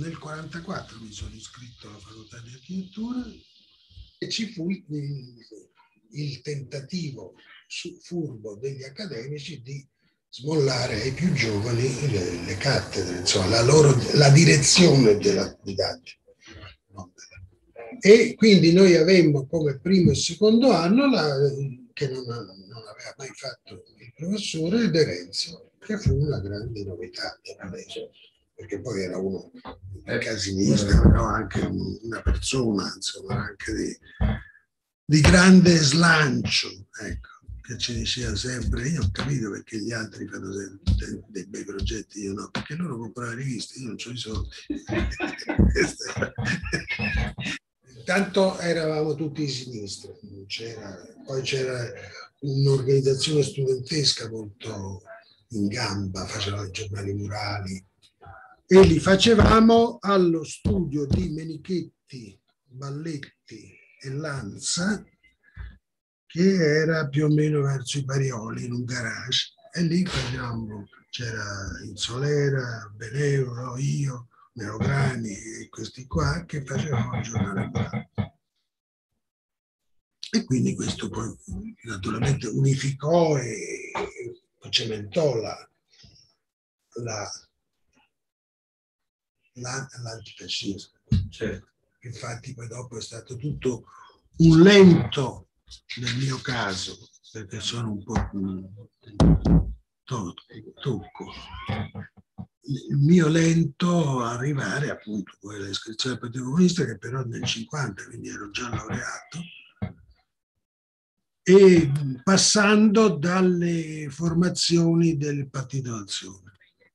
Nel 1944 mi sono iscritto alla facoltà di architettura e ci fu il, il tentativo furbo degli accademici di smollare ai più giovani le, le cattedre, insomma, la, loro, la direzione della didattica. E quindi noi avemmo come primo e secondo anno, la, che non, non, aveva mai fatto il professore, De Renzi, che fu una grande novità della legge perché poi era uno eh. un casinista, però anche una persona, insomma, anche di, di grande slancio, ecco, che ci diceva sempre, io ho capito perché gli altri fanno dei, dei bei progetti, io no, perché loro comprano riviste, io non ho i soldi. Intanto eravamo tutti di sinistra, c'era, poi c'era un'organizzazione studentesca molto in gamba, facevano i giornali murali, e li facevamo allo studio di Menichetti, Balletti e Lanza, che era più o meno verso i Barioli, in un garage. E lì facevamo, c'era Insolera, Beneuro, io, Neograni e questi qua che facevamo il giornale E quindi questo poi naturalmente unificò e cementò la, la l'antipessimista. Certo. Infatti poi dopo è stato tutto un lento, nel mio caso, perché sono un po' tocco, il mio lento arrivare appunto poi all'iscrizione del Partito Comunista che però nel 50, quindi ero già laureato, e passando dalle formazioni del Partito Nazione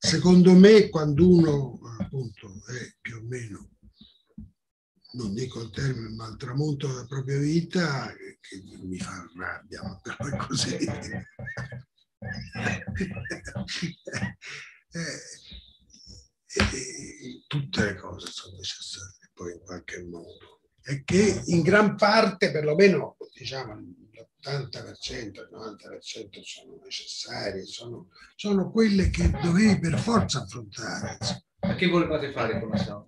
Secondo me quando uno appunto è più o meno, non dico il termine, ma il tramonto della propria vita, eh, che mi fa rabbia, ma però è così. Eh, eh, tutte le cose sono necessarie poi in qualche modo e che in gran parte perlomeno diciamo l'80%, il 90% sono necessarie, sono, sono, quelle che dovevi per forza affrontare. Ma che volevate fare con la sauna?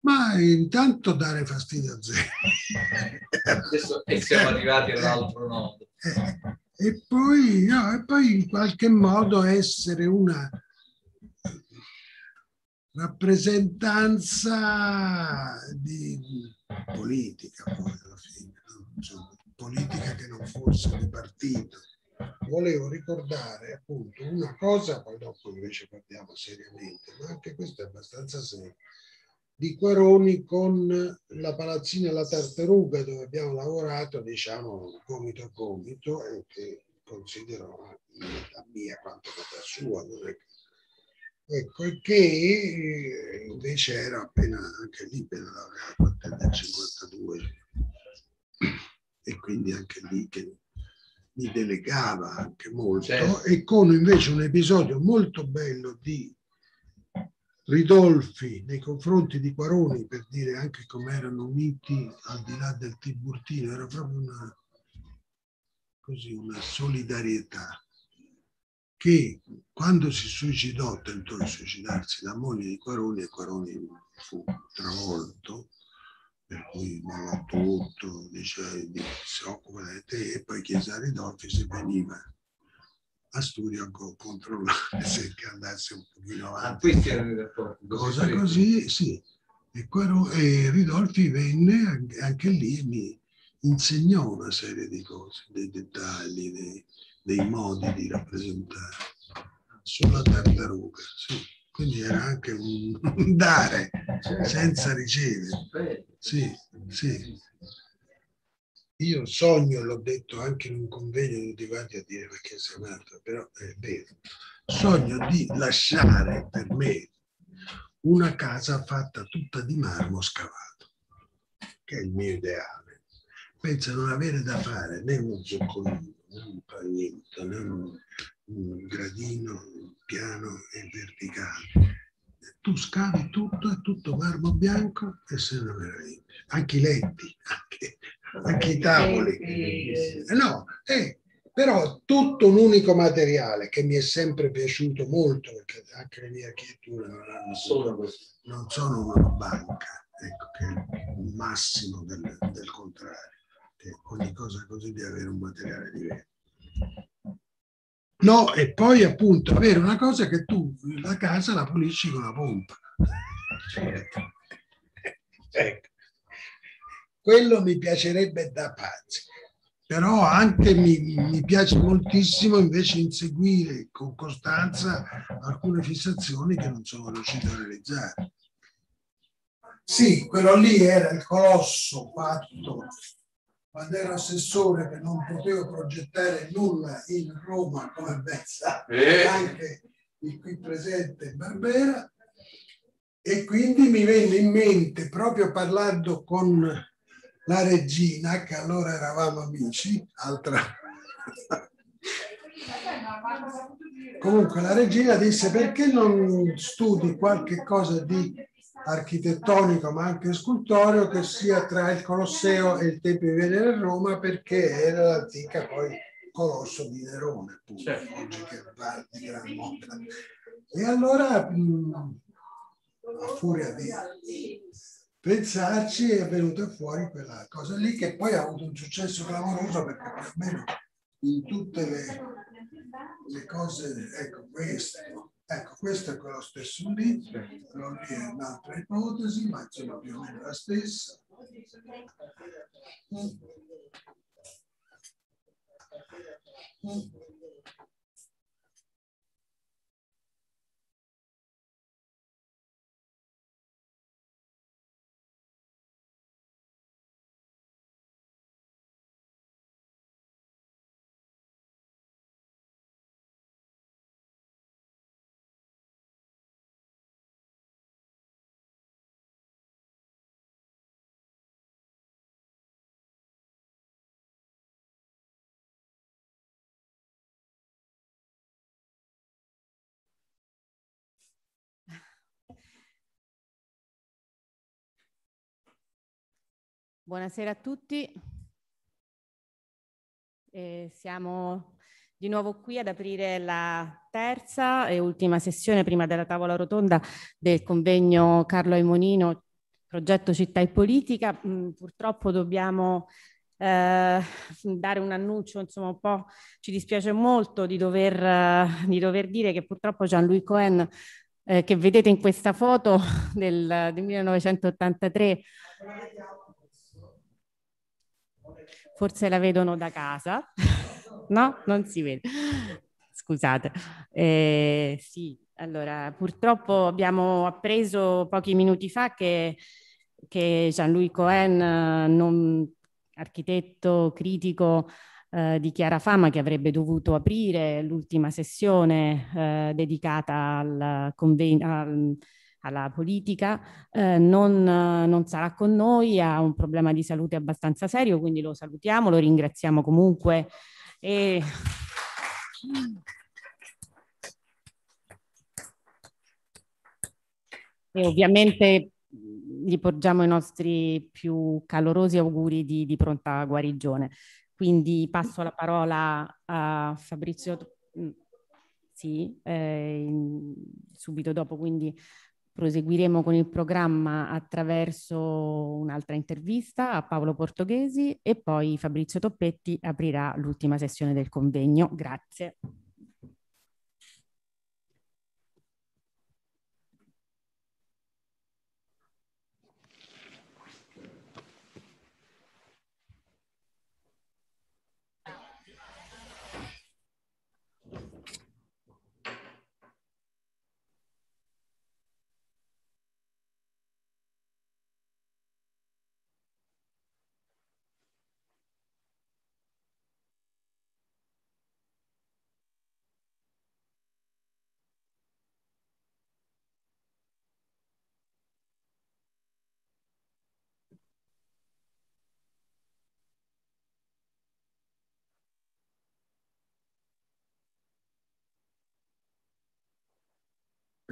Ma intanto dare fastidio a zero. Adesso e siamo arrivati all'altro nodo. Eh, e poi, no, e poi in qualche modo essere una rappresentanza di politica poi alla fine. No? politica che non fosse di partito. Volevo ricordare appunto una cosa, poi dopo invece parliamo seriamente, ma anche questo è abbastanza serio, di Quaroni con la palazzina La Tartaruga dove abbiamo lavorato, diciamo, gomito a gomito e che considero la mia quanto la sua, non è che ecco, che eh, invece era appena anche lì, appena laureato, nel 1952 e quindi anche lì che mi delegava anche molto certo. e con invece un episodio molto bello di Ridolfi nei confronti di Quaroni per dire anche come erano uniti al di là del Tiburtino era proprio una, così, una solidarietà che quando si suicidò, tentò di suicidarsi la moglie di Quaroni e Quaroni fu travolto per cui molla tutto, dice, si occupa delle te e poi a Ridolfi se veniva a studio a controllare se andasse un pochino ah, avanti. Ah, questi erano i rapporti. Cosa così, sì. E, Quaro, e Ridolfi venne anche lì e mi insegnò una serie di cose, dei dettagli, dei, dei modi di rappresentare. Sulla tartaruga, sì. Quindi era anche un, dare senza ricevere. Sì, sì. Io sogno, l'ho detto anche in un convegno, tutti quanti a dire perché sei un'altra, però è vero. Sogno di lasciare per me una casa fatta tutta di marmo scavato, che è il mio ideale. Penso a non avere da fare né un zoccolino, né un paglietto, né un un gradino piano e verticale. Tu scavi tutto, è tutto marmo bianco e sei una meraviglia. Anche i letti, anche, anche i tavoli. Eh, no, eh, però tutto un unico materiale che mi è sempre piaciuto molto, perché anche le mie architetture non, hanno, non sono una banca, ecco che è il massimo del, del contrario, che ogni cosa così deve avere un materiale diverso. No, e poi appunto avere una cosa che tu la casa la pulisci con la pompa. Certo. ecco. Quello mi piacerebbe da pazzi, però anche mi, mi piace moltissimo invece inseguire con costanza alcune fissazioni che non sono riuscito a realizzare. Sì, quello lì era il colosso fatto quando ero assessore che non potevo progettare nulla in Roma come Bezza, eh. anche il qui presente Barbera, e quindi mi venne in mente, proprio parlando con la regina, che allora eravamo amici, altra... Comunque la regina disse perché non studi qualche cosa di architettonico ma anche scultoreo che sia tra il Colosseo e il Tempio di Venere a Roma perché era l'antica poi Colosso di Nerone appunto, certo. oggi che va di gran opera. E allora mh, mm, a furia di pensarci è venuta fuori quella cosa lì che poi ha avuto un successo clamoroso perché più o meno in tutte le, le cose, ecco questo, Ecco, questo è quello stesso lì, quello lì è un'altra ipotesi, ma insomma più o meno la stessa. Mm. Mm. Buonasera a tutti. Eh, siamo di nuovo qui ad aprire la terza e ultima sessione prima della tavola rotonda del convegno Carlo Aimonino, progetto Città e Politica. Mm, purtroppo dobbiamo eh, dare un annuncio, insomma un po' ci dispiace molto di dover, eh, di dover dire che purtroppo Jean-Louis Cohen eh, che vedete in questa foto del, del 1983 forse la vedono da casa, no? Non si vede. Scusate. Eh, sì, allora, purtroppo abbiamo appreso pochi minuti fa che, che Jean-Louis Cohen, non, architetto critico eh, di Chiara Fama, che avrebbe dovuto aprire l'ultima sessione eh, dedicata al convegno alla politica, eh, non, non, sarà con noi, ha un problema di salute abbastanza serio, quindi lo salutiamo, lo ringraziamo comunque. E... e ovviamente gli porgiamo i nostri più calorosi auguri di, di pronta guarigione. Quindi passo la parola a Fabrizio, mm, sì, eh, subito dopo, quindi Proseguiremo con il programma attraverso un'altra intervista a Paolo Portoghesi e poi Fabrizio Toppetti aprirà l'ultima sessione del convegno. Grazie.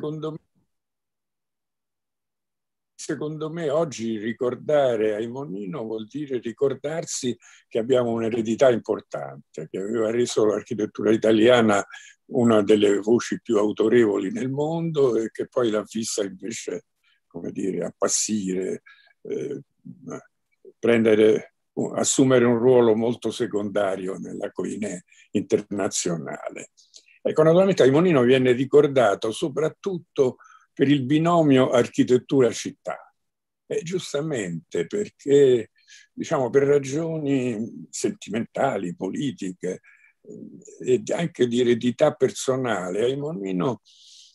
secondo me, secondo me oggi ricordare Aimonino vuol dire ricordarsi che abbiamo un'eredità importante, che aveva reso l'architettura italiana una delle voci più autorevoli nel mondo e che poi l'ha vista invece, come dire, appassire, eh, prendere, assumere un ruolo molto secondario nella coine internazionale. Ecco, naturalmente Aimonino viene ricordato soprattutto per il binomio architettura-città. E giustamente perché, diciamo, per ragioni sentimentali, politiche e eh, anche di eredità personale, Aimonino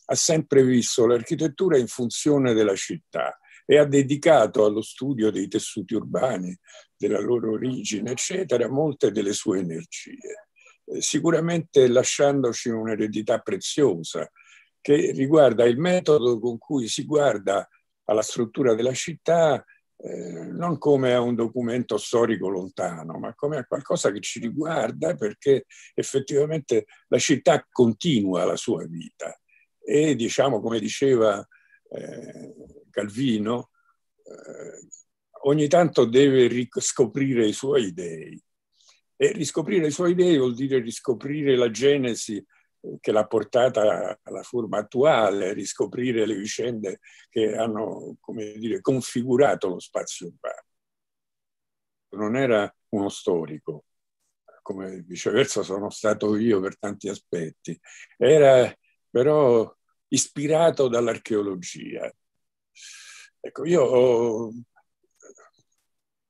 ha sempre visto l'architettura in funzione della città e ha dedicato allo studio dei tessuti urbani, della loro origine, eccetera, molte delle sue energie. Eh, sicuramente lasciandoci un'eredità preziosa che riguarda il metodo con cui si guarda alla struttura della città eh, non come a un documento storico lontano, ma come a qualcosa che ci riguarda perché effettivamente la città continua la sua vita e diciamo come diceva eh, Calvino, eh, ogni tanto deve riscoprire i suoi dei e riscoprire i suoi dei vuol dire riscoprire la genesi eh, che l'ha portata alla forma attuale, riscoprire le vicende che hanno come dire, configurato lo spazio urbano. Non era uno storico, come viceversa sono stato io per tanti aspetti, era però ispirato dall'archeologia. Ecco, io ho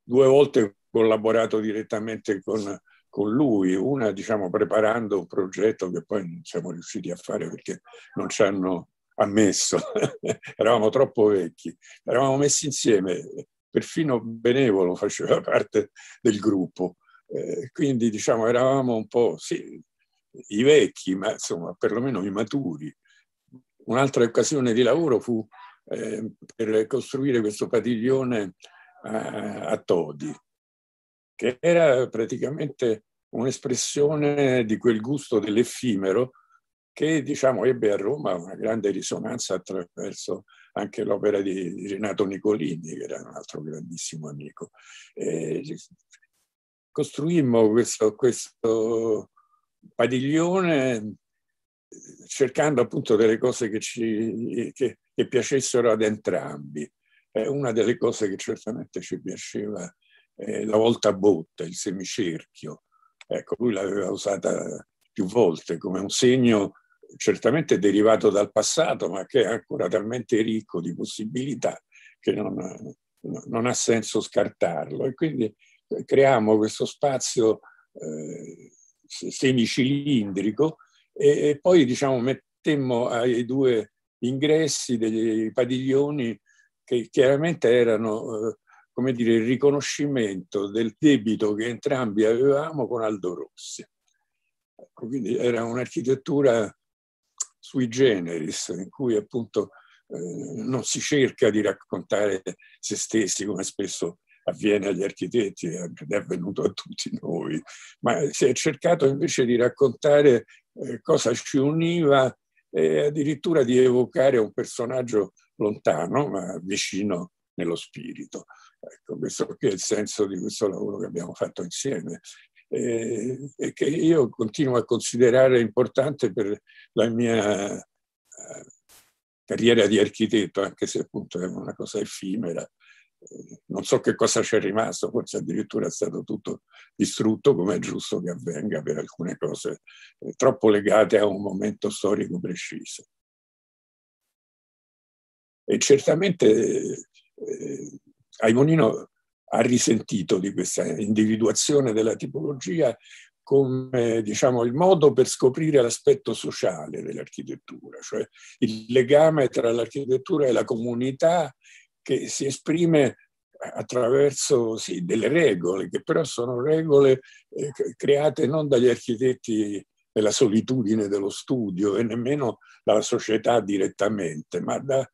due volte collaborato direttamente con, con lui, una diciamo preparando un progetto che poi non siamo riusciti a fare perché non ci hanno ammesso, eravamo troppo vecchi, eravamo messi insieme, perfino Benevolo faceva parte del gruppo, eh, quindi diciamo eravamo un po' sì, i vecchi, ma insomma perlomeno i maturi. Un'altra occasione di lavoro fu eh, per costruire questo padiglione a, a Todi, che era praticamente un'espressione di quel gusto dell'effimero che diciamo, ebbe a Roma una grande risonanza attraverso anche l'opera di Renato Nicolini, che era un altro grandissimo amico. E costruimmo questo, questo padiglione eh, cercando appunto delle cose che, ci, che, che piacessero ad entrambi. È una delle cose che certamente ci piaceva eh, la volta a botta, il semicerchio. Ecco, lui l'aveva usata più volte come un segno certamente derivato dal passato, ma che è ancora talmente ricco di possibilità che non, non ha senso scartarlo. E quindi eh, creiamo questo spazio eh, semicilindrico e, e, poi diciamo, mettemmo ai due ingressi dei padiglioni che chiaramente erano eh, come dire, il riconoscimento del debito che entrambi avevamo con Aldo Rossi. Ecco, quindi era un'architettura sui generis, in cui appunto eh, non si cerca di raccontare se stessi come spesso avviene agli architetti ed è avvenuto a tutti noi, ma si è cercato invece di raccontare eh, cosa ci univa e addirittura di evocare un personaggio lontano ma vicino nello spirito. Ecco, questo è il senso di questo lavoro che abbiamo fatto insieme e, e che io continuo a considerare importante per la mia eh, carriera di architetto, anche se appunto è una cosa effimera. Eh, non so che cosa c'è rimasto, forse addirittura è stato tutto distrutto, come è giusto che avvenga per alcune cose eh, troppo legate a un momento storico preciso. E certamente eh, Aimonino ha risentito di questa individuazione della tipologia come diciamo, il modo per scoprire l'aspetto sociale dell'architettura, cioè il legame tra l'architettura e la comunità che si esprime attraverso sì, delle regole, che però sono regole eh, create non dagli architetti nella solitudine dello studio e nemmeno dalla società direttamente, ma da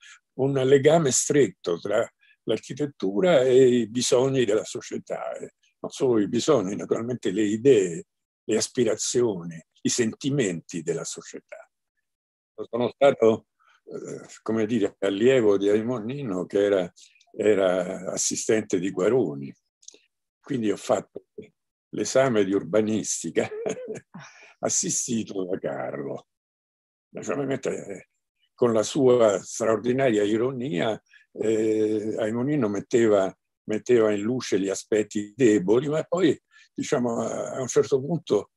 un legame stretto tra l'architettura e i bisogni della società, eh. non solo i bisogni, naturalmente le idee, le aspirazioni, i sentimenti della società. Sono stato, eh, come dire, allievo di Raimondino che era, era assistente di Guaroni, quindi ho fatto l'esame di urbanistica assistito da Carlo. Naturalmente eh, con la sua straordinaria ironia eh, Aimonino metteva, metteva, in luce gli aspetti deboli, ma poi diciamo, a un certo punto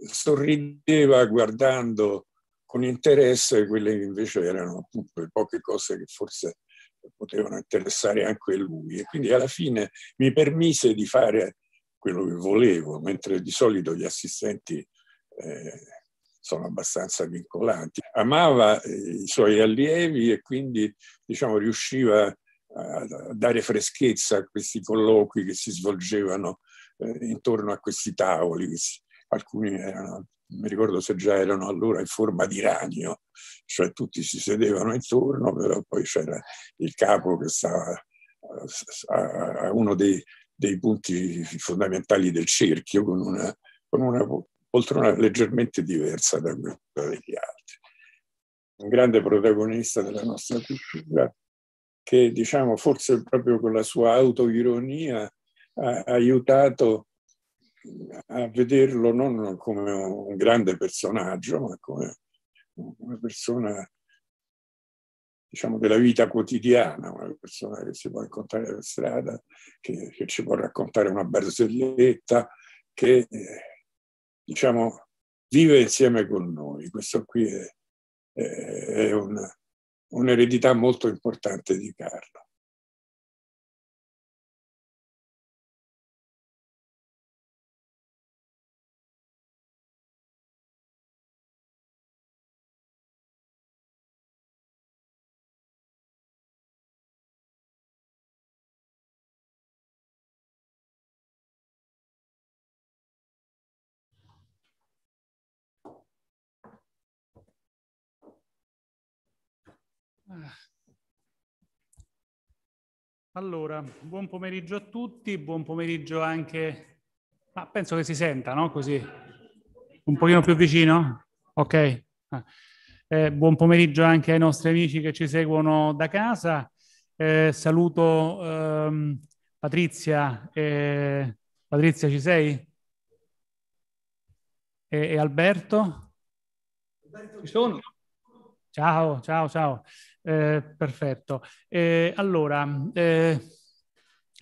sorrideva guardando con interesse quelle che invece erano appunto le poche cose che forse potevano interessare anche lui. E quindi alla fine mi permise di fare quello che volevo, mentre di solito gli assistenti eh, sono abbastanza vincolanti. Amava eh, i suoi allievi e quindi diciamo, riusciva a dare freschezza a questi colloqui che si svolgevano eh, intorno a questi tavoli, alcuni erano, mi ricordo se già erano allora in forma di ragno, cioè tutti si sedevano intorno, però poi c'era il capo che stava eh, a uno dei, dei punti fondamentali del cerchio con una, con una poltrona leggermente diversa da quella degli altri. Un grande protagonista della nostra cultura che, diciamo, forse proprio con la sua autoironia ha aiutato a vederlo non come un grande personaggio, ma come una persona diciamo, della vita quotidiana, una persona che si può incontrare per strada, che, che ci può raccontare una barzelletta, che eh, diciamo, vive insieme con noi. Questo qui è, è, un, un'eredità molto importante di Carlo. Allora, buon pomeriggio a tutti, buon pomeriggio anche... Ma penso che si senta, no? Così. Un pochino più vicino? Ok. Ah. Eh, buon pomeriggio anche ai nostri amici che ci seguono da casa. Eh, saluto ehm, Patrizia. Eh, Patrizia, ci sei? E, e Alberto? Alberto? Ci sono. Ciao, ciao, ciao. Eh, perfetto. Eh, allora, eh,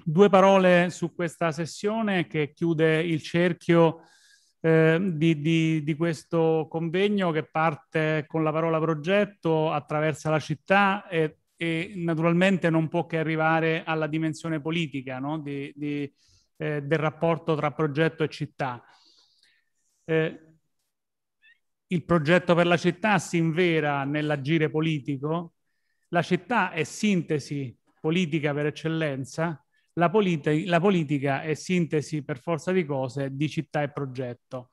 due parole su questa sessione che chiude il cerchio eh, di, di, di, questo convegno che parte con la parola progetto, attraversa la città e, e naturalmente non può che arrivare alla dimensione politica no? di, eh, del rapporto tra progetto e città. il progetto per la città si invera nell'agire politico la città è sintesi politica per eccellenza, la, politi la, politica è sintesi per forza di cose di città e progetto.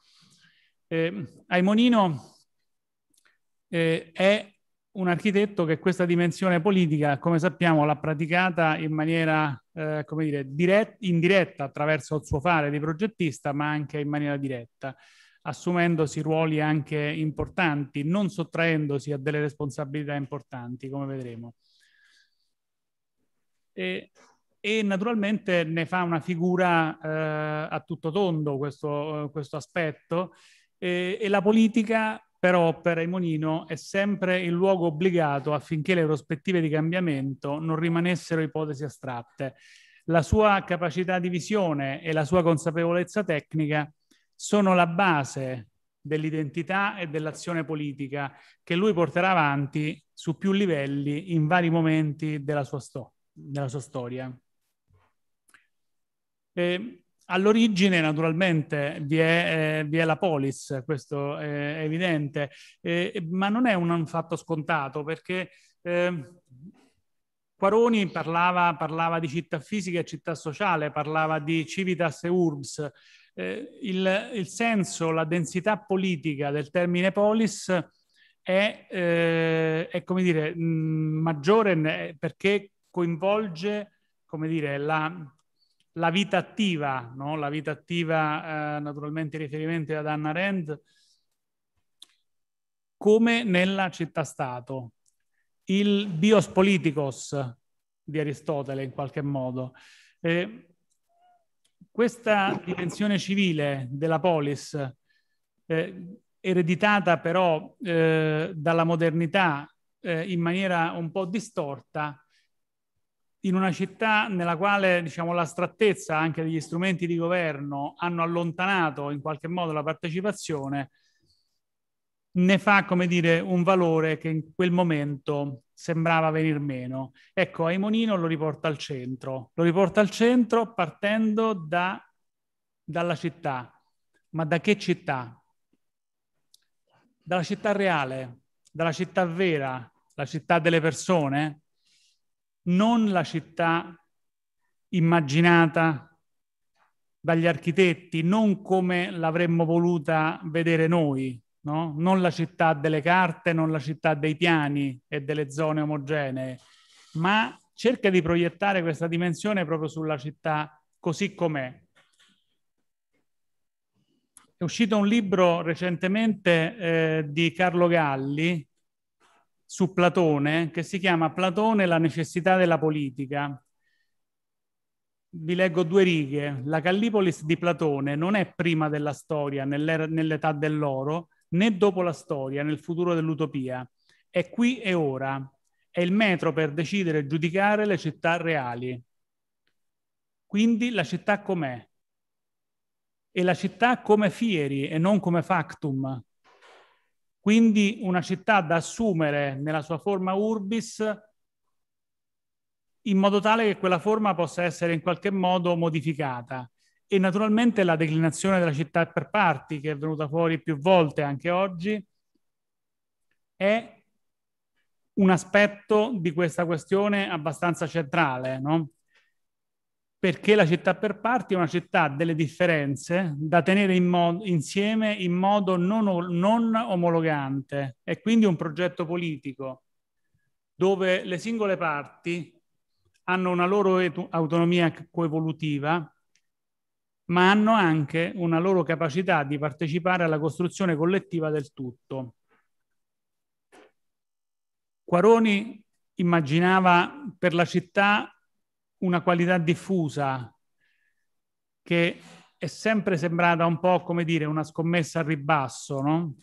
Eh, Aimonino eh, è un architetto che questa dimensione politica, come sappiamo, l'ha praticata in maniera, eh, come dire, dirett- indiretta attraverso il suo fare di progettista, ma anche in maniera diretta assumendosi ruoli anche importanti, non sottraendosi a delle responsabilità importanti, come vedremo. E, e naturalmente ne fa una figura eh, a tutto tondo questo, eh, questo aspetto e, e la politica però per Aimonino è sempre il luogo obbligato affinché le prospettive di cambiamento non rimanessero ipotesi astratte. La sua capacità di visione e la sua consapevolezza tecnica sono la base dell'identità e dell'azione politica che lui porterà avanti su più livelli in vari momenti della sua, sto- della sua storia. E all'origine naturalmente vi è, eh, vi è, la polis, questo è evidente, eh, ma non è un fatto scontato perché eh, Quaroni parlava, parlava, di città fisica e città sociale, parlava di civitas e urbs, eh, il, il, senso, la densità politica del termine polis è, eh, è come dire, mh, mm, maggiore eh, perché coinvolge come dire, la, la vita attiva, no? la vita attiva eh, naturalmente riferimento ad Anna Rand, come nella città-stato. Il bios politicos di Aristotele in qualche modo. Eh, questa dimensione civile della polis, eh, ereditata però eh, dalla modernità eh, in maniera un po' distorta, in una città nella quale diciamo, l'astrattezza anche degli strumenti di governo hanno allontanato in qualche modo la partecipazione, ne fa, come dire, un valore che in quel momento sembrava venir meno. Ecco, Aimonino lo riporta al centro, lo riporta al centro partendo da, dalla città. Ma da che città? Dalla città reale, dalla città vera, la città delle persone, non la città immaginata dagli architetti, non come l'avremmo voluta vedere noi, no? non la città delle carte, non la città dei piani e delle zone omogenee, ma cerca di proiettare questa dimensione proprio sulla città così com'è. È uscito un libro recentemente eh, di Carlo Galli su Platone che si chiama Platone la necessità della politica. Vi leggo due righe. La Callipolis di Platone non è prima della storia, nell'età dell'oro, né dopo la storia, nel futuro dell'utopia. È qui e ora. È il metro per decidere e giudicare le città reali. Quindi la città com'è? E la città come fieri e non come factum. Quindi una città da assumere nella sua forma urbis in modo tale che quella forma possa essere in qualche modo modificata e naturalmente la declinazione della città per parti, che è venuta fuori più volte anche oggi, è un aspetto di questa questione abbastanza centrale, no? perché la città per parti è una città delle differenze da tenere in modo, insieme in modo non, non omologante. e quindi un progetto politico dove le singole parti hanno una loro autonomia coevolutiva ma hanno anche una loro capacità di partecipare alla costruzione collettiva del tutto. Quaroni immaginava per la città una qualità diffusa che è sempre sembrata un po' come dire una scommessa al ribasso, no?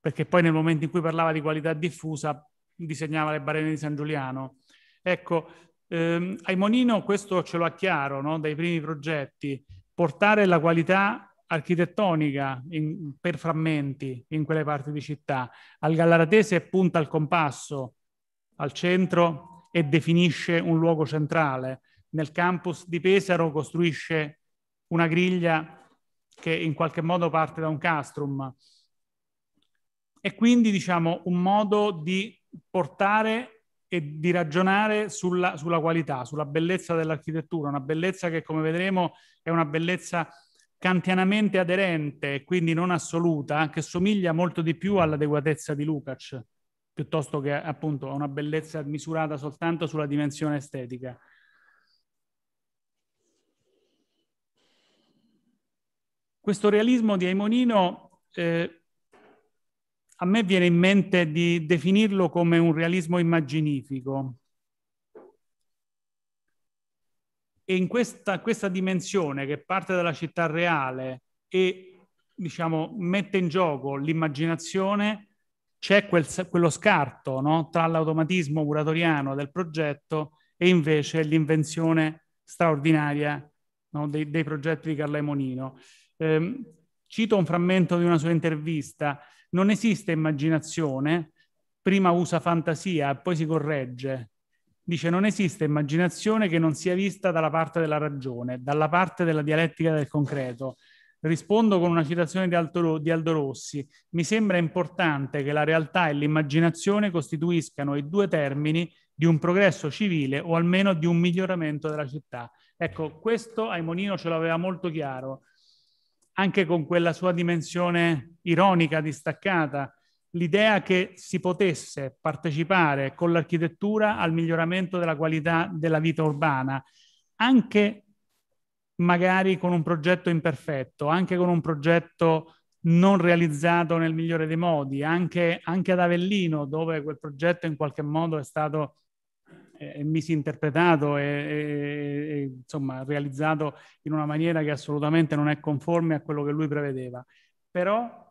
Perché poi nel momento in cui parlava di qualità diffusa disegnava le barene di San Giuliano. Ecco, ehm, Aimonino questo ce lo ha chiaro no? dai primi progetti portare la qualità architettonica in, per frammenti in quelle parti di città. Al Gallaratese punta al compasso, al centro e definisce un luogo centrale. Nel campus di Pesaro costruisce una griglia che in qualche modo parte da un castrum. E quindi diciamo un modo di portare e di ragionare sulla, sulla qualità, sulla bellezza dell'architettura, una bellezza che come vedremo è una bellezza kantianamente aderente, e quindi non assoluta, che somiglia molto di più all'adeguatezza di Lukács, piuttosto che appunto a una bellezza misurata soltanto sulla dimensione estetica. Questo realismo di Aimonino eh, a me viene in mente di definirlo come un realismo immaginifico. E in questa, questa dimensione che parte dalla città reale e diciamo, mette in gioco l'immaginazione, c'è quel, quello scarto no? tra l'automatismo curatoriano del progetto e invece l'invenzione straordinaria no? dei, dei, progetti di Carla Monino. Eh, cito un frammento di una sua intervista non esiste immaginazione, prima usa fantasia e poi si corregge. Dice non esiste immaginazione che non sia vista dalla parte della ragione, dalla parte della dialettica del concreto. Rispondo con una citazione di, Aldo, di Aldo Rossi. Mi sembra importante che la realtà e l'immaginazione costituiscano i due termini di un progresso civile o almeno di un miglioramento della città. Ecco, questo Aimonino ce l'aveva molto chiaro anche con quella sua dimensione ironica, distaccata, l'idea che si potesse partecipare con l'architettura al miglioramento della qualità della vita urbana, anche magari con un progetto imperfetto, anche con un progetto non realizzato nel migliore dei modi, anche, anche ad Avellino, dove quel progetto in qualche modo è stato eh, misinterpretato e, e, insomma realizzato in una maniera che assolutamente non è conforme a quello che lui prevedeva. Però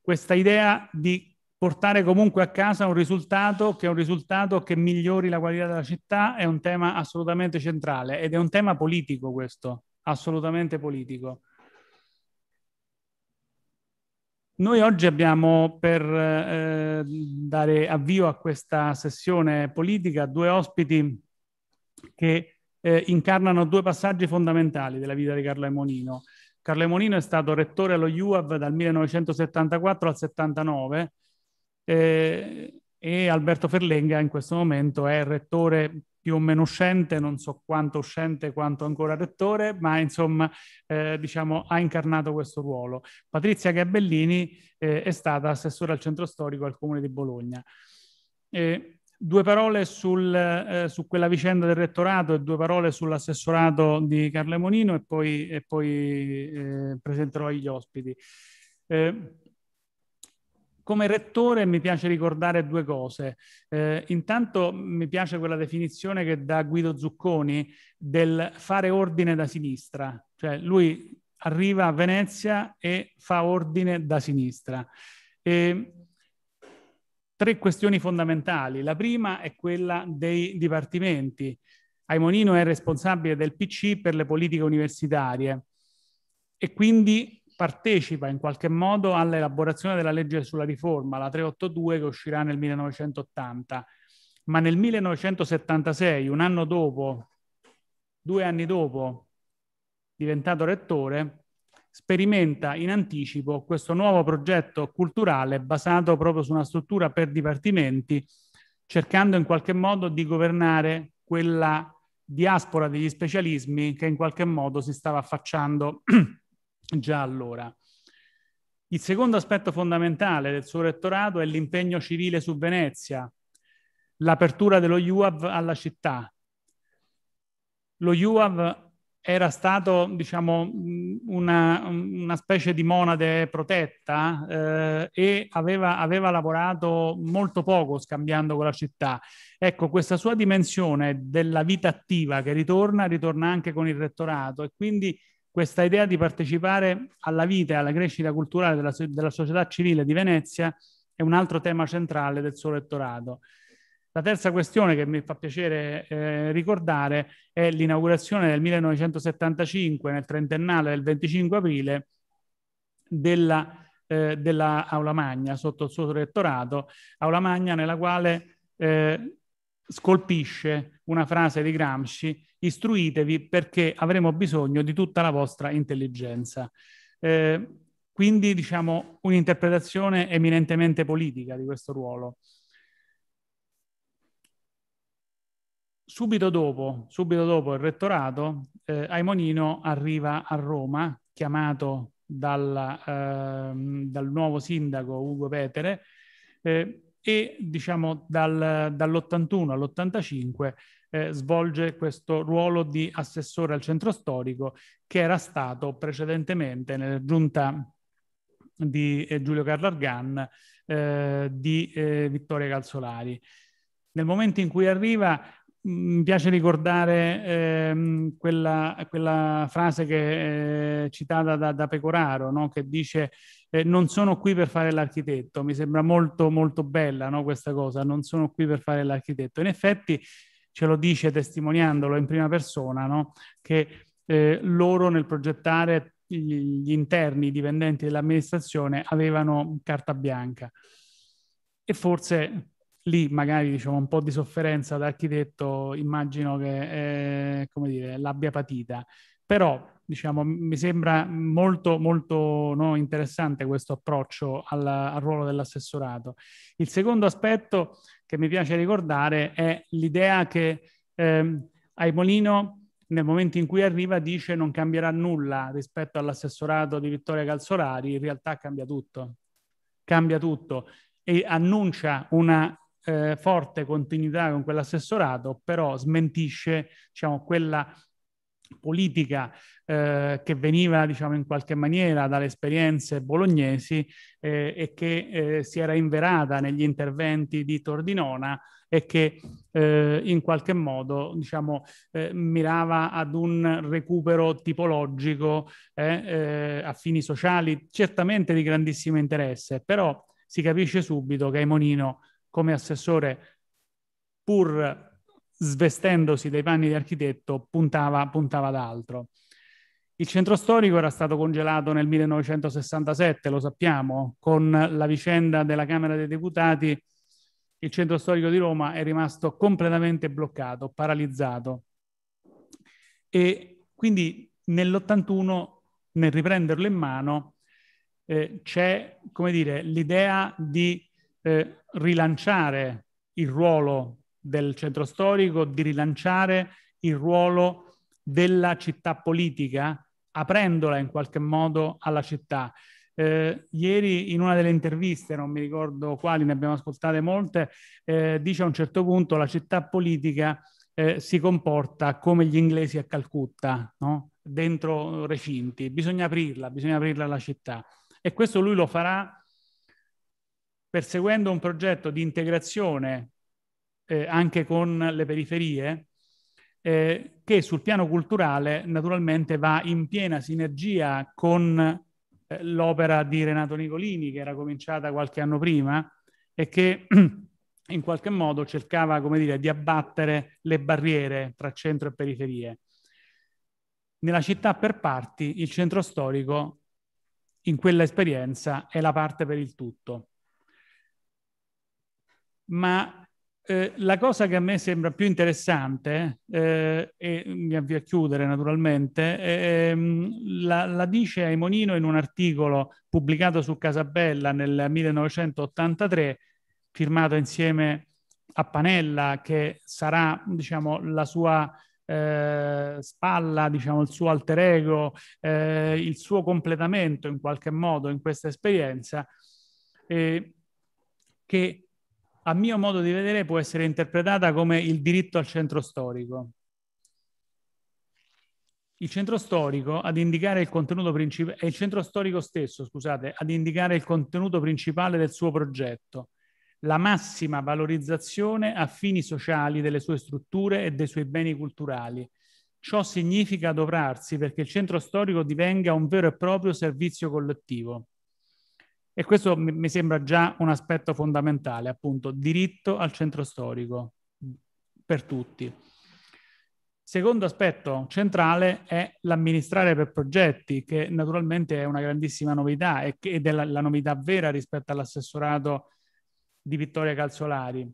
questa idea di portare comunque a casa un risultato che è un risultato che migliori la qualità della città è un tema assolutamente centrale ed è un tema politico questo, assolutamente politico. Noi oggi abbiamo per eh, dare avvio a questa sessione politica due ospiti che eh, incarnano due passaggi fondamentali della vita di Carlo Emonino. Carlo Emonino è stato rettore allo UAV dal 1974 al 79 eh, e Alberto Ferlenga in questo momento è rettore più o meno uscente, non so quanto uscente, quanto ancora rettore, ma insomma eh, diciamo, ha incarnato questo ruolo. Patrizia Gabellini eh, è stata assessore al centro storico al comune di Bologna. Eh, due parole sul, eh, su quella vicenda del rettorato e due parole sull'assessorato di Carla Monino e poi, e poi eh, presenterò gli ospiti. Eh, come rettore mi piace ricordare due cose. Eh, intanto mi piace quella definizione che dà Guido Zucconi del fare ordine da sinistra, cioè lui arriva a Venezia e fa ordine da sinistra. E tre questioni fondamentali. La prima è quella dei dipartimenti. Aimonino è responsabile del PC per le politiche universitarie e quindi partecipa in qualche modo all'elaborazione della legge sulla riforma, la 382 che uscirà nel 1980, ma nel 1976, un anno dopo, due anni dopo, diventato rettore, sperimenta in anticipo questo nuovo progetto culturale basato proprio su una struttura per dipartimenti, cercando in qualche modo di governare quella diaspora degli specialismi che in qualche modo si stava affacciando già allora. Il secondo aspetto fondamentale del suo rettorato è l'impegno civile su Venezia, l'apertura dello UAV alla città. Lo UAV era stato, diciamo, una, una specie di monade protetta eh, e aveva, aveva lavorato molto poco scambiando con la città. Ecco, questa sua dimensione della vita attiva che ritorna, ritorna anche con il rettorato e quindi questa idea di partecipare alla vita e alla crescita culturale della, della, società civile di Venezia è un altro tema centrale del suo rettorato. La terza questione che mi fa piacere eh, ricordare è l'inaugurazione nel 1975, nel trentennale del 25 aprile, della, eh, della Aula Magna sotto il suo rettorato, Aula Magna nella quale eh, scolpisce una frase di Gramsci, istruitevi perché avremo bisogno di tutta la vostra intelligenza. Eh, quindi diciamo un'interpretazione eminentemente politica di questo ruolo. Subito dopo, subito dopo il rettorato, eh, Aimonino arriva a Roma, chiamato dalla, eh, dal nuovo sindaco Ugo Petere, eh, e diciamo dal, dall'81 all'85 eh, svolge questo ruolo di assessore al centro storico che era stato precedentemente nella giunta di eh, Giulio Carlo Argan eh, di eh, Vittoria Calzolari. Nel momento in cui arriva mm, mi piace ricordare ehm, quella, quella, frase che, eh, citata da, da Pecoraro, no? che dice eh, non sono qui per fare l'architetto, mi sembra molto molto bella no, questa cosa, non sono qui per fare l'architetto. In effetti ce lo dice testimoniandolo in prima persona, no, che eh, loro nel progettare gli interni, i dipendenti dell'amministrazione, avevano carta bianca. E forse lì magari diciamo un po' di sofferenza da architetto immagino che eh, come dire, l'abbia patita. Però diciamo, mi sembra molto, molto no, interessante questo approccio al, al, ruolo dell'assessorato. Il secondo aspetto che mi piace ricordare è l'idea che ehm, Aimolino nel momento in cui arriva dice non cambierà nulla rispetto all'assessorato di Vittoria Calzolari, in realtà cambia tutto, cambia tutto e annuncia una eh, forte continuità con quell'assessorato, però smentisce diciamo, quella politica eh, che veniva diciamo in qualche maniera dalle esperienze bolognesi eh, e che eh, si era inverata negli interventi di Tordinona e che eh, in qualche modo diciamo eh, mirava ad un recupero tipologico eh, a fini sociali certamente di grandissimo interesse però si capisce subito che Aimonino come assessore pur svestendosi dai panni di architetto, puntava, puntava ad altro. Il centro storico era stato congelato nel 1967, lo sappiamo, con la vicenda della Camera dei Deputati, il centro storico di Roma è rimasto completamente bloccato, paralizzato. E quindi nell'81, nel riprenderlo in mano, eh, c'è, come dire, l'idea di eh, rilanciare il ruolo del centro storico di rilanciare il ruolo della città politica, aprendola in qualche modo alla città. Eh, ieri in una delle interviste, non mi ricordo quali, ne abbiamo ascoltate molte, eh, dice a un certo punto la città politica eh, si comporta come gli inglesi a Calcutta, no? dentro recinti, bisogna aprirla, bisogna aprirla alla città. E questo lui lo farà perseguendo un progetto di integrazione eh, anche con le periferie, eh, che sul piano culturale naturalmente va in piena sinergia con eh, l'opera di Renato Nicolini, che era cominciata qualche anno prima e che in qualche modo cercava, come dire, di abbattere le barriere tra centro e periferie. Nella città per parti, il centro storico, in quella esperienza, è la parte per il tutto. Ma eh, la cosa che a me sembra più interessante, eh, e mi avvio a chiudere naturalmente, eh, la, la, dice Aimonino in un articolo pubblicato su Casabella nel 1983, firmato insieme a Panella, che sarà diciamo, la sua eh, spalla, diciamo, il suo alter ego, eh, il suo completamento in qualche modo in questa esperienza, eh, che a mio modo di vedere può essere interpretata come il diritto al centro storico. Il centro storico ad indicare il contenuto principale, è il centro storico stesso, scusate, ad indicare il contenuto principale del suo progetto, la massima valorizzazione a fini sociali delle sue strutture e dei suoi beni culturali. Ciò significa adoperarsi perché il centro storico divenga un vero e proprio servizio collettivo. E questo mi sembra già un aspetto fondamentale, appunto, diritto al centro storico per tutti. Secondo aspetto centrale è l'amministrare per progetti, che naturalmente è una grandissima novità ed è la, la novità vera rispetto all'assessorato di Vittoria Calzolari.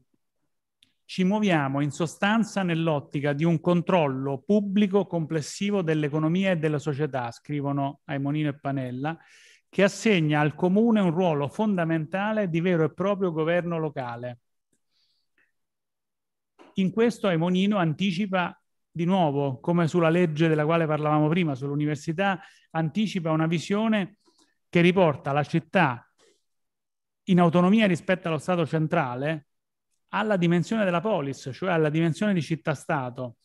Ci muoviamo in sostanza nell'ottica di un controllo pubblico complessivo dell'economia e della società, scrivono Aimonino e Panella, che assegna al comune un ruolo fondamentale di vero e proprio governo locale. In questo Aimonino anticipa di nuovo, come sulla legge della quale parlavamo prima, sull'università, anticipa una visione che riporta la città in autonomia rispetto allo Stato centrale alla dimensione della polis, cioè alla dimensione di città-stato,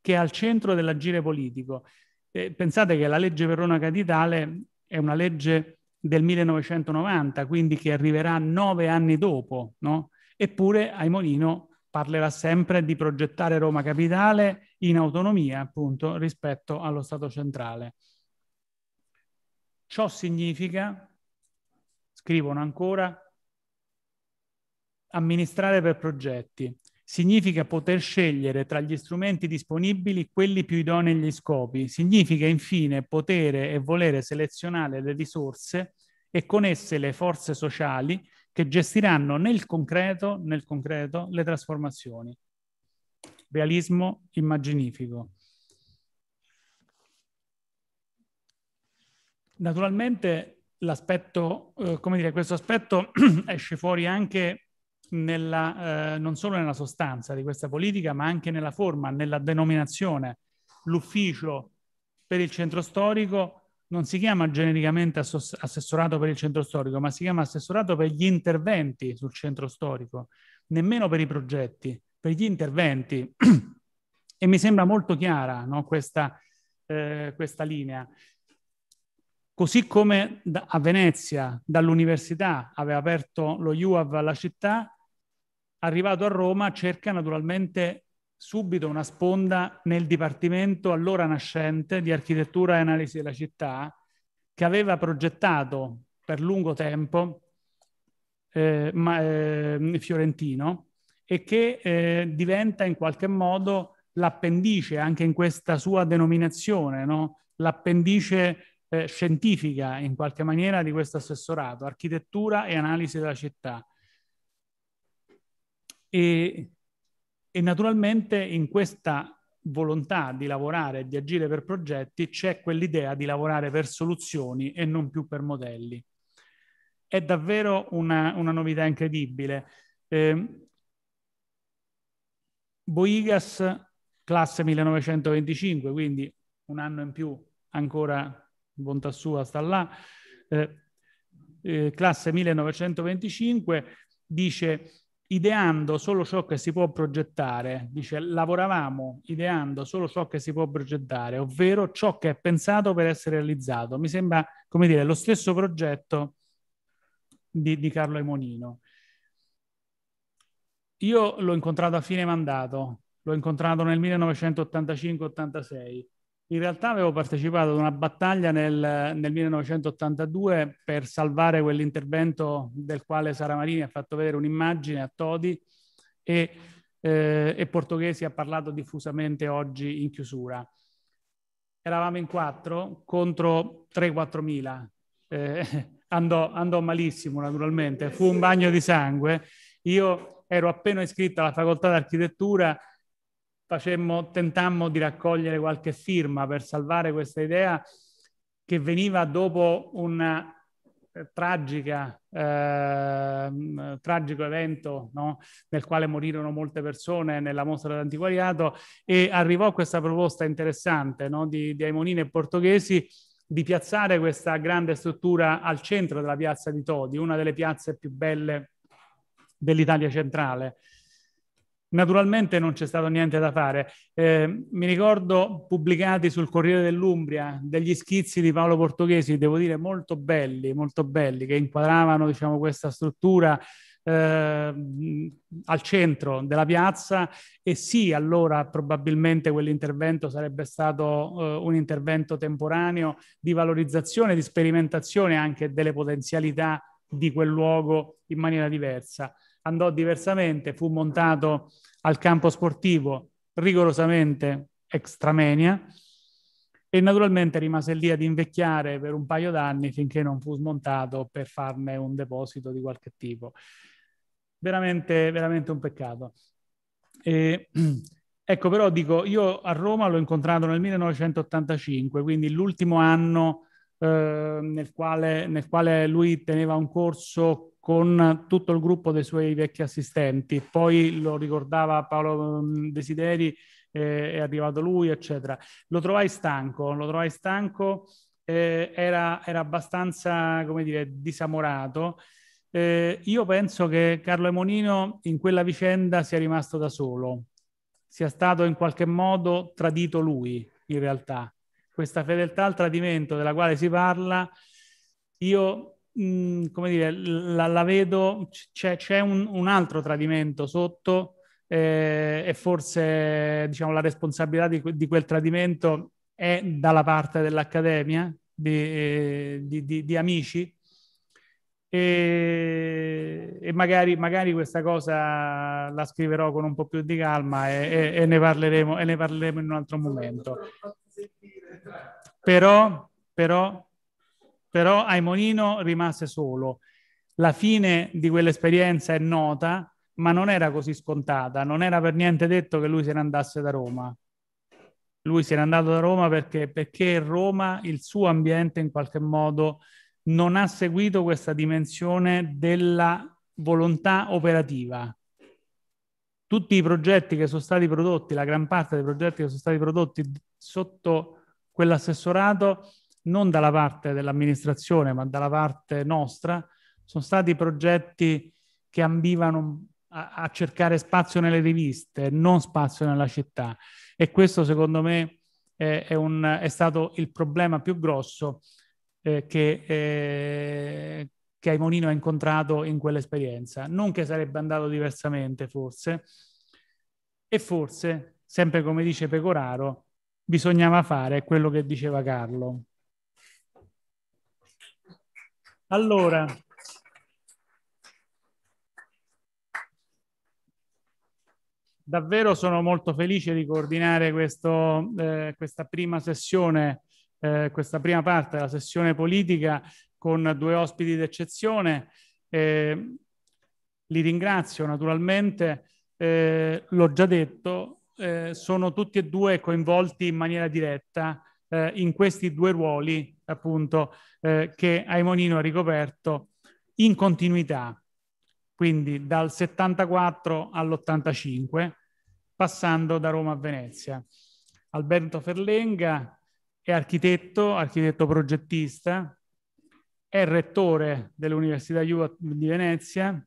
che è al centro dell'agire politico. pensate che la legge Verona Capitale è una legge del 1990, quindi che arriverà nove anni dopo, no? Eppure Aimonino parlerà sempre di progettare Roma Capitale in autonomia, appunto, rispetto allo Stato centrale. Ciò significa, scrivono ancora, amministrare per progetti, significa poter scegliere tra gli strumenti disponibili quelli più idonei agli scopi, significa infine potere e volere selezionare le risorse e con esse le forze sociali che gestiranno nel concreto, nel concreto le trasformazioni. Realismo immaginifico. Naturalmente l'aspetto, eh, come dire, questo aspetto esce fuori anche nella, eh, non solo nella sostanza di questa politica, ma anche nella forma, nella denominazione. L'ufficio per il centro storico non si chiama genericamente assessorato per il centro storico, ma si chiama assessorato per gli interventi sul centro storico, nemmeno per i progetti, per gli interventi. e mi sembra molto chiara no, questa, eh, questa linea. Così come a Venezia, dall'università, aveva aperto lo UAV alla città, arrivato a Roma, cerca naturalmente subito una sponda nel dipartimento allora nascente di architettura e analisi della città, che aveva progettato per lungo tempo eh, ma, eh, Fiorentino e che eh, diventa in qualche modo l'appendice anche in questa sua denominazione, no? l'appendice eh, scientifica in qualche maniera di questo assessorato, architettura e analisi della città. E, e naturalmente in questa volontà di lavorare e di agire per progetti c'è quell'idea di lavorare per soluzioni e non più per modelli. È davvero una, una novità incredibile. Eh, Boigas, classe 1925, quindi un anno in più ancora, bontà sua sta là, eh, eh, classe 1925, dice ideando solo ciò che si può progettare, dice lavoravamo ideando solo ciò che si può progettare, ovvero ciò che è pensato per essere realizzato. Mi sembra, come dire, lo stesso progetto di, di Carlo Emonino. Io l'ho incontrato a fine mandato, l'ho incontrato nel 1985-86 in realtà avevo partecipato ad una battaglia nel, nel 1982 per salvare quell'intervento del quale Sara Marini ha fatto vedere un'immagine a Todi e, eh, e Portoghesi ha parlato diffusamente oggi in chiusura. Eravamo in quattro contro 3-4 mila. Eh, andò, andò malissimo naturalmente, fu un bagno di sangue. Io ero appena iscritto alla facoltà d'architettura facemmo, tentammo di raccogliere qualche firma per salvare questa idea che veniva dopo un eh, ehm, tragico evento no? nel quale morirono molte persone nella mostra dell'antiquariato e arrivò questa proposta interessante no? di, di Aimonini e Portoghesi di piazzare questa grande struttura al centro della piazza di Todi, una delle piazze più belle dell'Italia centrale. Naturalmente non c'è stato niente da fare. Eh, mi ricordo pubblicati sul Corriere dell'Umbria degli schizzi di Paolo Portoghesi, devo dire molto belli, molto belli, che inquadravano diciamo, questa struttura eh, al centro della piazza e sì, allora probabilmente quell'intervento sarebbe stato eh, un intervento temporaneo di valorizzazione, di sperimentazione anche delle potenzialità di quel luogo in maniera diversa andò diversamente, fu montato al campo sportivo rigorosamente extramenia e naturalmente rimase lì ad invecchiare per un paio d'anni finché non fu smontato per farne un deposito di qualche tipo. Veramente, veramente un peccato. E, ecco, però dico, io a Roma l'ho incontrato nel 1985, quindi l'ultimo anno eh, nel, quale, nel quale lui teneva un corso con tutto il gruppo dei suoi vecchi assistenti. Poi lo ricordava Paolo mm, Desideri, eh, è arrivato lui, eccetera. Lo trovai stanco, lo trovai stanco, eh, era, era, abbastanza, come dire, disamorato. Eh, io penso che Carlo Emonino in quella vicenda sia rimasto da solo, sia stato in qualche modo tradito lui, in realtà. Questa fedeltà al tradimento della quale si parla, io come dire, la, la vedo, c'è, c'è un, un, altro tradimento sotto eh, e forse diciamo, la responsabilità di, di, quel tradimento è dalla parte dell'Accademia, di, di, di amici, e, e magari, magari, questa cosa la scriverò con un po' più di calma e, e, e ne, parleremo, ne, parleremo, in un altro momento. Però, però però Aimonino rimase solo. La fine di quell'esperienza è nota, ma non era così scontata, non era per niente detto che lui se ne andasse da Roma. Lui se n'è andato da Roma perché, perché Roma, il suo ambiente in qualche modo, non ha seguito questa dimensione della volontà operativa. Tutti i progetti che sono stati prodotti, la gran parte dei progetti che sono stati prodotti sotto quell'assessorato non dalla parte dell'amministrazione, ma dalla parte nostra, sono stati progetti che ambivano a, a cercare spazio nelle riviste, non spazio nella città. E questo, secondo me, è, è, un, è stato il problema più grosso eh, che, eh, che Aimonino ha incontrato in quell'esperienza. Non che sarebbe andato diversamente, forse, e forse, sempre come dice Pecoraro, bisognava fare quello che diceva Carlo, allora, davvero sono molto felice di coordinare questo, eh, questa prima sessione, eh, questa prima parte della sessione politica con due ospiti d'eccezione. Eh, li ringrazio naturalmente, eh, l'ho già detto, eh, sono tutti e due coinvolti in maniera diretta eh, in questi due ruoli appunto eh, che Aimonino ha ricoperto in continuità, quindi dal 74 all'85, passando da Roma a Venezia. Alberto Ferlenga è architetto, architetto progettista, è rettore dell'Università Juve di Venezia,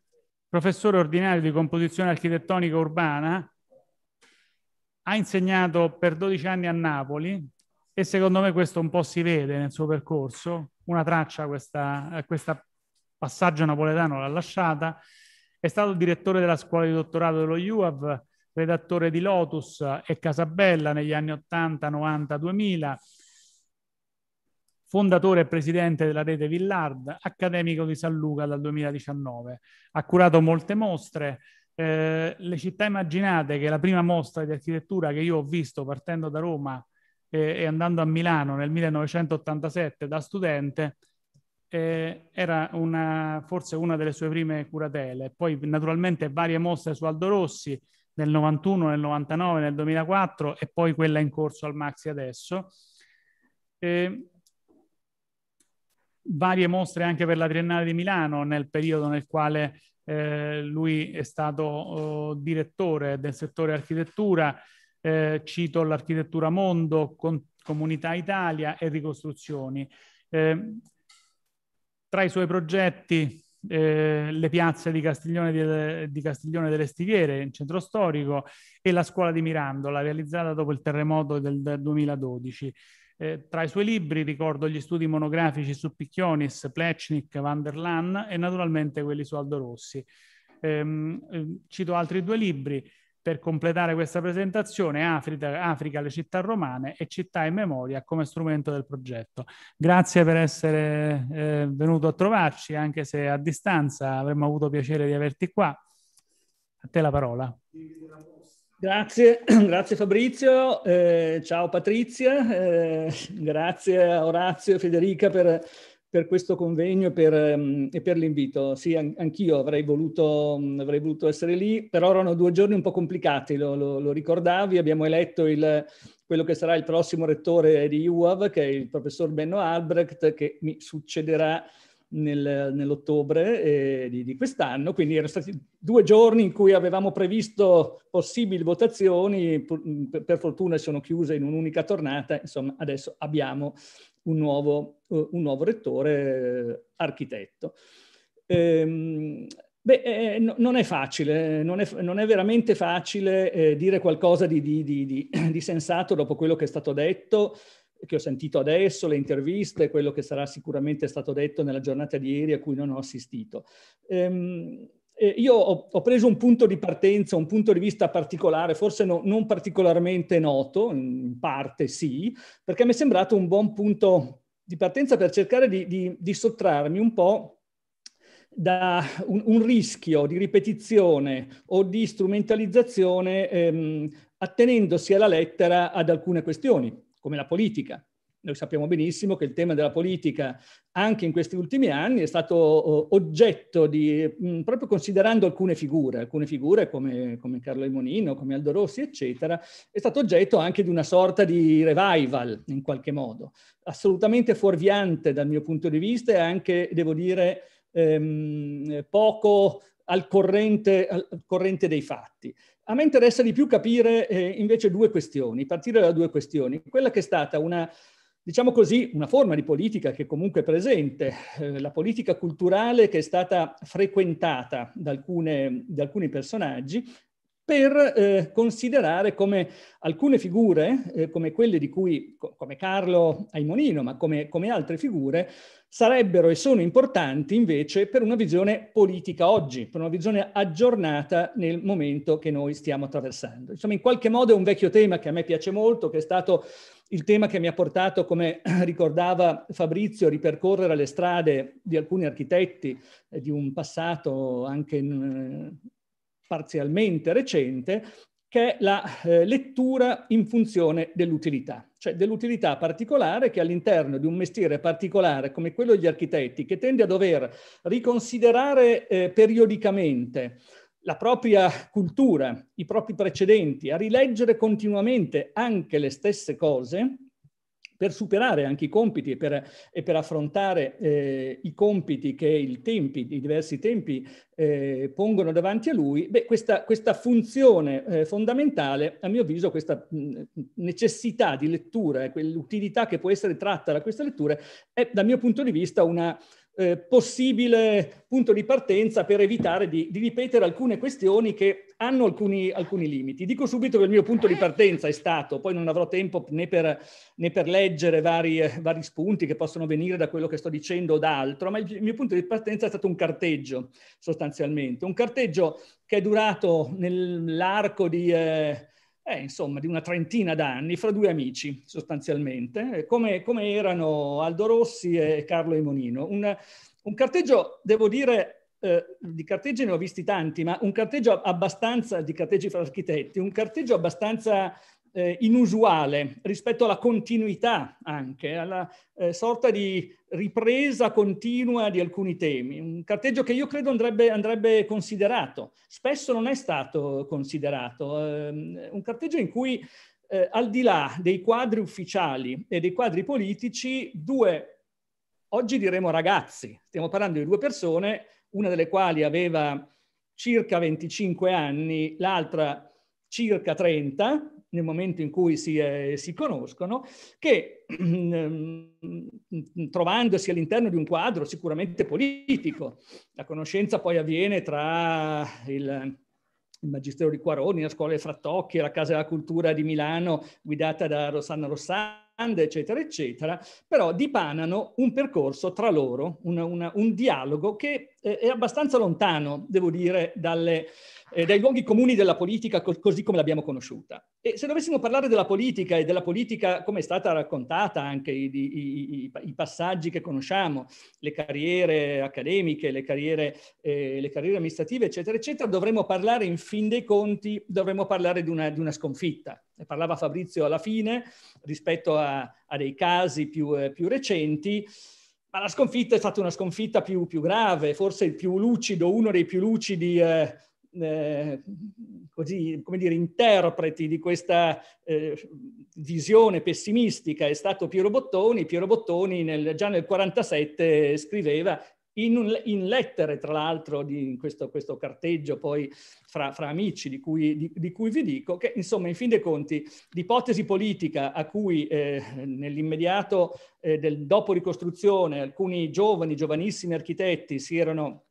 professore ordinario di composizione architettonica urbana, ha insegnato per 12 anni a Napoli, e secondo me questo un po' si vede nel suo percorso, una traccia questa, eh, questa passaggio napoletano l'ha lasciata, è stato direttore della scuola di dottorato dello UAV, redattore di Lotus e Casabella negli anni 80, 90, 2000, fondatore e presidente della rete Villard, accademico di San Luca dal 2019. Ha curato molte mostre, eh, le città immaginate che è la prima mostra di architettura che io ho visto partendo da Roma eh, e andando a Milano nel 1987 da studente, eh, era una, forse una delle sue prime curatele. Poi naturalmente varie mostre su Aldo Rossi nel 91, nel 99, nel 2004 e poi quella in corso al Maxi adesso. Eh, varie mostre anche per la Triennale di Milano nel periodo nel quale eh, lui è stato oh, direttore del settore architettura eh, cito l'architettura mondo, con, comunità Italia e ricostruzioni. Eh, tra i suoi progetti eh, le piazze di Castiglione, di, di Castiglione, delle Stiviere in centro storico e la scuola di Mirandola realizzata dopo il terremoto del, 2012. Eh, tra i suoi libri ricordo gli studi monografici su Picchionis, Plechnik, Van der Laan e naturalmente quelli su Aldo Rossi. Ehm, eh, cito altri due libri, per completare questa presentazione, Africa, Africa, le città romane e città in memoria come strumento del progetto. Grazie per essere eh, venuto a trovarci, anche se a distanza avremmo avuto piacere di averti qua. A te la parola. Grazie, grazie Fabrizio, eh, ciao Patrizia, eh, grazie a Orazio e Federica per per questo convegno e per, ehm, e per l'invito. Sì, anch'io avrei voluto, avrei voluto, essere lì, però erano due giorni un po' complicati, lo, lo, lo ricordavi. Abbiamo eletto il, quello che sarà il prossimo rettore di UAV, che è il professor Benno Albrecht, che mi succederà nel, nell'ottobre eh, di, di, quest'anno, quindi erano stati due giorni in cui avevamo previsto possibili votazioni, per, per fortuna sono chiuse in un'unica tornata, insomma adesso abbiamo un nuovo, eh, un nuovo rettore eh, architetto. Ehm, Beh, eh, eh, no, non è facile, non è, non è veramente facile eh, dire qualcosa di, di, di, di, sensato dopo quello che è stato detto, che ho sentito adesso, le interviste, quello che sarà sicuramente stato detto nella giornata di ieri a cui non ho assistito. Ehm, eh, io ho, ho, preso un punto di partenza, un punto di vista particolare, forse no, non particolarmente noto, in parte sì, perché mi è sembrato un buon punto di partenza per cercare di, di, di sottrarmi un po' da un, un, rischio di ripetizione o di strumentalizzazione ehm, attenendosi alla lettera ad alcune questioni, come la politica noi sappiamo benissimo che il tema della politica anche in questi ultimi anni è stato oggetto di, proprio considerando alcune figure, alcune figure come, come Carlo Limonino, come Aldo Rossi, eccetera, è stato oggetto anche di una sorta di revival in qualche modo, assolutamente fuorviante dal mio punto di vista e anche, devo dire, ehm, poco al corrente, al corrente dei fatti. A me interessa di più capire eh, invece due questioni, partire da due questioni. Quella che è stata una diciamo così, una forma di politica che comunque è presente, eh, la politica culturale che è stata frequentata da, alcune, da, alcuni personaggi per eh, considerare come alcune figure, eh, come quelle di cui, co- come Carlo Aimonino, ma come, come, altre figure, sarebbero e sono importanti invece per una visione politica oggi, per una visione aggiornata nel momento che noi stiamo attraversando. Insomma, in qualche modo è un vecchio tema che a me piace molto, che è stato il tema che mi ha portato, come ricordava Fabrizio, a ripercorrere le strade di alcuni architetti eh, di un passato anche in, mm, parzialmente recente, che è la eh, lettura in funzione dell'utilità, cioè dell'utilità particolare che all'interno di un mestiere particolare come quello degli architetti, che tende a dover riconsiderare eh, periodicamente la propria cultura, i propri precedenti, a rileggere continuamente anche le stesse cose, per superare anche i compiti e per, e per affrontare eh, i compiti che tempi, i diversi tempi eh, pongono davanti a lui, beh, questa, questa funzione eh, fondamentale, a mio avviso, questa mh, necessità di lettura, eh, quell'utilità che può essere tratta da questa lettura, è dal mio punto di vista una, eh, possibile punto di partenza per evitare di, di ripetere alcune questioni che hanno alcuni, alcuni, limiti. Dico subito che il mio punto di partenza è stato, poi non avrò tempo né per, né per leggere vari, vari, spunti che possono venire da quello che sto dicendo o da altro, ma il mio punto di partenza è stato un carteggio sostanzialmente, un carteggio che è durato nell'arco di... Eh, eh, insomma, di una trentina d'anni, fra due amici sostanzialmente, eh, come, come erano Aldo Rossi e Carlo Emonino. Un, un carteggio, devo dire, eh, di carteggi ne ho visti tanti, ma un carteggio abbastanza, di carteggi fra architetti, un carteggio abbastanza eh, inusuale rispetto alla continuità anche, alla eh, sorta di ripresa continua di alcuni temi. Un carteggio che io credo andrebbe, andrebbe considerato, spesso non è stato considerato, ehm, un carteggio in cui eh, al di là dei quadri ufficiali e dei quadri politici, due, oggi diremo ragazzi, stiamo parlando di due persone, una delle quali aveva circa 25 anni, l'altra circa 30, nel momento in cui si, eh, si conoscono, che ehm, trovandosi all'interno di un quadro sicuramente politico, la conoscenza poi avviene tra il, il Magistero di Quaroni, la scuola dei Frattocchi, la Casa della Cultura di Milano guidata da Rosanna Rossano, grande, eccetera, eccetera, però dipanano un percorso tra loro, una, una, un dialogo che eh, è abbastanza lontano, devo dire, dalle, eh, dai luoghi comuni della politica co- così come l'abbiamo conosciuta. E se dovessimo parlare della politica e della politica come è stata raccontata, anche i, i, i, i passaggi che conosciamo, le carriere accademiche, le carriere, eh, le carriere amministrative, eccetera, eccetera, dovremmo parlare in fin dei conti, dovremmo parlare di una, di una sconfitta ne parlava Fabrizio alla fine, rispetto a, a dei casi più, eh, più, recenti, ma la sconfitta è stata una sconfitta più, più grave, forse il più lucido, uno dei più lucidi eh, eh, così, come dire, interpreti di questa eh, visione pessimistica è stato Piero Bottoni. Piero Bottoni nel, già nel 1947 scriveva in, un, in lettere, tra l'altro, di questo, questo carteggio poi fra, fra amici di cui, di, di cui, vi dico, che insomma, in fin dei conti, l'ipotesi politica a cui eh, nell'immediato eh, del dopo ricostruzione alcuni giovani, giovanissimi architetti si erano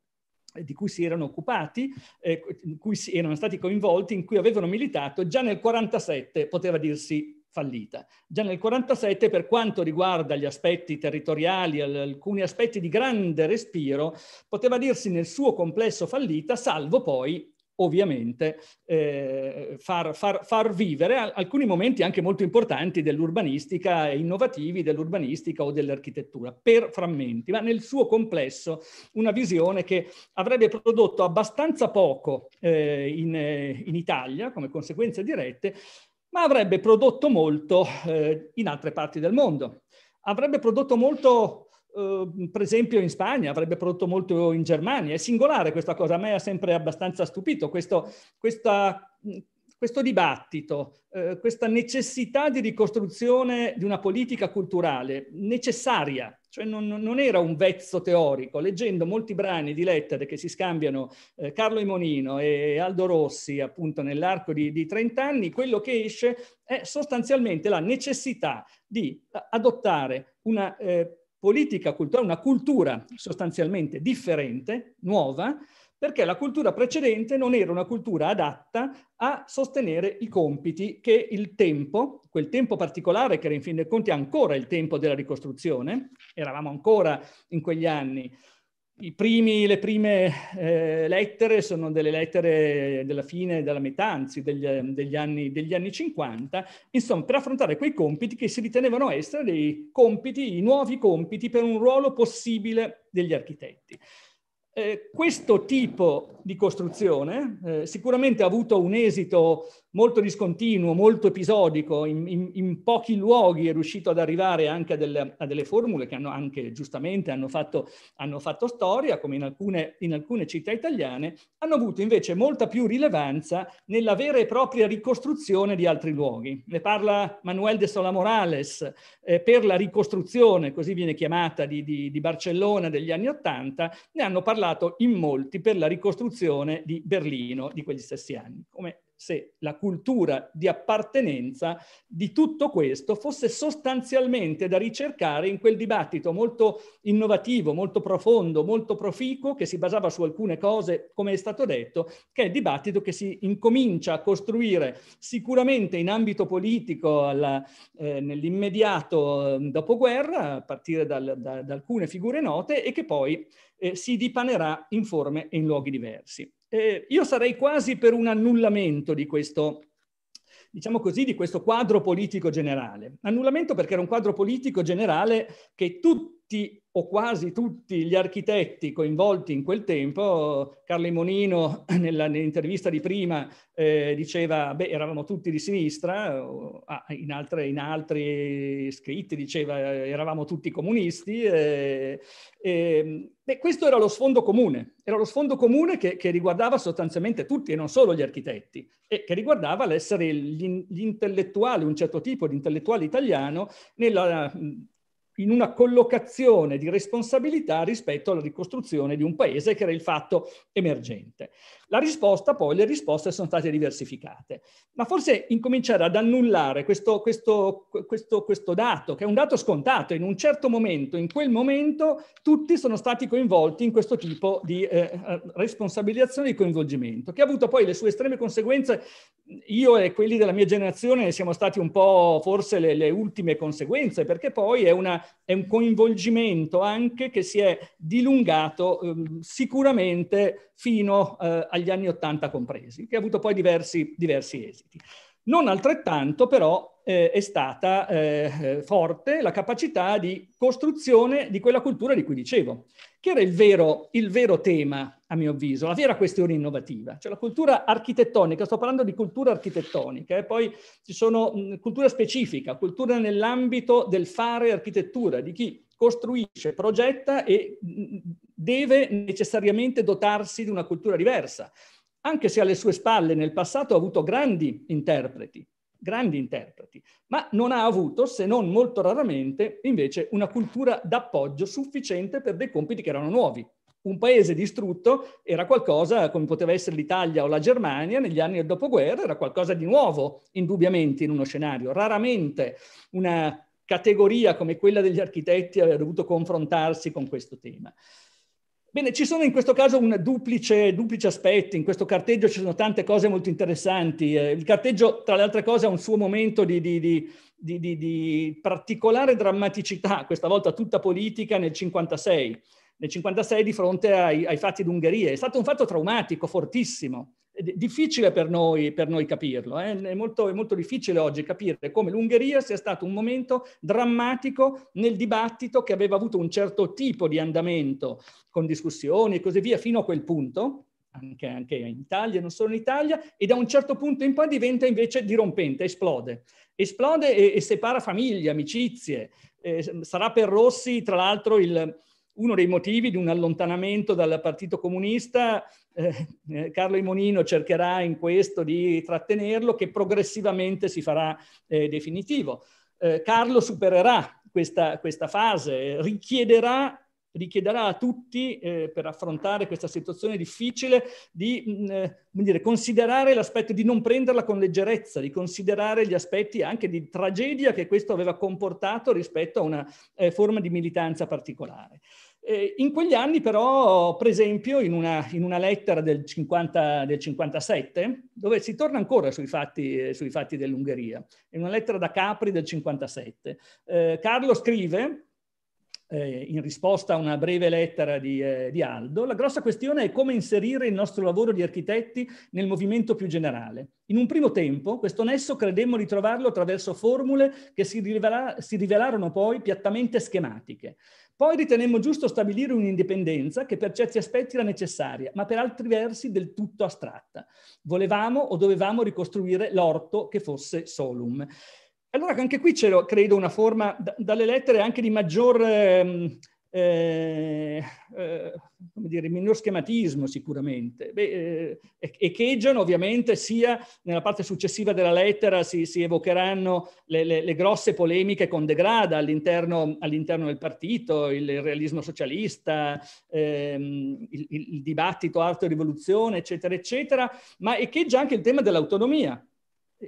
di cui si erano occupati, eh, in cui si erano stati coinvolti, in cui avevano militato, già nel 1947 poteva dirsi fallita. Già nel 1947, per quanto riguarda gli aspetti territoriali, alcuni aspetti di grande respiro, poteva dirsi nel suo complesso fallita, salvo poi ovviamente eh, far, far, far, vivere alcuni momenti anche molto importanti dell'urbanistica innovativi dell'urbanistica o dell'architettura per frammenti, ma nel suo complesso una visione che avrebbe prodotto abbastanza poco eh, in, eh, in Italia come conseguenze dirette, ma avrebbe prodotto molto eh, in altre parti del mondo. Avrebbe prodotto molto, eh, per esempio, in Spagna, avrebbe prodotto molto in Germania. È singolare questa cosa, a me ha sempre abbastanza stupito questo, questa, questo dibattito, eh, questa necessità di ricostruzione di una politica culturale necessaria cioè non, non, era un vezzo teorico. Leggendo molti brani di lettere che si scambiano eh, Carlo Imonino e Aldo Rossi appunto nell'arco di, di 30 anni, quello che esce è sostanzialmente la necessità di eh, adottare una eh, politica culturale, una cultura sostanzialmente differente, nuova, perché la cultura precedente non era una cultura adatta a sostenere i compiti che il tempo quel tempo particolare che era in fin dei conti ancora il tempo della ricostruzione, eravamo ancora in quegli anni. I Primi, le prime eh, lettere sono delle lettere della fine, della metà, anzi degli, degli, anni, degli, anni, 50, insomma per affrontare quei compiti che si ritenevano essere dei compiti, i nuovi compiti per un ruolo possibile degli architetti. Eh, questo tipo di costruzione eh, sicuramente ha avuto un esito molto discontinuo, molto episodico, in, in, in pochi luoghi è riuscito ad arrivare anche a delle, a delle formule che hanno anche giustamente hanno fatto, hanno fatto storia, come in alcune, in alcune città italiane, hanno avuto invece molta più rilevanza nella vera e propria ricostruzione di altri luoghi. Ne parla Manuel de Sola Morales eh, per la ricostruzione, così viene chiamata, di, di, di Barcellona degli anni Ottanta, ne hanno parlato in molti per la ricostruzione di Berlino di quegli stessi anni. Come se la cultura di appartenenza di tutto questo fosse sostanzialmente da ricercare in quel dibattito molto innovativo, molto profondo, molto proficuo, che si basava su alcune cose, come è stato detto, che è il dibattito che si incomincia a costruire sicuramente in ambito politico alla, eh, nell'immediato ehm, dopoguerra, a partire dal, da, da, alcune figure note, e che poi eh, si dipanerà in forme e in luoghi diversi eh, io sarei quasi per un annullamento di questo, diciamo così, di questo quadro politico generale. Annullamento perché era un quadro politico generale che tutti o quasi tutti gli architetti coinvolti in quel tempo, Carlo Monino nella, nell'intervista di prima eh, diceva, beh, eravamo tutti di sinistra, ah, in, altre, in, altri scritti diceva, eravamo tutti comunisti. Eh, eh, beh, questo era lo sfondo comune, era lo sfondo comune che, che, riguardava sostanzialmente tutti e non solo gli architetti, e che riguardava l'essere l'intellettuale, un certo tipo di intellettuale italiano nella in una collocazione di responsabilità rispetto alla ricostruzione di un paese che era il fatto emergente. La risposta poi, le risposte sono state diversificate, ma forse incominciare ad annullare questo, questo, questo, questo dato, che è un dato scontato, in un certo momento, in quel momento, tutti sono stati coinvolti in questo tipo di eh, responsabilizzazione e coinvolgimento, che ha avuto poi le sue estreme conseguenze. Io e quelli della mia generazione siamo stati un po' forse le, le ultime conseguenze, perché poi è una è un coinvolgimento anche che si è dilungato ehm, sicuramente fino eh, agli anni Ottanta compresi, che ha avuto poi diversi, diversi esiti. Non altrettanto però eh, è stata eh, forte la capacità di costruzione di quella cultura di cui dicevo, che era il vero, il vero tema a mio avviso, la vera questione innovativa, cioè la cultura architettonica, sto parlando di cultura architettonica, e eh? poi ci sono mh, mm, cultura specifica, cultura nell'ambito del fare architettura, di chi costruisce, progetta e mh, mm, mm, deve necessariamente dotarsi di una cultura diversa, anche se alle sue spalle nel passato ha avuto grandi interpreti, grandi interpreti, ma non ha avuto, se non molto raramente, invece una cultura d'appoggio sufficiente per dei compiti che erano nuovi, un paese distrutto era qualcosa, come poteva essere l'Italia o la Germania negli anni del dopoguerra, era qualcosa di nuovo, indubbiamente, in uno scenario. Raramente una categoria come quella degli architetti aveva dovuto confrontarsi con questo tema. Bene, ci sono in questo caso un duplice, duplice aspetto, in questo carteggio ci sono tante cose molto interessanti. Eh, il carteggio, tra le altre cose, ha un suo momento di, di, di, di particolare drammaticità, questa volta tutta politica, nel 1956 nel 1956 di fronte ai, ai fatti d'Ungheria. È stato un fatto traumatico, fortissimo. È difficile per noi, per noi capirlo, eh? è, molto, è, molto, difficile oggi capire come l'Ungheria sia stato un momento drammatico nel dibattito che aveva avuto un certo tipo di andamento con discussioni e così via fino a quel punto, anche, anche in Italia, non solo in Italia, e da un certo punto in poi diventa invece dirompente, esplode. Esplode e, e separa famiglie, amicizie. Eh, sarà per Rossi, tra l'altro, il, uno dei motivi di un allontanamento dal Partito Comunista, eh, eh, Carlo Imonino cercherà in questo di trattenerlo, che progressivamente si farà eh, definitivo. Eh, Carlo supererà questa, questa fase, richiederà richiederà a tutti, eh, per affrontare questa situazione difficile, di mh, mm, eh, dire, considerare l'aspetto, di non prenderla con leggerezza, di considerare gli aspetti anche di tragedia che questo aveva comportato rispetto a una eh, forma di militanza particolare. Eh, in quegli anni però, per esempio, in una, in una lettera del, 50, del, 57, dove si torna ancora sui fatti, eh, fatti dell'Ungheria, in una lettera da Capri del 57, eh, Carlo scrive eh, in risposta a una breve lettera di, eh, di, Aldo, la grossa questione è come inserire il nostro lavoro di architetti nel movimento più generale. In un primo tempo questo nesso credemmo di trovarlo attraverso formule che si, rivela si rivelarono poi piattamente schematiche. Poi ritenemmo giusto stabilire un'indipendenza che per certi aspetti era necessaria, ma per altri versi del tutto astratta. Volevamo o dovevamo ricostruire l'orto che fosse Solum. Allora anche qui c'è, credo, una forma d- dalle lettere anche di maggior, ehm, eh, eh, come dire, minor schematismo sicuramente. Beh, eh, echeggiano ovviamente sia nella parte successiva della lettera si, si evocheranno le, le, le, grosse polemiche con De Grada all'interno, all'interno del partito, il, realismo socialista, ehm, il, il dibattito arte rivoluzione, eccetera, eccetera, ma echeggia anche il tema dell'autonomia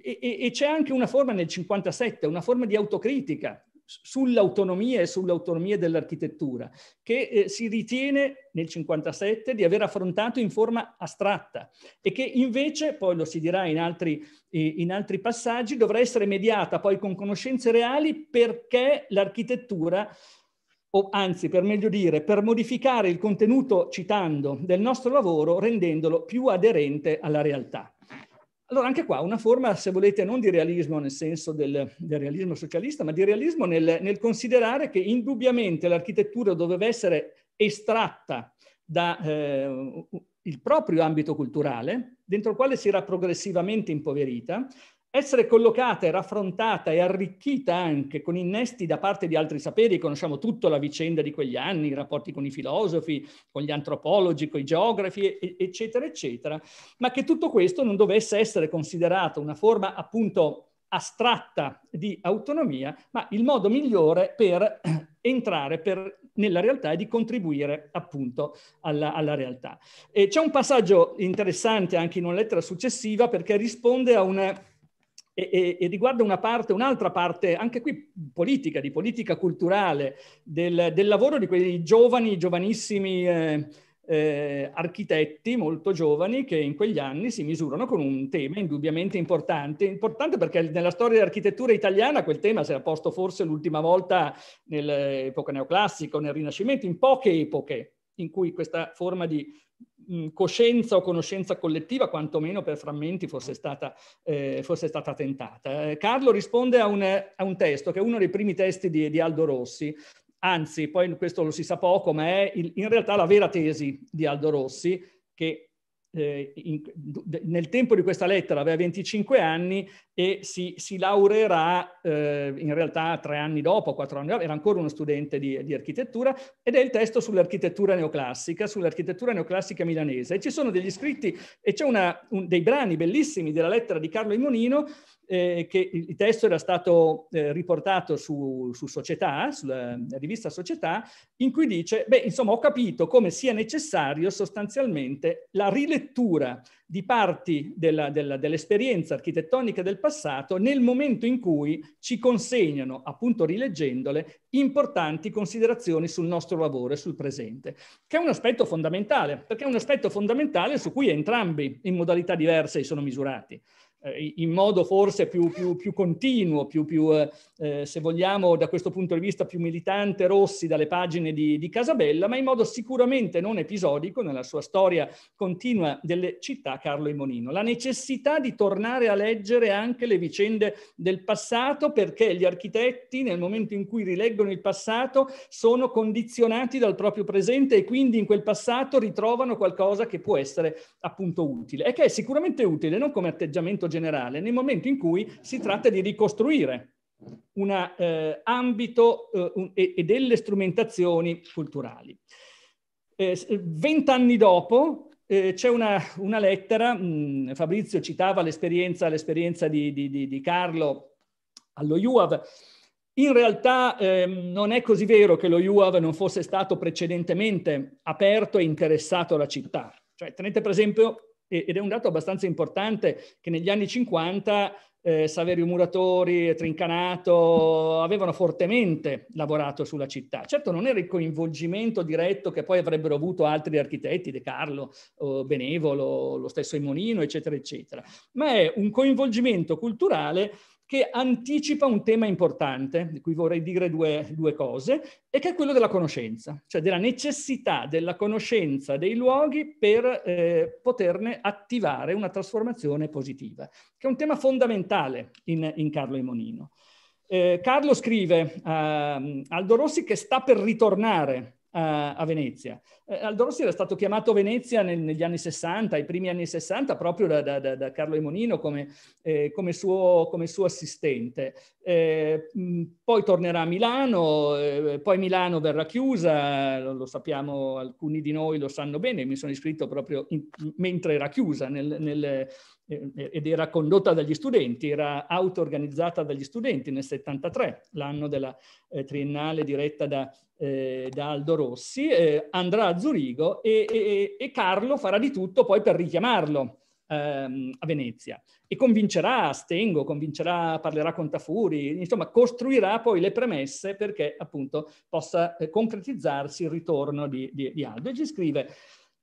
e, e, e c'è anche una forma nel 57, una forma di autocritica sull'autonomia e sull'autonomia dell'architettura, che eh, si ritiene nel 57 di aver affrontato in forma astratta e che invece, poi lo si dirà in altri, eh, in altri passaggi, dovrà essere mediata poi con conoscenze reali perché l'architettura o anzi per meglio dire, per modificare il contenuto citando del nostro lavoro rendendolo più aderente alla realtà. Allora, anche qua una forma, se volete, non di realismo nel senso del, del realismo socialista, ma di realismo nel, nel considerare che indubbiamente l'architettura doveva essere estratta dal eh, proprio ambito culturale, dentro il quale si era progressivamente impoverita, essere collocata e raffrontata e arricchita anche con innesti da parte di altri saperi, conosciamo tutta la vicenda di quegli anni, i rapporti con i filosofi, con gli antropologi, con i geografi, eccetera, eccetera, ma che tutto questo non dovesse essere considerato una forma appunto astratta di autonomia, ma il modo migliore per entrare per, nella realtà e di contribuire appunto alla, alla realtà. E c'è un passaggio interessante anche in una lettera successiva perché risponde a una e, e, e riguarda una parte, un'altra parte, anche qui politica, di politica culturale, del, del lavoro di quei giovani, giovanissimi eh, eh, architetti molto giovani che in quegli anni si misurano con un tema indubbiamente importante, importante perché nella storia dell'architettura italiana quel tema si era posto forse l'ultima volta nell'epoca neoclassica, nel Rinascimento, in poche epoche in cui questa forma di coscienza o conoscenza collettiva, quantomeno per frammenti, fosse mm. stata, eh, fosse stata tentata. Eh, Carlo risponde a un, a un, testo che è uno dei primi testi di, di Aldo Rossi, anzi, poi questo lo si sa poco, ma è il, in realtà la vera tesi di Aldo Rossi, che eh, in, nel tempo di questa lettera aveva 25 anni e si, si laureerà eh, in realtà tre anni dopo, quattro anni dopo, era ancora uno studente di, di architettura ed è il testo sull'architettura neoclassica, sull'architettura neoclassica milanese. E ci sono degli scritti e c'è una, un, dei brani bellissimi della lettera di Carlo Imonino eh, che il testo era stato eh, riportato su, su, Società, sulla rivista Società, in cui dice, beh, insomma, ho capito come sia necessario sostanzialmente la rilettura di parti della, della, dell'esperienza architettonica del passato nel momento in cui ci consegnano, appunto rileggendole, importanti considerazioni sul nostro lavoro e sul presente, che è un aspetto fondamentale, perché è un aspetto fondamentale su cui entrambi in modalità diverse sono misurati. Eh, in modo forse più, più, più continuo, più, più eh, eh, se vogliamo da questo punto di vista più militante Rossi dalle pagine di, di, Casabella, ma in modo sicuramente non episodico nella sua storia continua delle città Carlo Imonino. La necessità di tornare a leggere anche le vicende del passato perché gli architetti nel momento in cui rileggono il passato sono condizionati dal proprio presente e quindi in quel passato ritrovano qualcosa che può essere appunto utile e che è sicuramente utile non come atteggiamento generale generale, nel momento in cui si tratta di ricostruire un eh, ambito eh, un, e, e, delle strumentazioni culturali. Eh, vent'anni dopo eh, c'è una, una lettera, mh, mm, Fabrizio citava l'esperienza, l'esperienza di, di, di Carlo allo IUAV, in realtà ehm, non è così vero che lo UAV non fosse stato precedentemente aperto e interessato alla città. Cioè, tenete per esempio ed è un dato abbastanza importante che negli anni 50 eh, Saverio Muratori, e Trincanato avevano fortemente lavorato sulla città. Certo non era il coinvolgimento diretto che poi avrebbero avuto altri architetti, De Carlo, oh, Benevolo, lo stesso Imonino, eccetera, eccetera, ma è un coinvolgimento culturale che anticipa un tema importante, di cui vorrei dire due, due cose, e che è quello della conoscenza, cioè della necessità della conoscenza dei luoghi per eh, poterne attivare una trasformazione positiva, che è un tema fondamentale in, in Carlo Emonino. Eh, Carlo scrive a mm, Aldo Rossi che sta per ritornare a, Venezia. Eh, Rossi era stato chiamato a Venezia nel, negli anni 60, i primi anni 60, proprio da, da, da Carlo Emonino come, eh, come, suo, come suo, assistente. Eh, poi tornerà a Milano, eh, poi Milano verrà chiusa, lo, lo, sappiamo, alcuni di noi lo sanno bene, mi sono iscritto proprio in, mentre era chiusa nel, nel, eh, ed era condotta dagli studenti, era auto-organizzata dagli studenti nel 73, l'anno della eh, triennale diretta da, eh, da Aldo Rossi, eh, andrà a Zurigo e, e, e, Carlo farà di tutto poi per richiamarlo ehm, a Venezia e convincerà Stengo, convincerà, parlerà con Tafuri, insomma costruirà poi le premesse perché appunto possa eh, concretizzarsi il ritorno di, di, di Aldo e ci scrive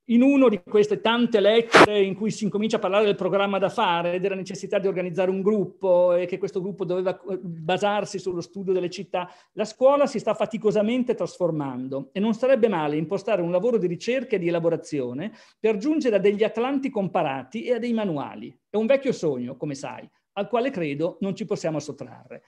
in una di queste tante lettere in cui si incomincia a parlare del programma da fare, della necessità di organizzare un gruppo e che questo gruppo doveva eh, basarsi sullo studio delle città, la scuola si sta faticosamente trasformando e non sarebbe male impostare un lavoro di ricerca e di elaborazione per giungere a degli atlanti comparati e a dei manuali. È un vecchio sogno, come sai, al quale credo non ci possiamo sottrarre.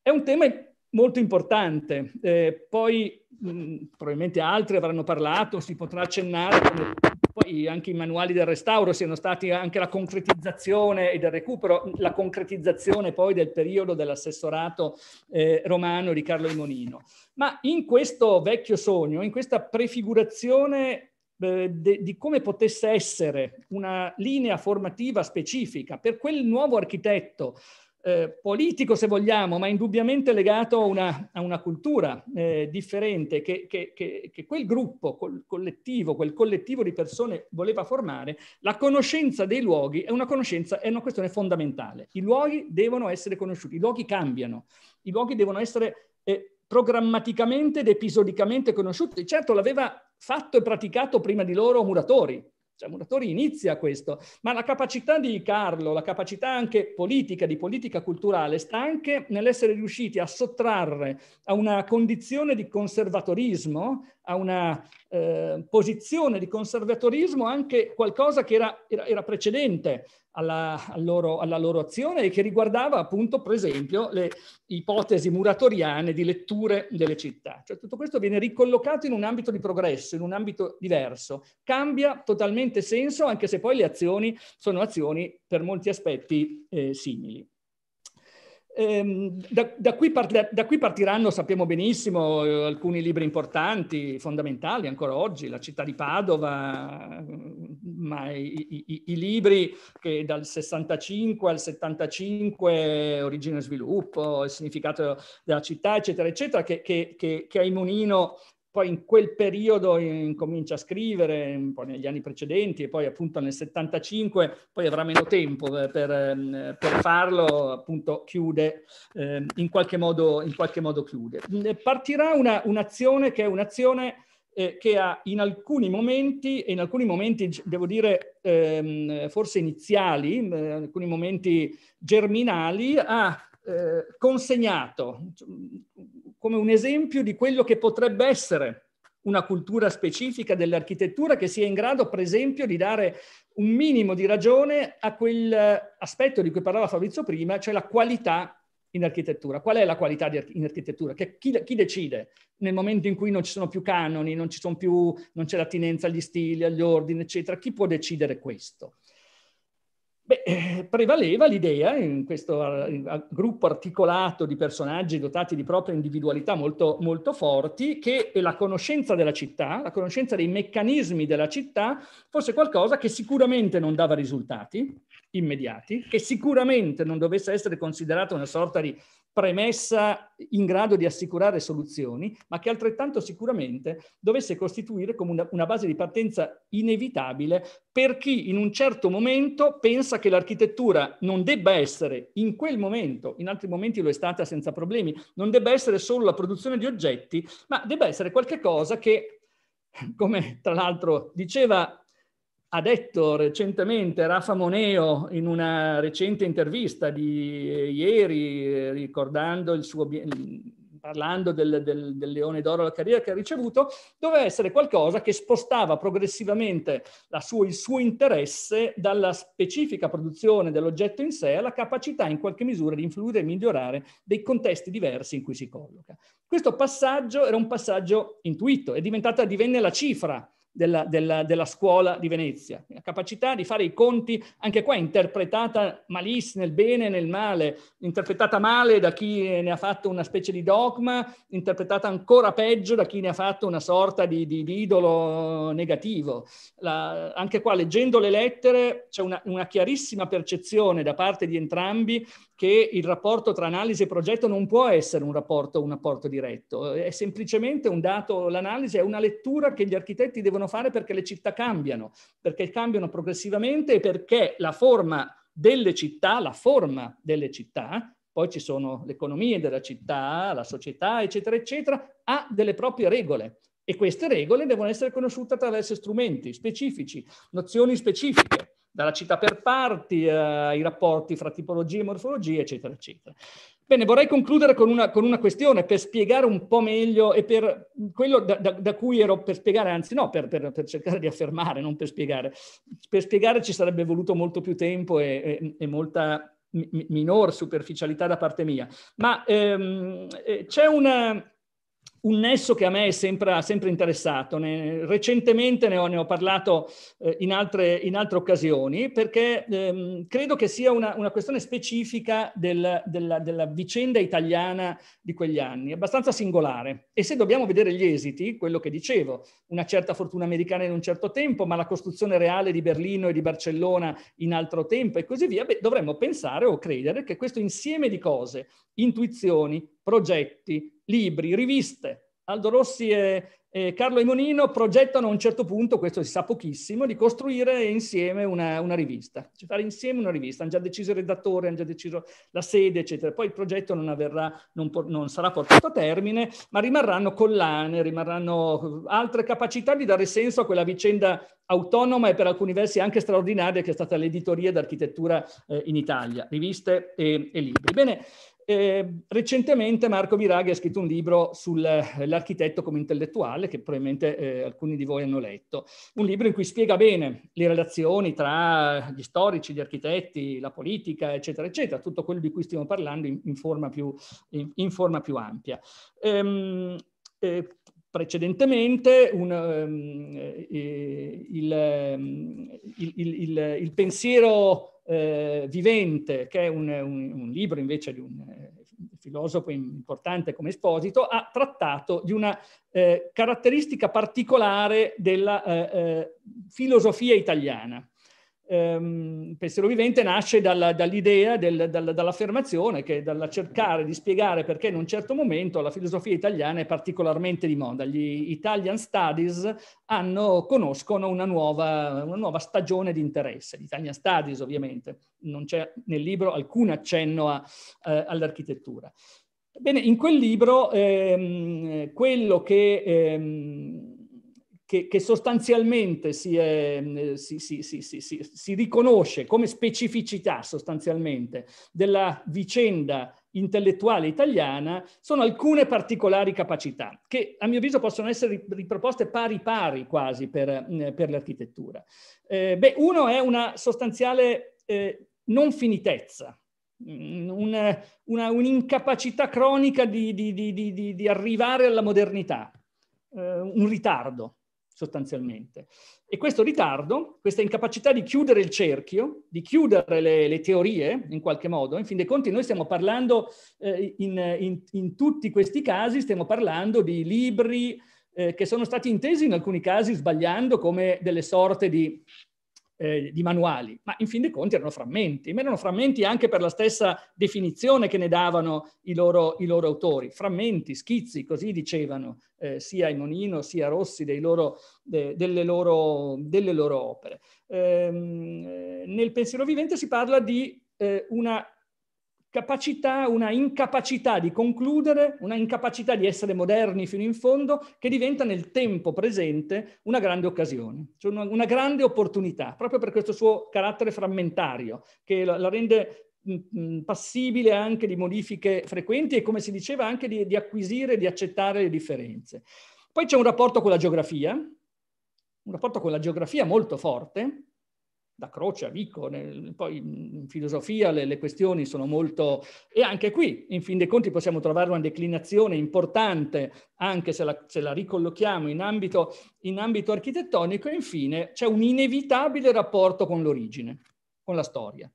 È un tema molto importante, eh, poi Mm, probabilmente altri avranno parlato, si potrà accennare come poi anche i manuali del restauro siano stati anche la concretizzazione e del recupero, la concretizzazione poi del periodo dell'assessorato eh, romano di Carlo Imonino. Ma in questo vecchio sogno, in questa prefigurazione eh, de, di come potesse essere una linea formativa specifica per quel nuovo architetto eh, politico se vogliamo, ma indubbiamente legato a una, a una cultura eh, differente che, che, che, che, quel gruppo col, collettivo, quel collettivo di persone voleva formare, la conoscenza dei luoghi è una conoscenza, è una questione fondamentale. I luoghi devono essere conosciuti, i luoghi cambiano, i luoghi devono essere eh, programmaticamente ed episodicamente conosciuti. Certo l'aveva fatto e praticato prima di loro Muratori, cioè, Muratori inizia questo, ma la capacità di Carlo, la capacità anche politica, di politica culturale, sta anche nell'essere riusciti a sottrarre a una condizione di conservatorismo, a una eh, posizione di conservatorismo anche qualcosa che era, era, era precedente, alla, alla, loro, alla, loro, azione e che riguardava appunto, per esempio, le ipotesi muratoriane di letture delle città. Cioè tutto questo viene ricollocato in un ambito di progresso, in un ambito diverso. Cambia totalmente senso anche se poi le azioni sono azioni per molti aspetti eh, simili. Ehm, da, da, qui part- da, qui partiranno, sappiamo benissimo, eh, alcuni libri importanti, fondamentali ancora oggi, La città di Padova, mm, ma i, i, i libri che dal 65 al 75, origine e sviluppo, il significato della città, eccetera, eccetera, che, che, che, che Aimonino poi in quel periodo eh, incomincia a scrivere, un po' negli anni precedenti e poi appunto nel 75, poi avrà meno tempo per, per, ehm, farlo, appunto chiude, eh, in, qualche modo, in qualche modo chiude. Partirà una, un'azione che è un'azione eh, che ha in alcuni momenti, in alcuni momenti devo dire ehm, forse iniziali, in eh, alcuni momenti germinali, ha eh, consegnato come un esempio di quello che potrebbe essere una cultura specifica dell'architettura che sia in grado, per esempio, di dare un minimo di ragione a quel eh, aspetto di cui parlava Fabrizio prima, cioè la qualità in architettura. Qual è la qualità di, in architettura? Che, chi, chi, decide nel momento in cui non ci sono più canoni, non, sono più, non c'è l'attinenza agli stili, agli ordini, eccetera? Chi può decidere questo? Beh, eh, prevaleva l'idea in questo gruppo articolato di personaggi dotati di proprie individualità molto, molto forti che la conoscenza della città, la conoscenza dei meccanismi della città fosse qualcosa che sicuramente non dava risultati immediati, che sicuramente non dovesse essere considerato una sorta di premessa in grado di assicurare soluzioni, ma che altrettanto sicuramente dovesse costituire come una, una, base di partenza inevitabile per chi in un certo momento pensa che l'architettura non debba essere in quel momento, in altri momenti lo è stata senza problemi, non debba essere solo la produzione di oggetti, ma debba essere qualcosa che, come tra l'altro diceva ha detto recentemente Rafa Moneo in una recente intervista di eh, ieri, eh, ricordando il suo, parlando del, del, del leone d'oro alla carriera che ha ricevuto, doveva essere qualcosa che spostava progressivamente suo, il suo interesse dalla specifica produzione dell'oggetto in sé alla capacità in qualche misura di influire e migliorare dei contesti diversi in cui si colloca. Questo passaggio era un passaggio intuito, è divenne la cifra della, della, della, scuola di Venezia, la capacità di fare i conti, anche qua interpretata malissimo nel bene e nel male, interpretata male da chi ne ha fatto una specie di dogma, interpretata ancora peggio da chi ne ha fatto una sorta di, di, di idolo negativo. La, anche qua leggendo le lettere c'è una, una chiarissima percezione da parte di entrambi che il rapporto tra analisi e progetto non può essere un rapporto, un rapporto diretto, è semplicemente un dato, l'analisi è una lettura che gli architetti devono fare perché le città cambiano, perché cambiano progressivamente e perché la forma delle città, la forma delle città, poi ci sono le economie della città, la società, eccetera, eccetera, ha delle proprie regole. E queste regole devono essere conosciute attraverso strumenti specifici, nozioni specifiche dalla città per parti, ai eh, rapporti fra tipologie e morfologie, eccetera, eccetera. Bene, vorrei concludere con una, con una, questione per spiegare un po' meglio e per quello da, da, da cui ero per spiegare, anzi no, per, per, per, cercare di affermare, non per spiegare. Per spiegare ci sarebbe voluto molto più tempo e, e, e molta mi, minor superficialità da parte mia, ma ehm, eh, c'è una un nesso che a me è sempre, sempre interessato. Ne, recentemente ne ho, ne ho parlato eh, in, altre, in, altre, occasioni perché ehm, credo che sia una, una questione specifica del, della, della, vicenda italiana di quegli anni, abbastanza singolare. E se dobbiamo vedere gli esiti, quello che dicevo, una certa fortuna americana in un certo tempo, ma la costruzione reale di Berlino e di Barcellona in altro tempo e così via, beh, dovremmo pensare o credere che questo insieme di cose, intuizioni, progetti, libri, riviste. Aldo Rossi e, e Carlo Imonino progettano a un certo punto, questo si sa pochissimo, di costruire insieme una, una rivista, cioè fare insieme una rivista. Hanno già deciso il redattore, hanno già deciso la sede, eccetera. Poi il progetto non, avverrà, non, non sarà portato a termine, ma rimarranno collane, rimarranno altre capacità di dare senso a quella vicenda autonoma e per alcuni versi anche straordinaria che è stata l'editoria d'architettura eh, in Italia, riviste e, e libri. Bene, Ehm, recentemente Marco Miraghi ha scritto un libro sull'architetto eh, come intellettuale, che probabilmente eh, alcuni di voi hanno letto, un libro in cui spiega bene le relazioni tra gli storici, gli architetti, la politica, eccetera, eccetera, tutto quello di cui stiamo parlando in, in, forma, più, in, in forma, più, ampia. Ehm, eh, precedentemente un, um, il, il, il, il pensiero eh, vivente, che è un, un, un, libro invece di un eh, filosofo importante come Esposito, ha trattato di una eh, caratteristica particolare della eh, eh, filosofia italiana ehm, pensiero vivente nasce dalla, dall'idea, del, dalla, dall'affermazione che dalla cercare di spiegare perché in un certo momento la filosofia italiana è particolarmente di moda. Gli Italian Studies hanno, conoscono una nuova, una nuova stagione di interesse, gli Italian Studies ovviamente, non c'è nel libro alcun accenno a, eh, all'architettura. Bene, in quel libro ehm, quello che... Ehm, che, che sostanzialmente si, è, eh, si, si, si, riconosce come specificità sostanzialmente della vicenda intellettuale italiana sono alcune particolari capacità che a mio avviso possono essere riproposte pari pari quasi per, eh, per l'architettura. Eh, beh, uno è una sostanziale eh, non finitezza, mm, una, una, un'incapacità cronica di, di, di, di arrivare alla modernità, eh, un ritardo sostanzialmente. E questo ritardo, questa incapacità di chiudere il cerchio, di chiudere le, le teorie in qualche modo, in fin dei conti noi stiamo parlando, eh, in, in, in, tutti questi casi stiamo parlando di libri eh, che sono stati intesi in alcuni casi sbagliando come delle sorte di eh, di manuali, ma in fin dei conti erano frammenti, ma erano frammenti anche per la stessa definizione che ne davano i loro, i loro autori, frammenti, schizzi, così dicevano eh, sia Imonino sia Rossi loro, de, delle, loro, delle, loro, opere. Ehm, nel pensiero vivente si parla di eh, una capacità, una incapacità di concludere, una incapacità di essere moderni fino in fondo, che diventa nel tempo presente una grande occasione, cioè una, una grande opportunità, proprio per questo suo carattere frammentario, che la, la rende mm, mm, passibile anche di modifiche frequenti e, come si diceva, anche di, di acquisire, di accettare le differenze. Poi c'è un rapporto con la geografia, un rapporto con la geografia molto forte, da Croce a Vico, nel, poi in filosofia le, le, questioni sono molto... E anche qui, in fin dei conti, possiamo trovare una declinazione importante, anche se la, se la ricollochiamo in ambito, in ambito architettonico, e infine c'è un inevitabile rapporto con l'origine, con la storia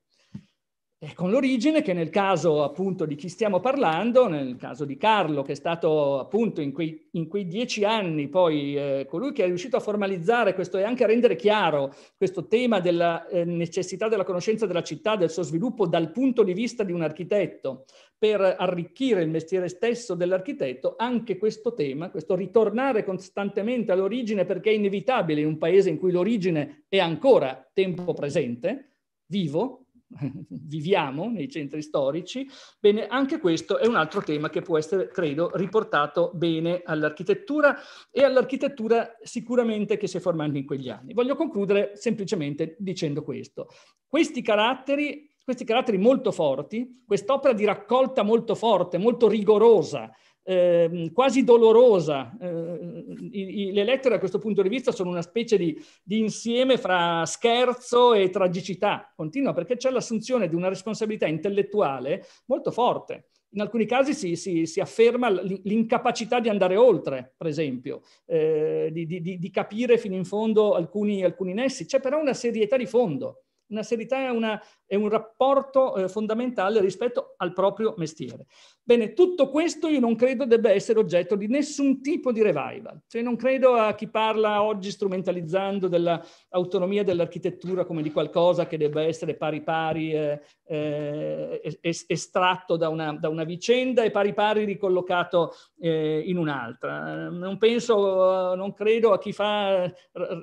eh, con l'origine che nel caso appunto di chi stiamo parlando, nel caso di Carlo, che è stato appunto in quei, in quei dieci anni poi eh, colui che è riuscito a formalizzare questo e anche a rendere chiaro questo tema della eh, necessità della conoscenza della città, del suo sviluppo dal punto di vista di un architetto, per arricchire il mestiere stesso dell'architetto, anche questo tema, questo ritornare costantemente all'origine perché è inevitabile in un paese in cui l'origine è ancora tempo presente, vivo, viviamo nei centri storici, bene, anche questo è un altro tema che può essere, credo, riportato bene all'architettura e all'architettura sicuramente che si è formando in quegli anni. Voglio concludere semplicemente dicendo questo. Questi caratteri, questi caratteri molto forti, quest'opera di raccolta molto forte, molto rigorosa eh, quasi dolorosa. Eh, i, i, le lettere da questo punto di vista sono una specie di, di insieme fra scherzo e tragicità continua, perché c'è l'assunzione di una responsabilità intellettuale molto forte in alcuni casi si, si, si, afferma l'incapacità di andare oltre, per esempio, eh, di, di, di, capire fino in fondo alcuni, alcuni nessi. C'è però una serietà di fondo una serietà è, una, è un rapporto eh, fondamentale rispetto al proprio mestiere. Bene, tutto questo io non credo debba essere oggetto di nessun tipo di revival, cioè non credo a chi parla oggi strumentalizzando dell'autonomia dell'architettura come di qualcosa che debba essere pari pari eh, eh, estratto da una, da una, vicenda e pari pari ricollocato eh, in un'altra. Non penso, non credo a chi fa,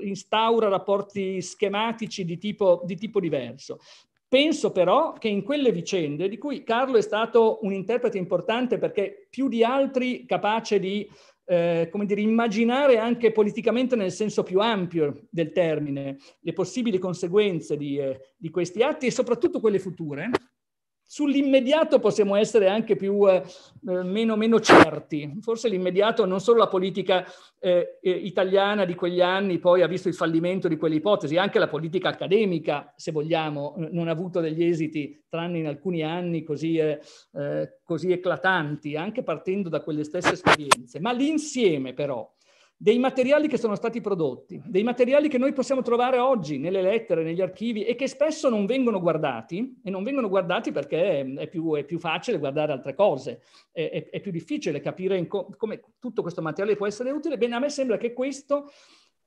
instaura rapporti schematici di tipo, di tipo sviluppo diverso. Penso però che in quelle vicende, di cui Carlo è stato un interprete importante perché più di altri capace di eh, come dire, immaginare anche politicamente nel senso più ampio del termine le possibili conseguenze di, eh, di questi atti e soprattutto quelle future, Sull'immediato possiamo essere anche più, eh, eh, meno, meno, certi. Forse l'immediato, non solo la politica eh, eh, italiana di quegli anni poi ha visto il fallimento di quell'ipotesi, anche la politica accademica, se vogliamo, non ha avuto degli esiti, tranne in alcuni anni così, eh, eh, così eclatanti, anche partendo da quelle stesse esperienze. Ma l'insieme però dei materiali che sono stati prodotti, dei materiali che noi possiamo trovare oggi nelle lettere, negli archivi e che spesso non vengono guardati e non vengono guardati perché è più, è più facile guardare altre cose, è, è, è più difficile capire co- come tutto questo materiale può essere utile. Bene, a me sembra che questo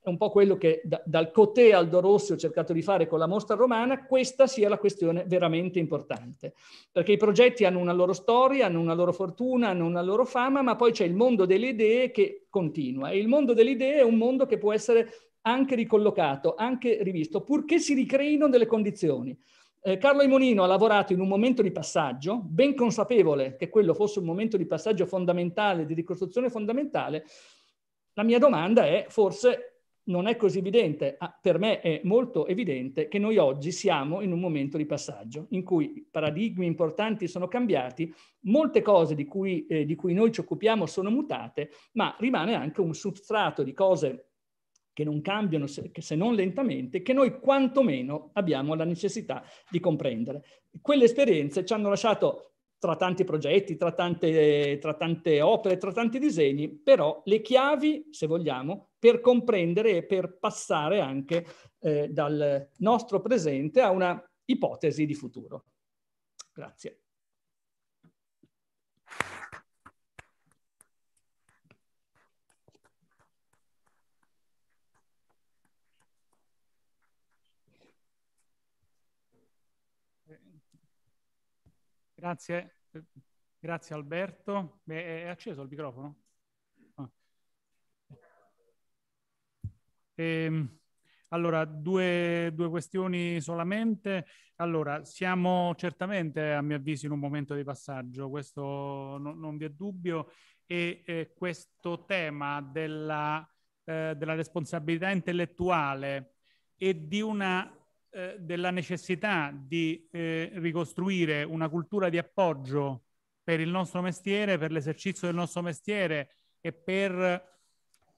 è un po' quello che da, dal Coté Aldo Rossi ho cercato di fare con la mostra romana, questa sia la questione veramente importante. Perché i progetti hanno una loro storia, hanno una loro fortuna, hanno una loro fama, ma poi c'è il mondo delle idee che continua. E il mondo delle idee è un mondo che può essere anche ricollocato, anche rivisto, purché si ricreino delle condizioni. Eh, Carlo Imonino ha lavorato in un momento di passaggio, ben consapevole che quello fosse un momento di passaggio fondamentale, di ricostruzione fondamentale. La mia domanda è, forse non è così evidente, ah, per me è molto evidente che noi oggi siamo in un momento di passaggio in cui paradigmi importanti sono cambiati, molte cose di cui, eh, di cui noi ci occupiamo sono mutate, ma rimane anche un substrato di cose che non cambiano se, se, non lentamente, che noi quantomeno abbiamo la necessità di comprendere. Quelle esperienze ci hanno lasciato tra tanti progetti, tra tante, tra tante opere, tra tanti disegni, però le chiavi, se vogliamo, per comprendere e per passare anche eh, dal nostro presente a una ipotesi di futuro. Grazie. Grazie, grazie Alberto. Beh, è acceso il microfono? E, ehm, allora, due, due, questioni solamente. Allora, siamo certamente, a mio avviso, in un momento di passaggio, questo no, non vi è dubbio, e eh, questo tema della, eh, della, responsabilità intellettuale e una, eh, della necessità di eh, ricostruire una cultura di appoggio per il nostro mestiere, per l'esercizio del nostro mestiere e per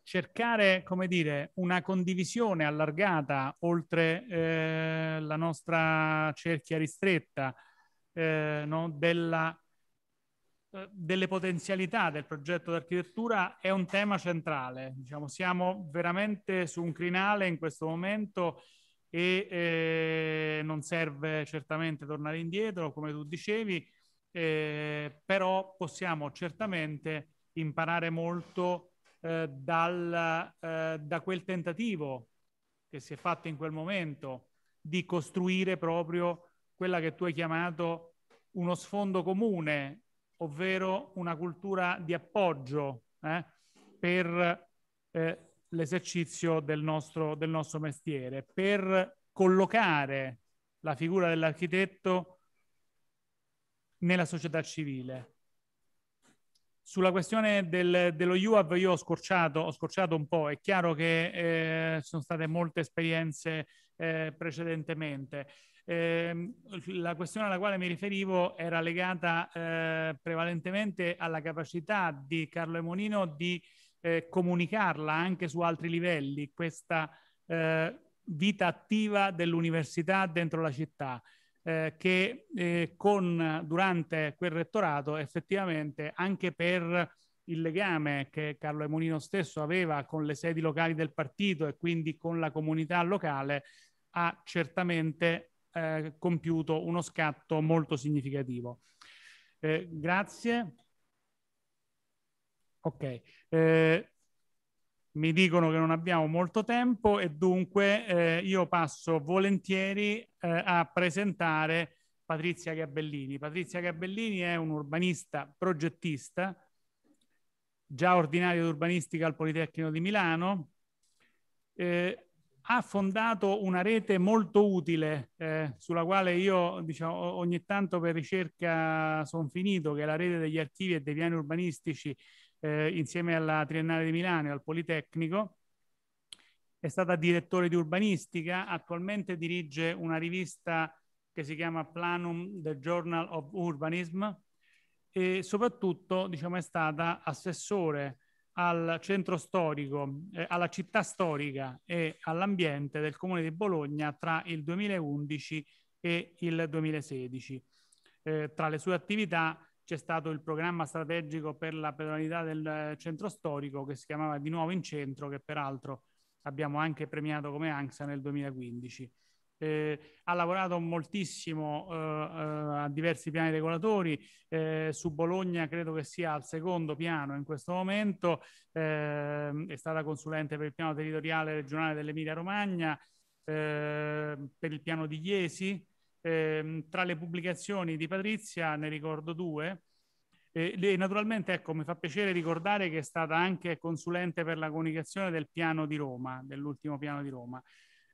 cercare, come dire, una condivisione allargata oltre eh, la nostra cerchia ristretta eh, no? Della, eh, delle potenzialità del progetto d'architettura è un tema centrale. Diciamo, siamo veramente su un crinale in questo momento e eh, non serve certamente tornare indietro, come tu dicevi, eh, però possiamo certamente imparare molto eh, dal, eh, da quel tentativo che si è fatto in quel momento di costruire proprio quella che tu hai chiamato uno sfondo comune, ovvero una cultura di appoggio eh, per eh, l'esercizio del nostro, del nostro mestiere, per collocare la figura dell'architetto nella società civile. Sulla questione del, dello UAV io ho scorciato, ho scorciato, un po', è chiaro che eh, sono state molte esperienze eh, precedentemente. Eh, la questione alla quale mi riferivo era legata eh, prevalentemente alla capacità di Carlo Emonino di eh, comunicarla anche su altri livelli, questa eh, vita attiva dell'università dentro la città eh, che eh, con, durante quel rettorato effettivamente anche per il legame che Carlo Emonino stesso aveva con le sedi locali del partito e quindi con la comunità locale ha certamente eh, compiuto uno scatto molto significativo. Eh, grazie. Ok. Eh, mi dicono che non abbiamo molto tempo e dunque eh, io passo volentieri eh, a presentare Patrizia Gabellini. Patrizia Gabellini è un urbanista progettista, già ordinario di urbanistica al Politecnico di Milano. Eh, ha fondato una rete molto utile eh, sulla quale io diciamo, ogni tanto per ricerca sono finito, che è la rete degli archivi e dei piani urbanistici eh, insieme alla Triennale di Milano e al Politecnico. È stata direttore di urbanistica, attualmente dirige una rivista che si chiama Planum, The Journal of Urbanism, e soprattutto diciamo, è stata assessore al centro storico, eh, alla città storica e all'ambiente del comune di Bologna tra il 2011 e il 2016. Eh, tra le sue attività c'è stato il programma strategico per la pedonalità del eh, centro storico che si chiamava di nuovo in centro, che peraltro abbiamo anche premiato come ANXA nel 2015. Eh, ha lavorato moltissimo eh, eh, a diversi piani regolatori, eh, su Bologna credo che sia al secondo piano in questo momento, eh, è stata consulente per il piano territoriale regionale dell'Emilia Romagna, per il piano di Iesi, eh, tra le pubblicazioni di Patrizia ne ricordo due. e naturalmente ecco, mi fa piacere ricordare che è stata anche consulente per la comunicazione del piano di Roma, dell'ultimo piano di Roma.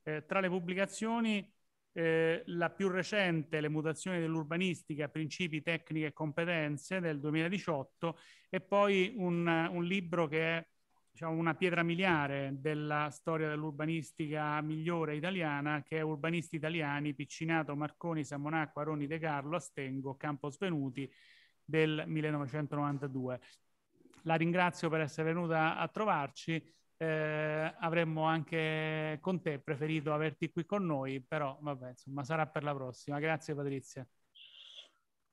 Eh, tra le pubblicazioni eh, la più recente, Le mutazioni dell'urbanistica, principi, tecniche e competenze del 2018 e poi un, un libro che è diciamo, una pietra miliare della storia dell'urbanistica migliore italiana, che è Urbanisti Italiani, Piccinato, Marconi, San Monaco, Aroni, De Carlo, Astengo, Campos Venuti del 1992. La ringrazio per essere venuta a trovarci. Eh, avremmo anche con te preferito averti qui con noi, però vabbè, insomma, sarà per la prossima. Grazie Patrizia.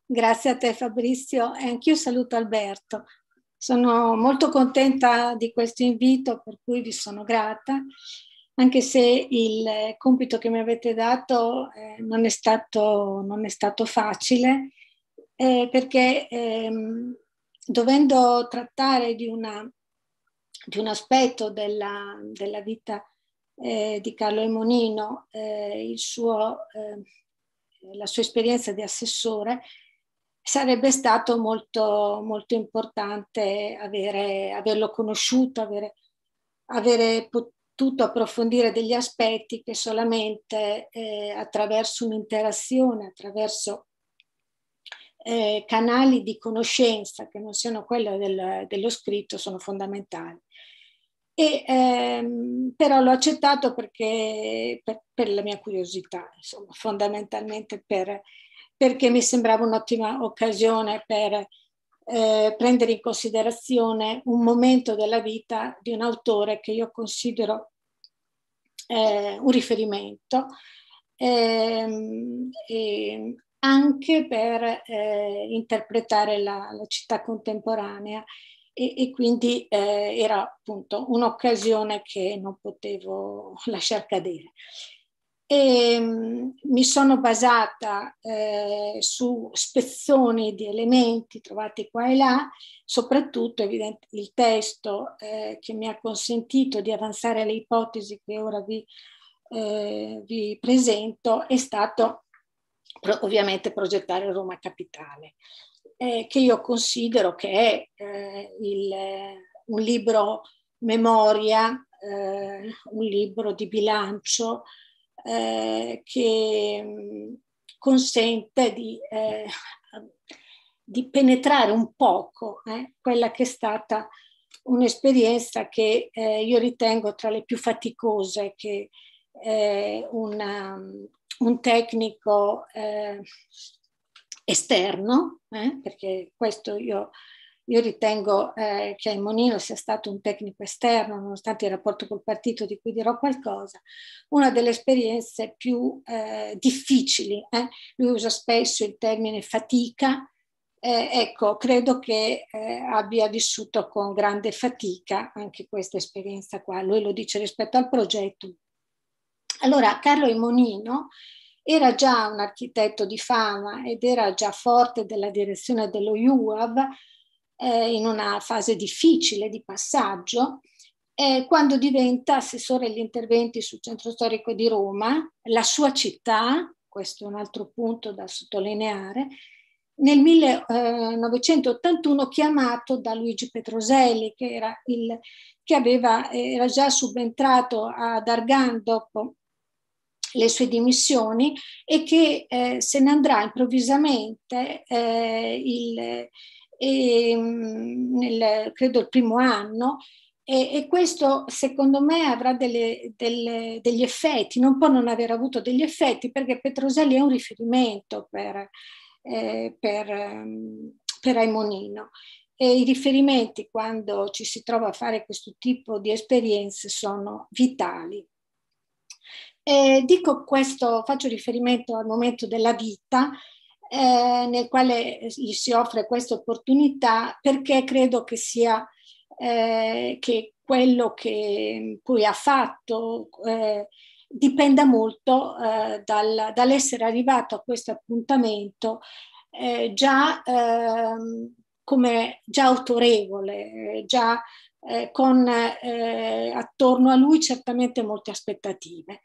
Grazie a te Fabrizio e anch'io saluto Alberto. Sono molto contenta di questo invito, per cui vi sono grata, anche se il eh, compito che mi avete dato eh, non, è stato, non, è stato, facile, eh, perché ehm, dovendo trattare di, una, di un aspetto della, della vita eh, di Carlo Emonino, eh, suo, eh, la sua esperienza di assessore, sarebbe stato molto, molto importante avere, averlo conosciuto, avere, avere, potuto approfondire degli aspetti che solamente eh, attraverso un'interazione, attraverso eh, canali di conoscenza che non siano quelli del, dello scritto sono fondamentali. E, ehm, però l'ho accettato perché, per, per, la mia curiosità, insomma, fondamentalmente per, perché mi sembrava un'ottima occasione per eh, prendere in considerazione un momento della vita di un autore che io considero eh, un riferimento, ehm, e anche per eh, interpretare la, la, città contemporanea e, e quindi eh, era appunto un'occasione che non potevo lasciar cadere e mm, mi sono basata eh, su spezzoni di elementi trovati qua e là, soprattutto evidente, il testo eh, che mi ha consentito di avanzare le ipotesi che ora vi, eh, vi presento è stato ovviamente progettare Roma Capitale, eh, che io considero che è eh, il, un libro memoria, eh, un libro di bilancio, eh, che consente di, eh, di, penetrare un poco eh, quella che è stata un'esperienza che eh, io ritengo tra le più faticose che eh, una, un tecnico esterno, perché questo io io ritengo eh, che Monino sia stato un tecnico esterno, nonostante il rapporto col partito di cui dirò qualcosa, una delle esperienze più eh, difficili. Eh? Lui usa spesso il termine fatica. ecco, credo che eh, abbia vissuto con grande fatica anche questa esperienza qua. Lui lo dice rispetto al progetto. Allora, Carlo Imonino era già un architetto di fama ed era già forte della direzione dello IUAV, eh, in una fase difficile di passaggio, eh, quando diventa assessore agli interventi sul centro storico di Roma, la sua città, questo è un altro punto da sottolineare, nel 1981 chiamato da Luigi Petroselli, che era, il, che aveva, era già subentrato ad Argan dopo le sue dimissioni e che eh, se ne andrà improvvisamente eh, il, e, ehm, nel, credo il primo anno, e, e, questo secondo me avrà delle, delle, degli effetti, non può non aver avuto degli effetti perché Petroselli è un riferimento per, eh, per, ehm, per Aimonino e i riferimenti quando ci si trova a fare questo tipo di esperienze sono vitali. E dico questo, faccio riferimento al momento della vita eh, nel quale eh, gli si offre questa opportunità perché credo che sia eh, che quello che mm, poi ha fatto eh, dipenda molto eh, dal, dall'essere arrivato a questo appuntamento eh, già, ehm, come, già autorevole, già con attorno a lui certamente molte aspettative.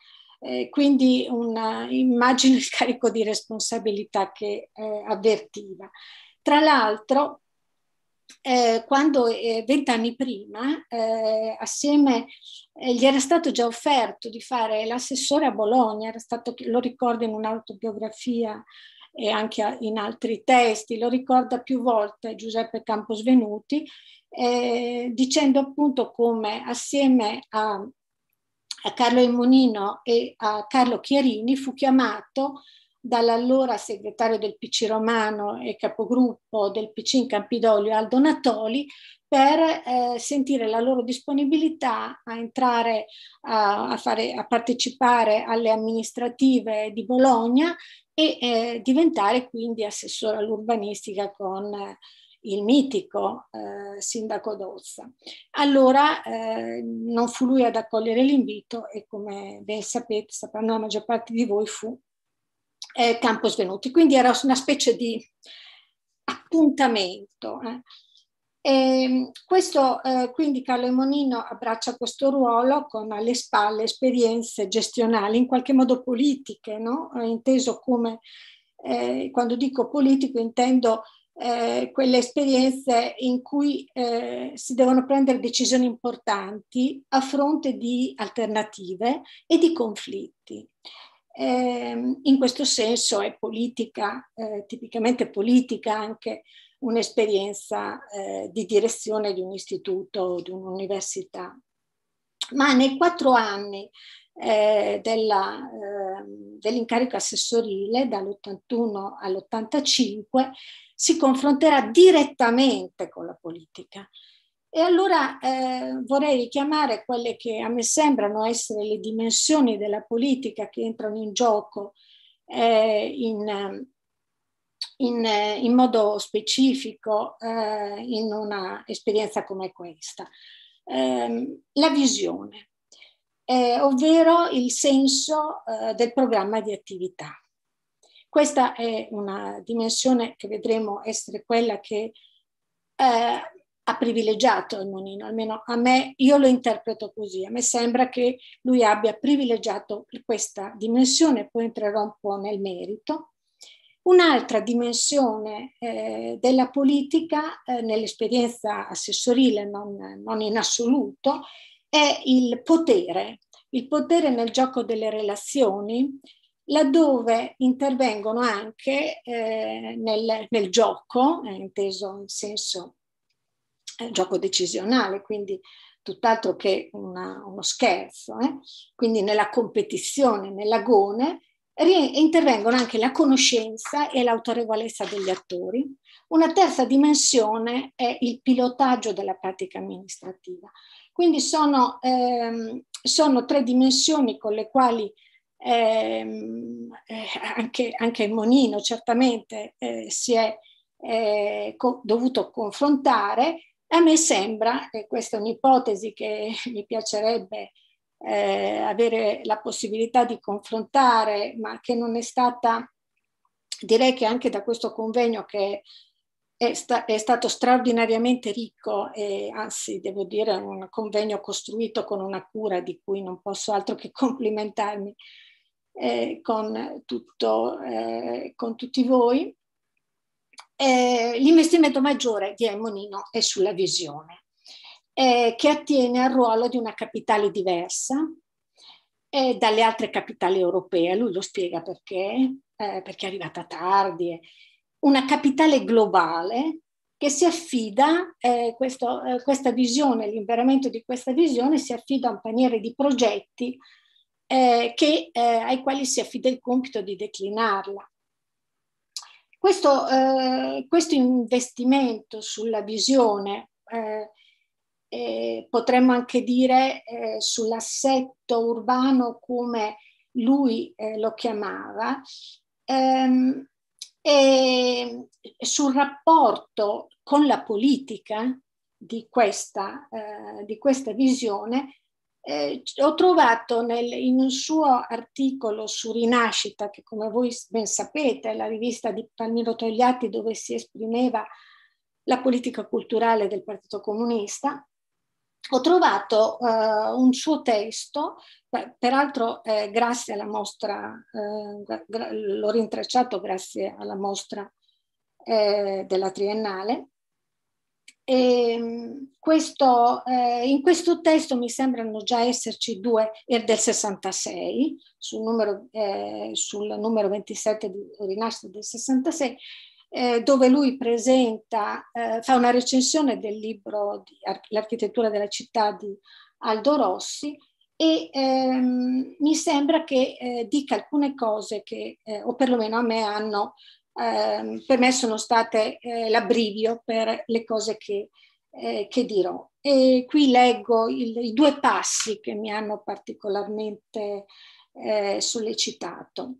Eh, quindi una, immagino il carico di responsabilità che eh, avvertiva. Tra l'altro, eh, quando eh, vent'anni prima, eh, assieme, gli era stato già offerto di fare l'assessore a Bologna, stato, lo ricordo in un'autobiografia e anche in altri testi, lo ricorda più volte Giuseppe Camposvenuti, eh, dicendo appunto come assieme a a Carlo Immonino e a Carlo Chiarini fu chiamato dall'allora segretario del PC romano e capogruppo del PC in Campidoglio Aldo Natoli per eh, sentire la loro disponibilità a entrare a, a, fare, a partecipare alle amministrative di Bologna e eh, diventare quindi assessore all'urbanistica con eh, il mitico eh, sindaco d'Ozza. Allora eh, non fu lui ad accogliere l'invito e come ben sapete, sapranno la maggior parte di voi, fu eh, Campos Venuti. Quindi era una specie di appuntamento. E eh. ehm, questo, eh, quindi Carlo Emonino abbraccia questo ruolo con alle spalle esperienze gestionali, in qualche modo politiche, no? Eh, inteso come, eh, quando dico politico intendo eh, quelle esperienze in cui eh, si devono prendere decisioni importanti a fronte di alternative e di conflitti. Eh, in questo senso è politica, eh, tipicamente politica anche un'esperienza eh, di direzione di un istituto, o di un'università. Ma nei quattro anni eh, ehm, dell'incarico assessorile dall'81 all'85 si confronterà direttamente con la politica. E allora eh, vorrei richiamare quelle che a me sembrano essere le dimensioni della politica che entrano in gioco eh, in, ehm, in, eh, in, modo specifico eh, in una esperienza come questa. Ehm, la visione eh, ovvero il senso eh, del programma di attività. Questa è una dimensione che vedremo essere quella che eh, ha privilegiato il Monino, almeno a me, io lo interpreto così, a me sembra che lui abbia privilegiato questa dimensione, poi entrerò un po' nel merito. Un'altra dimensione eh, della politica eh, nell'esperienza assessorile, non, non, in assoluto, è il potere, il potere nel gioco delle relazioni, laddove intervengono anche eh, nel, nel, gioco, eh, inteso in senso eh, gioco decisionale, quindi tutt'altro che una, uno scherzo, eh. quindi nella competizione, nell'agone, intervengono anche la conoscenza e l'autorevolezza degli attori. Una terza dimensione è il pilotaggio della pratica amministrativa, quindi sono, ehm, sono tre dimensioni con le quali ehm, eh, anche, anche Monino certamente eh, si è eh, co- dovuto confrontare. A me sembra, e questa è un'ipotesi che mi piacerebbe eh, avere la possibilità di confrontare, ma che non è stata, direi che anche da questo convegno che è, sta, è stato straordinariamente ricco e anzi devo dire un convegno costruito con una cura di cui non posso altro che complimentarmi eh, con, tutto, eh, con, tutti voi. Eh, l'investimento maggiore di Emonino è sulla visione, eh, che attiene al ruolo di una capitale diversa eh, dalle altre capitali europee. Lui lo spiega perché, eh, perché è arrivata tardi una capitale globale che si affida, eh, questo, eh, questa visione, l'imperamento di questa visione si affida a un paniere di progetti eh, che, eh, ai quali si affida il compito di declinarla. Questo, eh, questo investimento sulla visione, eh, potremmo anche dire sull'assetto urbano come lui lo chiamava, ehm, e ehm, sul rapporto con la politica di questa, eh, di questa visione eh, ho trovato nel, in un suo articolo su Rinascita, che come voi ben sapete è la rivista di Palmiro Togliatti dove si esprimeva la politica culturale del Partito Comunista, ho trovato eh, un suo testo, peraltro eh, grazie alla mostra, eh, gra- l'ho rintracciato grazie alla mostra eh, della Triennale. Ehm, questo, eh, in questo testo mi sembrano già esserci due, è del 66, sul numero, eh, sul numero 27 di Rinascita del 66, eh, dove lui presenta, eh, fa una recensione del libro di L'architettura della città di Aldo Rossi e ehm, mi sembra che eh, dica alcune cose che, eh, o perlomeno a me hanno, ehm, per me sono state eh, l'abbrivio per le cose che, eh, che dirò. E qui leggo il, i due passi che mi hanno particolarmente sollecitato.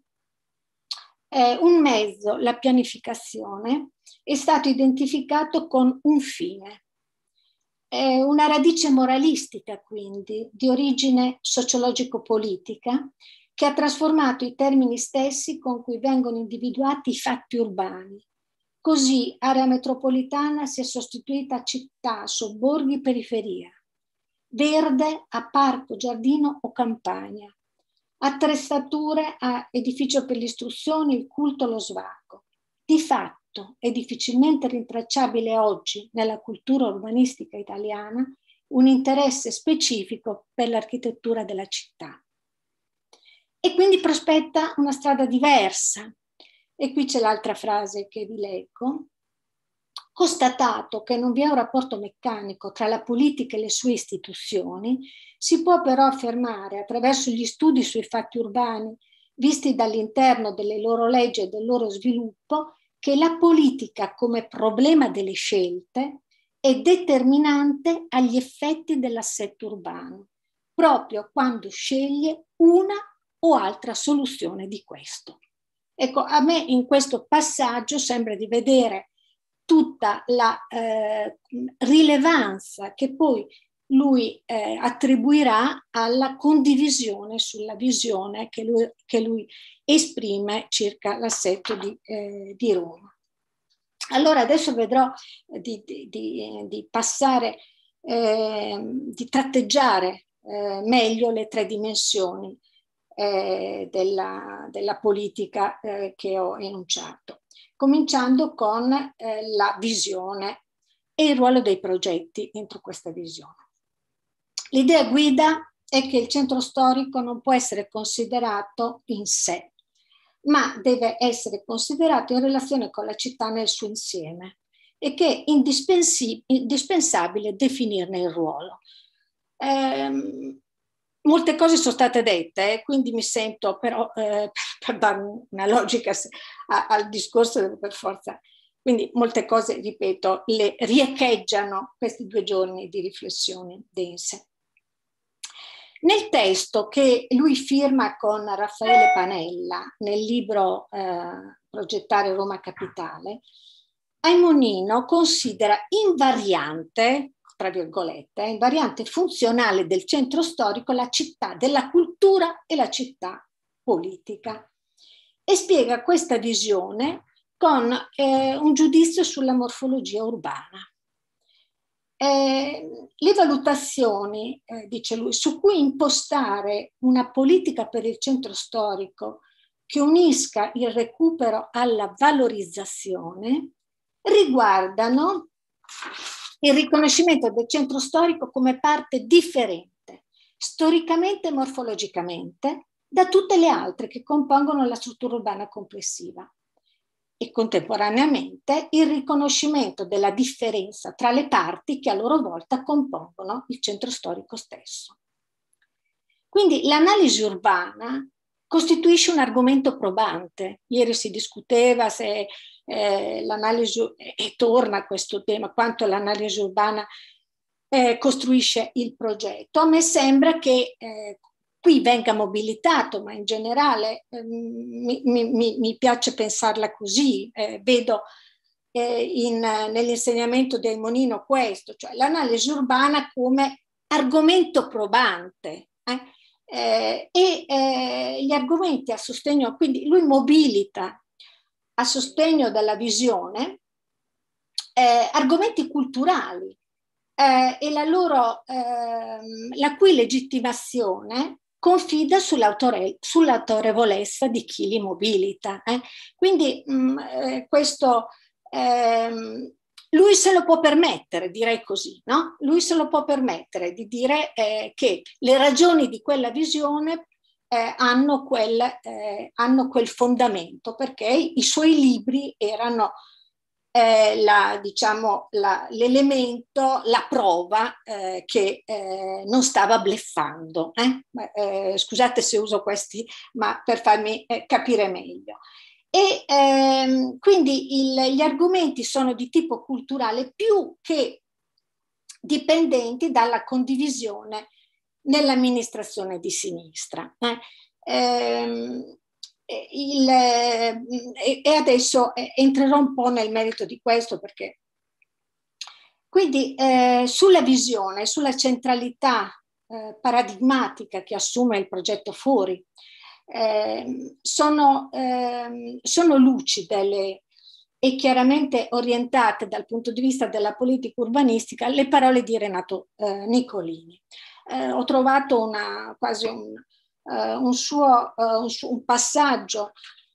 Eh, un mezzo, la pianificazione, è stato identificato con un fine. una radice moralistica, quindi, di origine sociologico-politica, che ha trasformato i termini stessi con cui vengono individuati i fatti urbani. Così area metropolitana si è sostituita a città, sobborghi, periferia, verde a parco, giardino o campagna, attrezzature a edificio per l'istruzione, il culto, lo svago. Di fatto è difficilmente rintracciabile oggi nella cultura urbanistica italiana un interesse specifico per l'architettura della città. E quindi prospetta una strada diversa. E qui c'è l'altra frase che vi leggo, Constatato che non vi è un rapporto meccanico tra la politica e le sue istituzioni, si può però affermare attraverso gli studi sui fatti urbani visti dall'interno delle loro leggi e del loro sviluppo che la politica come problema delle scelte è determinante agli effetti dell'assetto urbano, proprio quando sceglie una o altra soluzione di questo. Ecco, a me in questo passaggio sembra di vedere tutta la eh, rilevanza che poi lui eh, attribuirà alla condivisione sulla visione che lui, che lui esprime circa l'assetto di, eh, di, Roma. Allora adesso vedrò di, di, di passare, eh, di tratteggiare eh, meglio le tre dimensioni eh, della, della, politica eh, che ho enunciato, cominciando con eh, la visione e il ruolo dei progetti dentro questa visione. L'idea guida è che il centro storico non può essere considerato in sé, ma deve essere considerato in relazione con la città nel suo insieme e che è indispensabile definirne il ruolo. Ehm, molte cose sono state dette, eh, quindi mi sento però eh, per dare una logica al discorso devo per forza. Quindi molte cose, ripeto, le riecheggiano questi due giorni di riflessioni dense. Nel testo che lui firma con Raffaele Panella nel libro eh, Progettare Roma Capitale, Aimonino considera invariante tra virgolette, in variante funzionale del centro storico la città della cultura e la città politica. E spiega questa visione con eh, un giudizio sulla morfologia urbana. Eh, le valutazioni, eh, dice lui, su cui impostare una politica per il centro storico che unisca il recupero alla valorizzazione riguardano il riconoscimento del centro storico come parte differente, storicamente e morfologicamente, da tutte le altre che compongono la struttura urbana complessiva e contemporaneamente il riconoscimento della differenza tra le parti che a loro volta compongono il centro storico stesso. Quindi l'analisi urbana costituisce un argomento probante. Ieri si discuteva se eh, l'analisi, e torna a questo tema, quanto l'analisi urbana eh, costruisce il progetto. A me sembra che eh, qui venga mobilitato, ma in generale eh, mi, mi, mi, piace pensarla così, eh, vedo in, nell'insegnamento di Aimonino questo, cioè l'analisi urbana come argomento probante. Eh, e eh, gli argomenti a sostegno, quindi lui mobilita a sostegno della visione eh, argomenti culturali eh, e la, loro, eh, la cui legittimazione confida sull'autore, sull'autorevolezza di chi li mobilita. Eh. Quindi mh, mm, eh, questo ehm, lui se lo può permettere, direi così, no? Lui se lo può permettere di dire eh, che le ragioni di quella visione eh, hanno, quel, eh, hanno, quel, fondamento, perché i suoi libri erano eh, la, diciamo, la, l'elemento, la prova eh, che eh, non stava bleffando. Eh? Eh, scusate se uso questi, ma per farmi eh, capire meglio. E ehm, quindi il, gli argomenti sono di tipo culturale più che dipendenti dalla condivisione nell'amministrazione di sinistra. Eh. Ehm, il, eh, e adesso eh, entrerò un po' nel merito di questo perché quindi eh, sulla visione, sulla centralità eh, paradigmatica che assume il progetto Fori, eh, sono, ehm, sono lucide le, e chiaramente orientate dal punto di vista della politica urbanistica le parole di Renato eh, Nicolini eh, ho trovato una, quasi un, eh, un suo, eh, un, un passaggio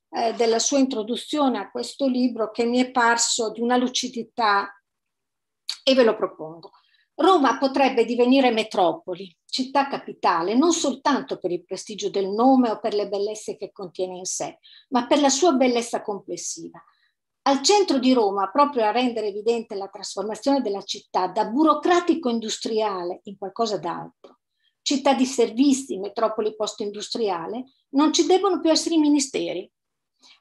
eh, della sua introduzione a questo libro che mi è parso di una lucidità e ve lo propongo. Roma potrebbe divenire metropoli, città capitale, non soltanto per il prestigio del nome o per le bellezze che contiene in sé, ma per la sua bellezza complessiva. Al centro di Roma, proprio a rendere evidente la trasformazione della città da burocratico-industriale in qualcosa d'altro, città di servizi, metropoli post-industriale, non ci debbono più essere i ministeri,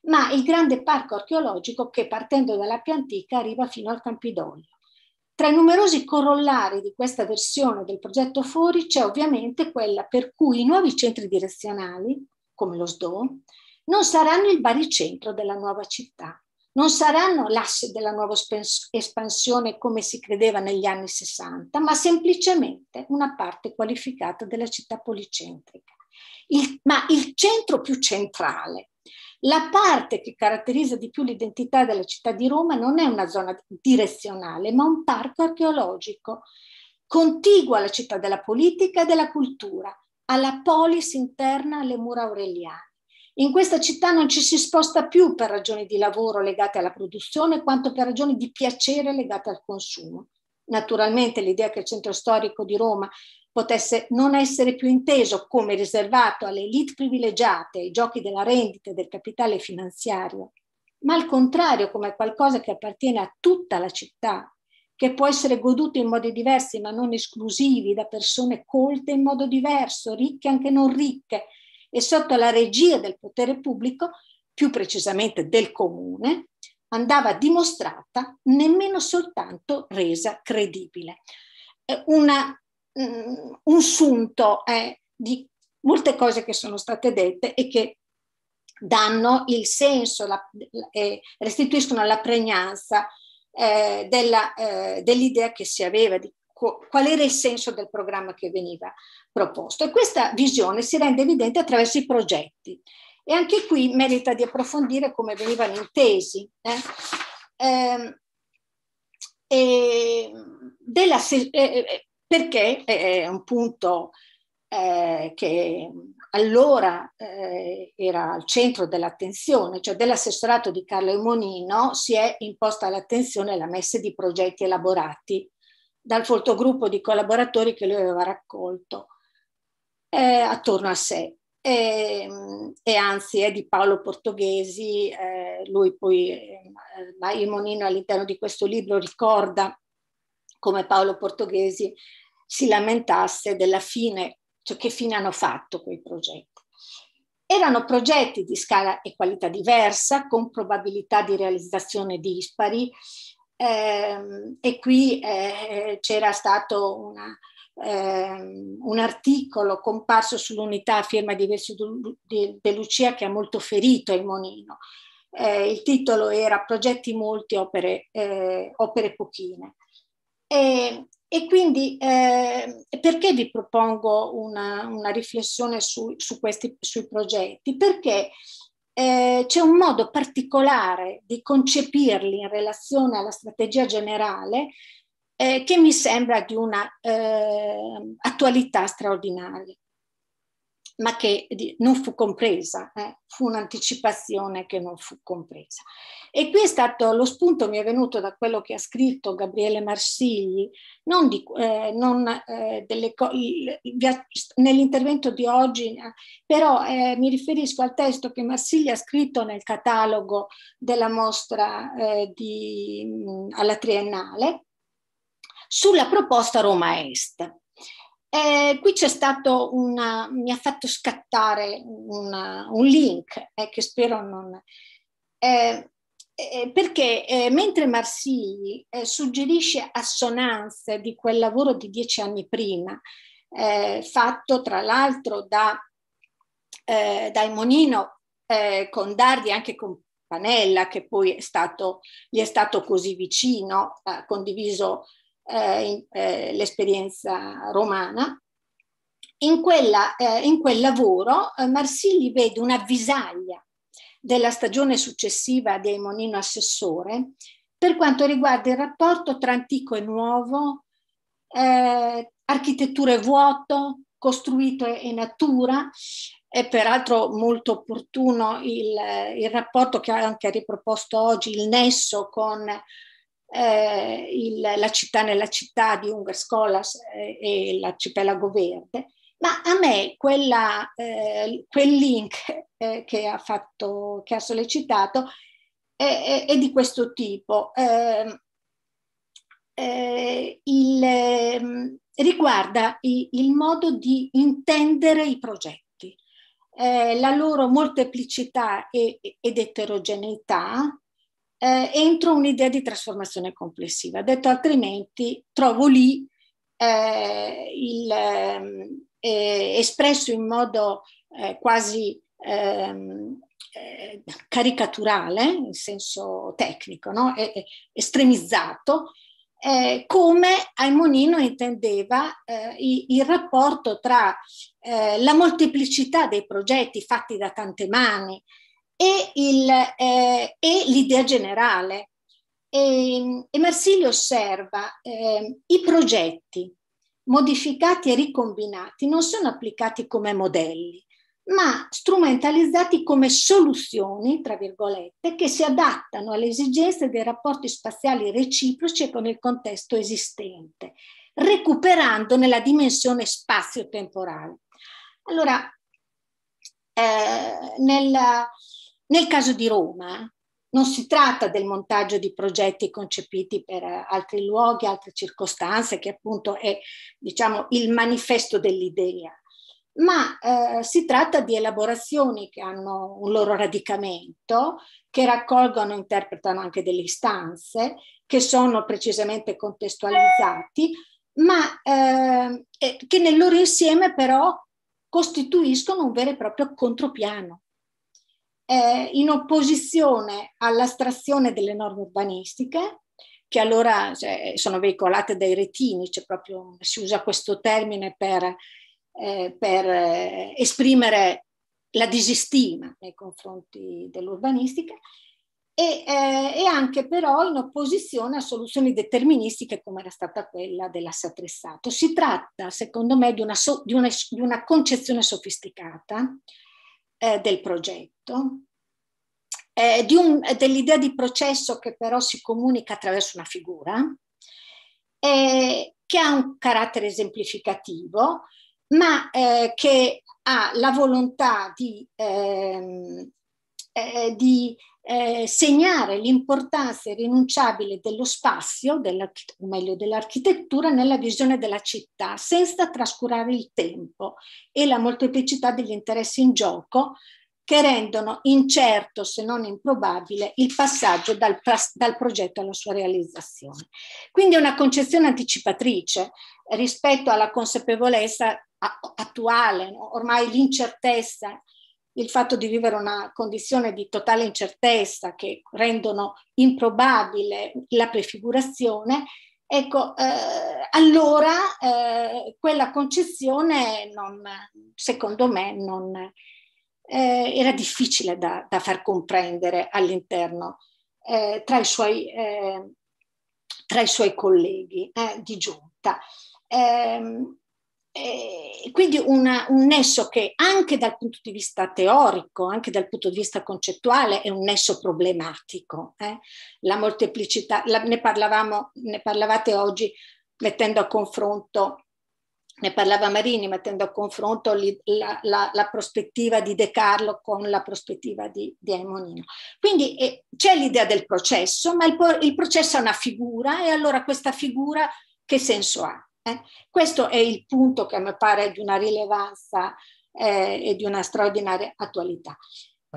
ma il grande parco archeologico che partendo dalla Pia Antica arriva fino al Campidoglio. Tra i numerosi corollari di questa versione del progetto Fori c'è ovviamente quella per cui i nuovi centri direzionali, come lo SDO, non saranno il baricentro della nuova città, non saranno l'asse della nuova espansione come si credeva negli anni 60, ma semplicemente una parte qualificata della città policentrica. Il, ma il centro più centrale, la parte che caratterizza di più l'identità della città di Roma non è una zona direzionale, ma un parco archeologico contiguo alla città della politica e della cultura, alla polis interna alle mura aureliane in questa città non ci si sposta più per ragioni di lavoro legate alla produzione quanto per ragioni di piacere legate al consumo. Naturalmente l'idea che il centro storico di Roma potesse non essere più inteso come riservato alle elite privilegiate, ai giochi della rendita e del capitale finanziario, ma al contrario come qualcosa che appartiene a tutta la città, che può essere goduto in modi diversi ma non esclusivi da persone colte in modo diverso, ricche anche non ricche, e sotto la regia del potere pubblico, più precisamente del comune, andava dimostrata, nemmeno soltanto resa credibile. Eh, una, mm, un sunto eh, di molte cose che sono state dette e che danno il senso, la, eh, restituiscono la pregnanza eh, eh dell'idea eh, dell che si aveva di qual era il senso del programma che veniva proposto. E questa visione si rende evidente attraverso i progetti. E anche qui merita di approfondire come venivano intesi. Eh? Ehm, eh, della, eh, eh, perché eh, è un punto eh, che allora era al centro dell'attenzione, cioè dell'assessorato di Carlo Emonino si è imposta l'attenzione la messa di progetti elaborati dal folto gruppo di collaboratori che lui aveva raccolto eh, attorno a sé. E, ehm, e, anzi è di Paolo Portoghesi, eh, lui poi, eh, il Monino all'interno di questo libro ricorda come Paolo Portoghesi si lamentasse della fine, cioè che fine hanno fatto quei progetti. Erano progetti di scala e qualità diversa, con probabilità di realizzazione dispari, eh, e qui eh, c'era stato una, ehm, un articolo comparso sull'unità a firma di, De Lucia che ha molto ferito il Monino. Eh, il titolo era Progetti molti, opere, eh, opere pochine. E, e quindi eh, perché vi propongo una, una riflessione su, su questi, sui progetti? Perché eh, c'è un modo particolare di concepirli in relazione alla strategia generale eh, che mi sembra di una eh, attualità straordinaria ma che non fu compresa, eh? fu un'anticipazione che non fu compresa. E qui è stato lo spunto, mi è venuto da quello che ha scritto Gabriele Marsigli, eh, eh nell'intervento di oggi, eh, però eh, mi riferisco al testo che Marsigli ha scritto nel catalogo della mostra eh, di, alla triennale sulla proposta Roma Est eh, qui c'è stato un... mi ha fatto scattare una, un link eh, che spero non... Eh, eh perché eh, mentre Marsigli eh, suggerisce assonanze di quel lavoro di dieci anni prima, fatto tra l'altro da, dai Monino con Dardi e anche con Panella, che poi è stato, gli è stato così vicino, ha condiviso eh, eh, l'esperienza romana. In, quella, eh, in quel lavoro eh, Marsigli vede una visaglia della stagione successiva di Aimonino Assessore per quanto riguarda il rapporto tra antico e nuovo, eh, architettura e vuoto, costruito e natura. È peraltro molto opportuno il, il rapporto che ha anche riproposto oggi, il nesso con eh, il, La città nella città di Unger Scholars eh, e l'Arcipelago Verde, ma a me quella, eh, quel link eh, che ha, fatto, che, ha sollecitato è, è, è di questo tipo. Ehm, eh, il, ehm, riguarda il, il modo di intendere i progetti. Eh, la loro molteplicità e, ed eterogeneità, eh, entro un'idea di trasformazione complessiva. Detto altrimenti, trovo lì eh, il, ehm, eh, espresso in modo eh, quasi ehm, eh, caricaturale, in senso tecnico, no? e, estremizzato, eh, come Aimonino intendeva eh, il, rapporto tra eh, la molteplicità dei progetti fatti da tante mani e, il, eh, e l'idea generale. E, ehm, e Marsilio osserva eh, i progetti modificati e ricombinati non sono applicati come modelli, ma strumentalizzati come soluzioni, tra virgolette, che si adattano alle esigenze dei rapporti spaziali reciproci e con il contesto esistente, recuperando nella dimensione spazio-temporale. Allora, eh, nel, nel caso di Roma non si tratta del montaggio di progetti concepiti per eh, altri luoghi, altre circostanze, che appunto è diciamo, il manifesto dell'idea, ma eh, si tratta di elaborazioni che hanno un loro radicamento, che raccolgono e interpretano anche delle istanze, che sono precisamente contestualizzati, ma eh, che nel loro insieme però costituiscono un vero e proprio contropiano eh, in opposizione all'astrazione delle norme urbanistiche, che allora cioè, sono veicolate dai retini, cioè proprio, si usa questo termine per, eh, per eh, esprimere la disistima nei confronti dell'urbanistica, e, eh, e, anche però in opposizione a soluzioni deterministiche come era stata quella dell'asse attrezzato. Si tratta, secondo me, di una, so, di una, di una concezione sofisticata eh, del progetto, eh, dell'idea di processo che però si comunica attraverso una figura, eh, che ha un carattere esemplificativo, ma eh, che ha la volontà di, ehm, eh, di eh, segnare l'importanza irrinunciabile dello spazio, o meglio dell'architettura, nella visione della città, senza trascurare il tempo e la molteplicità degli interessi in gioco che rendono incerto, se non improbabile, il passaggio dal, dal progetto alla sua realizzazione. Quindi è una concezione anticipatrice rispetto alla consapevolezza attuale, no? ormai l'incertezza il fatto di vivere una condizione di totale incertezza che rendono improbabile la prefigurazione, ecco, eh, allora eh, quella concezione non, secondo me non, eh, era difficile da, da, far comprendere all'interno eh, tra i, suoi, eh, tra, i suoi, colleghi eh, di giunta. Ehm, eh, quindi una, un nesso che anche dal punto di vista teorico, anche dal punto di vista concettuale, è un nesso problematico. Eh? La molteplicità, la, ne, ne parlavate oggi mettendo a confronto ne parlava Marini mettendo a confronto la, la, la, prospettiva di De Carlo con la prospettiva di, di Aimonino. Quindi eh, c'è l'idea del processo, ma il, il, processo è una figura e allora questa figura che senso ha? Eh? Questo è il punto che mi pare di una rilevanza eh, e di una straordinaria attualità.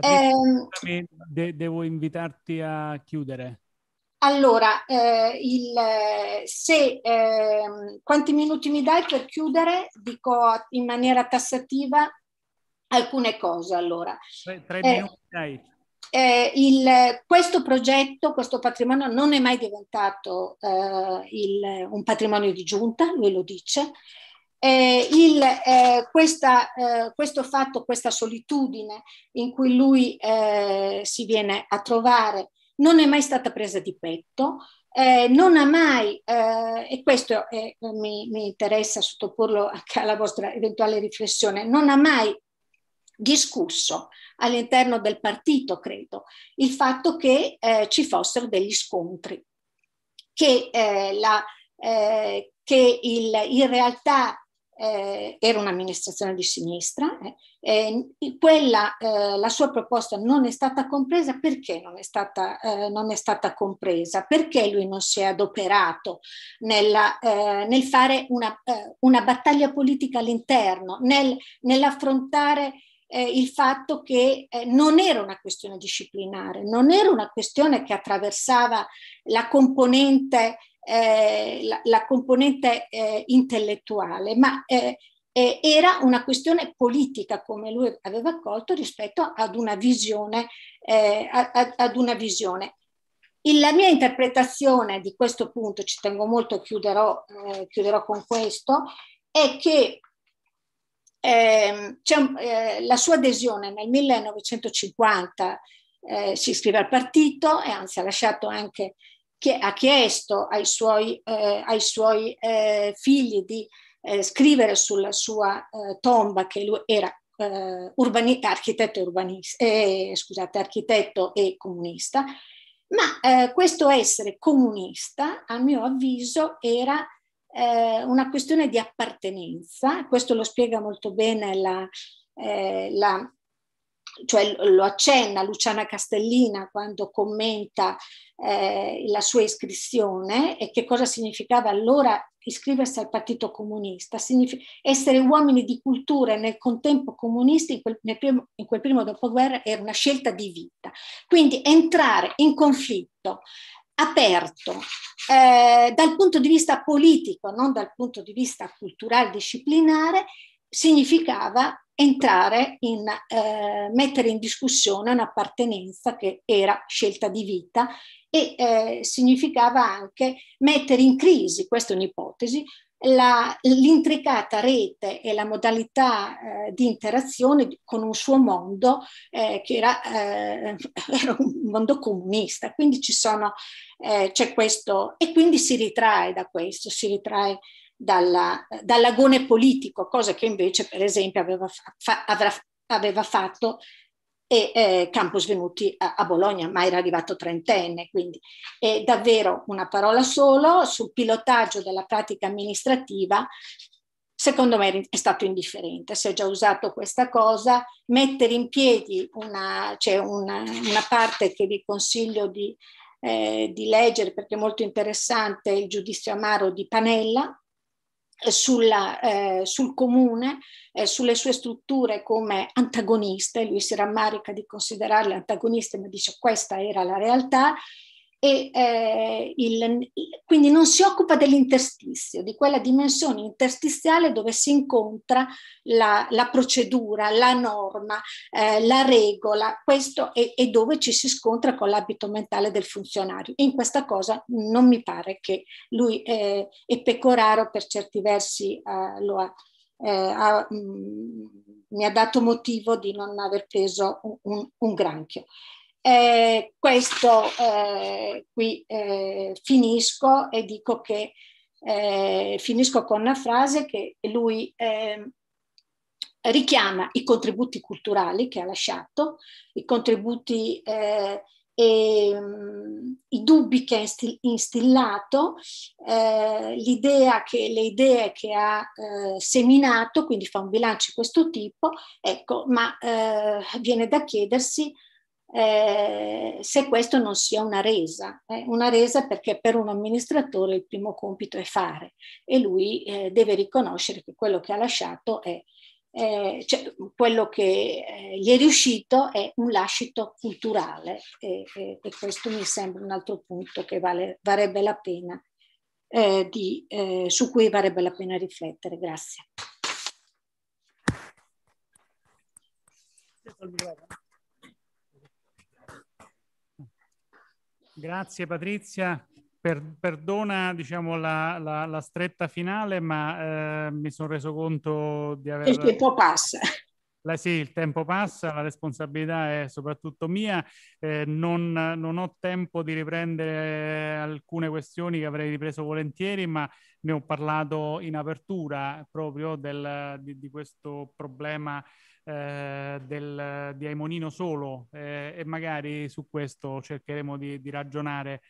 Eh, de- devo invitarti a chiudere. Allora, eh, il, se, eh, quanti minuti mi dai per chiudere? Dico in maniera tassativa alcune cose allora. Tre, tre minuti eh, dai eh, il, questo progetto, questo patrimonio non è mai diventato eh, il, un patrimonio di giunta, lui lo dice. Eh, il, eh, questa, eh, questo fatto, questa solitudine in cui lui eh, si viene a trovare non è mai stata presa di petto, non ha mai, e questo mi, mi interessa sottoporlo anche alla vostra eventuale riflessione, non ha mai discusso all'interno del partito, credo, il fatto che eh, ci fossero degli scontri, che, eh, la, eh, che il, in realtà eh, era un'amministrazione di sinistra, eh, eh, quella, la sua proposta non è stata compresa perché non è stata, non è stata compresa, perché lui non si è adoperato nella, nel fare una, una, battaglia politica all'interno, nel, nell'affrontare eh, il fatto che eh, non era una questione disciplinare, non era una questione che attraversava la componente, eh, la, la componente eh, intellettuale, ma eh, eh, era una questione politica, come lui aveva accolto, rispetto ad una visione. Ad, ad una visione. La mia interpretazione di questo punto, ci tengo molto, chiuderò, chiuderò con questo, è che eh, un, eh, la sua adesione nel 1950 eh, si iscrive al partito e anzi ha lasciato anche che ha chiesto ai suoi, eh, ai suoi eh, figli di eh, scrivere sulla sua tomba che lui era urbani, architetto, urbanis, scusate, architetto e comunista, ma questo essere comunista, a mio avviso, era eh, una questione di appartenenza, questo lo spiega molto bene la, eh, la, cioè lo accenna Luciana Castellina quando commenta eh, la sua iscrizione e che cosa significava allora iscriversi al Partito Comunista, significa essere uomini di cultura e nel contempo comunisti in quel, primo, in quel primo dopoguerra era una scelta di vita. Quindi entrare in conflitto aperto eh, dal punto di vista politico, non dal punto di vista culturale disciplinare, significava entrare in eh, mettere in discussione un'appartenenza che era scelta di vita e eh, significava anche mettere in crisi, questa è un'ipotesi, l'intricata rete e la modalità eh, di interazione con un suo mondo eh, che era, eh, era, un mondo comunista, quindi sono, eh, c'è questo e quindi si ritrae da questo, si ritrae dalla, dall'agone politico, cosa che invece per esempio aveva, fa, aveva fatto e eh, Campos venuti a, a, Bologna, ma era arrivato trentenne, quindi è davvero una parola solo sul pilotaggio della pratica amministrativa. Secondo me è stato indifferente, si è già usato questa cosa, mettere in piedi una, cioè una, una parte che vi consiglio di, eh, di leggere perché è molto interessante, il giudizio amaro di Panella, sulla, eh, sul comune, eh, sulle sue strutture come antagoniste, lui si rammarica di considerarle antagoniste, ma dice questa era la realtà, e eh, il, quindi non si occupa dell'interstizio, di quella dimensione interstiziale dove si incontra la, la procedura, la norma, eh, la regola, questo e, e, dove ci si scontra con l'abito mentale del funzionario. In questa cosa non mi pare che lui eh, e Pecoraro per certi versi eh, lo ha, eh, ha mh, mm, mi ha dato motivo di non aver preso un, un, un granchio. Eh, questo eh, qui eh, finisco e dico che eh, finisco con una frase che lui ehm, richiama i contributi culturali che ha lasciato, i contributi e, eh, um, ehm, i dubbi che ha instillato, eh, che, le idee che ha eh, seminato, quindi fa un bilancio di questo tipo, ecco, ma eh, viene da chiedersi eh, se questo non sia una resa. Eh, una resa perché per un amministratore il primo compito è fare e lui eh, deve riconoscere che quello che ha lasciato è, cioè, quello che eh, gli è riuscito è un lascito culturale e, e, e, questo mi sembra un altro punto che vale, varrebbe la pena eh, di, eh, su cui varrebbe la pena riflettere. Grazie. Grazie Patrizia. Per, perdona diciamo, la, la, la, stretta finale, ma eh, mi sono reso conto di aver... Il tempo passa. La, sì, il tempo passa, la responsabilità è soprattutto mia. Eh, non, non, ho tempo di riprendere alcune questioni che avrei ripreso volentieri, ma ne ho parlato in apertura proprio del, di, di questo problema eh, del, di Aimonino solo eh, e magari su questo cercheremo di, di ragionare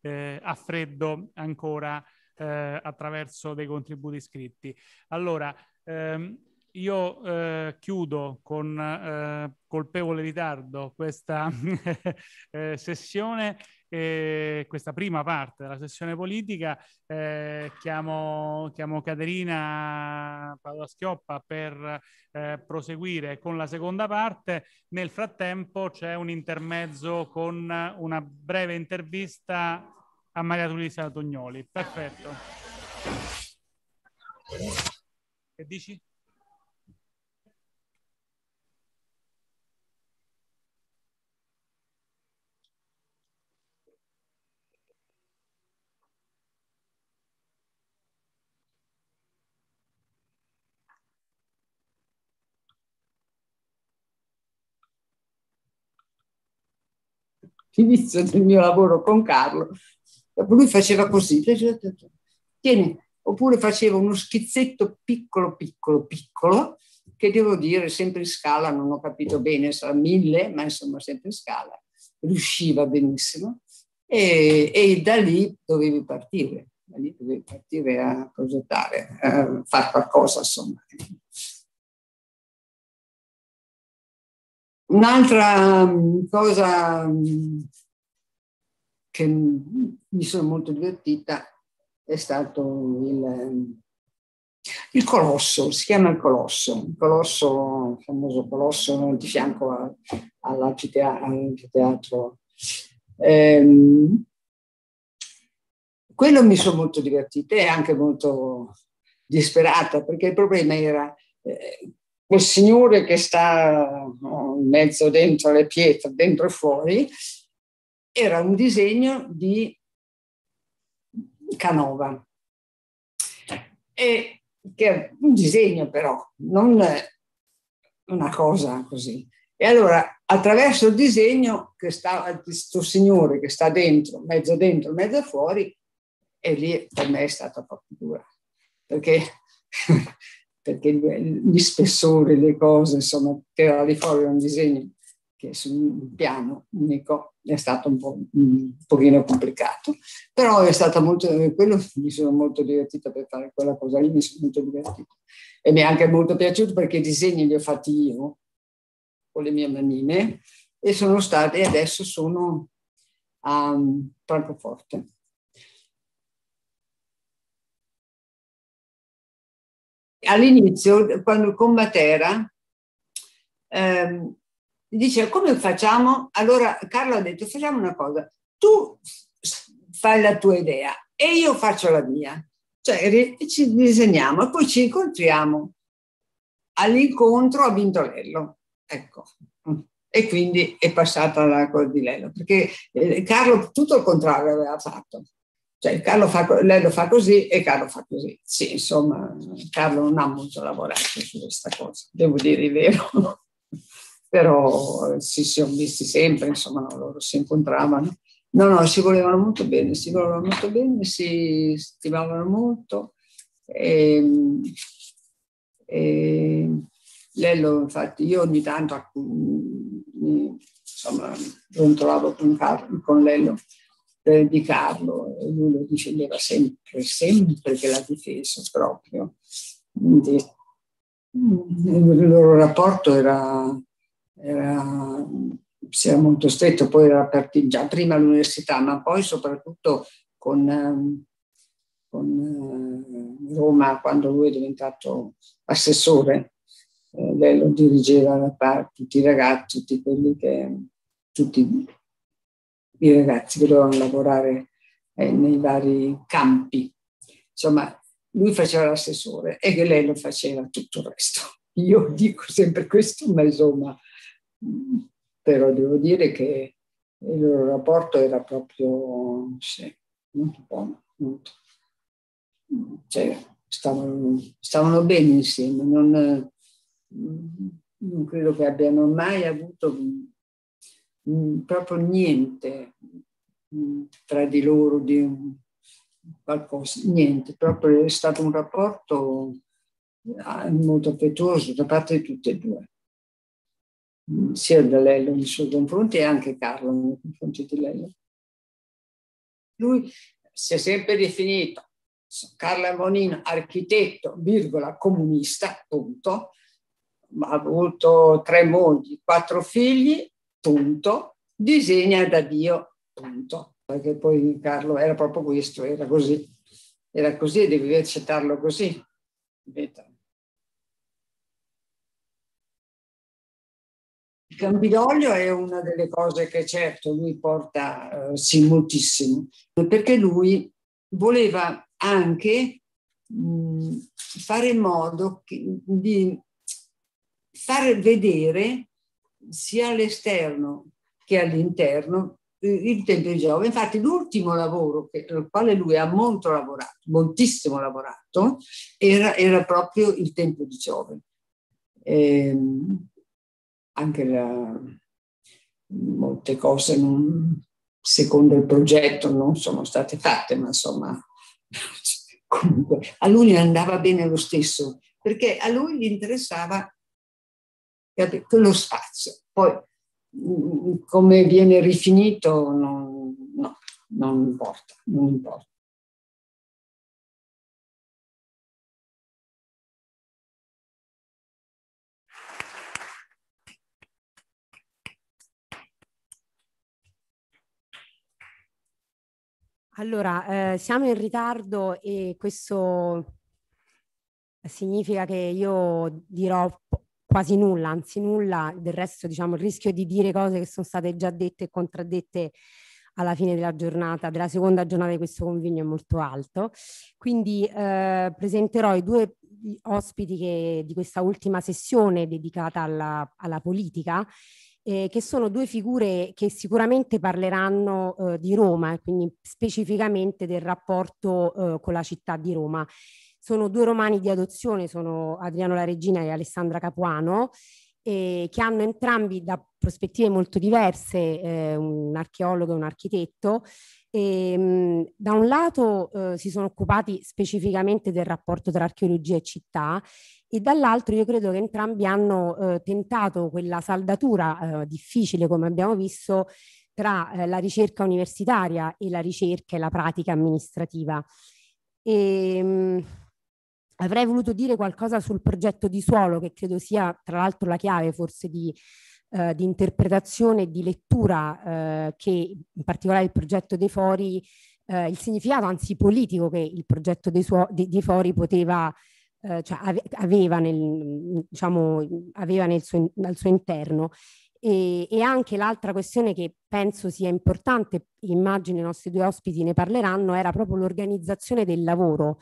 eh, a freddo ancora eh, attraverso dei contributi scritti. Allora, ehm, io eh, chiudo con eh, colpevole ritardo questa eh, sessione eh, questa prima parte della sessione politica. Eh, chiamo, chiamo, Caterina Paola Schioppa per eh, proseguire con la seconda parte. Nel frattempo c'è un intermezzo con una breve intervista a Maria Tulisa Tognoli. Perfetto. Che dici? all'inizio del mio lavoro con Carlo, lui faceva così, tieni, oppure faceva uno schizzetto piccolo, piccolo, piccolo, che devo dire sempre in scala, non ho capito bene, sarà mille, ma insomma sempre in scala, riusciva benissimo e, e da lì dovevi partire, da lì dovevi partire a progettare, a fare qualcosa insomma. Un'altra mm, cosa mm, che mi sono molto divertita è stato il, mm, il Colosso, si chiama il Colosso, il Colosso, il famoso Colosso di fianco a, all'Arciteatro. Ehm, quello mi sono molto divertita e anche molto disperata perché il problema era eh, quel signore che sta mezzo dentro le pietre, dentro e fuori, era un disegno di Canova. E che è un disegno però, non una cosa così. E allora attraverso il disegno che sta questo signore che sta dentro, mezzo dentro, mezzo fuori, e lì per me è stata proprio dura, perché perché gli spessori, le cose, sono tirare fuori un disegno che su un piano unico è stato un, po', un pochino complicato, però è stata molto, quello mi sono molto divertita per fare quella cosa lì, mi sono molto divertita e mi è anche molto piaciuto perché i disegni li ho fatti io con le mie manine e sono stati, adesso sono a um, Francoforte all'inizio, quando con Matera, ehm, dice come facciamo? Allora Carlo ha detto facciamo una cosa, tu fai la tua idea e io faccio la mia. Cioè ci disegniamo e poi ci incontriamo. All'incontro a Vintolello. Ecco. E quindi è passata la cosa di Lello, perché eh, Carlo tutto il contrario aveva fatto. Cioè fa, lei lo fa così e Carlo fa così. Sì, insomma, Carlo non ha molto lavorato su questa cosa, devo dire il vero. Però eh, si sono visti sempre, insomma, loro si incontravano. No, no, si volevano molto bene, si volevano molto bene, si stimavano molto. E, ehm, e ehm, Lello, infatti, io ogni tanto insomma, brontolavo con, Carlo, con Lello eh, di Carlo. Lui lo difendeva sempre, sempre che l'ha difeso proprio. Mm, il loro rapporto era, era, era molto stretto, poi era partito già prima all'università, ma poi soprattutto con, ehm, con eh, Roma quando lui è diventato assessore. Eh, lei lo dirigeva da parte, tutti i ragazzi, tutti quelli che, tutti i ragazzi che dovevano lavorare eh, nei vari campi. Insomma, lui faceva l'assessore e che lei lo faceva tutto il resto. Io dico sempre questo, ma insomma, mm, però devo dire che il loro rapporto era proprio sì, molto buono. Molto. Cioè, stavano, stavano, bene insieme, non, mm, non credo che abbiano mai avuto Mm, proprio niente mm, tra di loro, di qualcosa, niente, proprio è stato un rapporto eh, molto affettuoso da parte di tutte e due, mm, sia da Lello nei suoi confronti e anche Carlo nei confronti di Lello. Lui si è sempre definito Carlo Monino, architetto, virgola, comunista, punto, ha avuto tre mogli, quattro figli, punto, disegna da Dio, punto. Perché poi Carlo era proprio questo, era così. Era così e devi accettarlo così. Il Campidoglio è una delle cose che certo lui porta eh, sì moltissimo, perché lui voleva anche mh, fare in modo che, di far vedere sia all'esterno che all'interno eh, il tempo di Giove. Infatti l'ultimo lavoro che, il quale lui ha molto lavorato, moltissimo lavorato, era, era proprio il tempo di Giove. Ehm, anche la, molte cose non, secondo il progetto non sono state fatte, ma insomma comunque a lui andava bene lo stesso, perché a lui gli interessava e ha detto lo spazio. Poi mm, come viene rifinito non, no, non importa, non importa. Allora, eh, siamo in ritardo e questo significa che io dirò quasi nulla, anzi nulla, del resto diciamo il rischio di dire cose che sono state già dette e contraddette alla fine della giornata, della seconda giornata di questo convegno è molto alto. Quindi eh, presenterò i due ospiti che, di questa ultima sessione dedicata alla, alla politica, eh, che sono due figure che sicuramente parleranno eh, di Roma, quindi specificamente del rapporto eh, con la città di Roma sono due romani di adozione, sono Adriano La Regina e Alessandra Capuano, eh, che hanno entrambi da prospettive molto diverse, eh, un archeologo e un architetto. E, mh, da un lato eh, si sono occupati specificamente del rapporto tra archeologia e città e dall'altro io credo che entrambi hanno eh, tentato quella saldatura eh, difficile, come abbiamo visto, tra eh, la ricerca universitaria e la ricerca e la pratica amministrativa. E, mh, Avrei voluto dire qualcosa sul progetto di suolo, che credo sia tra l'altro la chiave forse di, eh, di interpretazione e di lettura eh, che in particolare il progetto dei fori, eh, il significato anzi politico che il progetto dei, suo, dei, dei fori poteva, eh, cioè ave, aveva, nel, diciamo, aveva nel suo, al suo interno. E, e, anche l'altra questione che penso sia importante, immagino i nostri due ospiti ne parleranno, era proprio l'organizzazione del lavoro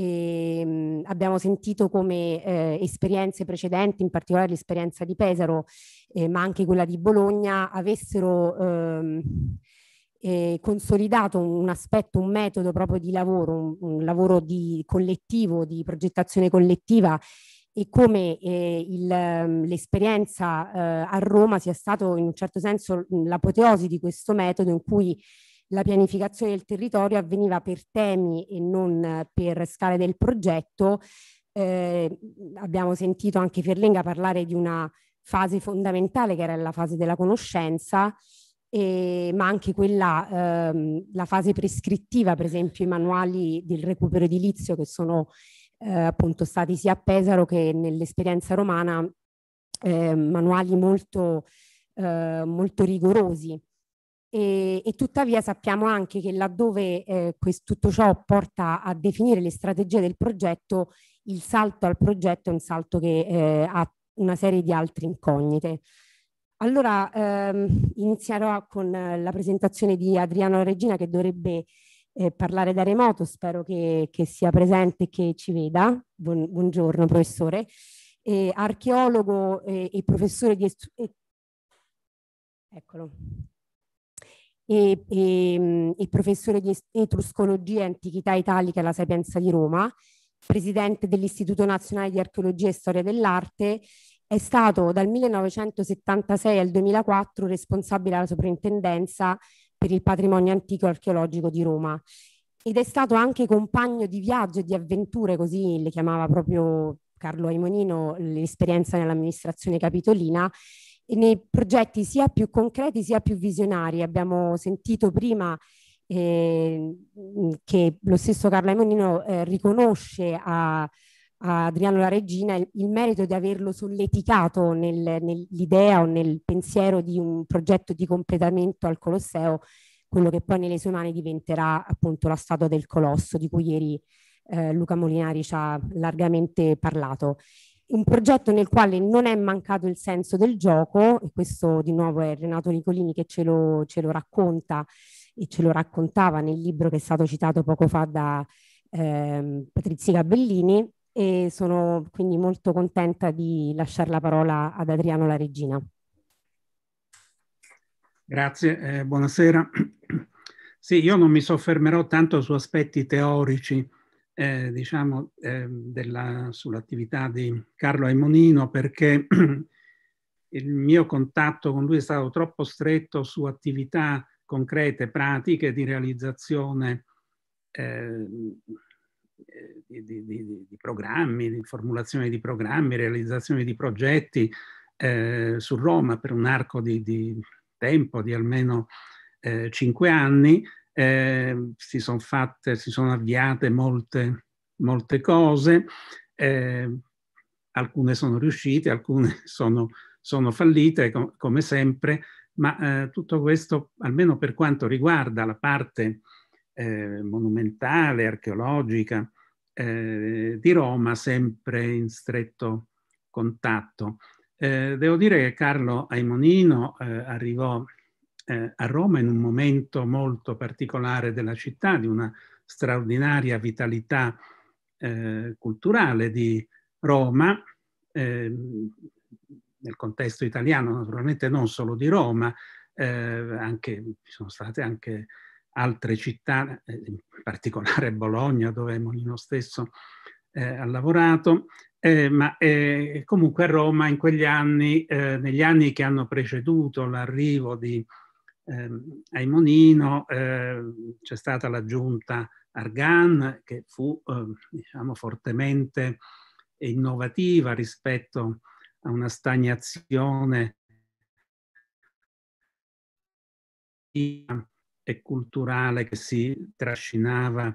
e ehm, abbiamo sentito come eh, esperienze precedenti, in particolare l'esperienza di Pesaro, eh, ma anche quella di Bologna, avessero ehm, eh, consolidato un aspetto, un metodo proprio di lavoro, un, un lavoro di collettivo, di progettazione collettiva e come eh, il, ehm, l'esperienza eh, a Roma sia stato in un certo senso l'apoteosi di questo metodo in cui la pianificazione del territorio avveniva per temi e non per scale del progetto. Eh, abbiamo sentito anche Ferlenga parlare di una fase fondamentale che era la fase della conoscenza, e, ma anche quella, ehm, la fase prescrittiva, per esempio i manuali del recupero edilizio che sono eh, appunto stati sia a Pesaro che nell'esperienza romana eh, manuali molto, eh, molto rigorosi. E, e, tuttavia sappiamo anche che laddove eh, questo, tutto ciò porta a definire le strategie del progetto, il salto al progetto è un salto che eh, ha una serie di altre incognite. Allora ehm, inizierò con la presentazione di Adriano Regina che dovrebbe eh, parlare da remoto, spero che, che, sia presente e che ci veda. buongiorno professore. archeologo eh, e professore di... eccolo e, e, e mm, professore di etruscologia e antichità italica alla Sapienza di Roma, presidente dell'Istituto Nazionale di Archeologia e Storia dell'Arte, è stato dal 1976 al 2004 responsabile alla Soprintendenza per il Patrimonio Antico Archeologico di Roma ed è stato anche compagno di viaggio e di avventure, così le chiamava proprio Carlo Aimonino, l'esperienza nell'amministrazione capitolina nei progetti sia più concreti sia più visionari. Abbiamo sentito prima eh, che lo stesso Carlo Aimonino eh, riconosce a, a Adriano La Regina il, il, merito di averlo solleticato nel, nell'idea o nel pensiero di un progetto di completamento al Colosseo, quello che poi nelle sue mani diventerà appunto la statua del Colosso di cui ieri eh, Luca Molinari ci ha largamente parlato un progetto nel quale non è mancato il senso del gioco, e questo di nuovo è Renato Nicolini che ce lo, ce lo racconta e ce lo raccontava nel libro che è stato citato poco fa da eh, Patrizia Gabellini, e sono quindi molto contenta di lasciare la parola ad Adriano La Regina. Grazie, eh, buonasera. Sì, io non mi soffermerò tanto su aspetti teorici eh, diciamo, eh, sull'attività di Carlo Aimonino perché il mio contatto con lui è stato troppo stretto su attività concrete, pratiche di realizzazione eh, di, di, di, di, programmi, di formulazione di programmi, realizzazione di progetti eh, su Roma per un arco di, tempo di almeno eh, cinque anni eh, si sono fatte, si sono avviate molte, molte cose, eh, alcune sono riuscite, alcune sono, sono fallite, com come sempre, ma eh, tutto questo, almeno per quanto riguarda la parte eh, monumentale, archeologica eh, di Roma, sempre in stretto contatto. Eh, devo dire che Carlo Aimonino arrivò eh, a Roma in un momento molto particolare della città, di una straordinaria vitalità eh, culturale di Roma, eh, nel contesto italiano naturalmente non solo di Roma, eh, anche, ci sono state anche altre città, eh, in particolare Bologna dove Molino stesso eh, ha lavorato, eh, ma eh, comunque a Roma in quegli anni, eh, negli anni che hanno preceduto l'arrivo di ehm, Aimonino, eh, c'è stata la giunta Argan che fu eh, diciamo, fortemente innovativa rispetto a una stagnazione e culturale che si trascinava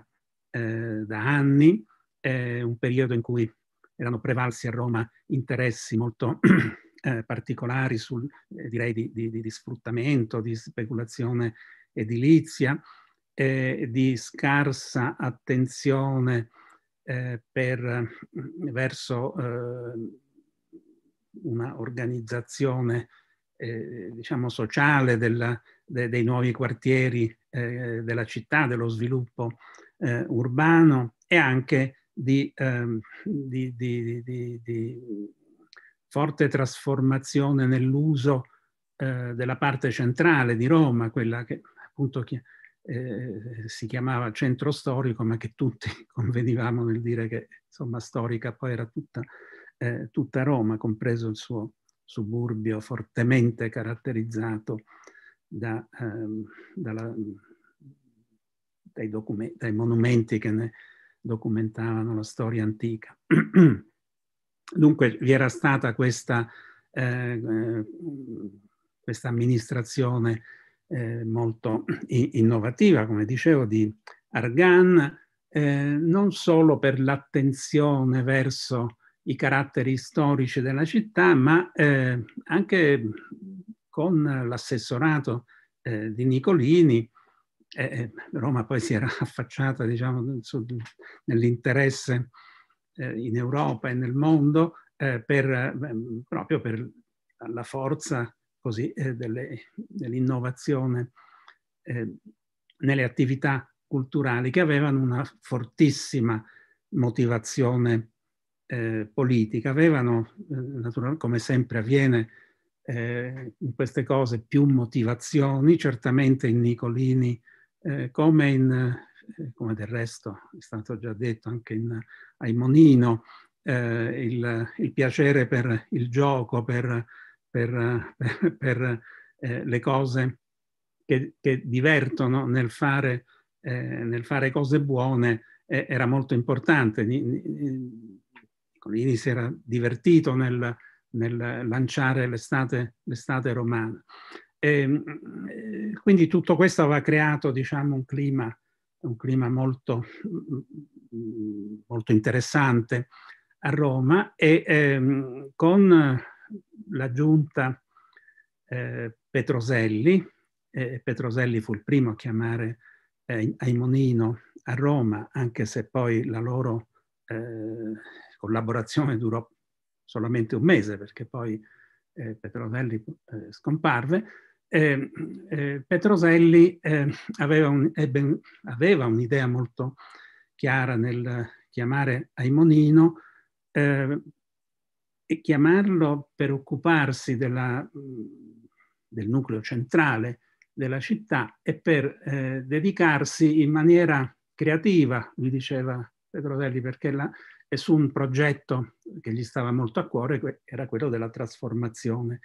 eh, da anni, eh, un periodo in cui erano prevalsi a Roma interessi molto eh, particolari sul, eh, direi di, di, di, sfruttamento, di speculazione edilizia, eh, di scarsa attenzione eh, per, mm, verso eh, una organizzazione eh, diciamo sociale della, de, dei nuovi quartieri della città, dello sviluppo urbano e anche di, ehm, di forte trasformazione nell'uso eh, della parte centrale di Roma, quella che appunto chi, eh, si chiamava centro storico, ma che tutti convenivamo nel dire che insomma storica poi era tutta, eh, tutta Roma, compreso il suo suburbio fortemente caratterizzato da, ehm, dalla, dai, dai monumenti che ne documentavano la storia antica. Dunque vi era stata questa, eh, eh questa amministrazione eh, molto innovativa, come dicevo, di Argan, eh, non solo per l'attenzione verso i caratteri storici della città, ma eh, anche con l'assessorato eh, di Nicolini. Eh, eh, Roma poi si era affacciata diciamo, nell'interesse eh, in Europa e nel mondo eh, per, eh, proprio per la forza così, delle, dell'innovazione nelle attività culturali che avevano una fortissima motivazione eh, politica, avevano, eh, come sempre avviene eh, in queste cose, più motivazioni, certamente in Nicolini come in, eh, come del resto è stato già detto anche in, ai eh, il, il, piacere per il gioco, per, per, per, per eh, le cose che, che divertono nel fare, eh, nel fare, cose buone eh, era molto importante. Nicolini si era divertito nel, nel lanciare l'estate, romana. E, ehm, eh, quindi tutto questo aveva creato diciamo, un clima un clima molto, molto interessante a Roma e ehm, con la giunta eh, Petroselli, eh, Petroselli fu il primo a chiamare eh, Aimonino a Roma, anche se poi la loro eh, collaborazione durò solamente un mese, perché poi eh, Petroselli eh, scomparve, eh, eh, Petroselli eh, aveva, un, ebbe, aveva, un'idea molto chiara nel chiamare Aimonino eh, e chiamarlo per occuparsi della, del nucleo centrale della città e per eh, dedicarsi in maniera creativa, gli diceva Petroselli, perché la, su un progetto che gli stava molto a cuore, che era quello della trasformazione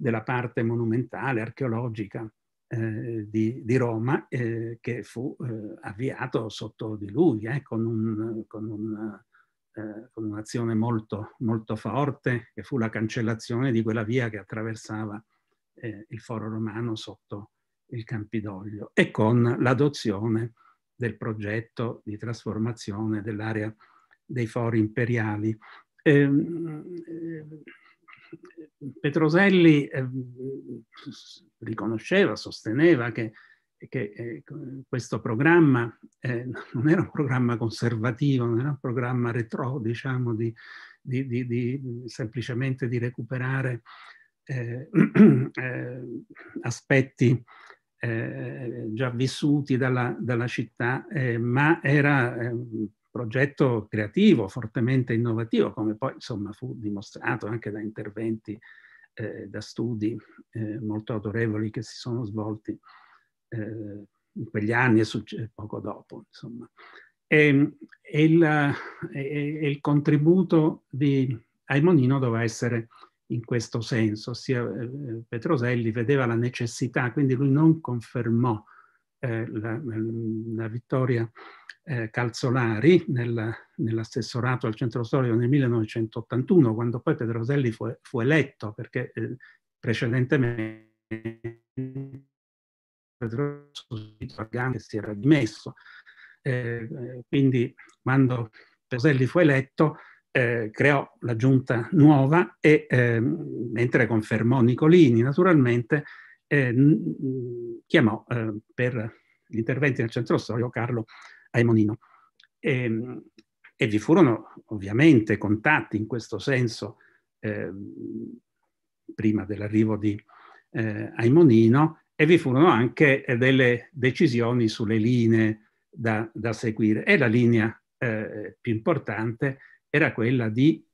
della parte monumentale, archeologica eh, di, di, Roma, eh, che fu eh, avviato sotto di lui, eh, con, un, con un eh, con un'azione molto, molto forte, che fu la cancellazione di quella via che attraversava eh, il foro romano sotto il Campidoglio e con l'adozione del progetto di trasformazione dell'area dei fori imperiali. Ehm, eh, eh, Petroselli eh, riconosceva, sosteneva che, che eh, questo programma eh, non era un programma conservativo, non era un programma retro, diciamo, di, di, di, di semplicemente di recuperare eh, eh, aspetti eh, già vissuti dalla, dalla città, ma era progetto creativo, fortemente innovativo, come poi insomma fu dimostrato anche da interventi, eh, da studi eh, molto autorevoli che si sono svolti eh, in quegli anni e poco dopo. Insomma. Ehm, e, e, il, e il, contributo di Aimonino doveva essere in questo senso, ossia eh, Petroselli vedeva la necessità, quindi lui non confermò eh, la, mm, la, vittoria eh, Calzolari nel, nell'assessorato al centro storico nel 1981, quando poi Pedro Roselli fu, fu eletto, perché eh, precedentemente Pedro Roselli si era dimesso. Eh, eh, quindi quando Roselli fu eletto, eh, creò la giunta nuova e eh, mentre confermò Nicolini naturalmente eh, chiamò eh, per gli interventi nel centro storico Carlo Aimonino. E, ehm, e, vi furono ovviamente contatti in questo senso eh, prima dell'arrivo di eh, Aimonino e vi furono anche eh, delle decisioni sulle linee da, da seguire. E la linea eh, più importante era quella di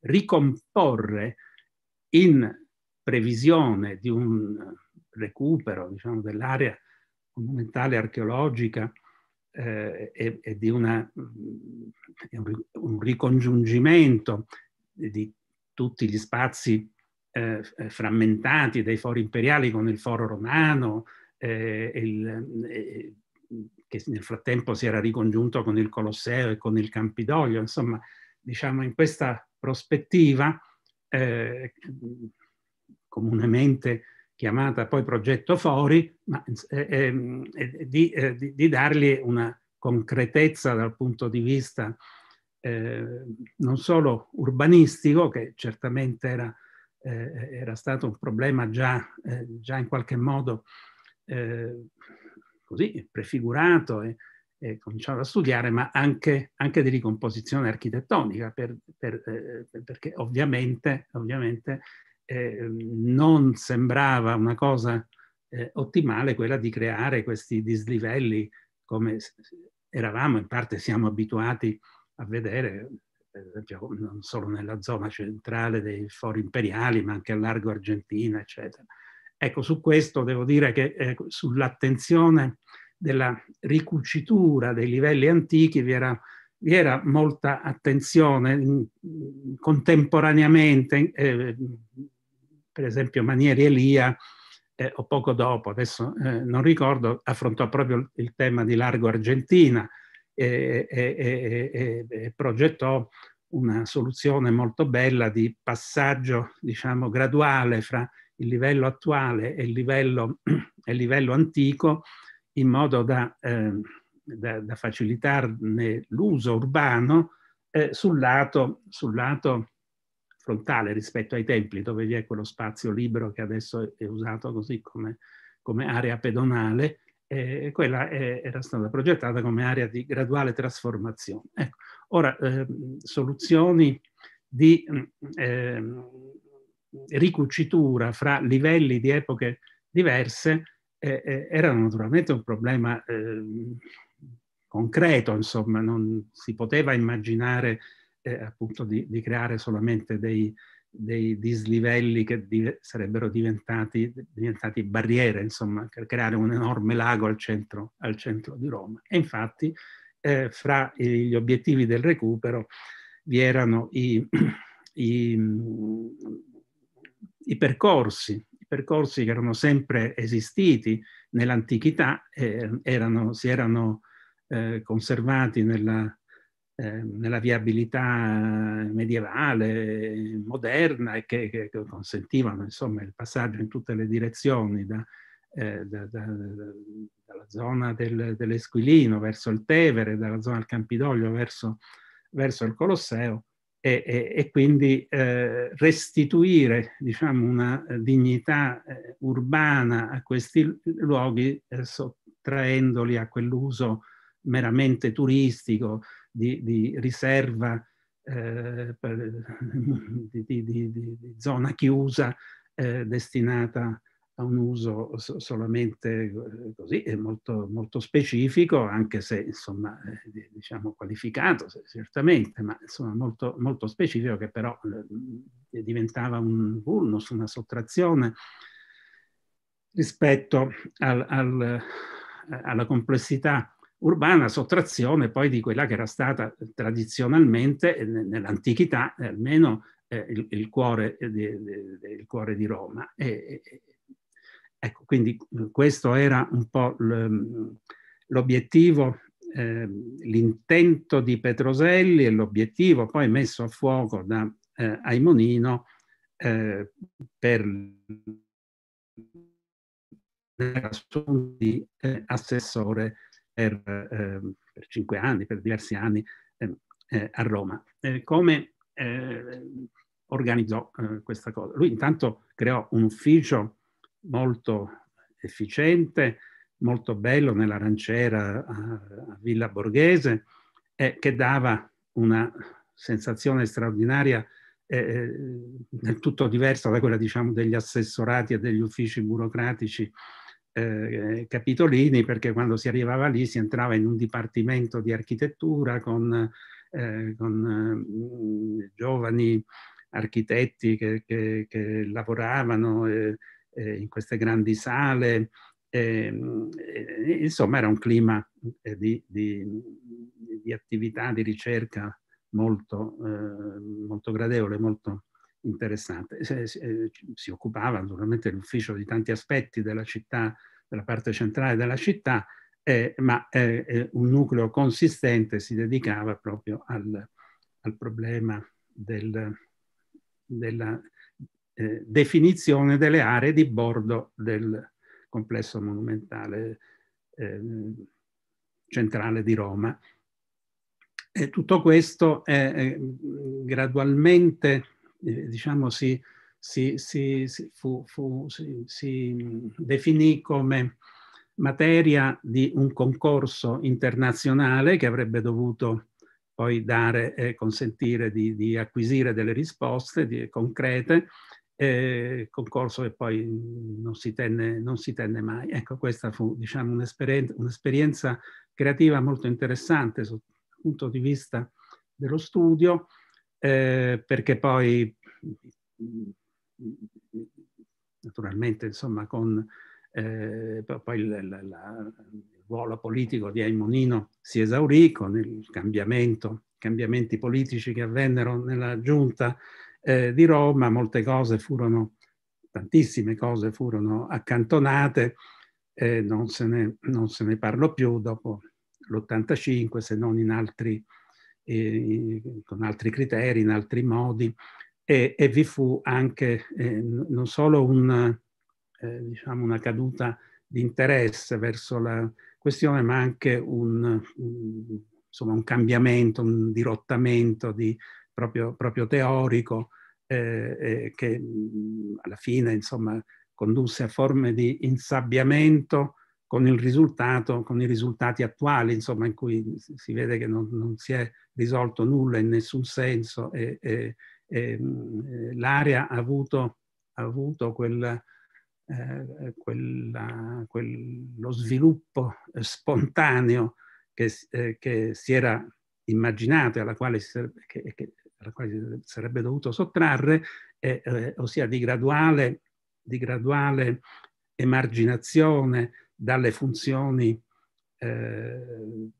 ricomporre in previsione di un recupero diciamo, dell'area monumentale archeologica eh, e, e, di una, mm, un ricongiungimento di tutti gli spazi eh, frammentati dei fori imperiali con il foro romano, eh, il, eh, che nel frattempo si era ricongiunto con il Colosseo e con il Campidoglio, insomma, diciamo in questa prospettiva eh, comunemente chiamata poi progetto Fori, ma, eh, ehm, eh, di, eh, di, di, dargli una concretezza dal punto di vista eh, non solo urbanistico, che certamente era, eh, era stato un problema già, eh, già in qualche modo così prefigurato e, e, cominciato a studiare, ma anche, anche di ricomposizione architettonica, per, per, perché ovviamente, ovviamente eh, non sembrava una cosa eh, ottimale quella di creare questi dislivelli come eravamo, in parte siamo abituati a vedere, per esempio non solo nella zona centrale dei fori imperiali, ma anche a largo Argentina, eccetera. Ecco, su questo devo dire che eh, sull'attenzione della ricucitura dei livelli antichi vi era, vi era molta attenzione contemporaneamente, eh, per esempio Manieri Elia, eh, o poco dopo, adesso eh, non ricordo, affrontò proprio il tema di Largo Argentina e, e, e, e progettò una soluzione molto bella di passaggio, diciamo, graduale fra il livello attuale e il livello, e il livello antico in modo da, eh, da, da facilitarne l'uso urbano eh, sul lato, sul lato frontale rispetto ai templi, dove vi è quello spazio libero che adesso è usato così come, come area pedonale, eh, quella è, era stata progettata come area di graduale trasformazione. Ecco, ora, eh, soluzioni di eh, ricucitura fra livelli di epoche diverse eh, eh, erano naturalmente un problema ehm, concreto, insomma, non si poteva immaginare eh, appunto di, di, creare solamente dei, dei dislivelli che di, sarebbero diventati, diventati, barriere, insomma, per creare un enorme lago al centro, al centro di Roma. E infatti eh, fra gli obiettivi del recupero vi erano i, i, i percorsi, percorsi che erano sempre esistiti nell'antichità eh, erano, si erano eh, conservati nella, Ehm, nella viabilità medievale, moderna e che, che, consentivano insomma, il passaggio in tutte le direzioni da, eh, da, da, dalla zona del, dell'Esquilino verso il Tevere, dalla zona del Campidoglio verso, verso il Colosseo e, e, e quindi eh, restituire diciamo, una dignità eh, urbana a questi luoghi eh, sottraendoli a quell'uso meramente turistico, di, di riserva, eh, per, di, di, zona chiusa eh, destinata a un uso solamente eh, così, molto, molto, specifico, anche se insomma, eh, diciamo qualificato certamente, ma insomma molto, molto specifico che però eh, diventava un vulnus, una sottrazione rispetto al, al, alla complessità urbana sottrazione poi di quella che era stata tradizionalmente eh, nell'antichità almeno eh, il, il, cuore eh, di, il, cuore di, Roma. E, ecco, quindi eh, questo era un po' l'obiettivo, eh, l'intento di Petroselli e l'obiettivo poi messo a fuoco da eh, Aimonino per l'assunto di assessore per, ehm, per cinque anni, per diversi anni ehm, eh, a Roma. Eh, come eh, organizzò questa cosa? Lui intanto creò un ufficio molto efficiente, molto bello nell'aranciera a Villa Borghese, eh, che dava una sensazione straordinaria eh, del tutto diversa da quella diciamo, degli assessorati e degli uffici burocratici eh, Capitolini perché quando si arrivava lì si entrava in un dipartimento di architettura con, eh, con eh, giovani architetti che, che, che lavoravano eh, eh, in queste grandi sale. Mm, insomma era un clima eh, di, di, di attività, di ricerca molto, molto gradevole, molto interessante. Eh, si occupava naturalmente l'ufficio di tanti aspetti della città, della parte centrale della città, eh, ma eh, eh, un nucleo consistente si dedicava proprio al, al problema del, della eh, definizione delle aree di bordo del complesso monumentale ehm, centrale di Roma. E tutto questo eh, gradualmente eh, diciamo, si, si, si, fu, fu, si mm, definì come materia di un concorso internazionale che avrebbe dovuto poi dare e eh, consentire di, di, acquisire delle risposte di, concrete, eh, concorso che poi mm, non si, tenne, non si tenne mai. Ecco, questa fu diciamo, un'esperienza, un'esperienza creativa molto interessante dal punto di vista dello studio, eh, perché poi naturalmente insomma con eh, poi il, la, la, il, ruolo politico di Aimonino si esaurì con il cambiamento, cambiamenti politici che avvennero nella giunta eh, di Roma, molte cose furono, tantissime cose furono accantonate, eh, non, se ne, non se ne parlò più dopo l'85 se non in altri, eh, con altri criteri, in altri modi e, e vi fu anche eh, non solo una, eh, diciamo una caduta di interesse verso la questione, ma anche un, un, insomma, un cambiamento, un dirottamento di, proprio, proprio, teorico eh, che mm, alla fine insomma, condusse a forme di insabbiamento con il risultato, con i risultati attuali, insomma, in cui si vede che non, non si è risolto nulla in nessun senso e, e, Ehm, l'area ha avuto, ha avuto quel, eh, quella, quello sviluppo spontaneo che, eh, che, si era immaginato e alla quale si sarebbe, che, che, alla quale si sarebbe dovuto sottrarre, eh, eh ossia di graduale, di graduale, emarginazione dalle funzioni eh,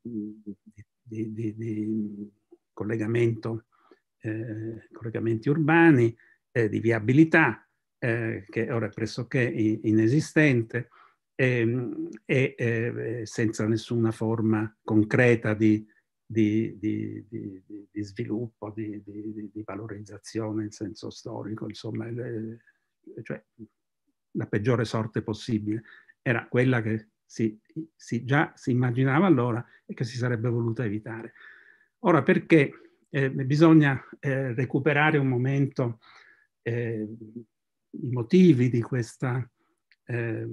di, di, di, collegamento eh, collegamenti urbani, eh, di viabilità, eh, che ora è pressoché inesistente ehm, e eh, senza nessuna forma concreta di, di, di, di sviluppo, di, valorizzazione in senso storico, insomma, le, eh, cioè, la peggiore sorte possibile era quella che si, si già si immaginava allora e che si sarebbe voluta evitare. Ora perché eh, bisogna eh, recuperare un momento eh, i motivi di, questa, ehm,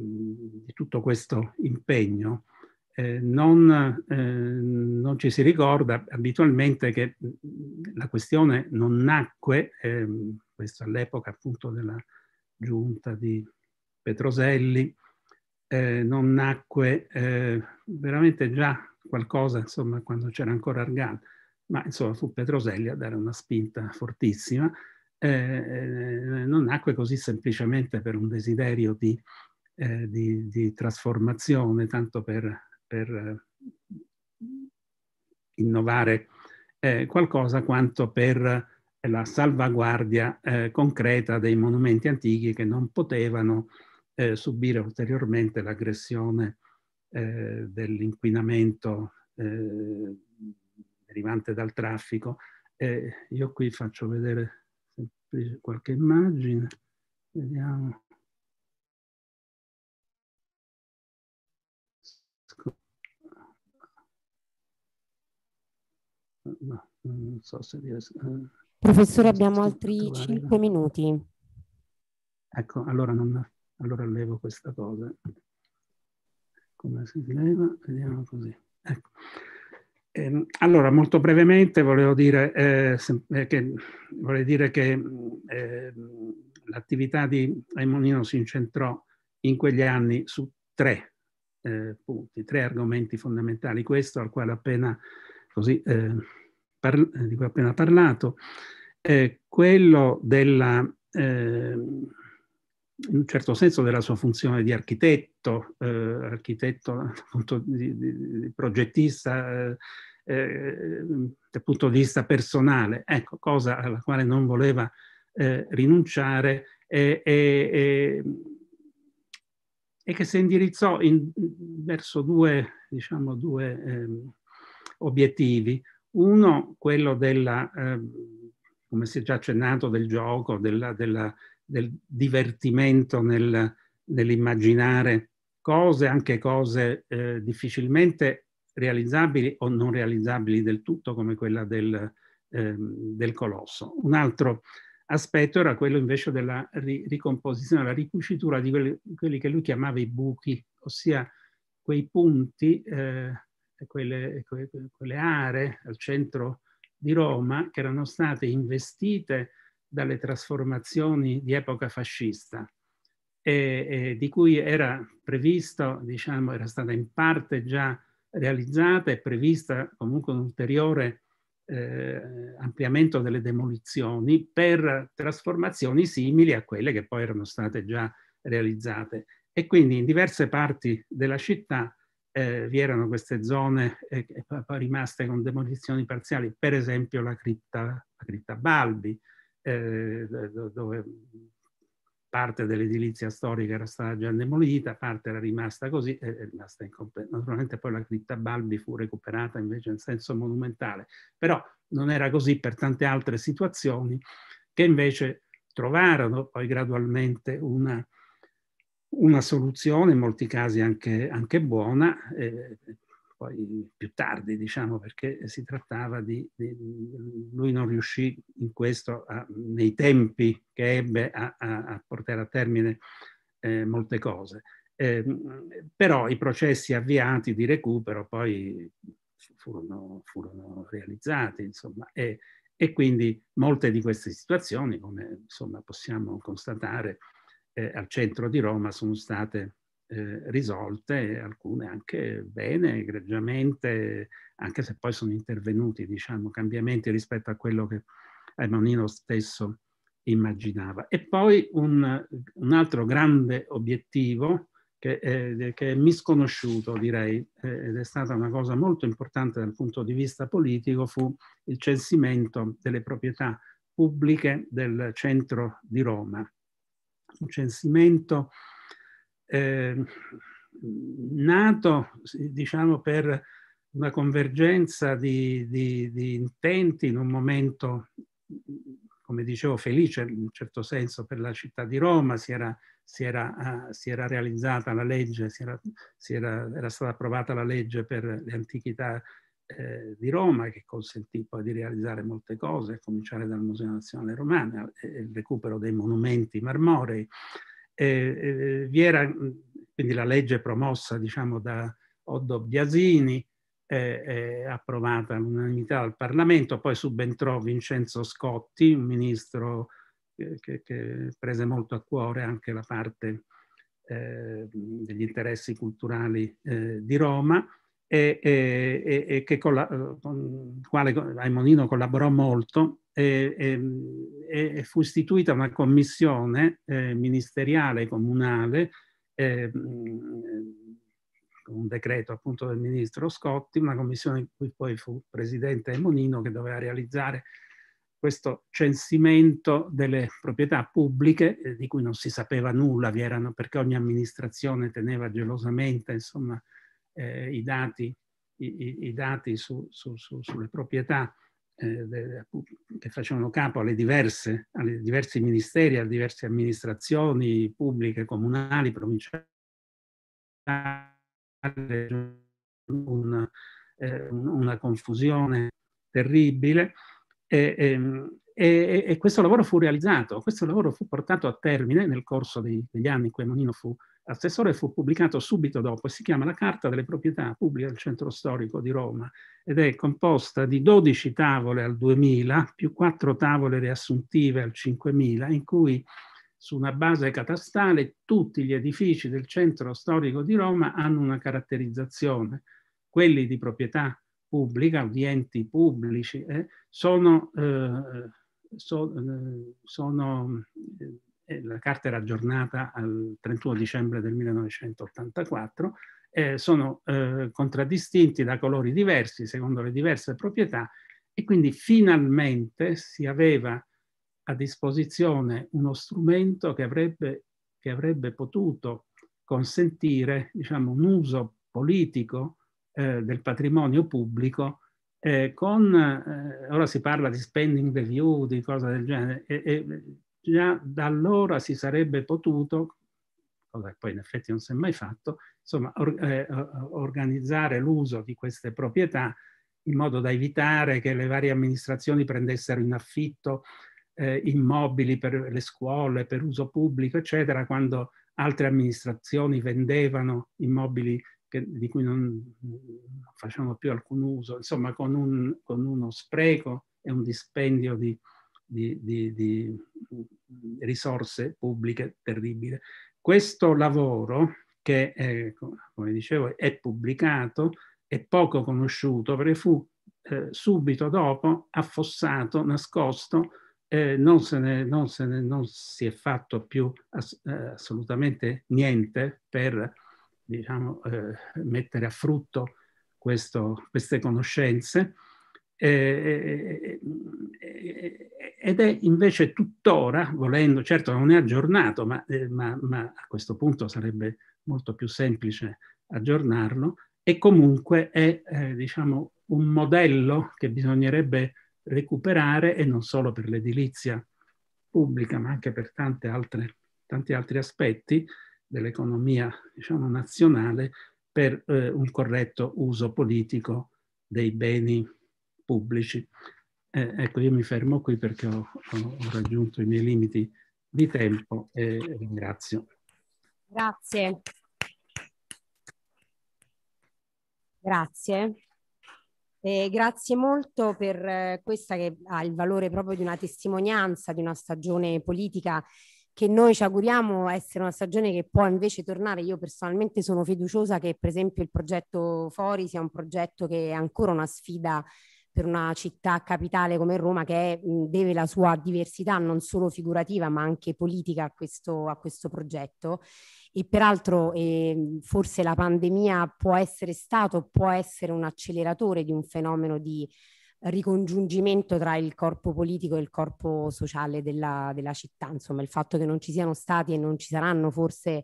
di, tutto questo impegno. Eh, non, eh, non, ci si ricorda abitualmente che mm, la questione non nacque, ehm, questo all'epoca appunto della giunta di Petroselli, eh, non nacque veramente già qualcosa, insomma, quando c'era ancora Argan ma insomma fu Petroselli a dare una spinta fortissima. Eh, eh, non nacque così semplicemente per un desiderio di, eh, di, di trasformazione, tanto per, per eh, innovare eh, qualcosa, quanto per la salvaguardia eh, concreta dei monumenti antichi che non potevano subire ulteriormente l'aggressione dell'inquinamento derivante dal traffico. Eh, io qui faccio vedere qualche immagine, vediamo. non so se riesco. Eh. Professore, abbiamo altri 5 eh. minuti. Ecco, allora, non, allora levo questa cosa. Come si leva? Vediamo così. Ecco. Eh, allora, molto brevemente volevo dire, eh, eh che, vorrei dire che eh, l'attività di Aimonino si incentrò in quegli anni su tre eh, punti, tre argomenti fondamentali. Questo al quale appena, così, ehm, di cui ho appena parlato, eh, quello della ehm, in un certo senso della sua funzione di architetto, eh, architetto appunto di, di, di progettista eh, eh dal punto di vista personale, ecco, cosa alla quale non voleva eh, rinunciare e, e, e, che si indirizzò in, verso due, diciamo, due ehm, obiettivi. Uno, quello della, ehm, come si è già accennato, del gioco, della, della del divertimento nel, nell'immaginare cose, anche cose eh, difficilmente realizzabili o non realizzabili del tutto, come quella del, eh, del colosso. Un altro aspetto era quello invece della ri ricomposizione, la ricucitura di quelli, quelli, che lui chiamava i buchi, ossia quei punti, eh, quelle, que quelle aree al centro di Roma che erano state investite dalle trasformazioni di epoca fascista, e, e di cui era previsto, diciamo, era stata in parte già realizzata e prevista comunque un ulteriore eh, ampliamento delle demolizioni per trasformazioni simili a quelle che poi erano state già realizzate. E quindi in diverse parti della città eh, vi erano queste zone eh, rimaste con demolizioni parziali, per esempio la cripta, la cripta Balbi, eh, dove parte dell'edilizia storica era stata già demolita, parte era rimasta così, è rimasta incompleta. Naturalmente poi la cripta Balbi fu recuperata invece in senso monumentale, però non era così per tante altre situazioni che invece trovarono poi gradualmente una, una soluzione, in molti casi anche, anche buona, eh, poi più tardi, diciamo, perché si trattava di, di lui non riuscì in questo, a, nei tempi che ebbe, a, a, a portare a termine eh, molte cose. Eh, però i processi avviati di recupero poi furono, furono realizzati, insomma, e, e, quindi molte di queste situazioni, come insomma, possiamo constatare, eh, al centro di Roma sono state eh, risolte, alcune anche bene, egregiamente, anche se poi sono intervenuti diciamo, cambiamenti rispetto a quello che Manino eh, stesso immaginava. E poi un, un altro grande obiettivo che è, eh, che è misconosciuto, direi, ed è stata una cosa molto importante dal punto di vista politico, fu il censimento delle proprietà pubbliche del centro di Roma. Un censimento eh, nato diciamo, per una convergenza di, di, di, intenti in un momento, come dicevo, felice in un certo senso per la città di Roma, si era, si era, ah, si era realizzata la legge, si era, era, stata approvata la legge per le antichità eh, di Roma che consentì poi di realizzare molte cose, a cominciare dal Museo Nazionale Romano, il recupero dei monumenti marmorei eh, vi era quindi la legge promossa diciamo, da Oddo Biasini, eh, approvata all'unanimità dal Parlamento, poi subentrò Vincenzo Scotti, un ministro eh, che, che prese molto a cuore anche la parte eh, degli interessi culturali eh, di Roma, e, e, e che con, la, eh, con quale Aimonino collaborò molto, e, fu istituita una commissione eh, ministeriale comunale eh, un decreto appunto del ministro Scotti, una commissione in cui poi fu presidente Monino che doveva realizzare questo censimento delle proprietà pubbliche eh, di cui non si sapeva nulla, vi erano perché ogni amministrazione teneva gelosamente insomma, eh, i dati, i, i dati su, su, su, sulle proprietà eh, che facevano capo alle diverse, alle diversi ministeri, alle diverse amministrazioni pubbliche, comunali, provinciali, una, eh, una confusione terribile. Ehm, e, e, e, questo lavoro fu realizzato, questo lavoro fu portato a termine nel corso dei, degli anni in cui Monino fu assessore fu pubblicato subito dopo e si chiama La Carta delle proprietà pubbliche del centro storico di Roma ed è composta di 12 tavole al 2000 più 4 tavole riassuntive al 5000 in cui su una base catastale tutti gli edifici del centro storico di Roma hanno una caratterizzazione. Quelli di proprietà pubblica di enti pubblici eh, sono, eh, so, eh, sono eh, eh, la carta era aggiornata al 31 dicembre del 1984, eh, sono eh, contraddistinti da colori diversi secondo le diverse proprietà e quindi finalmente si aveva a disposizione uno strumento che avrebbe, che avrebbe potuto consentire diciamo, un uso politico eh, del patrimonio pubblico eh, con, eh, ora si parla di spending review, di cose del genere, e, e già da allora si sarebbe potuto, cosa che poi in effetti non si è mai fatto, insomma, or eh, organizzare l'uso di queste proprietà in modo da evitare che le varie amministrazioni prendessero in affitto eh, immobili per le scuole, per uso pubblico, eccetera, quando altre amministrazioni vendevano immobili che, di cui non, facevano più alcun uso, insomma con, un, con uno spreco e un dispendio di, di, di, di risorse pubbliche terribile. Questo lavoro, che è, ecco, come dicevo è pubblicato, è poco conosciuto perché fu eh, subito dopo affossato, nascosto, eh, non, se ne, non, se ne, non si è fatto più ass eh, assolutamente niente per diciamo, eh, mettere a frutto questo, queste conoscenze. Eh, eh, ed è invece tuttora, volendo, certo non è aggiornato, ma, eh, ma, ma a questo punto sarebbe molto più semplice aggiornarlo, e comunque è eh, diciamo, un modello che bisognerebbe recuperare e non solo per l'edilizia pubblica, ma anche per altre, tanti altri aspetti dell'economia diciamo, nazionale per eh, un corretto uso politico dei beni pubblici. Eh, ecco, io mi fermo qui perché ho, ho, ho raggiunto i miei limiti di tempo e ringrazio. Grazie. Grazie. Eh, grazie molto per eh, questa che ha il valore proprio di una testimonianza di una stagione politica che noi ci auguriamo essere una stagione che può invece tornare. Io personalmente sono fiduciosa che per esempio il progetto Fori sia un progetto che è ancora una sfida per una città capitale come Roma che mh, deve la sua diversità non solo figurativa ma anche politica a questo, a questo progetto e peraltro eh, forse la pandemia può essere stato, può essere un acceleratore di un fenomeno di ricongiungimento tra il corpo politico e il corpo sociale della, della città, insomma il fatto che non ci siano stati e non ci saranno forse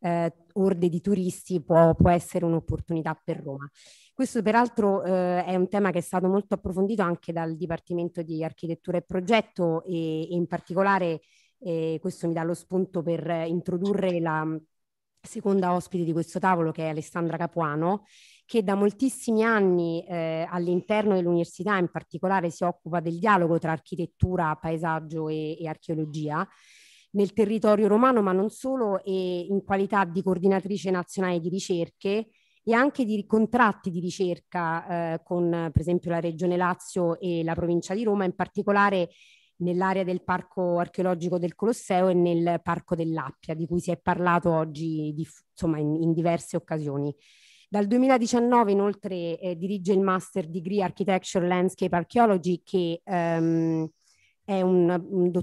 eh, orde di turisti può, può essere un'opportunità per Roma. Questo peraltro eh, è un tema che è stato molto approfondito anche dal Dipartimento di Architettura e Progetto e, e in particolare eh, questo mi dà lo spunto per eh, introdurre la seconda ospite di questo tavolo che è Alessandra Capuano che da moltissimi anni eh, all'interno dell'università in particolare si occupa del dialogo tra architettura, paesaggio e, e archeologia nel territorio romano, ma non solo, e in qualità di coordinatrice nazionale di ricerche e anche di contratti di ricerca eh, con per esempio la Regione Lazio e la provincia di Roma, in particolare nell'area del parco archeologico del Colosseo e nel parco dell'Appia, di cui si è parlato oggi di, insomma, in, in diverse occasioni. Dal 2019 inoltre eh, dirige il Master Degree Architecture Landscape Archaeology che ehm, è un,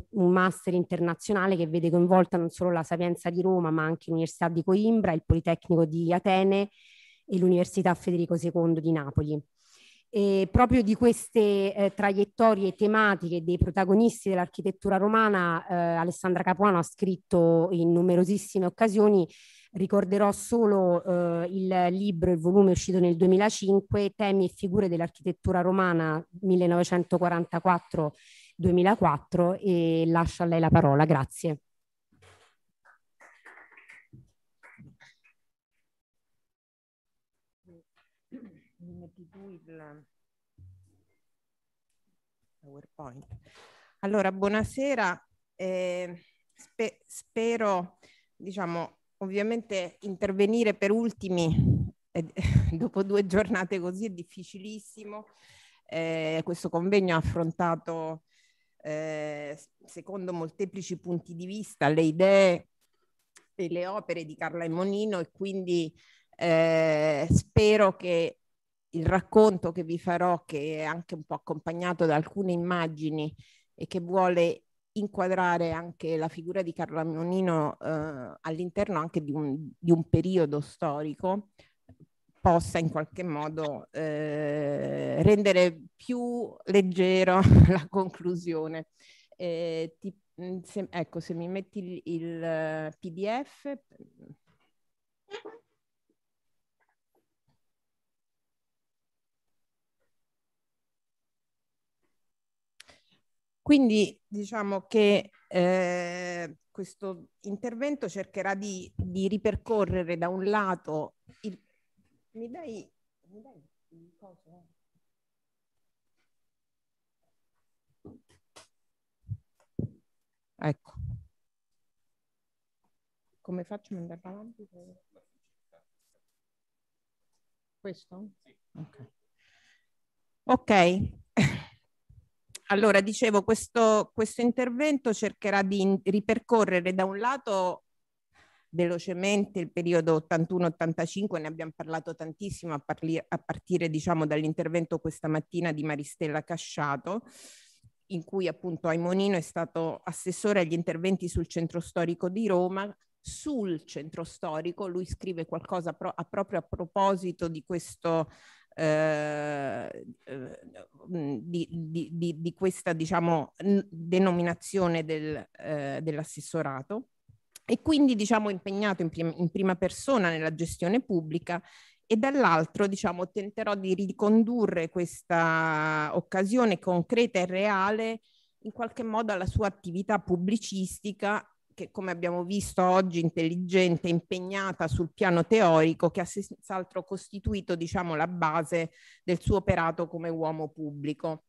un, master internazionale che vede coinvolta non solo la Sapienza di Roma, ma anche l'Università di Coimbra, il Politecnico di Atene e l'Università Federico II di Napoli. E proprio di queste eh, traiettorie tematiche dei protagonisti dell'architettura romana, eh, Alessandra Capuano ha scritto in numerosissime occasioni. Ricorderò solo eh, il libro, il volume uscito nel 2005, Temi e figure dell'architettura romana 1944 2004 e lascio a lei la parola, grazie. Allora, buonasera, eh, spe spero, diciamo, ovviamente intervenire per ultimi eh, dopo due giornate così è difficilissimo. Eh, questo convegno ha affrontato eh, secondo molteplici punti di vista, le idee e le opere di Carla Monino e quindi eh, spero che il racconto che vi farò, che è anche un po' accompagnato da alcune immagini e che vuole inquadrare anche la figura di Carla Ammonino eh, all'interno anche di un, di un periodo storico, possa in qualche modo eh, rendere più leggero la conclusione. Eh, ti, mm, se, ecco, se mi metti il, il eh, PDF. Quindi diciamo che eh, questo intervento cercherà di, di ripercorrere da un lato mi dai, mi dai il coso? Eh. Ecco. Come faccio a andare avanti? Questo? Sì. Ok. okay. Allora, dicevo, questo, questo intervento cercherà di ripercorrere da un lato velocemente il periodo 81-85, ne abbiamo parlato tantissimo a, parli- a partire diciamo, dall'intervento questa mattina di Maristella Casciato, in cui appunto Aimonino è stato assessore agli interventi sul centro storico di Roma. Sul centro storico lui scrive qualcosa pro- a proprio a proposito di questo eh, eh di, di, di, di, questa diciamo, denominazione del, eh, dell'assessorato e quindi diciamo impegnato in, prim- in prima persona nella gestione pubblica e dall'altro diciamo tenterò di ricondurre questa occasione concreta e reale in qualche modo alla sua attività pubblicistica che come abbiamo visto oggi intelligente, impegnata sul piano teorico, che ha senz'altro costituito diciamo, la base del suo operato come uomo pubblico.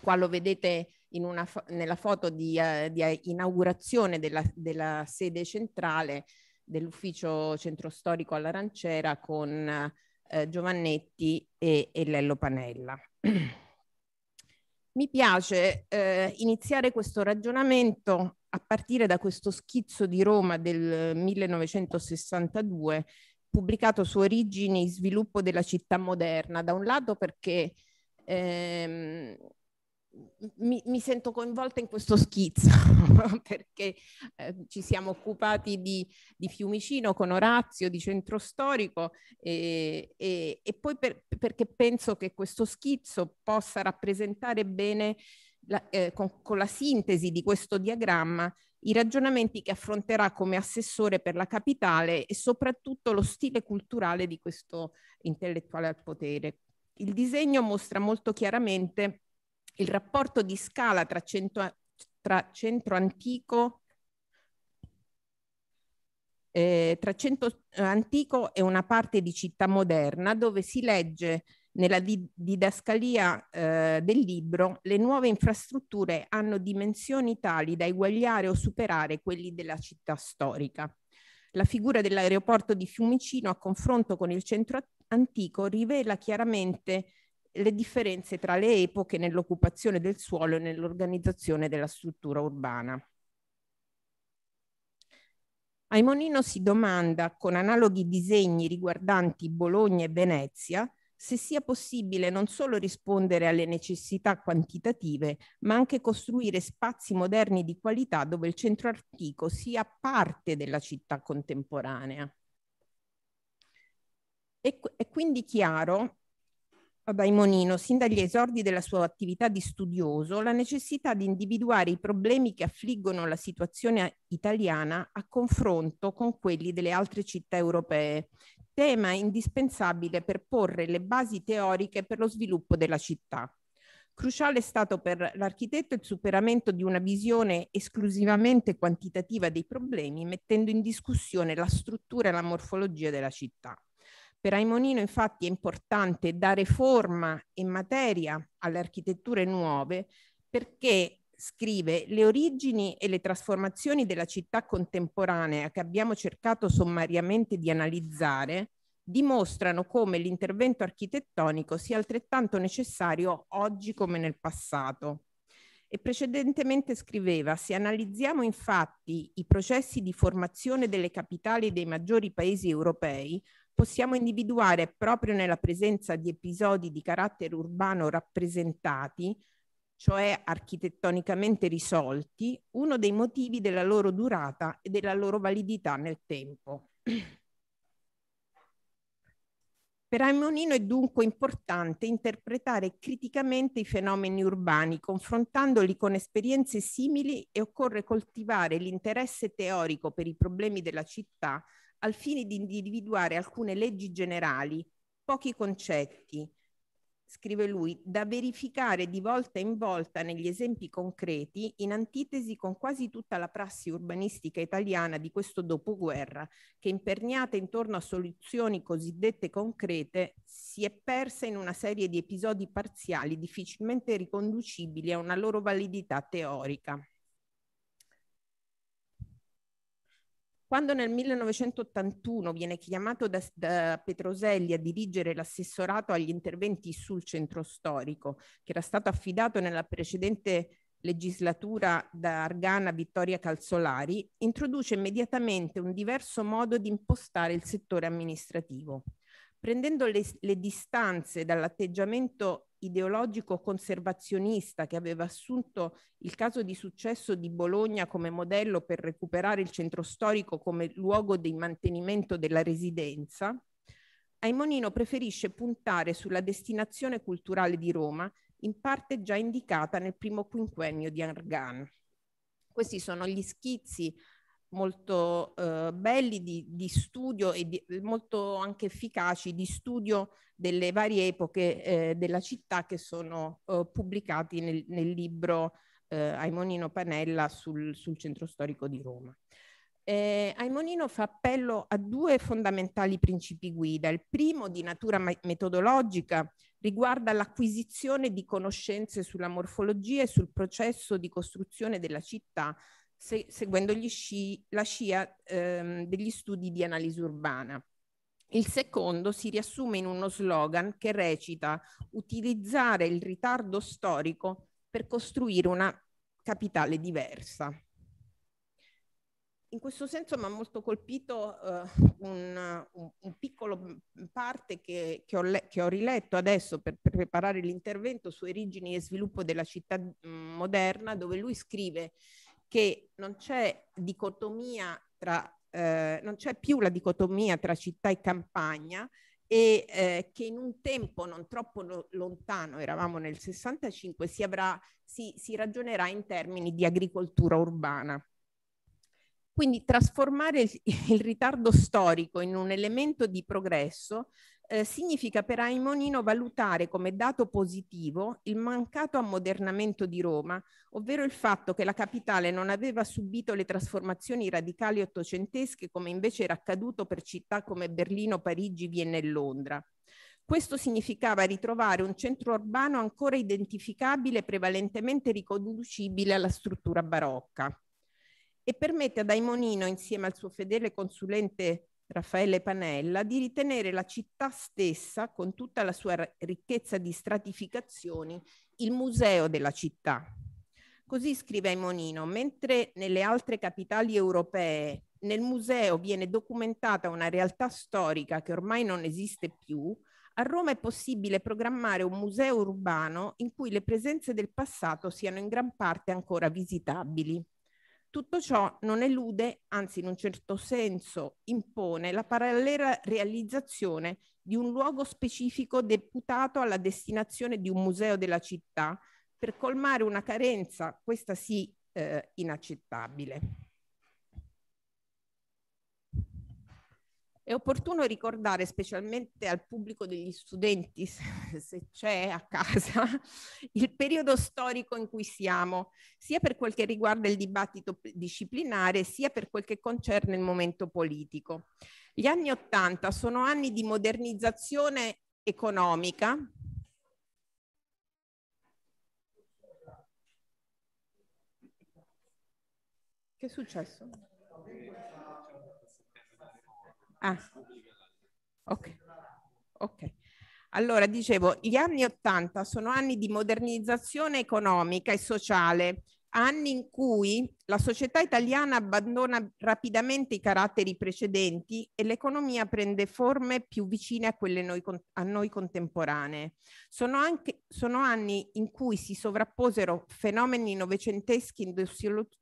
Qua lo vedete fo- nella foto di, eh, di eh, inaugurazione della, della, sede centrale dell'ufficio centro storico all'Arancera con eh, Giovannetti e, e, Lello Panella. Mi piace eh, iniziare questo ragionamento a partire da questo schizzo di Roma del 1962 pubblicato su Origini, e sviluppo della città moderna, da un lato perché ehm, mi, mi, sento coinvolta in questo schizzo perché eh, ci siamo occupati di, di, Fiumicino con Orazio, di centro storico e, e, e poi per, perché penso che questo schizzo possa rappresentare bene la, eh, con, con la sintesi di questo diagramma i ragionamenti che affronterà come assessore per la capitale e soprattutto lo stile culturale di questo intellettuale al potere. Il disegno mostra molto chiaramente il rapporto di scala tra centro, tra centro antico eh, tra centro eh, antico e una parte di città moderna dove si legge nella didascalia eh, del libro le nuove infrastrutture hanno dimensioni tali da eguagliare o superare quelli della città storica. La figura dell'aeroporto di Fiumicino a confronto con il centro antico rivela chiaramente le differenze tra le epoche nell'occupazione del suolo e nell'organizzazione della struttura urbana. Aimonino si domanda, con analoghi disegni riguardanti Bologna e Venezia, se sia possibile non solo rispondere alle necessità quantitative, ma anche costruire spazi moderni di qualità dove il centro antico sia parte della città contemporanea. È, quindi chiaro a Daimonino, sin dagli esordi della sua attività di studioso, la necessità di individuare i problemi che affliggono la situazione italiana a confronto con quelli delle altre città europee, tema indispensabile per porre le basi teoriche per lo sviluppo della città. Cruciale è stato per l'architetto il superamento di una visione esclusivamente quantitativa dei problemi, mettendo in discussione la struttura e la morfologia della città. Per Aimonino infatti è importante dare forma e materia alle architetture nuove perché, scrive, le origini e le trasformazioni della città contemporanea che abbiamo cercato sommariamente di analizzare dimostrano come l'intervento architettonico sia altrettanto necessario oggi come nel passato. E precedentemente scriveva, se analizziamo infatti i processi di formazione delle capitali dei maggiori paesi europei, possiamo individuare proprio nella presenza di episodi di carattere urbano rappresentati, cioè architettonicamente risolti, uno dei motivi della loro durata e della loro validità nel tempo. Per Aimonino è dunque importante interpretare criticamente i fenomeni urbani, confrontandoli con esperienze simili e occorre coltivare l'interesse teorico per i problemi della città al fine di individuare alcune leggi generali, pochi concetti, scrive lui, da verificare di volta in volta negli esempi concreti, in antitesi con quasi tutta la prassi urbanistica italiana di questo dopoguerra, che imperniata intorno a soluzioni cosiddette concrete, si è persa in una serie di episodi parziali difficilmente riconducibili a una loro validità teorica. Quando nel 1981 viene chiamato da, da, Petroselli a dirigere l'assessorato agli interventi sul centro storico, che era stato affidato nella precedente legislatura da Argana Vittoria Calzolari, introduce immediatamente un diverso modo di impostare il settore amministrativo. Prendendo le, le distanze dall'atteggiamento ideologico conservazionista che aveva assunto il caso di successo di Bologna come modello per recuperare il centro storico come luogo di mantenimento della residenza, Aimonino preferisce puntare sulla destinazione culturale di Roma, in parte già indicata nel primo quinquennio di Argan. Questi sono gli schizzi molto eh, belli di, di, studio e di, molto anche efficaci di studio delle varie epoche eh, della città che sono eh, pubblicati nel, nel libro eh, Aimonino Panella sul, sul, centro storico di Roma. Eh, Aimonino fa appello a due fondamentali principi guida. Il primo, di natura metodologica, riguarda l'acquisizione di conoscenze sulla morfologia e sul processo di costruzione della città se, seguendo sci, la scia ehm, degli studi di analisi urbana. Il secondo si riassume in uno slogan che recita utilizzare il ritardo storico per costruire una capitale diversa. In questo senso mi ha molto colpito eh, un, un, un, piccolo parte che, che, ho che, ho riletto adesso per, per preparare l'intervento su origini e sviluppo della città moderna, dove lui scrive che non c'è dicotomia tra eh, non c'è più la dicotomia tra città e campagna e eh, che in un tempo non troppo lo, lontano, eravamo nel 65, si, avrà, si, si ragionerà in termini di agricoltura urbana. Quindi trasformare il, il ritardo storico in un elemento di progresso eh, significa per Aimonino valutare come dato positivo il mancato ammodernamento di Roma, ovvero il fatto che la capitale non aveva subito le trasformazioni radicali ottocentesche come invece era accaduto per città come Berlino, Parigi, Vienna e Londra. Questo significava ritrovare un centro urbano ancora identificabile e prevalentemente riconducibile alla struttura barocca e permette ad Aimonino, insieme al suo fedele consulente Raffaele Panella, di ritenere la città stessa, con tutta la sua ricchezza di stratificazioni, il museo della città. Così scrive Aimonino, mentre nelle altre capitali europee nel museo viene documentata una realtà storica che ormai non esiste più, a Roma è possibile programmare un museo urbano in cui le presenze del passato siano in gran parte ancora visitabili. Tutto ciò non elude, anzi in un certo senso impone, la parallela realizzazione di un luogo specifico deputato alla destinazione di un museo della città per colmare una carenza, questa sì, eh, inaccettabile. È opportuno ricordare, specialmente al pubblico degli studenti, se c'è a casa, il periodo storico in cui siamo, sia per quel che riguarda il dibattito disciplinare, sia per quel che concerne il momento politico. Gli anni Ottanta sono anni di modernizzazione economica, Che è successo? Ah, ok. Ok. Allora, dicevo, gli anni 80 sono anni di modernizzazione economica e sociale anni in cui la società italiana abbandona rapidamente i caratteri precedenti e l'economia prende forme più vicine a quelle noi, a noi contemporanee. Sono, anche, sono anni in cui si sovrapposero fenomeni novecenteschi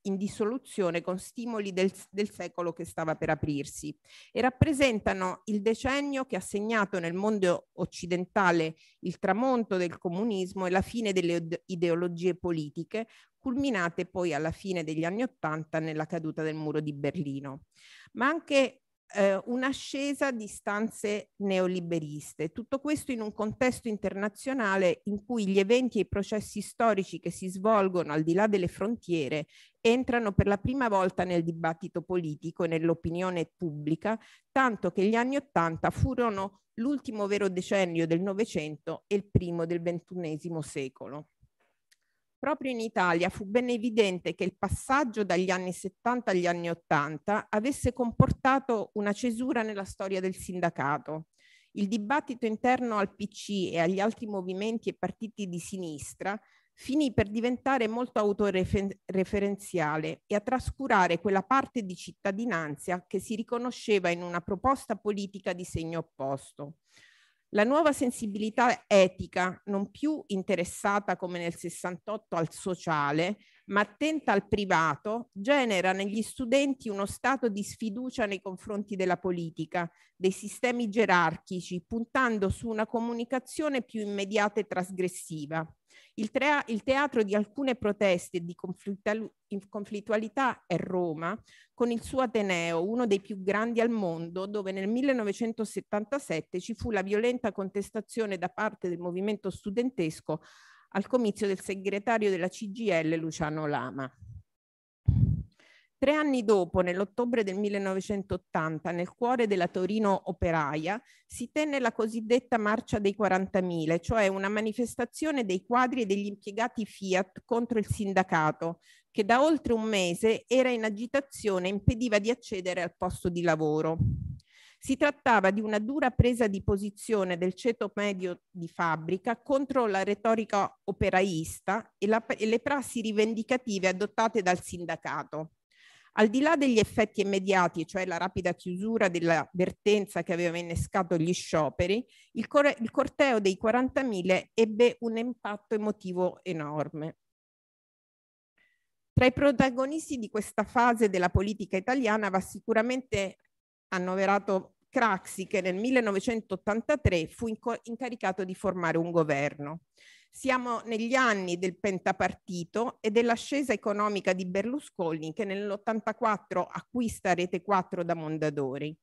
in dissoluzione con stimoli del, del secolo che stava per aprirsi e rappresentano il decennio che ha segnato nel mondo occidentale il tramonto del comunismo e la fine delle ideologie politiche culminate poi alla fine degli anni Ottanta nella caduta del muro di Berlino, ma anche eh, un'ascesa di stanze neoliberiste. Tutto questo in un contesto internazionale in cui gli eventi e i processi storici che si svolgono al di là delle frontiere entrano per la prima volta nel dibattito politico e nell'opinione pubblica, tanto che gli anni Ottanta furono l'ultimo vero decennio del Novecento e il primo del ventunesimo secolo. Proprio in Italia fu ben evidente che il passaggio dagli anni 70 agli anni 80 avesse comportato una cesura nella storia del sindacato. Il dibattito interno al PC e agli altri movimenti e partiti di sinistra finì per diventare molto autoreferenziale e a trascurare quella parte di cittadinanza che si riconosceva in una proposta politica di segno opposto. La nuova sensibilità etica, non più interessata come nel 68 al sociale, ma attenta al privato, genera negli studenti uno stato di sfiducia nei confronti della politica, dei sistemi gerarchici, puntando su una comunicazione più immediata e trasgressiva. Il, trea- il teatro di alcune proteste e di conflittualità è Roma, con il suo Ateneo, uno dei più grandi al mondo, dove nel 1977 ci fu la violenta contestazione da parte del movimento studentesco al comizio del segretario della CGL Luciano Lama. Tre anni dopo, nell'ottobre del 1980, nel cuore della Torino operaia, si tenne la cosiddetta Marcia dei 40.000, cioè una manifestazione dei quadri e degli impiegati Fiat contro il sindacato, che da oltre un mese era in agitazione e impediva di accedere al posto di lavoro. Si trattava di una dura presa di posizione del ceto medio di fabbrica contro la retorica operaista e, la, e le prassi rivendicative adottate dal sindacato. Al di là degli effetti immediati, cioè la rapida chiusura della vertenza che aveva innescato gli scioperi, il, cor- il corteo dei 40.000 ebbe un impatto emotivo enorme. Tra i protagonisti di questa fase della politica italiana va sicuramente annoverato Craxi che nel 1983 fu incaricato di formare un governo. Siamo negli anni del pentapartito e dell'ascesa economica di Berlusconi che nell'84 acquista Rete 4 da Mondadori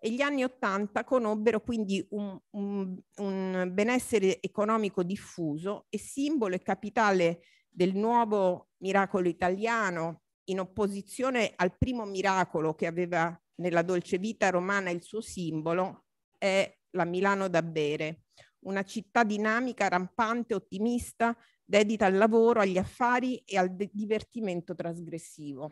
e gli anni 80 conobbero quindi un, un, un benessere economico diffuso e simbolo e capitale del nuovo miracolo italiano in opposizione al primo miracolo che aveva nella dolce vita romana il suo simbolo è la Milano da bere una città dinamica, rampante, ottimista, dedita al lavoro, agli affari e al divertimento trasgressivo.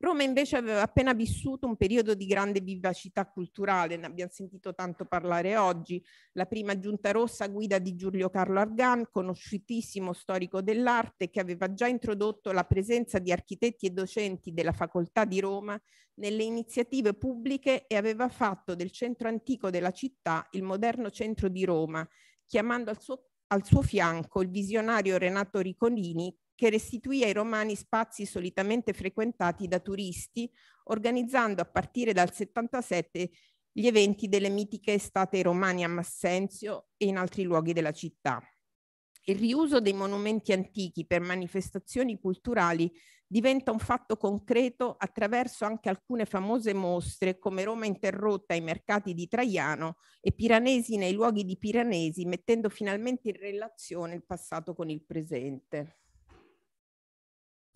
Roma invece aveva appena vissuto un periodo di grande vivacità culturale, ne abbiamo sentito tanto parlare oggi, la prima giunta rossa guida di Giulio Carlo Argan, conosciutissimo storico dell'arte, che aveva già introdotto la presenza di architetti e docenti della Facoltà di Roma nelle iniziative pubbliche e aveva fatto del centro antico della città il moderno centro di Roma, chiamando al suo al suo fianco il visionario Renato Ricolini, che restituì ai romani spazi solitamente frequentati da turisti, organizzando a partire dal 77 gli eventi delle mitiche estate romane a Massenzio e in altri luoghi della città. Il riuso dei monumenti antichi per manifestazioni culturali diventa un fatto concreto attraverso anche alcune famose mostre come Roma interrotta ai mercati di Traiano e Piranesi nei luoghi di Piranesi, mettendo finalmente in relazione il passato con il presente.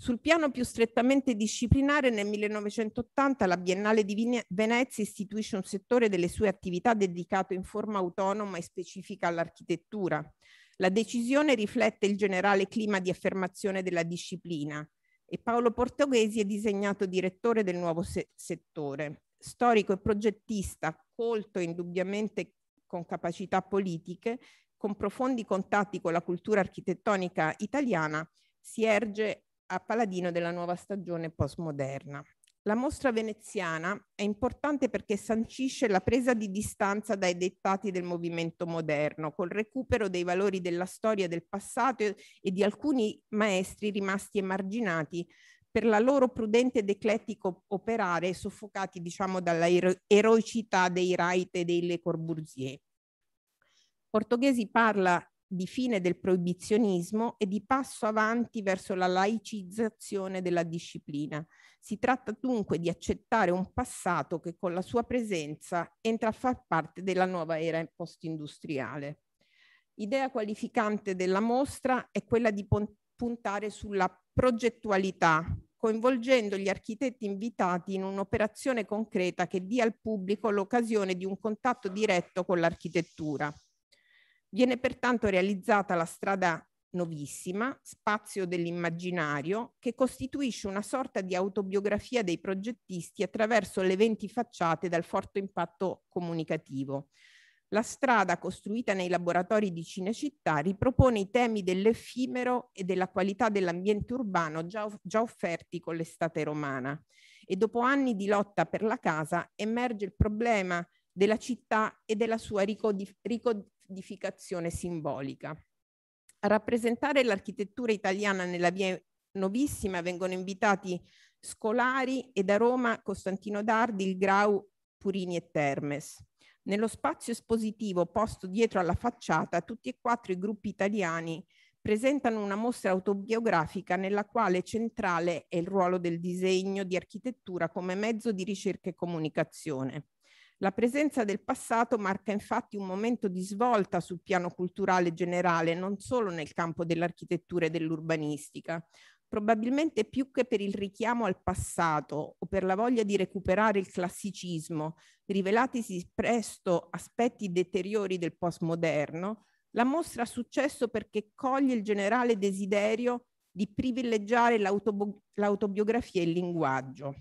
Sul piano più strettamente disciplinare, nel 1980 la Biennale di Venezia istituisce un settore delle sue attività dedicato in forma autonoma e specifica all'architettura. La decisione riflette il generale clima di affermazione della disciplina e Paolo Portoghesi è disegnato direttore del nuovo se settore. Storico e progettista, colto indubbiamente con capacità politiche, con profondi contatti con la cultura architettonica italiana, si erge a paladino della nuova stagione postmoderna. La mostra veneziana è importante perché sancisce la presa di distanza dai dettati del movimento moderno, col recupero dei valori della storia del passato e di alcuni maestri rimasti emarginati per la loro prudente ed eclettico operare, soffocati diciamo dalla ero- eroicità dei Raite e dei Le Corbusier. Portoghesi parla di fine del proibizionismo e di passo avanti verso la laicizzazione della disciplina. Si tratta dunque di accettare un passato che con la sua presenza entra a far parte della nuova era post-industriale. Idea qualificante della mostra è quella di puntare sulla progettualità, coinvolgendo gli architetti invitati in un'operazione concreta che dia al pubblico l'occasione di un contatto diretto con l'architettura. Viene pertanto realizzata la strada novissima, spazio dell'immaginario, che costituisce una sorta di autobiografia dei progettisti attraverso le venti facciate dal forte impatto comunicativo. La strada costruita nei laboratori di Cinecittà ripropone i temi dell'effimero e della qualità dell'ambiente urbano già, già offerti con l'estate romana. E dopo anni di lotta per la casa emerge il problema della città e della sua ricodificazione edificazione simbolica. A rappresentare l'architettura italiana nella via Novissima vengono invitati scolari e da Roma Costantino Dardi, il Grau, Purini e Termes. Nello spazio espositivo posto dietro alla facciata, tutti e quattro i gruppi italiani presentano una mostra autobiografica nella quale centrale è il ruolo del disegno di architettura come mezzo di ricerca e comunicazione. La presenza del passato marca infatti un momento di svolta sul piano culturale generale, non solo nel campo dell'architettura e dell'urbanistica, probabilmente più che per il richiamo al passato o per la voglia di recuperare il classicismo, rivelatisi presto aspetti deteriori del postmoderno, la mostra ha successo perché coglie il generale desiderio di privilegiare l'autobiografia e il linguaggio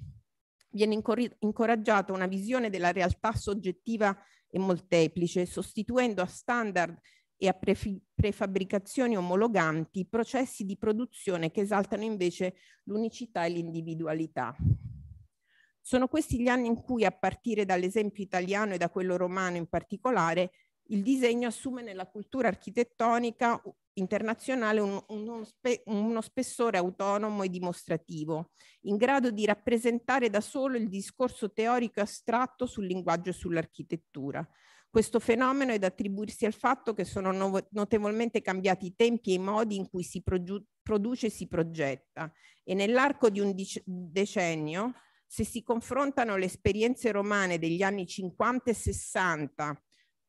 viene incoraggiata una visione della realtà soggettiva e molteplice, sostituendo a standard e a pref- prefabbricazioni omologanti processi di produzione che esaltano invece l'unicità e l'individualità. Sono questi gli anni in cui, a partire dall'esempio italiano e da quello romano in particolare, il disegno assume nella cultura architettonica internazionale un, uno, spe, uno spessore autonomo e dimostrativo, in grado di rappresentare da solo il discorso teorico e astratto sul linguaggio e sull'architettura. Questo fenomeno è da attribuirsi al fatto che sono no notevolmente cambiati i tempi e i modi in cui si produ produce e si progetta e nell'arco di un decennio, se si confrontano le esperienze romane degli anni 50 e 60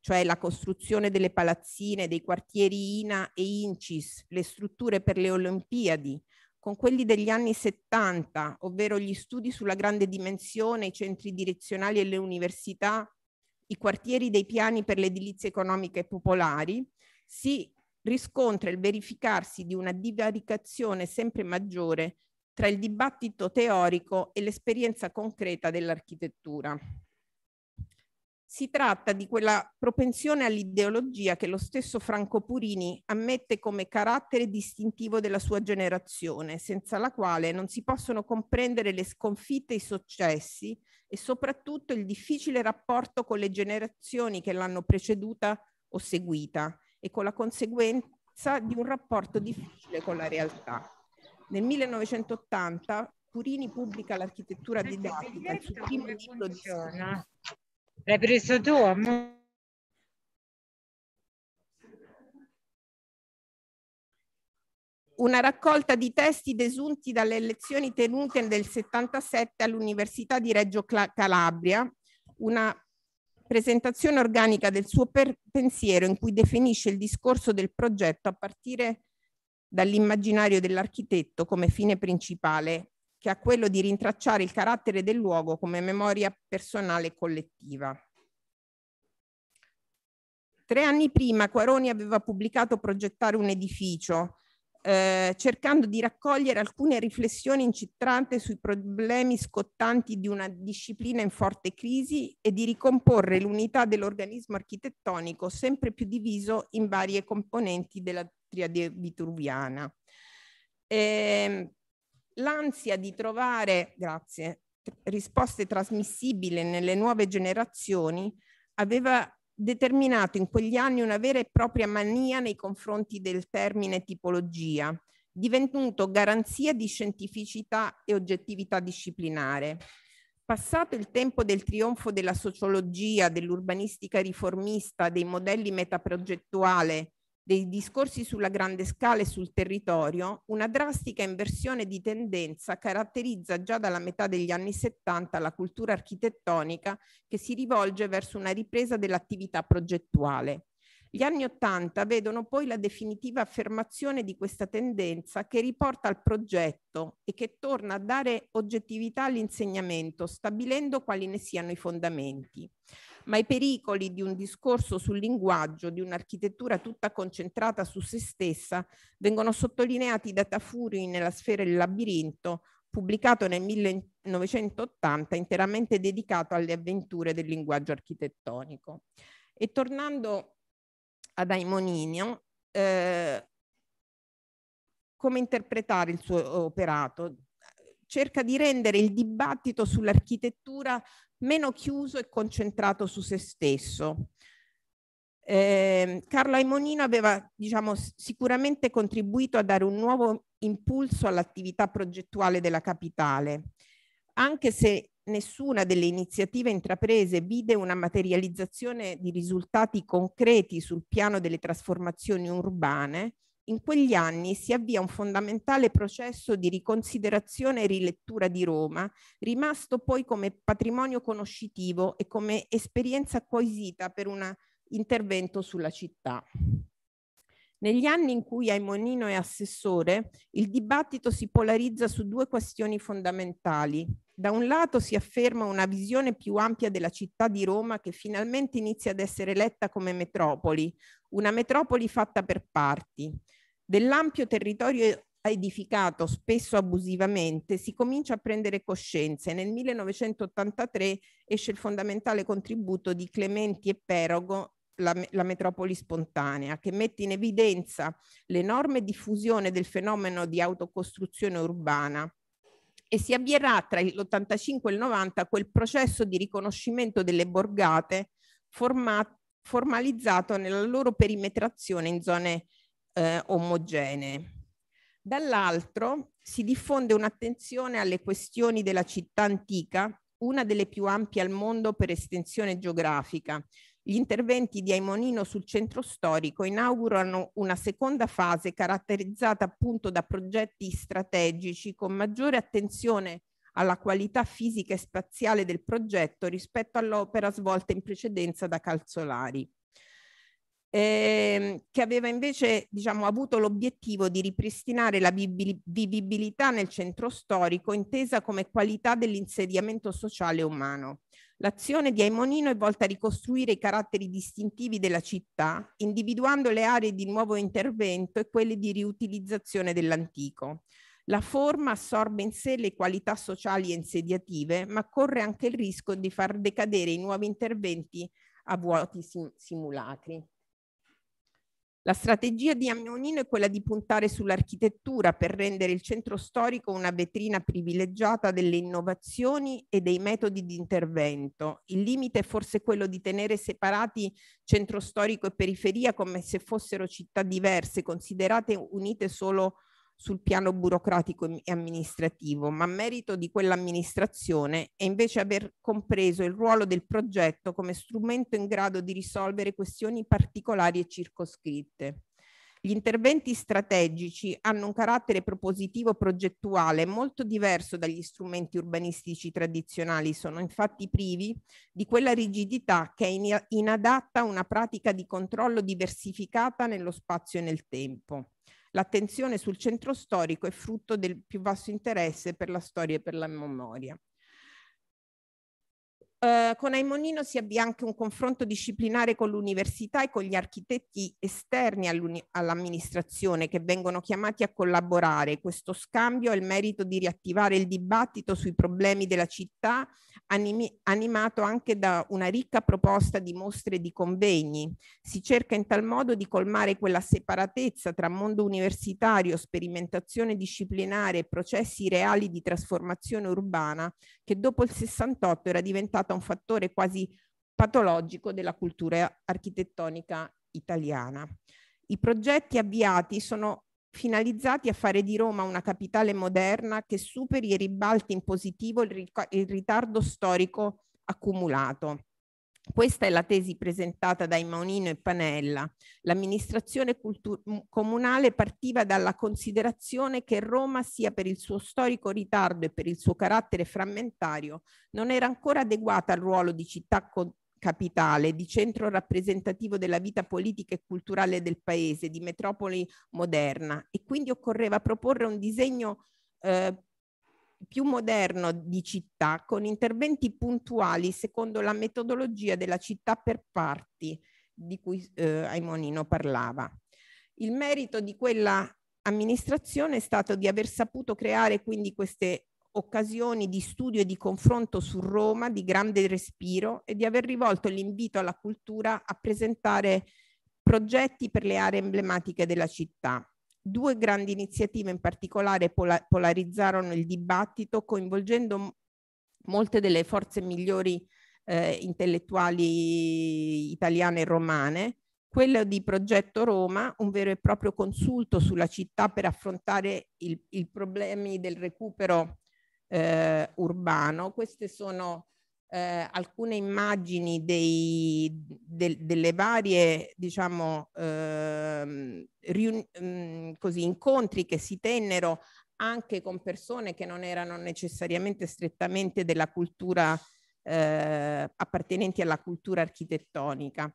cioè la costruzione delle palazzine, dei quartieri INA e INCIS, le strutture per le Olimpiadi, con quelli degli anni 70, ovvero gli studi sulla grande dimensione, i centri direzionali e le università, i quartieri dei piani per le edilizie economiche popolari, si riscontra il verificarsi di una divaricazione sempre maggiore tra il dibattito teorico e l'esperienza concreta dell'architettura. Si tratta di quella propensione all'ideologia che lo stesso Franco Purini ammette come carattere distintivo della sua generazione, senza la quale non si possono comprendere le sconfitte e i successi e soprattutto il difficile rapporto con le generazioni che l'hanno preceduta o seguita e con la conseguenza di un rapporto difficile con la realtà. Nel 1980 Purini pubblica l'architettura didattica, il suo primo libro di L'hai preso tu? Amore? Una raccolta di testi desunti dalle lezioni tenute nel 77 all'Università di Reggio Calabria, una presentazione organica del suo pensiero in cui definisce il discorso del progetto a partire dall'immaginario dell'architetto come fine principale che ha quello di rintracciare il carattere del luogo come memoria personale e collettiva. Tre anni prima Quaroni aveva pubblicato Progettare un edificio, eh, cercando di raccogliere alcune riflessioni incittrate sui problemi scottanti di una disciplina in forte crisi e di ricomporre l'unità dell'organismo architettonico sempre più diviso in varie componenti della triade vitruviana. Eh, l'ansia di trovare, grazie, risposte trasmissibili nelle nuove generazioni aveva determinato in quegli anni una vera e propria mania nei confronti del termine tipologia, divenuto garanzia di scientificità e oggettività disciplinare. Passato il tempo del trionfo della sociologia, dell'urbanistica riformista, dei modelli metaprogettuale dei discorsi sulla grande scala e sul territorio, una drastica inversione di tendenza caratterizza già dalla metà degli anni 70 la cultura architettonica che si rivolge verso una ripresa dell'attività progettuale. Gli anni 80 vedono poi la definitiva affermazione di questa tendenza che riporta al progetto e che torna a dare oggettività all'insegnamento, stabilendo quali ne siano i fondamenti ma i pericoli di un discorso sul linguaggio, di un'architettura tutta concentrata su se stessa, vengono sottolineati da Tafuri nella sfera del labirinto, pubblicato nel 1980, interamente dedicato alle avventure del linguaggio architettonico. E tornando ad Aimoninio, eh, come interpretare il suo operato? cerca di rendere il dibattito sull'architettura meno chiuso e concentrato su se stesso. Eh, Carlo Aimonino aveva diciamo, sicuramente contribuito a dare un nuovo impulso all'attività progettuale della capitale, anche se nessuna delle iniziative intraprese vide una materializzazione di risultati concreti sul piano delle trasformazioni urbane, in quegli anni si avvia un fondamentale processo di riconsiderazione e rilettura di Roma, rimasto poi come patrimonio conoscitivo e come esperienza acquisita per un intervento sulla città. Negli anni in cui Aimonino è assessore, il dibattito si polarizza su due questioni fondamentali, da un lato si afferma una visione più ampia della città di Roma che finalmente inizia ad essere letta come metropoli, una metropoli fatta per parti. Dell'ampio territorio edificato spesso abusivamente si comincia a prendere coscienza e nel 1983 esce il fondamentale contributo di Clementi e Perogo la, la, metropoli spontanea, che mette in evidenza l'enorme diffusione del fenomeno di autocostruzione urbana e si avvierà tra l'85 e il 90 quel processo di riconoscimento delle borgate format- formalizzato nella loro perimetrazione in zone eh, omogenee. Dall'altro si diffonde un'attenzione alle questioni della città antica, una delle più ampie al mondo per estensione geografica, gli interventi di Aimonino sul centro storico inaugurano una seconda fase caratterizzata appunto da progetti strategici con maggiore attenzione alla qualità fisica e spaziale del progetto rispetto all'opera svolta in precedenza da Calzolari. Ehm, che aveva invece diciamo, avuto l'obiettivo di ripristinare la vivibilità nel centro storico intesa come qualità dell'insediamento sociale umano. L'azione di Aimonino è volta a ricostruire i caratteri distintivi della città, individuando le aree di nuovo intervento e quelle di riutilizzazione dell'antico. La forma assorbe in sé le qualità sociali e insediative, ma corre anche il rischio di far decadere i nuovi interventi a vuoti sim simulacri. La strategia di Amionino è quella di puntare sull'architettura per rendere il centro storico una vetrina privilegiata delle innovazioni e dei metodi di intervento. Il limite è forse quello di tenere separati centro storico e periferia come se fossero città diverse, considerate unite solo sul piano burocratico e amministrativo, ma merito di quell'amministrazione è invece aver compreso il ruolo del progetto come strumento in grado di risolvere questioni particolari e circoscritte. Gli interventi strategici hanno un carattere propositivo progettuale molto diverso dagli strumenti urbanistici tradizionali, sono infatti privi di quella rigidità che è inadatta a una pratica di controllo diversificata nello spazio e nel tempo. L'attenzione sul centro storico è frutto del più vasto interesse per la storia e per la memoria. Eh, con Aimonino si avvia anche un confronto disciplinare con l'università e con gli architetti esterni all'amministrazione che vengono chiamati a collaborare. Questo scambio ha il merito di riattivare il dibattito sui problemi della città, animato anche da una ricca proposta di mostre e di convegni. Si cerca in tal modo di colmare quella separatezza tra mondo universitario, sperimentazione disciplinare e processi reali di trasformazione urbana che dopo il 68 era diventata diventata un fattore quasi patologico della cultura architettonica italiana. I progetti avviati sono finalizzati a fare di Roma una capitale moderna che superi e ribalti in positivo il, il ritardo storico accumulato. Questa è la tesi presentata dai Maunino e Panella. L'amministrazione mm, comunale partiva dalla considerazione che Roma, sia per il suo storico ritardo e per il suo carattere frammentario, non era ancora adeguata al ruolo di città capitale, di centro rappresentativo della vita politica e culturale del paese, di metropoli moderna e quindi occorreva proporre un disegno eh, più moderno di città con interventi puntuali secondo la metodologia della città per parti di cui eh, Aimonino parlava. Il merito di quella amministrazione è stato di aver saputo creare quindi queste occasioni di studio e di confronto su Roma di grande respiro e di aver rivolto l'invito alla cultura a presentare progetti per le aree emblematiche della città. Due grandi iniziative in particolare pola- polarizzarono il dibattito coinvolgendo molte delle forze migliori eh, intellettuali italiane e romane, quello di Progetto Roma, un vero e proprio consulto sulla città per affrontare i problemi del recupero eh, urbano. Queste sono eh, alcune immagini dei, de, delle varie diciamo, eh, riun, mm, così, incontri che si tennero anche con persone che non erano necessariamente strettamente della cultura, eh, appartenenti alla cultura architettonica.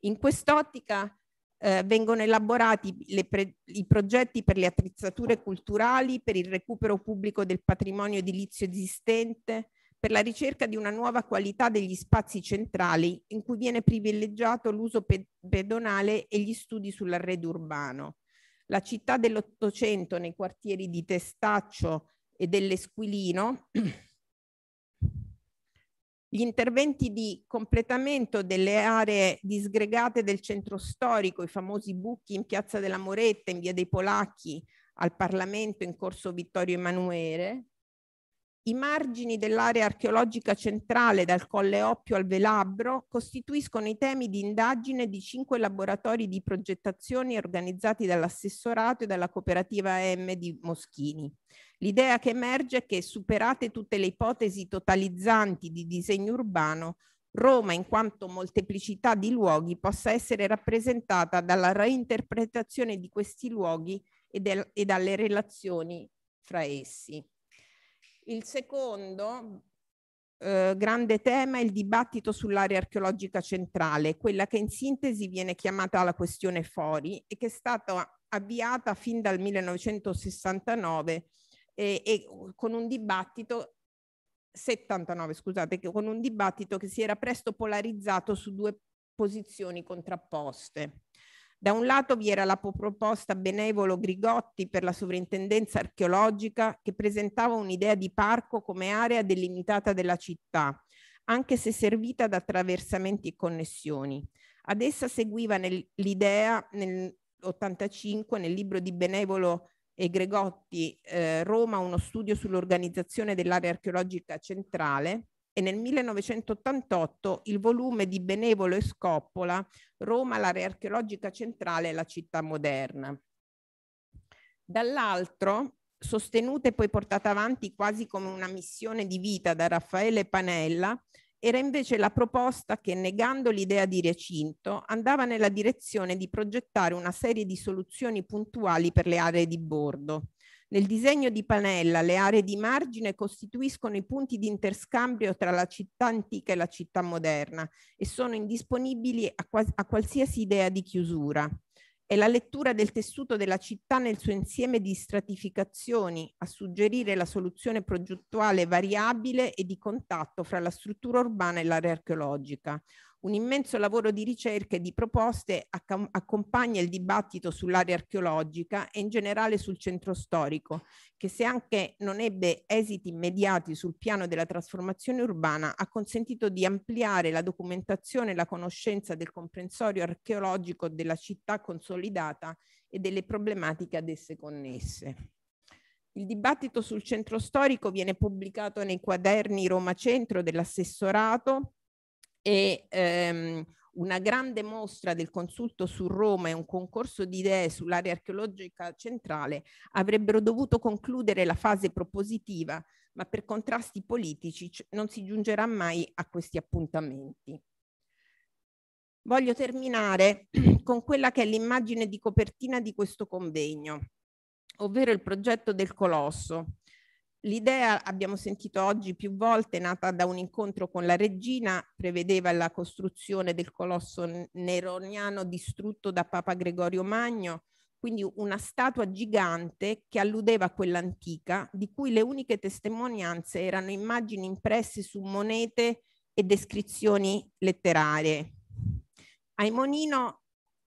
In quest'ottica eh, vengono elaborati pre, i progetti per le attrezzature culturali, per il recupero pubblico del patrimonio edilizio esistente, per la ricerca di una nuova qualità degli spazi centrali in cui viene privilegiato l'uso pedonale e gli studi sull'arredo urbano. La città dell'Ottocento nei quartieri di Testaccio e dell'Esquilino Gli interventi di completamento delle aree disgregate del centro storico, i famosi buchi in Piazza della Moretta, in Via dei Polacchi, al Parlamento in corso Vittorio Emanuele, i margini dell'area archeologica centrale dal Colle Oppio al Velabro costituiscono i temi di indagine di cinque laboratori di progettazione organizzati dall'assessorato e dalla cooperativa M di Moschini. L'idea che emerge è che superate tutte le ipotesi totalizzanti di disegno urbano, Roma, in quanto molteplicità di luoghi, possa essere rappresentata dalla reinterpretazione di questi luoghi e, del, e dalle relazioni fra essi. Il secondo eh, grande tema è il dibattito sull'area archeologica centrale, quella che in sintesi viene chiamata la questione Fori e che è stata avviata fin dal 1969 eh, e con un dibattito 79, scusate, con un dibattito che si era presto polarizzato su due posizioni contrapposte. Da un lato vi era la proposta benevolo Grigotti per la sovrintendenza archeologica che presentava un'idea di parco come area delimitata della città, anche se servita da attraversamenti e connessioni. Ad essa seguiva nel, l'idea nel 85 nel libro di Benevolo Grigotti e Gregotti, eh, Roma, uno studio sull'organizzazione dell'area archeologica centrale e nel 1988 il volume di Benevolo e Scoppola, Roma, l'area archeologica centrale e la città moderna. Dall'altro, sostenuta e poi portata avanti quasi come una missione di vita da Raffaele Panella, era invece la proposta che, negando l'idea di recinto, andava nella direzione di progettare una serie di soluzioni puntuali per le aree di bordo. Nel disegno di Panella le aree di margine costituiscono i punti di interscambio tra la città antica e la città moderna e sono indisponibili a, a qualsiasi idea di chiusura. È la lettura del tessuto della città nel suo insieme di stratificazioni a suggerire la soluzione progettuale variabile e di contatto fra la struttura urbana e l'area archeologica, un immenso lavoro di ricerca e di proposte accompagna il dibattito sull'area archeologica e in generale sul centro storico, che se anche non ebbe esiti immediati sul piano della trasformazione urbana, ha consentito di ampliare la documentazione e la conoscenza del comprensorio archeologico della città consolidata e delle problematiche ad esse connesse. Il dibattito sul centro storico viene pubblicato nei quaderni Roma Centro dell'assessorato e ehm, una grande mostra del consulto su Roma e un concorso di idee sull'area archeologica centrale avrebbero dovuto concludere la fase propositiva, ma per contrasti politici non si giungerà mai a questi appuntamenti. Voglio terminare con quella che è l'immagine di copertina di questo convegno, ovvero il progetto del Colosso, L'idea, abbiamo sentito oggi più volte, nata da un incontro con la regina, prevedeva la costruzione del colosso neroniano distrutto da Papa Gregorio Magno, quindi una statua gigante che alludeva a quell'antica, di cui le uniche testimonianze erano immagini impresse su monete e descrizioni letterarie. Aimonino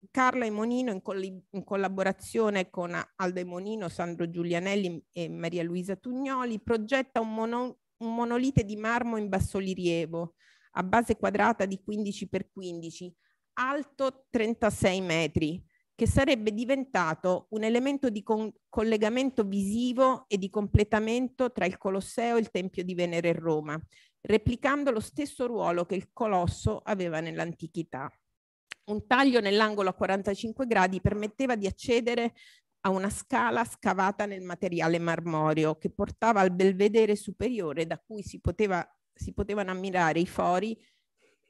Carla e Monino in, coll- in collaborazione con Aldo e Monino, Sandro Giulianelli e Maria Luisa Tugnoli progetta un, mono- un monolite di marmo in bassolirievo a base quadrata di 15 x 15, alto 36 metri, che sarebbe diventato un elemento di con- collegamento visivo e di completamento tra il Colosseo e il Tempio di Venere e Roma, replicando lo stesso ruolo che il Colosso aveva nell'antichità. Un taglio nell'angolo a 45 gradi permetteva di accedere a una scala scavata nel materiale marmoreo che portava al belvedere superiore da cui si, poteva, si potevano ammirare i fori,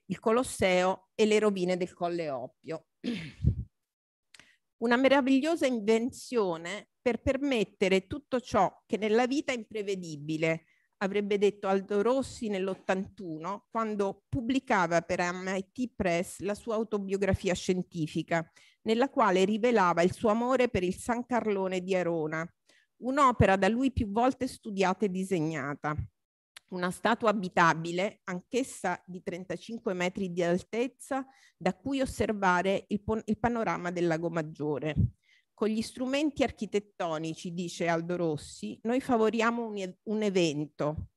il Colosseo e le rovine del Colle Oppio. Una meravigliosa invenzione per permettere tutto ciò che nella vita è imprevedibile, avrebbe detto Aldo Rossi nell'81 quando pubblicava per MIT Press la sua autobiografia scientifica, nella quale rivelava il suo amore per il San Carlone di Arona, un'opera da lui più volte studiata e disegnata. Una statua abitabile, anch'essa di 35 metri di altezza, da cui osservare il, il panorama del Lago Maggiore. Con gli strumenti architettonici, dice Aldo Rossi, noi favoriamo un, un evento.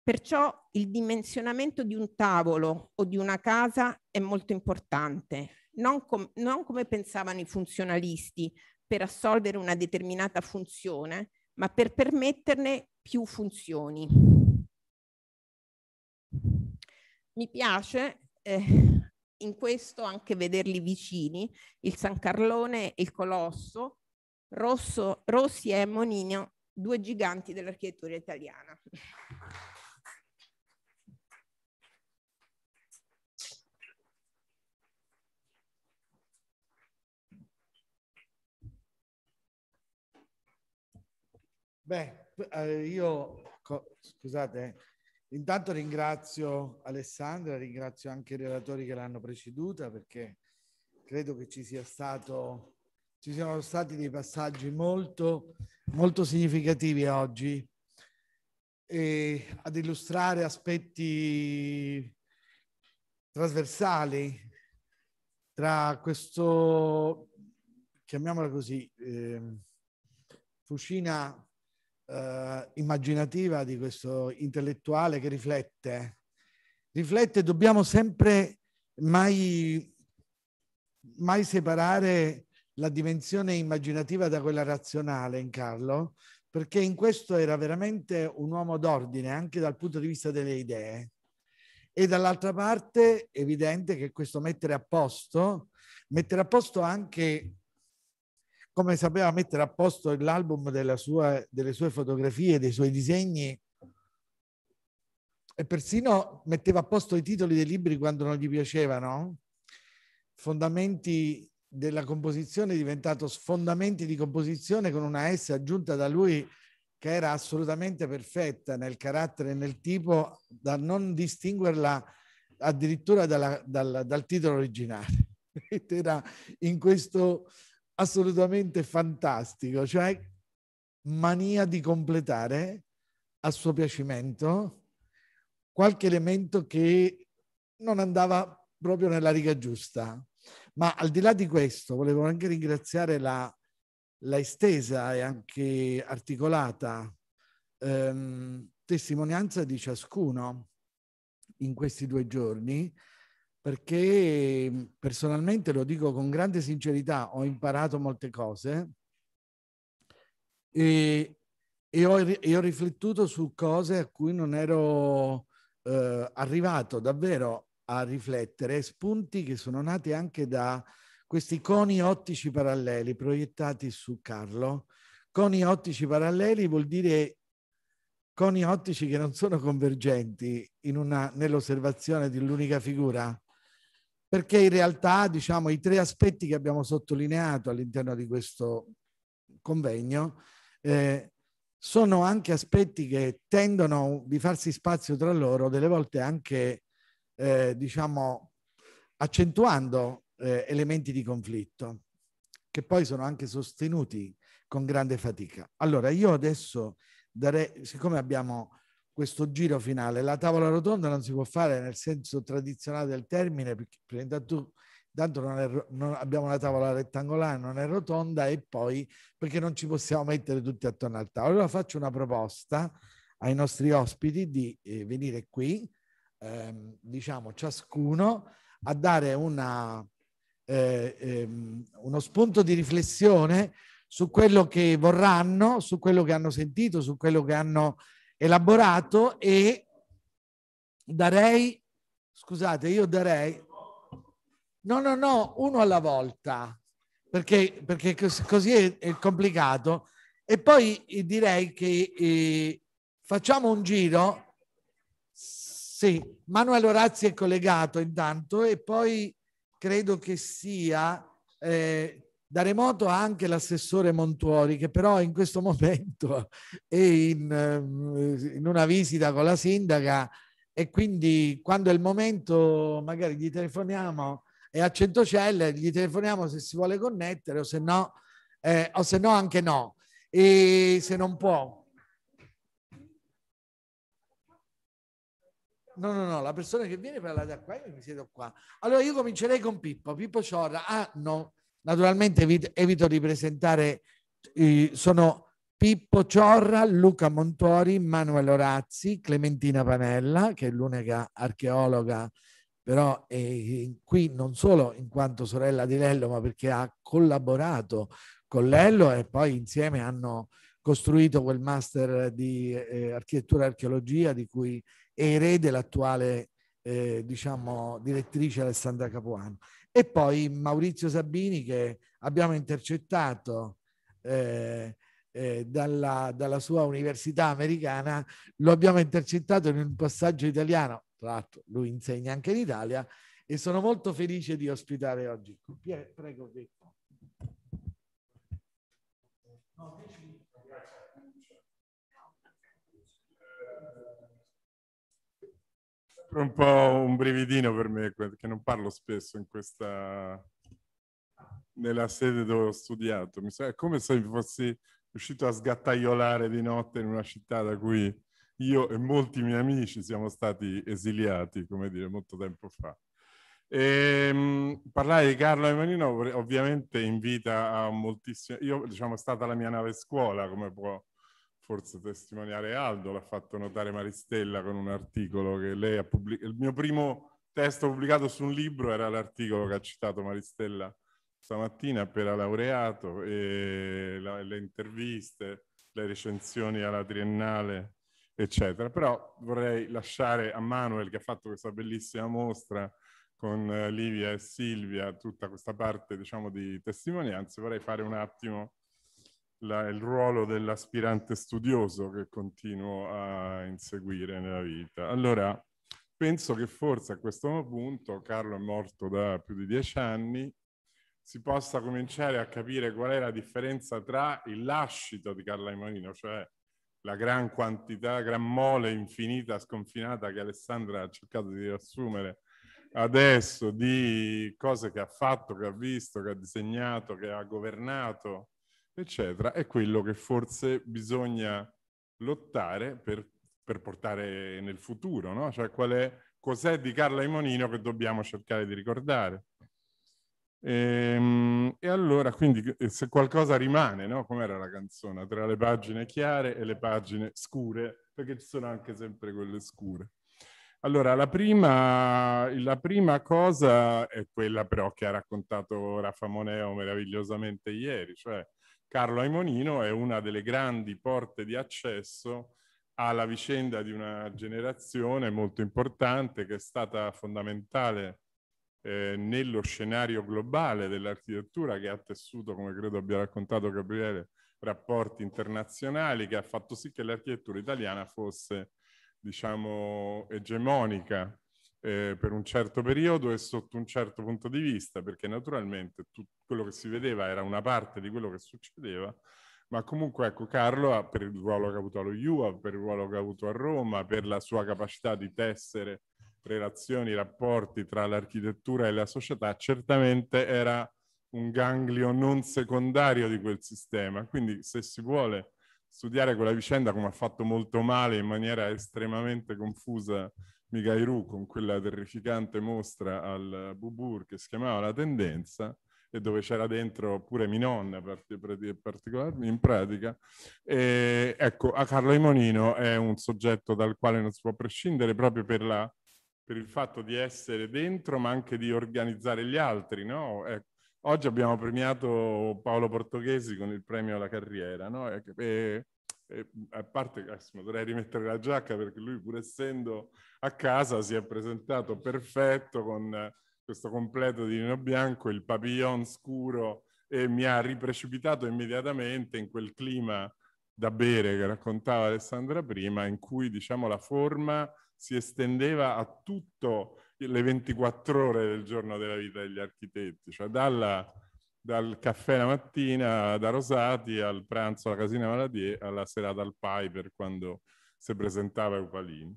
Perciò il dimensionamento di un tavolo o di una casa è molto importante, non, com non come pensavano i funzionalisti per assolvere una determinata funzione, ma per permetterne più funzioni. Mi piace eh, in questo anche vederli vicini, il San Carlone e il Colosso, Rosso, Rossi e Monino, due giganti dell'architettura italiana. Beh, eh, io scusate, eh, Intanto ringrazio Alessandra, ringrazio anche i relatori che l'hanno preceduta perché credo che ci, sia stato, ci siano stati dei passaggi molto, molto significativi oggi e ad illustrare aspetti trasversali tra questo, chiamiamola così, eh, fucina eh, immaginativa di questo intellettuale che riflette. Riflette, dobbiamo sempre mai, mai separare la dimensione immaginativa da quella razionale in Carlo, perché in questo era veramente un uomo d'ordine anche dal punto di vista delle idee. E dall'altra parte è evidente che questo mettere a posto, mettere a posto anche come sapeva mettere a posto l'album sua, delle sue fotografie, dei suoi disegni e persino metteva a posto i titoli dei libri quando non gli piacevano. Fondamenti della composizione diventato Sfondamenti di composizione con una S aggiunta da lui che era assolutamente perfetta nel carattere e nel tipo da non distinguerla addirittura dalla, dalla, dal titolo originale. era in questo assolutamente fantastico, cioè mania di completare a suo piacimento qualche elemento che non andava proprio nella riga giusta. Ma al di là di questo, volevo anche ringraziare la, la estesa e anche articolata ehm, testimonianza di ciascuno in questi due giorni perché mm, personalmente lo dico con grande sincerità, ho imparato molte cose e, e, ho, e ho, riflettuto su cose a cui non ero eh, arrivato davvero a riflettere, spunti che sono nati anche da questi coni ottici paralleli proiettati su Carlo. Coni ottici paralleli vuol dire coni ottici che non sono convergenti una, nell'osservazione di un'unica figura, perché in realtà diciamo, i tre aspetti che abbiamo sottolineato all'interno di questo convegno eh, sono anche aspetti che tendono di farsi spazio tra loro, delle volte anche eh, diciamo, accentuando eh, elementi di conflitto, che poi sono anche sostenuti con grande fatica. Allora, io adesso darei, siccome abbiamo questo giro finale. La tavola rotonda non si può fare nel senso tradizionale del termine, perché intanto, tanto, non è, non, abbiamo una tavola rettangolare, non è rotonda e poi perché non ci possiamo mettere tutti attorno al tavolo. Allora faccio una proposta ai nostri ospiti di eh, venire qui, ehm, diciamo ciascuno, a dare una, eh, ehm, uno spunto di riflessione su quello che vorranno, su quello che hanno sentito, su quello che hanno elaborato e darei, scusate, io darei, no, no, no, uno alla volta, perché, perché così è, è, complicato. E poi direi che eh, facciamo un giro. Sì, Manuel Orazzi è collegato intanto e poi credo che sia eh, da remoto anche l'assessore Montuori, che però in questo momento è in, ehm, in una visita con la sindaca e quindi quando è il momento magari gli telefoniamo, è a Centocelle, gli telefoniamo se si vuole connettere o se no, eh, o se no anche no, e se non può. No, no, no, la persona che viene parla da qua, io mi siedo qua. Allora io comincerei con Pippo, Pippo Ciorra. Ah, no, Naturalmente evito, di presentare, sono Pippo Ciorra, Luca Montori, Manuel Orazzi, Clementina Panella, che è l'unica archeologa, però eh, qui non solo in quanto sorella di Lello, ma perché ha collaborato con Lello e poi insieme hanno costruito quel master di eh, architettura e archeologia di cui è erede l'attuale eh, diciamo, direttrice Alessandra Capuano. E poi Maurizio Sabini che abbiamo intercettato eh, eh, dalla, dalla, sua università americana, lo abbiamo intercettato in un passaggio italiano, tra l'altro lui insegna anche in Italia e sono molto felice di ospitare oggi. Prego Vic. un po' un brividino per me, perché non parlo spesso in questa... nella sede dove ho studiato. Mi sa... È come se fossi riuscito a sgattaiolare di notte in una città da cui io e molti miei amici siamo stati esiliati, come dire, molto tempo fa. E, ehm, parlare di Carlo Emanino ovviamente invita a moltissime... Io, diciamo, è stata la mia nave scuola, come può forse testimoniare Aldo, l'ha fatto notare Maristella con un articolo che lei ha pubblicato. Il mio primo testo pubblicato su un libro era l'articolo che ha citato Maristella stamattina, appena laureato, e la, le interviste, le recensioni alla triennale, eccetera. Però vorrei lasciare a Manuel che ha fatto questa bellissima mostra con eh, Livia e Silvia tutta questa parte diciamo di testimonianze vorrei fare un attimo la, il ruolo dell'aspirante studioso che continuo a inseguire nella vita. Allora, penso che forse a questo punto, Carlo è morto da più di dieci anni, si possa cominciare a capire qual è la differenza tra il lascito di Carla Imanino, cioè la gran quantità, gran mole infinita, sconfinata che Alessandra ha cercato di riassumere adesso di cose che ha fatto, che ha visto, che ha disegnato, che ha governato, eccetera, è quello che forse bisogna lottare per, per portare nel futuro, no? Cioè qual è, cos'è di Carla Imonino che dobbiamo cercare di ricordare. E, ehm, e, allora, quindi, eh, se qualcosa rimane, no? Com'era la canzone? Tra le pagine chiare e le pagine scure, perché ci sono anche sempre quelle scure. Allora, la prima, la prima cosa è quella però che ha raccontato Raffa Moneo meravigliosamente ieri, cioè Carlo Aimonino è una delle grandi porte di accesso alla vicenda di una generazione molto importante che è stata fondamentale eh, nello scenario globale dell'architettura che ha tessuto, come credo abbia raccontato Gabriele, rapporti internazionali che ha fatto sì che l'architettura italiana fosse, diciamo, egemonica eh, per un certo periodo e sotto un certo punto di vista, perché naturalmente tutto quello che si vedeva era una parte di quello che succedeva, ma comunque ecco Carlo per il ruolo che ha avuto allo Juve, per il ruolo che ha avuto a Roma, per la sua capacità di tessere relazioni, rapporti tra l'architettura e la società, certamente era un ganglio non secondario di quel sistema. Quindi se si vuole studiare quella vicenda come ha fatto molto male in maniera estremamente confusa Mikhairu con quella terrificante mostra al Bubur che si chiamava La Tendenza e dove c'era dentro pure Minonna particolarmente in pratica. E, ecco, a Carlo Imonino è un soggetto dal quale non si può prescindere proprio per, la, per il fatto di essere dentro ma anche di organizzare gli altri, no? Ecco. Oggi abbiamo premiato Paolo Portoghesi con il premio alla carriera, no? E, e, e a parte, adesso dovrei rimettere la giacca perché lui pur essendo a casa si è presentato perfetto con questo completo di lino bianco, il papillon scuro e mi ha riprecipitato immediatamente in quel clima da bere che raccontava Alessandra prima, in cui diciamo la forma si estendeva a tutto le 24 ore del giorno della vita degli architetti, cioè dalla, dal caffè la mattina da Rosati al pranzo alla Casina Maladie alla serata al Piper quando si presentava Eupalini.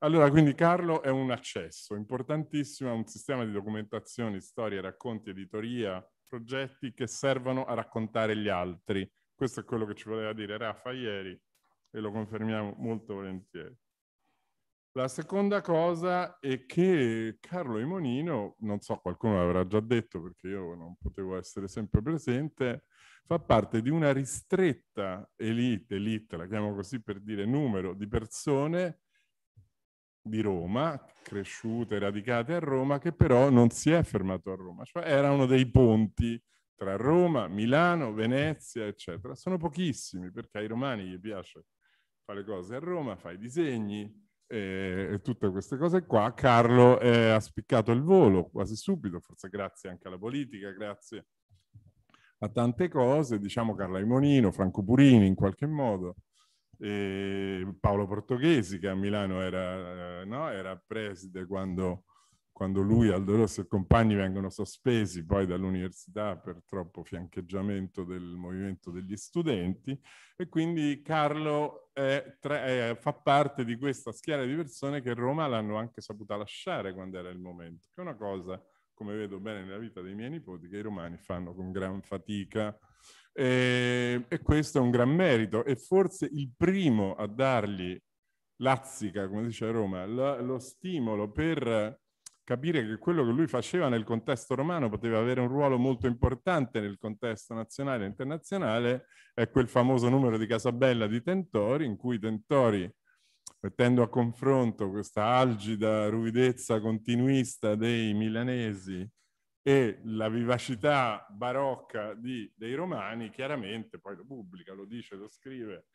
Allora, quindi Carlo è un accesso importantissimo a un sistema di documentazioni, storie, racconti, editoria, progetti che servono a raccontare gli altri. Questo è quello che ci voleva dire Raffa ieri e lo confermiamo molto volentieri. La seconda cosa è che Carlo Imonino, non so, qualcuno l'avrà già detto perché io non potevo essere sempre presente, fa parte di una ristretta elite, elite, la chiamo così per dire numero di persone di Roma, cresciute, radicate a Roma, che però non si è fermato a Roma, cioè era uno dei ponti tra Roma, Milano, Venezia, eccetera. Sono pochissimi perché ai romani gli piace fare cose a Roma, fai disegni, e tutte queste cose qua, Carlo eh, ha spiccato il volo quasi subito, forse grazie anche alla politica, grazie a tante cose, diciamo Carla Imonino, Franco Purini in qualche modo, Paolo Portoghesi che a Milano era, eh, no, era preside quando quando lui Aldo Rossi e compagni vengono sospesi poi dall'università per troppo fiancheggiamento del movimento degli studenti e quindi Carlo è, è, fa parte di questa schiera di persone che Roma l'hanno anche saputa lasciare quando era il momento, che è una cosa, come vedo bene nella vita dei miei nipoti, che i romani fanno con gran fatica e, e questo è un gran merito e forse il primo a dargli l'azzica, come dice Roma, lo, lo stimolo per capire che quello che lui faceva nel contesto romano poteva avere un ruolo molto importante nel contesto nazionale e internazionale è quel famoso numero di Casabella di Tentori, in cui Tentori, mettendo a confronto questa algida ruvidezza continuista dei milanesi e la vivacità barocca di, dei romani, chiaramente, poi lo pubblica, lo dice, lo scrive,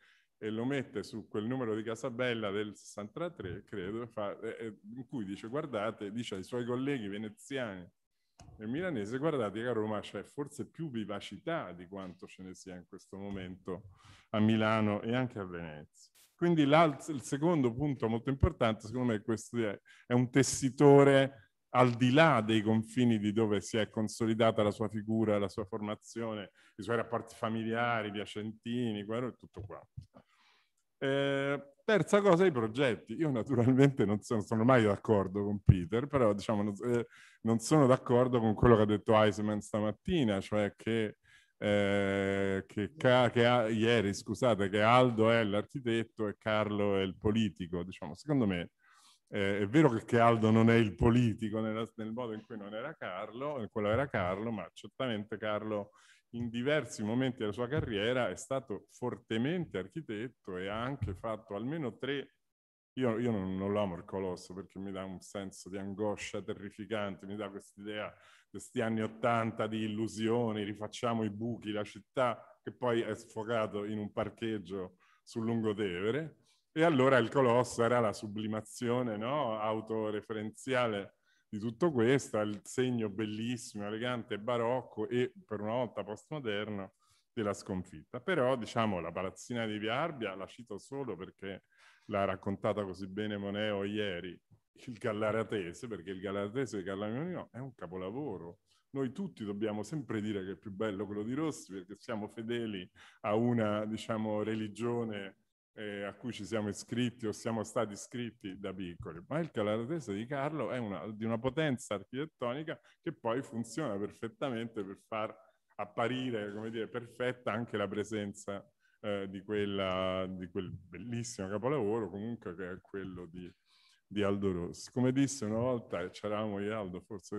e lo mette su quel numero di Casabella del 63, credo, fa, eh, eh, in cui dice guardate, dice ai suoi colleghi veneziani e milanesi, guardate che a Roma c'è forse più vivacità di quanto ce ne sia in questo momento a Milano e anche a Venezia. Quindi il secondo punto molto importante, secondo me, questo è, è un tessitore al di là dei confini di dove si è consolidata la sua figura, la sua formazione, i suoi rapporti familiari, piacentini, quello e tutto quanto. Eh, terza cosa, i progetti. Io naturalmente non sono, sono mai d'accordo con Peter, però diciamo, non, eh, non, sono d'accordo con quello che ha detto Iceman stamattina, cioè che, eh, che, Ca- che ha, ieri, scusate, che Aldo è l'architetto e Carlo è il politico. Diciamo, secondo me eh, è vero che, che, Aldo non è il politico nella, nel modo in cui non era Carlo, quello era Carlo, ma certamente Carlo in diversi momenti della sua carriera è stato fortemente architetto e ha anche fatto almeno tre... Io, io non, non l'amo il colosso perché mi dà un senso di angoscia terrificante, mi dà quest'idea questi anni Ottanta di illusioni, rifacciamo i buchi, la città che poi è sfocato in un parcheggio sul Lungotevere. E allora il Colosso era la sublimazione no? autoreferenziale di tutto questo è il segno bellissimo, elegante, barocco e per una volta postmoderno della sconfitta. Però diciamo la palazzina di Viarbia la cito solo perché l'ha raccontata così bene Moneo ieri, il Gallaratese, perché il Gallaratese di Carlamonio è un capolavoro. Noi tutti dobbiamo sempre dire che è più bello quello di Rossi perché siamo fedeli a una, diciamo, religione eh, a cui ci siamo iscritti o siamo stati iscritti da piccoli, ma il Calatese di Carlo è una, di una potenza architettonica che poi funziona perfettamente per far apparire, come dire, perfetta anche la presenza eh, di, quella, di quel bellissimo capolavoro, comunque che è quello di di Aldo Rossi. Come disse una volta, c'eravamo io Aldo, forse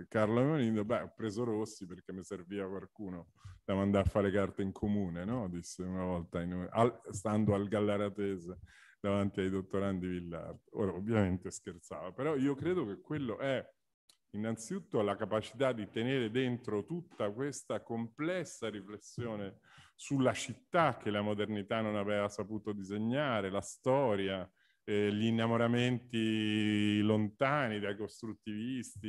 eh, Carlo e Manindo, beh, ho preso Rossi perché mi serviva qualcuno da mandare a fare carte in comune, no? Disse una volta, in, al, stando al Gallaratese davanti ai dottorandi Villard. Ora, ovviamente scherzava, però io credo che quello è innanzitutto la capacità di tenere dentro tutta questa complessa riflessione sulla città che la modernità non aveva saputo disegnare, la storia, eh, gli innamoramenti lontani dai costruttivisti,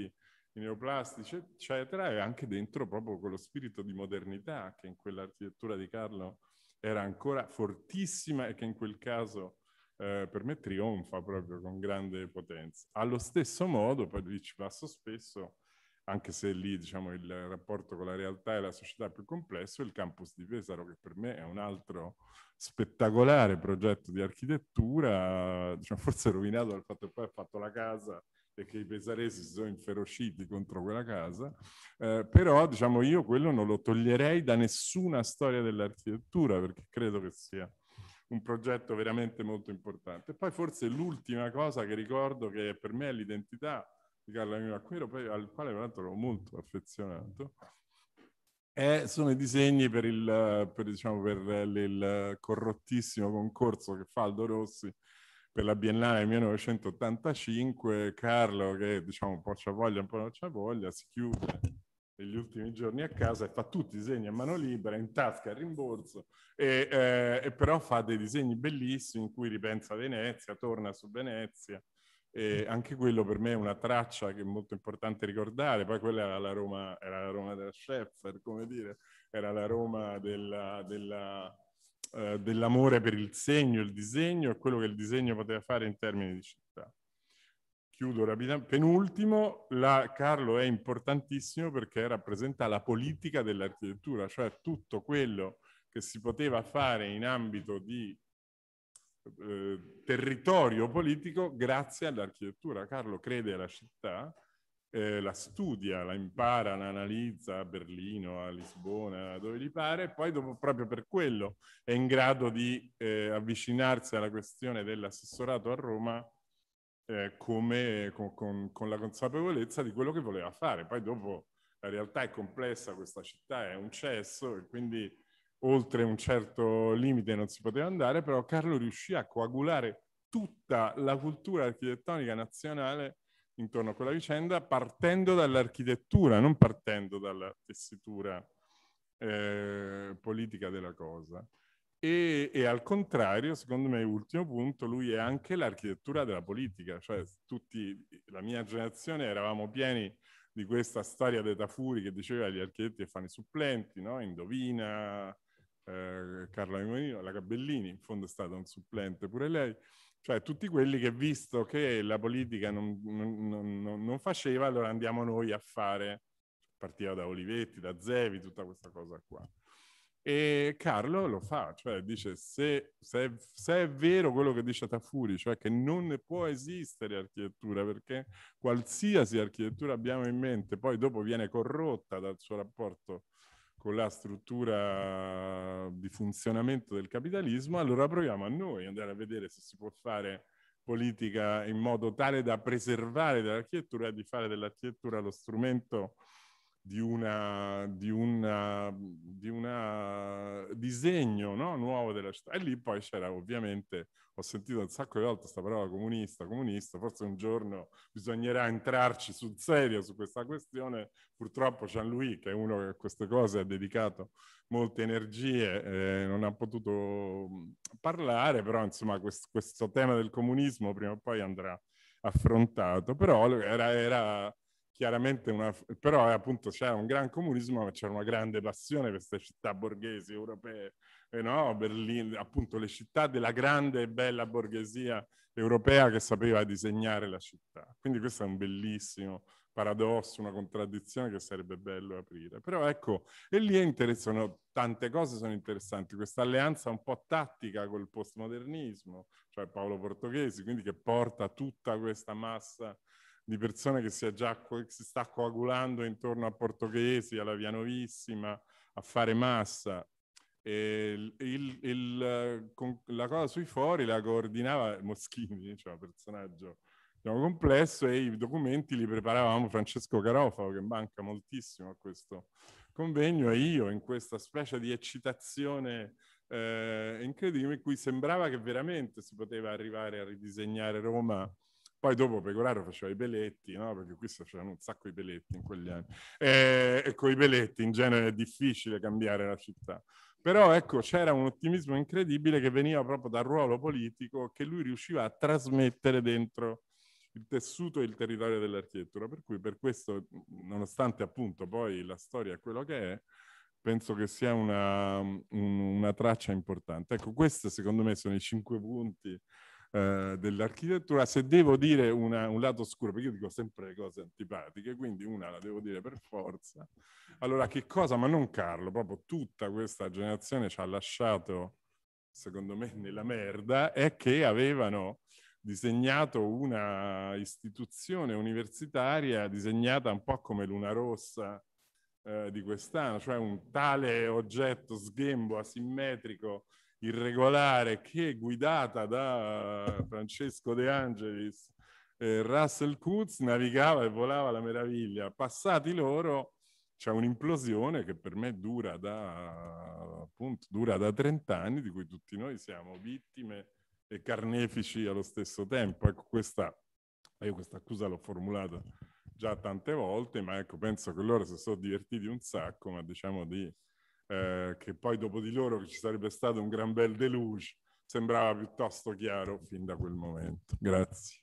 i neoplastici, eccetera, e anche dentro proprio quello spirito di modernità che in quell'architettura di Carlo era ancora fortissima e che in quel caso eh, per me trionfa proprio con grande potenza. Allo stesso modo, poi lì ci passo spesso, anche se lì diciamo, il rapporto con la realtà e la società è più complesso, il campus di Pesaro, che per me è un altro spettacolare progetto di architettura, diciamo, forse rovinato dal fatto che poi ha fatto la casa e che i pesaresi si sono inferociti contro quella casa, eh, però diciamo, io quello non lo toglierei da nessuna storia dell'architettura, perché credo che sia un progetto veramente molto importante. Poi forse l'ultima cosa che ricordo che per me è l'identità, di Carlo Acquero, al quale peraltro ero molto affezionato, eh, sono i disegni per il, per, diciamo, per il corrottissimo concorso che fa Aldo Rossi per la Biennale 1985. Carlo, che diciamo un po' c'ha voglia, un po' non c'ha voglia, si chiude negli ultimi giorni a casa e fa tutti i disegni a mano libera, in tasca, a rimborso, e, eh, e però fa dei disegni bellissimi in cui ripensa a Venezia, torna su Venezia e anche quello per me è una traccia che è molto importante ricordare. Poi quella era la Roma, era la Roma della Scheffer, come dire, era la Roma della, della, eh, dell'amore per il segno, il disegno e quello che il disegno poteva fare in termini di città. Chiudo rapidamente. Penultimo, la, Carlo è importantissimo perché rappresenta la politica dell'architettura, cioè tutto quello che si poteva fare in ambito di eh, territorio politico grazie all'architettura. Carlo crede alla città, eh, la studia, la impara, la analizza a Berlino, a Lisbona, dove gli pare, e poi dopo, proprio per quello è in grado di eh, avvicinarsi alla questione dell'assessorato a Roma eh, come, con, con, con la consapevolezza di quello che voleva fare. Poi dopo la realtà è complessa, questa città è un cesso e quindi oltre un certo limite non si poteva andare, però Carlo riuscì a coagulare tutta la cultura architettonica nazionale intorno a quella vicenda partendo dall'architettura, non partendo dalla tessitura eh, politica della cosa. E, e, al contrario, secondo me, ultimo punto, lui è anche l'architettura della politica, cioè tutti, la mia generazione eravamo pieni di questa storia dei Tafuri che diceva gli architetti fanno i supplenti, no? indovina, eh, Carla Mimonino, la Gabellini, in fondo è stata un supplente pure lei, cioè tutti quelli che visto che la politica non, non, non, non faceva, allora andiamo noi a fare, partiva da Olivetti, da Zevi, tutta questa cosa qua. E Carlo lo fa, cioè dice se, se, se, è vero quello che dice Tafuri, cioè che non ne può esistere architettura perché qualsiasi architettura abbiamo in mente poi dopo viene corrotta dal suo rapporto con la struttura di funzionamento del capitalismo, allora proviamo a noi andare a vedere se si può fare politica in modo tale da preservare l'architettura e di fare dell'architettura lo strumento di, una, di, una, di un disegno no? nuovo della città. E lì poi c'era ovviamente, ho sentito un sacco di volte questa parola comunista, comunista, forse un giorno bisognerà entrarci sul serio su questa questione. Purtroppo Jean-Louis, che è uno che a queste cose ha dedicato molte energie, eh, non ha potuto mm, parlare, però insomma quest- questo tema del comunismo prima o poi andrà affrontato. Però era, era chiaramente una, però eh, appunto c'era un gran comunismo, ma c'era una grande passione per queste città borghesi europee, eh no? Berlino, appunto le città della grande e bella borghesia europea che sapeva disegnare la città. Quindi questo è un bellissimo paradosso, una contraddizione che sarebbe bello aprire. Però ecco, e lì interessano tante cose sono interessanti, questa alleanza un po' tattica col postmodernismo, cioè Paolo Portoghesi, quindi che porta tutta questa massa di persone che si, già, si sta coagulando intorno a Portoghesi, alla Via Novissima, a fare massa. Il, il, con, la cosa sui fori la coordinava Moschini, cioè un personaggio diciamo, complesso, e i documenti li preparavamo Francesco Carofalo, che manca moltissimo a questo convegno, e io in questa specie di eccitazione eh, incredibile in cui sembrava che veramente si poteva arrivare a ridisegnare Roma poi dopo Pecoraro faceva i beletti, no? Perché qui facevano un sacco i beletti in quegli anni. Eh, e, e con i beletti in genere è difficile cambiare la città. Però ecco, c'era un ottimismo incredibile che veniva proprio dal ruolo politico che lui riusciva a trasmettere dentro il tessuto e il territorio dell'architettura. Per cui per questo, nonostante appunto poi la storia è quello che è, penso che sia una, un, una, traccia importante. Ecco, questi secondo me sono i cinque punti eh, dell'architettura, se devo dire una, un lato oscuro, perché io dico sempre cose antipatiche, quindi una la devo dire per forza. Allora, che cosa, ma non Carlo, proprio tutta questa generazione ci ha lasciato, secondo me, nella merda, è che avevano disegnato una istituzione universitaria disegnata un po' come Luna Rossa, eh, di quest'anno, cioè un tale oggetto sghembo asimmetrico irregolare che guidata da Francesco De Angelis e Russell Coutts navigava e volava la meraviglia. Passati loro c'è un'implosione che per me dura da, appunto, dura da 30 anni, di cui tutti noi siamo vittime e carnefici allo stesso tempo. Ecco, questa, io questa accusa l'ho formulata già tante volte, ma ecco, penso che loro si sono divertiti un sacco, ma diciamo di eh, che poi dopo di loro ci sarebbe stato un gran bel deluge, sembrava piuttosto chiaro fin da quel momento. Grazie.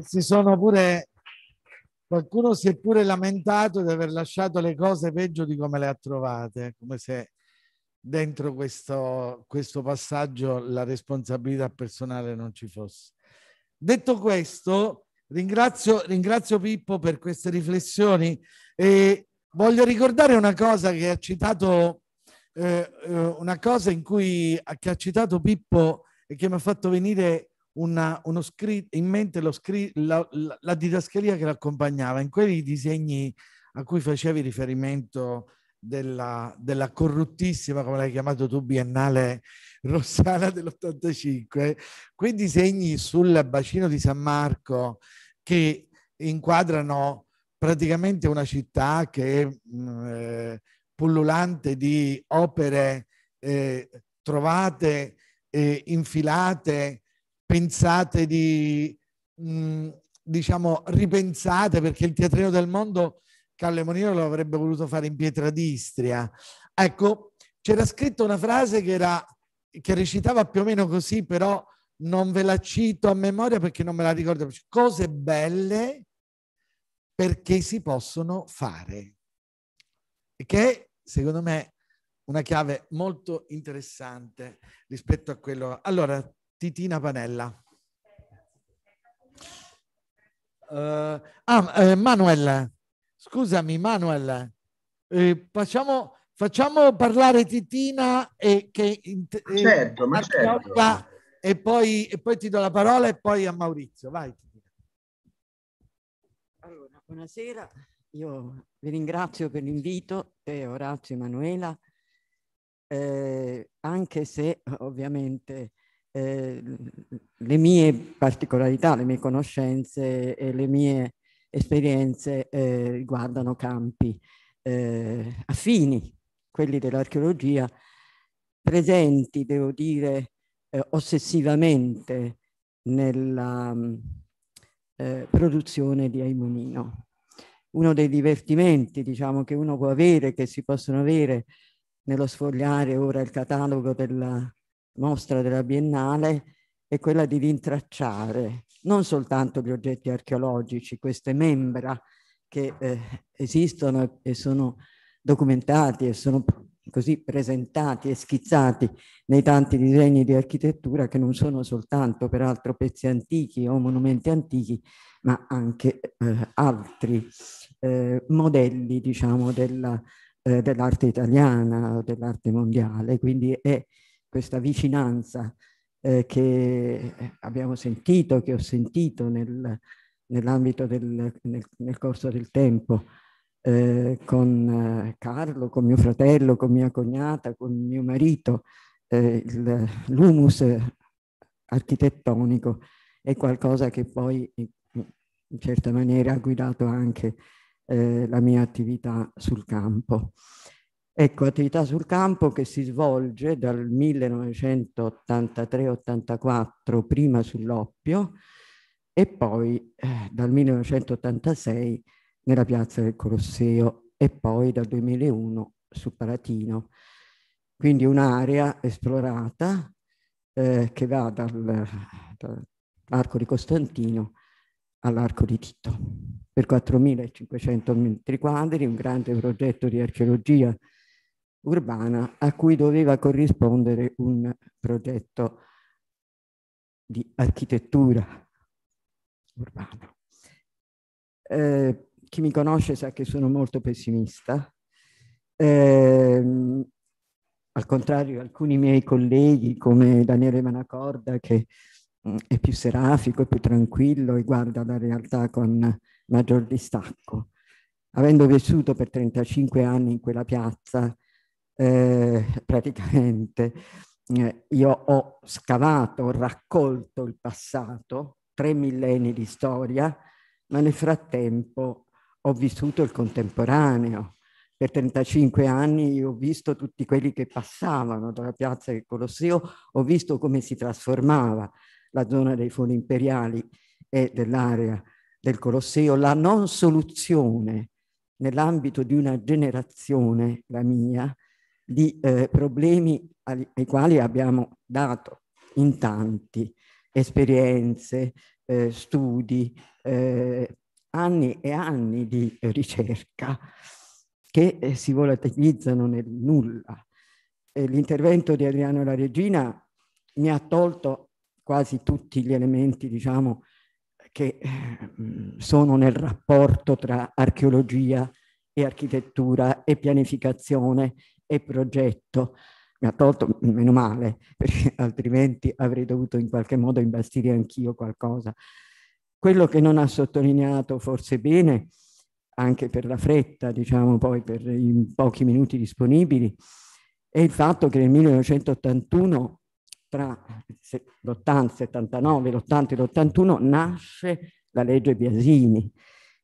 Si sono pure, qualcuno si è pure lamentato di aver lasciato le cose peggio di come le ha trovate, come se dentro questo, questo passaggio la responsabilità personale non ci fosse. Detto questo, ringrazio, ringrazio Pippo per queste riflessioni e Voglio ricordare una cosa che ha citato, eh, eh, una cosa in cui, che ha citato Pippo e che mi ha fatto venire una, scritto, in mente la, la, la, didascalia che l'accompagnava, in quei disegni a cui facevi riferimento della, della, corruttissima, come l'hai chiamato tu, biennale Rossana dell'85, quei disegni sul bacino di San Marco che inquadrano praticamente una città che è mm, eh, pullulante di opere eh, trovate, eh, infilate, pensate di, mh, mm, diciamo, ripensate, perché il teatrino del mondo Calle Monino lo avrebbe voluto fare in pietra d'Istria. Ecco, c'era scritta una frase che, era, che recitava più o meno così, però non ve la cito a memoria perché non me la ricordo. Cose belle perché si possono fare, che è, secondo me, una chiave molto interessante rispetto a quello. Allora, Titina Panella. Uh, ah, eh, Manuel, scusami Manuel, eh, facciamo, facciamo, parlare Titina e che... Certo, eh, certo. E, poi, e poi ti do la parola e poi a Maurizio, vai. Buonasera, io vi ringrazio per l'invito, e Orazio Emanuela, eh, anche se ovviamente eh, le mie particolarità, le mie conoscenze e le mie esperienze eh, riguardano campi eh, affini, quelli dell'archeologia, presenti, devo dire, eh, ossessivamente nella eh, produzione di Aimonino. Uno dei divertimenti diciamo, che uno può avere, che si possono avere nello sfogliare ora il catalogo della mostra della Biennale, è quella di rintracciare non soltanto gli oggetti archeologici, queste membra che eh, esistono e sono documentati e sono così presentati e schizzati nei tanti disegni di architettura che non sono soltanto peraltro pezzi antichi o monumenti antichi, ma anche eh, altri eh, modelli diciamo, della, eh, dell'arte italiana, dell'arte mondiale. Quindi è questa vicinanza eh, che abbiamo sentito, che ho sentito nel, nell'ambito del nel, nel corso del tempo eh, con eh, Carlo, con mio fratello, con mia cognata, con mio marito, eh, l'humus architettonico è qualcosa che poi in certa maniera ha guidato anche eh, la mia attività sul campo. Ecco, attività sul campo che si svolge dal 1983-84, prima sull'oppio, e poi eh, dal 1986 nella piazza del Colosseo e poi dal 2001 su Palatino. Quindi un'area esplorata eh, che va dall'arco dal di Costantino all'arco di Tito. Per 4.500 metri quadri, un grande progetto di archeologia urbana a cui doveva corrispondere un progetto di architettura urbana. Eh, chi mi conosce sa che sono molto pessimista. Eh, al contrario, alcuni miei colleghi come Daniele Manacorda, che mm, è più serafico, è più tranquillo e guarda la realtà con maggior distacco. Avendo vissuto per 35 anni in quella piazza, eh, praticamente eh, io ho scavato, ho raccolto il passato, tre millenni di storia, ma nel frattempo ho vissuto il contemporaneo. Per 35 anni ho visto tutti quelli che passavano dalla piazza del Colosseo, ho visto come si trasformava la zona dei fori imperiali e dell'area del Colosseo, la non soluzione nell'ambito di una generazione, la mia, di eh, problemi ai, ai, quali abbiamo dato in tanti esperienze, eh, studi, eh, anni e anni di ricerca che eh, si volatilizzano nel nulla. Eh, l'intervento di Adriano La Regina mi ha tolto quasi tutti gli elementi, diciamo, che eh, sono nel rapporto tra archeologia e architettura e pianificazione e progetto. Mi ha tolto, meno male, perché altrimenti avrei dovuto in qualche modo imbastire anch'io qualcosa quello che non ha sottolineato forse bene, anche per la fretta, diciamo poi per i pochi minuti disponibili, è il fatto che nel 1981, tra l'80, 79, l'80 e l'81, nasce la legge Biasini,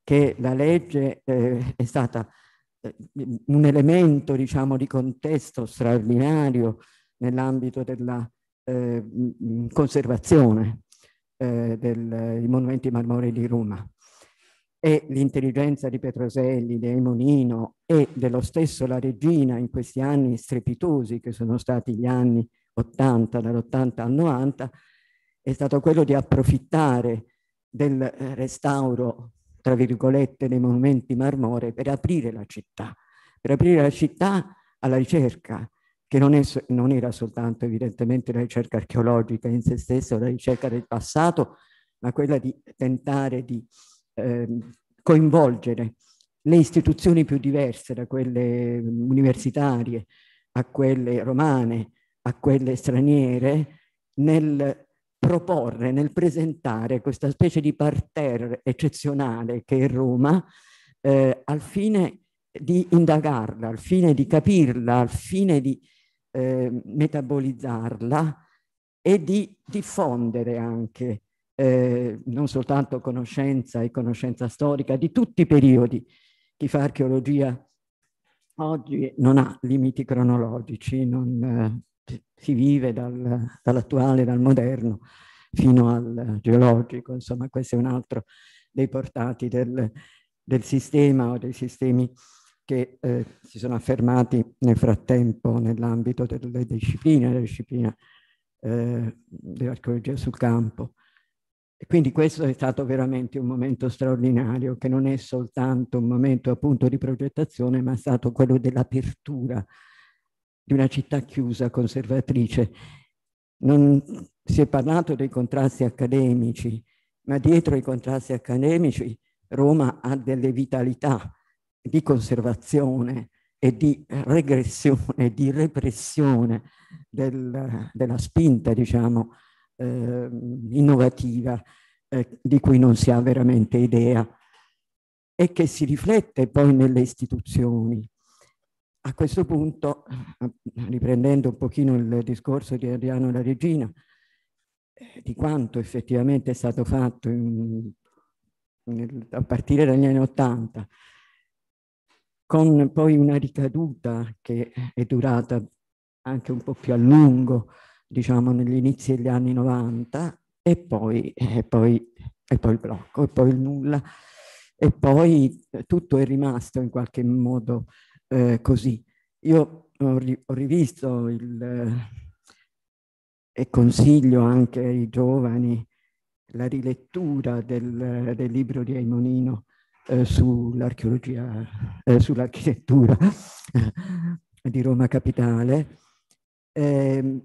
che la legge eh, è stata eh, un elemento, diciamo, di contesto straordinario nell'ambito della eh, conservazione eh, dei monumenti marmorei di Roma e l'intelligenza di Petroselli, di Monino e dello stesso La Regina in questi anni strepitosi che sono stati gli anni 80, dall'80 al 90, è stato quello di approfittare del restauro, tra virgolette, dei monumenti marmorei per aprire la città, per aprire la città alla ricerca, che non, è, non era soltanto evidentemente la ricerca archeologica in se stessa, la ricerca del passato, ma quella di tentare di eh, coinvolgere le istituzioni più diverse, da quelle universitarie a quelle romane, a quelle straniere, nel proporre, nel presentare questa specie di parterre eccezionale che è Roma, eh, al fine di indagarla, al fine di capirla, al fine di eh, metabolizzarla e di diffondere anche eh, non soltanto conoscenza e conoscenza storica di tutti i periodi. Chi fa archeologia oggi non ha limiti cronologici, non, eh, si vive dal, dall'attuale, dal moderno fino al geologico, insomma questo è un altro dei portati del, del sistema o dei sistemi che eh, si sono affermati nel frattempo nell'ambito delle discipline, della disciplina eh, dell'archeologia sul campo. E quindi questo è stato veramente un momento straordinario, che non è soltanto un momento appunto di progettazione, ma è stato quello dell'apertura di una città chiusa, conservatrice. Non si è parlato dei contrasti accademici, ma dietro i contrasti accademici Roma ha delle vitalità, di conservazione e di regressione, di repressione del, della spinta, diciamo, eh, innovativa eh, di cui non si ha veramente idea e che si riflette poi nelle istituzioni. A questo punto, riprendendo un pochino il discorso di Adriano la Regina, eh, di quanto effettivamente è stato fatto in, nel, a partire dagli anni Ottanta, con poi una ricaduta che è durata anche un po' più a lungo, diciamo negli inizi degli anni 90, e poi, e poi, e poi il blocco, e poi il nulla, e poi eh, tutto è rimasto in qualche modo eh, così. Io ho, ri ho rivisto il, eh, e consiglio anche ai giovani la rilettura del, del libro di Aimonino, eh, sull'archeologia, eh, sull'architettura di Roma Capitale, eh,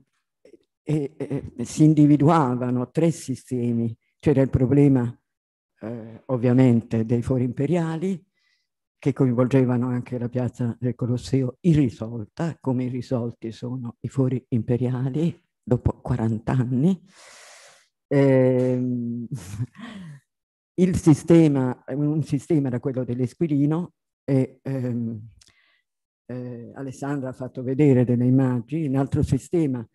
si individuavano tre sistemi. C'era il problema eh, ovviamente dei fori imperiali, che coinvolgevano anche la piazza del Colosseo irrisolta, come irrisolti sono i fori imperiali dopo 40 anni. Ehm, il sistema, un sistema era quello dell'Esquilino e ehm, eh, Alessandra ha fatto vedere delle immagini, un altro sistema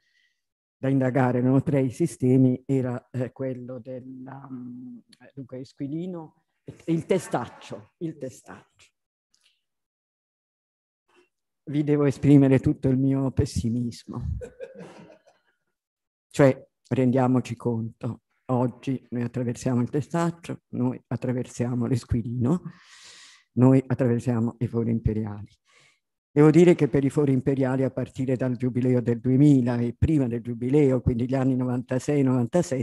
da indagare, erano tre i sistemi, era eh, quello dell'Esquilino, mm, dunque, il testaccio, il testaccio. Vi devo esprimere tutto il mio pessimismo. Cioè, rendiamoci conto, Oggi noi attraversiamo il testaccio, noi attraversiamo l'esquilino, noi attraversiamo i fori imperiali. Devo dire che per i fori imperiali a partire dal giubileo del 2000 e prima del giubileo, quindi gli anni 96-97,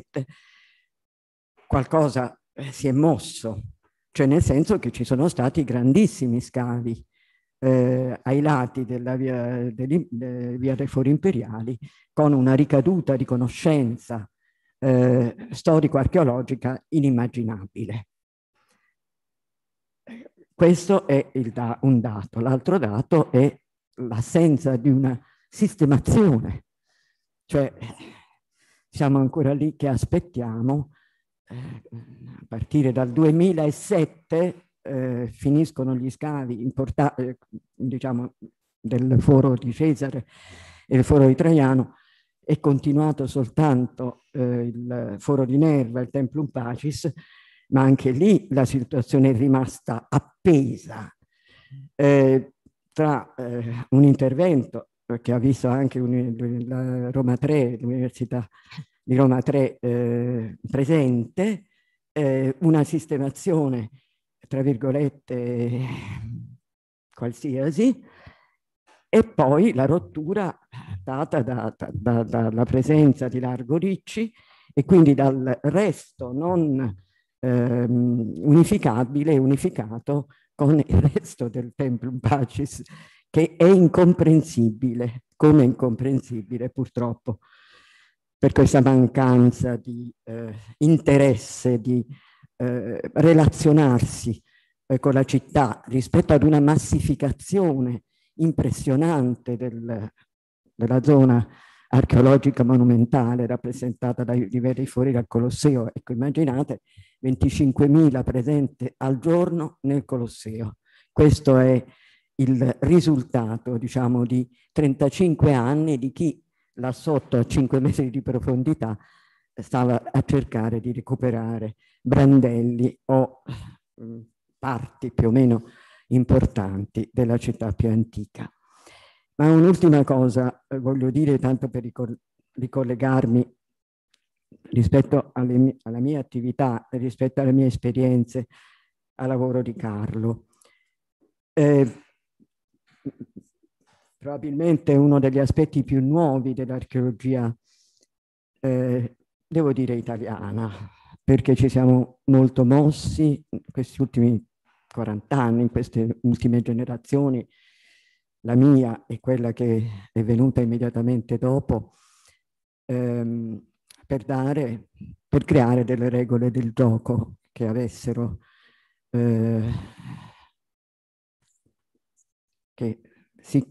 qualcosa eh, si è mosso, cioè nel senso che ci sono stati grandissimi scavi eh, ai lati della via, degli, eh, via dei fori imperiali con una ricaduta di conoscenza eh, storico-archeologica inimmaginabile. Questo è da un dato. L'altro dato è l'assenza di una sistemazione, cioè siamo ancora lì che aspettiamo, eh, a partire dal 2007 eh, finiscono gli scavi eh, diciamo, del foro di Cesare e del foro di Traiano, è continuato soltanto eh, il foro di Nerva, il Templum Pacis, ma anche lì la situazione è rimasta appesa eh, tra eh, un intervento che ha visto anche un, la Roma 3, l'Università di Roma 3 eh, presente, eh, una sistemazione, tra virgolette, qualsiasi, e poi la rottura portata da, da, dalla presenza di Largo Ricci e quindi dal resto non ehm, unificabile unificato con il resto del Templum Pacis, che è incomprensibile, come incomprensibile purtroppo, per questa mancanza di eh, interesse, di eh, relazionarsi eh, con la città rispetto ad una massificazione impressionante del della zona archeologica monumentale rappresentata dai livelli fuori dal Colosseo. Ecco, immaginate 25.000 presenti al giorno nel Colosseo. Questo è il risultato, diciamo, di 35 anni di chi là sotto a 5 metri di profondità stava a cercare di recuperare brandelli o mh, mm, parti più o meno importanti della città più antica. Ma un'ultima cosa eh, voglio dire, tanto per ricollegarmi rispetto alle, alla mia attività, rispetto alle mie esperienze al lavoro di Carlo. Eh, probabilmente uno degli aspetti più nuovi dell'archeologia, eh, devo dire italiana, perché ci siamo molto mossi in questi ultimi 40 anni, in queste ultime generazioni, la mia e quella che è venuta immediatamente dopo, ehm, per, dare, per creare delle regole del gioco che avessero, eh, che si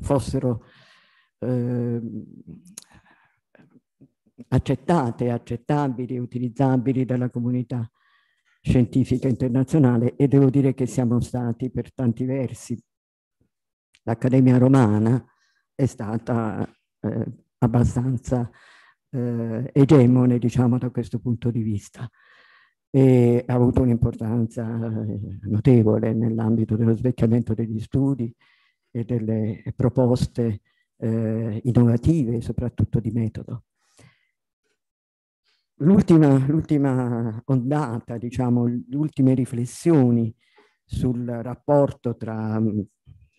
fossero eh, accettate, accettabili, utilizzabili dalla comunità scientifica internazionale e devo dire che siamo stati per tanti versi. L'Accademia Romana è stata eh, abbastanza eh, egemone, diciamo, da questo punto di vista e ha avuto un'importanza eh, notevole nell'ambito dello svecchiamento degli studi e delle proposte eh, innovative, soprattutto di metodo l'ultima, l'ultima ondata, diciamo, le ultime riflessioni sul rapporto tra mm,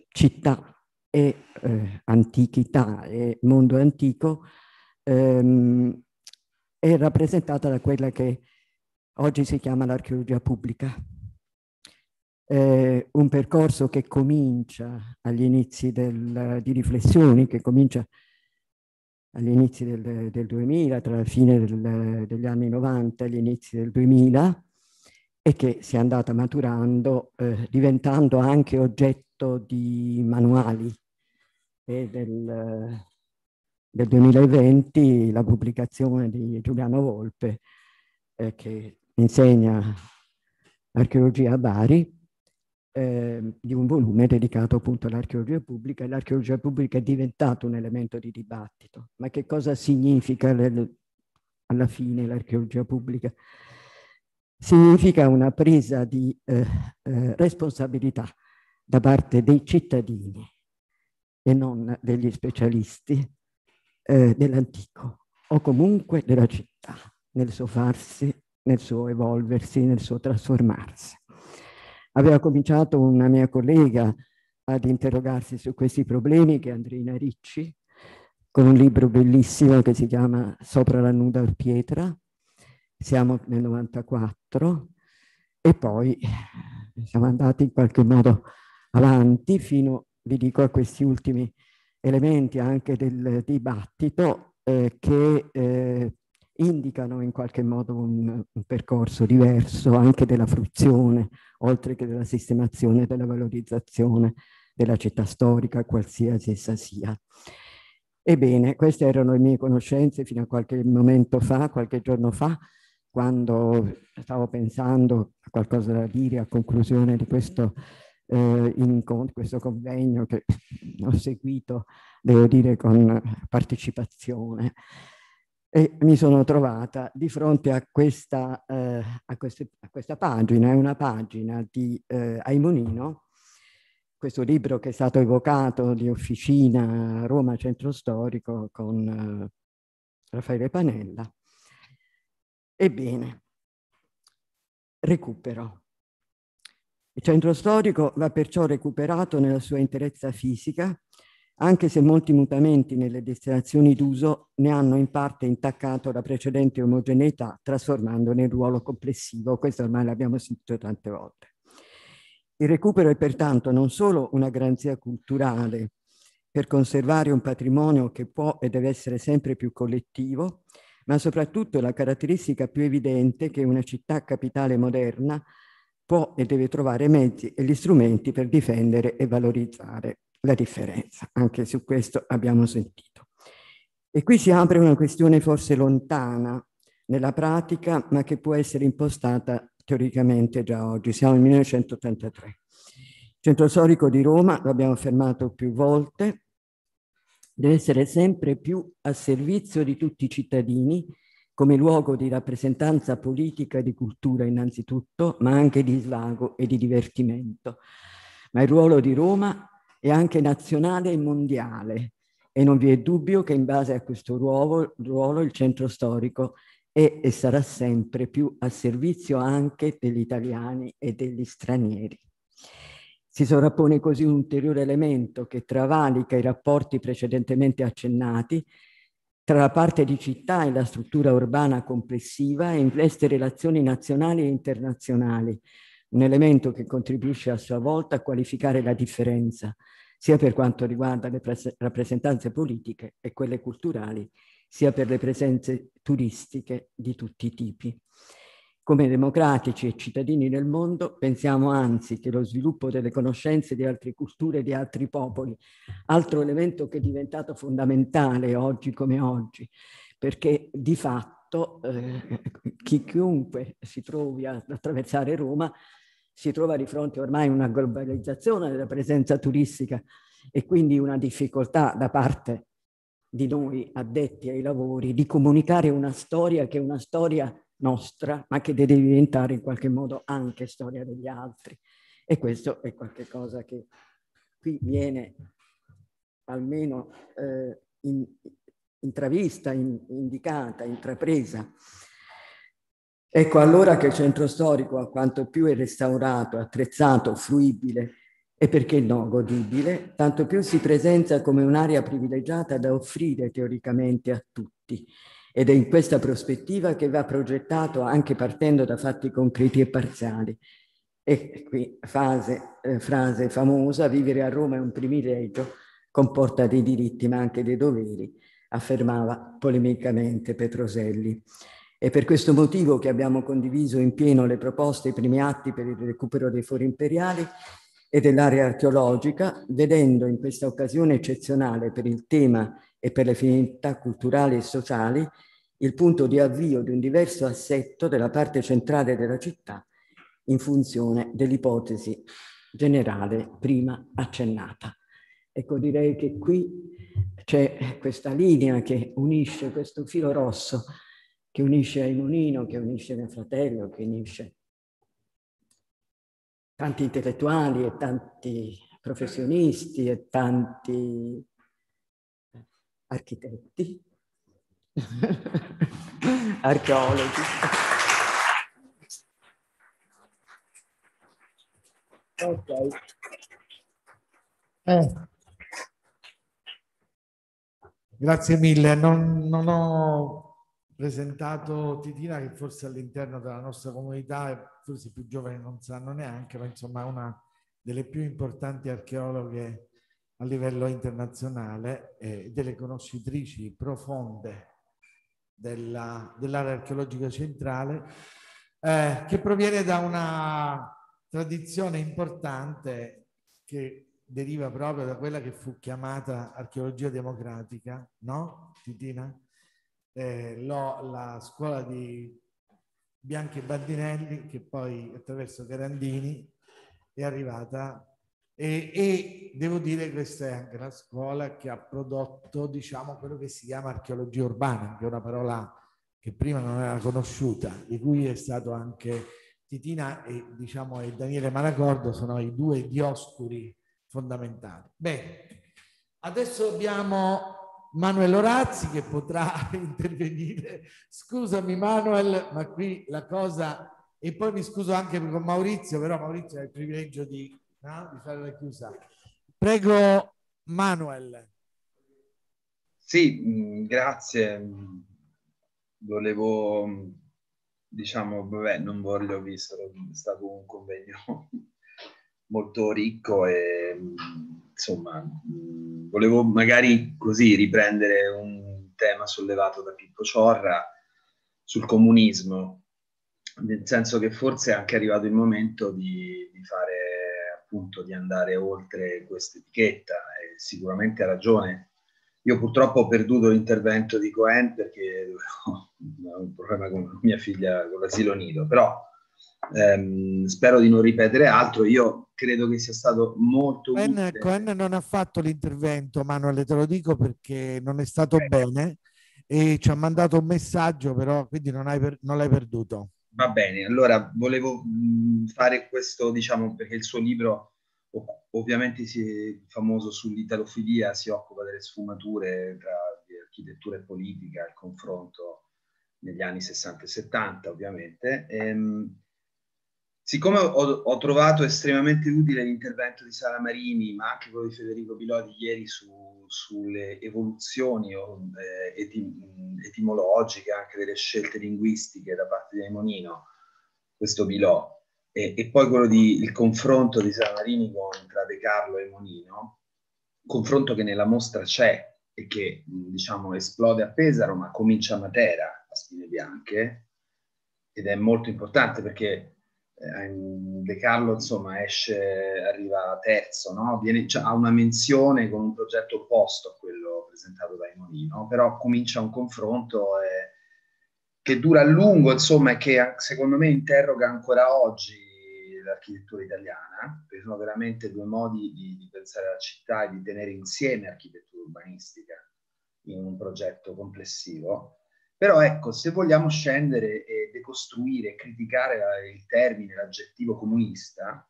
città e eh, antichità e mondo antico ehm, è rappresentata da quella che oggi si chiama l'archeologia pubblica. È un percorso che comincia agli inizi del, di riflessioni, che comincia agli inizi del, del 2000, tra la fine del, degli anni 90 e gli inizi del 2000, e che si è andata maturando, eh, diventando anche oggetto di manuali. E del, del 2020 la pubblicazione di Giuliano Volpe, eh, che insegna archeologia a Bari, eh, di un volume dedicato appunto all'archeologia pubblica e l'archeologia pubblica è diventato un elemento di dibattito. Ma che cosa significa le, alla fine l'archeologia pubblica? Significa una presa di eh, eh, responsabilità da parte dei cittadini e non degli specialisti eh, dell'antico o comunque della città nel suo farsi, nel suo evolversi, nel suo trasformarsi aveva cominciato una mia collega ad interrogarsi su questi problemi, che è Andrina Ricci, con un libro bellissimo che si chiama Sopra la nuda pietra, siamo nel 94, e poi siamo andati in qualche modo avanti fino, vi dico, a questi ultimi elementi anche del dibattito eh, che eh, indicano in qualche modo un, un, percorso diverso anche della fruizione, oltre che della sistemazione e della valorizzazione della città storica, qualsiasi essa sia. Ebbene, queste erano le mie conoscenze fino a qualche momento fa, qualche giorno fa, quando stavo pensando a qualcosa da dire a conclusione di questo, eh, in, questo convegno che ho seguito, devo dire, con partecipazione. E mi sono trovata di fronte a questa, eh, a queste, a questa pagina, è una pagina di eh, Aimonino, questo libro che è stato evocato di Officina Roma Centro Storico con eh, Raffaele Panella. Ebbene, recupero. Il centro storico va perciò recuperato nella sua interezza fisica anche se molti mutamenti nelle destinazioni d'uso ne hanno in parte intaccato la precedente omogeneità, trasformandone il ruolo complessivo. Questo ormai l'abbiamo sentito tante volte. Il recupero è pertanto non solo una garanzia culturale per conservare un patrimonio che può e deve essere sempre più collettivo, ma soprattutto la caratteristica più evidente che una città capitale moderna può e deve trovare mezzi e gli strumenti per difendere e valorizzare la differenza. Anche su questo abbiamo sentito. E qui si apre una questione forse lontana nella pratica, ma che può essere impostata teoricamente già oggi. Siamo nel 1983. Il centro storico di Roma, l'abbiamo affermato più volte, deve essere sempre più a servizio di tutti i cittadini, come luogo di rappresentanza politica e di cultura innanzitutto, ma anche di svago e di divertimento. Ma il ruolo di Roma e anche nazionale e mondiale. E non vi è dubbio che in base a questo ruolo, ruolo il centro storico è e sarà sempre più a servizio anche degli italiani e degli stranieri. Si sovrappone così un ulteriore elemento che travalica i rapporti precedentemente accennati tra la parte di città e la struttura urbana complessiva e investe relazioni nazionali e internazionali, un elemento che contribuisce a sua volta a qualificare la differenza, sia per quanto riguarda le rappresentanze politiche e quelle culturali, sia per le presenze turistiche di tutti i tipi. Come democratici e cittadini nel mondo pensiamo anzi che lo sviluppo delle conoscenze di altre culture e di altri popoli, altro elemento che è diventato fondamentale oggi come oggi, perché di fatto fatto eh, chi, chiunque si trovi ad attraversare Roma si trova di fronte ormai a una globalizzazione della presenza turistica e quindi una difficoltà da parte di noi addetti ai lavori di comunicare una storia che è una storia nostra, ma che deve diventare in qualche modo anche storia degli altri. E questo è qualcosa che qui viene almeno eh, in, intravista, in, indicata, intrapresa. Ecco allora che il centro storico, a quanto più è restaurato, attrezzato, fruibile e perché no, godibile, tanto più si presenta come un'area privilegiata da offrire teoricamente a tutti. Ed è in questa prospettiva che va progettato anche partendo da fatti concreti e parziali. E qui fase, eh, frase famosa, vivere a Roma è un privilegio, comporta dei diritti ma anche dei doveri affermava polemicamente Petroselli. È per questo motivo che abbiamo condiviso in pieno le proposte i primi atti per il recupero dei fori imperiali e dell'area archeologica, vedendo in questa occasione eccezionale per il tema e per le finalità culturali e sociali il punto di avvio di un diverso assetto della parte centrale della città in funzione dell'ipotesi generale prima accennata. Ecco, direi che qui c'è questa linea che unisce questo filo rosso, che unisce Ainunino, che unisce mio fratello, che unisce tanti intellettuali e tanti professionisti e tanti architetti, archeologi. Ok. Eh. Grazie mille, non, non ho presentato Titina che forse all'interno della nostra comunità, forse i più giovani non sanno neanche, ma insomma è una delle più importanti archeologhe a livello internazionale e delle conoscitrici profonde dell'area archeologica centrale, eh, che proviene da una tradizione importante che deriva proprio da quella che fu chiamata archeologia democratica, no? Titina? Eh, lo, la scuola di Bianchi e Bandinelli, che poi attraverso Garandini è arrivata e, e, devo dire questa è anche la scuola che ha prodotto diciamo quello che si chiama archeologia urbana che è una parola che prima non era conosciuta di cui è stato anche Titina e, diciamo, e Daniele Malacordo sono i due dioscuri fondamentali. Bene, adesso abbiamo Manuel Orazzi che potrà intervenire. Scusami Manuel, ma qui la cosa... E poi mi scuso anche con Maurizio, però Maurizio ha il privilegio di, no? di fare la chiusa. Prego Manuel. Sì, mm, grazie. Volevo, diciamo, vabbè, non voglio, visto, è stato un convegno molto ricco e insomma volevo magari così riprendere un tema sollevato da Pippo Ciorra sul comunismo, nel senso che forse è anche arrivato il momento di, di fare appunto di andare oltre questa etichetta e sicuramente ha ragione. Io purtroppo ho perduto l'intervento di Cohen perché ho un problema con mia figlia con l'asilo nido, però ehm, spero di non ripetere altro. Io credo che sia stato molto Quen, Quen non ha fatto l'intervento, Manuel, te lo dico perché non è stato eh. bene e ci ha mandato un messaggio, però quindi non, per, non l'hai perduto. Va bene, allora volevo mm, fare questo, diciamo, perché il suo libro ovviamente si è famoso sull'italofilia, si occupa delle sfumature tra architettura e politica, il confronto negli anni 60 e 70 ovviamente. Ehm, siccome ho, ho, trovato estremamente utile l'intervento di Sara Marini, ma anche quello di Federico Piloti ieri su, sulle evoluzioni eh, etim, mm, etimologiche, anche delle scelte linguistiche da parte di Aimonino, questo Pilò, e, e, poi quello di il confronto di Sara Marini con, tra De Carlo e Monino, confronto che nella mostra c'è e che mm, diciamo esplode a Pesaro, ma comincia a Matera, a Spine Bianche, ed è molto importante perché Ehm, De Carlo insomma esce, arriva terzo, no? Viene, cioè, ha una menzione con un progetto opposto a quello presentato da Imonino, però comincia un confronto eh, che dura a lungo insomma e che secondo me interroga ancora oggi l'architettura italiana, perché sono veramente due modi di, di pensare alla città e di tenere insieme architettura urbanistica in un progetto complessivo però ecco, se vogliamo scendere e decostruire criticare il termine, l'aggettivo comunista,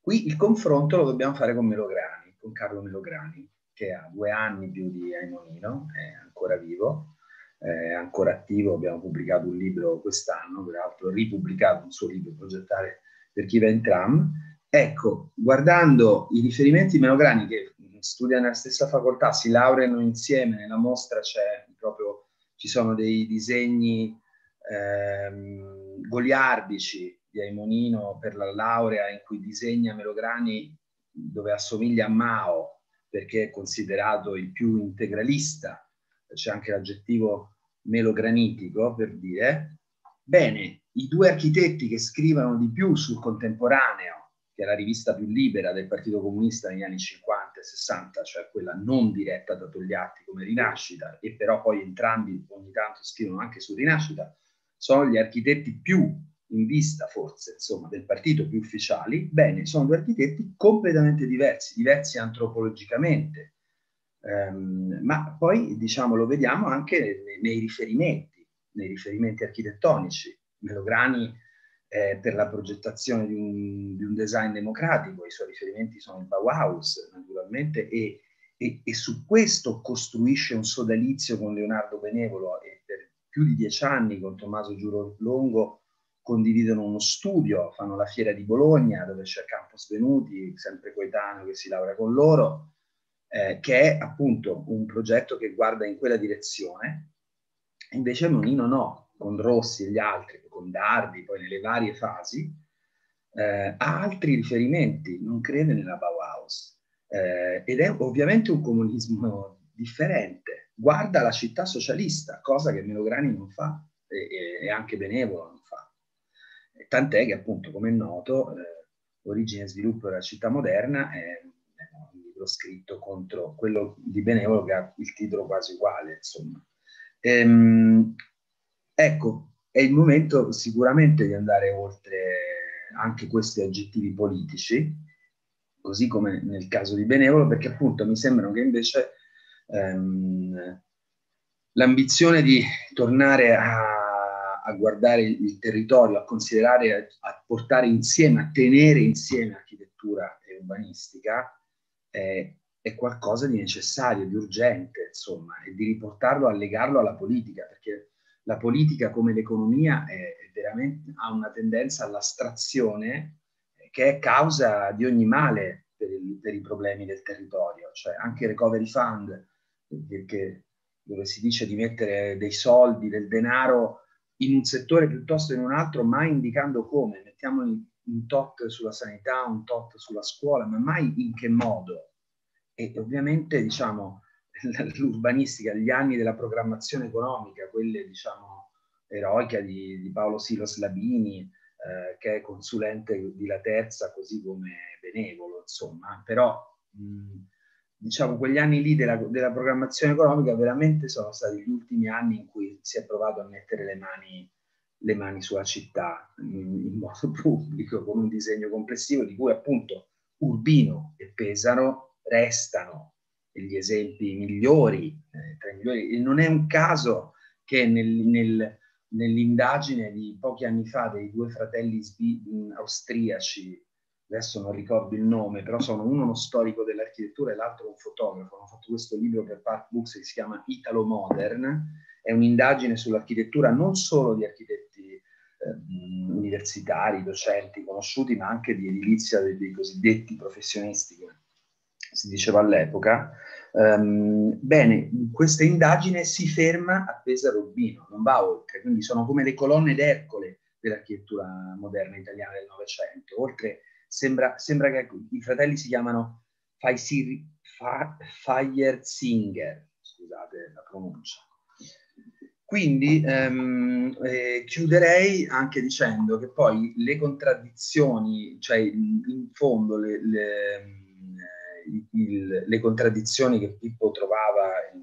qui il confronto lo dobbiamo fare con Melograni, con Carlo Melograni, che ha due anni più di Aimonino, è ancora vivo, è ancora attivo, abbiamo pubblicato un libro quest'anno, peraltro ripubblicato un suo libro, Progettare per chi va in tram. Ecco, guardando i riferimenti Melograni che studiano nella stessa facoltà, si laureano insieme, nella mostra c'è proprio ci sono dei disegni ehm, goliardici di Aimonino per la laurea in cui disegna Melograni dove assomiglia a Mao perché è considerato il più integralista, c'è anche l'aggettivo melogranitico per dire, bene, i due architetti che scrivono di più sul contemporaneo che è la rivista più libera del Partito Comunista negli anni 50 e 60, cioè quella non diretta da Togliatti come Rinascita, e però poi entrambi ogni tanto scrivono anche su Rinascita, sono gli architetti più in vista forse, insomma, del partito più ufficiali, bene, sono due architetti completamente diversi, diversi antropologicamente, ehm, ma poi, diciamo, lo vediamo anche nei, nei riferimenti, nei riferimenti architettonici. Melograni eh, per la progettazione di un, di un, design democratico, i suoi riferimenti sono il Bauhaus naturalmente e, e, e su questo costruisce un sodalizio con Leonardo Benevolo e per più di dieci anni con Tommaso Giuro Longo condividono uno studio, fanno la fiera di Bologna dove c'è Campos Venuti, sempre coetaneo che si laurea con loro, eh, che è appunto un progetto che guarda in quella direzione, invece Monino no, con Rossi e gli altri, con Dardi, poi nelle varie fasi, eh, ha altri riferimenti, non crede nella Bauhaus. Eh, ed è ovviamente un comunismo differente. Guarda la città socialista, cosa che Melograni non fa e, e anche Benevolo non fa. Tant'è che appunto, come è noto, eh, Origine e sviluppo della città moderna è un libro scritto contro quello di Benevolo che ha il titolo quasi uguale, insomma. Ehm, Ecco, è il momento sicuramente di andare oltre anche questi aggettivi politici, così come nel caso di Benevolo, perché appunto mi sembrano che invece ehm, l'ambizione di tornare a, a, guardare il territorio, a considerare, a portare insieme, a tenere insieme architettura e urbanistica è, è qualcosa di necessario, di urgente, insomma, e di riportarlo, a legarlo alla politica, perché la politica come l'economia ha una tendenza all'astrazione eh, che è causa di ogni male per, il, per i problemi del territorio, cioè anche il recovery fund, che, dove si dice di mettere dei soldi, del denaro in un settore piuttosto che in un altro, mai indicando come, mettiamoli un tot sulla sanità, un tot sulla scuola, ma mai in che modo. E ovviamente, diciamo, l'urbanistica, gli anni della programmazione economica, quelle diciamo eroica di, di Paolo Silos Labini, eh, che è consulente di La Terza, così come benevolo, insomma, però mh, diciamo quegli anni lì della, della, programmazione economica veramente sono stati gli ultimi anni in cui si è provato a mettere le mani, le mani sulla città in, in modo pubblico, con un disegno complessivo di cui appunto Urbino e Pesaro restano gli esempi migliori, eh, migliori. non è un caso che nel, nel, nell'indagine di pochi anni fa dei due fratelli sbi- mm, austriaci, adesso non ricordo il nome, però sono uno uno storico dell'architettura e l'altro un fotografo, hanno fatto questo libro per Park Books che si chiama Italo Modern, è un'indagine sull'architettura non solo di architetti eh, universitari, docenti, conosciuti, ma anche di edilizia dei, dei cosiddetti professionisti, come si diceva all'epoca. Um, bene, questa indagine si ferma a Pesaro Urbino, non va oltre, quindi sono come le colonne d'Ercole dell'architettura moderna italiana del Novecento. Oltre, sembra, sembra, che ecco, i fratelli si chiamano Faisir, scusate la pronuncia. Quindi ehm, eh, chiuderei anche dicendo che poi le contraddizioni, cioè in, in fondo le, le il, le contraddizioni che Pippo trovava, eh,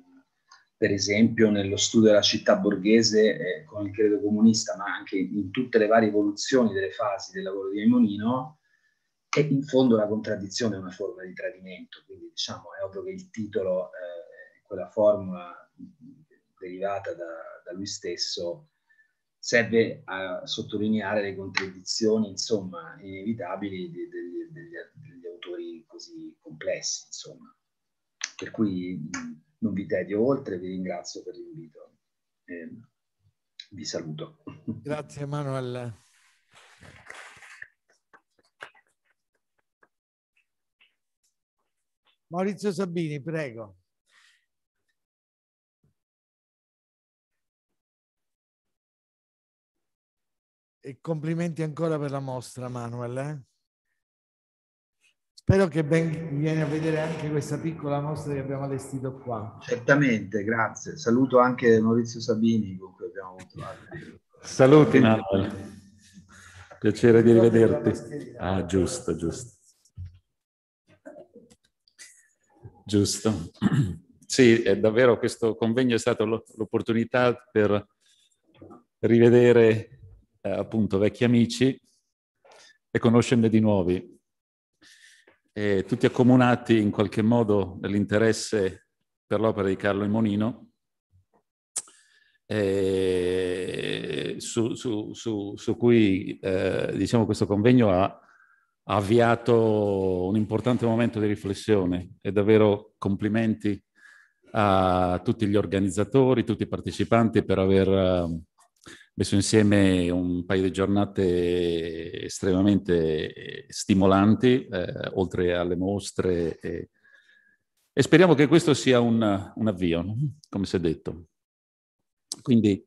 per esempio, nello studio della città borghese eh, con il credo comunista, ma anche in tutte le varie evoluzioni delle fasi del lavoro di Aimonino, e in fondo la contraddizione è una forma di tradimento, quindi diciamo è ovvio che il titolo, eh, quella formula derivata da, da lui stesso, serve a sottolineare le contraddizioni, insomma, inevitabili degli, degli, autori così complessi, insomma. Per cui mm, non vi tedio oltre, vi ringrazio per l'invito. Eh, vi saluto. Grazie Manuel. Maurizio Sabini, prego. E complimenti ancora per la mostra, Manuel. Eh? Spero che ben vieni a vedere anche questa piccola mostra che abbiamo allestito qua. Certamente, grazie. Saluto anche Maurizio Sabini con cui abbiamo avuto Saluti Manuel. Piacere di rivederti. Ah, giusto, giusto. Giusto. Sì, è davvero questo convegno è stato l'opportunità per rivedere eh, appunto vecchi amici e conoscerne di nuovi eh, tutti accomunati in qualche modo nell'interesse per l'opera di Carlo Imonino, eh, su, su, su, su, cui eh, diciamo questo convegno ha, ha avviato un importante momento di riflessione e davvero complimenti a tutti gli organizzatori, tutti i partecipanti per aver ehm, messo insieme un paio di giornate estremamente stimolanti, eh, oltre alle mostre. E, e, speriamo che questo sia un, un avvio, come si è detto. Quindi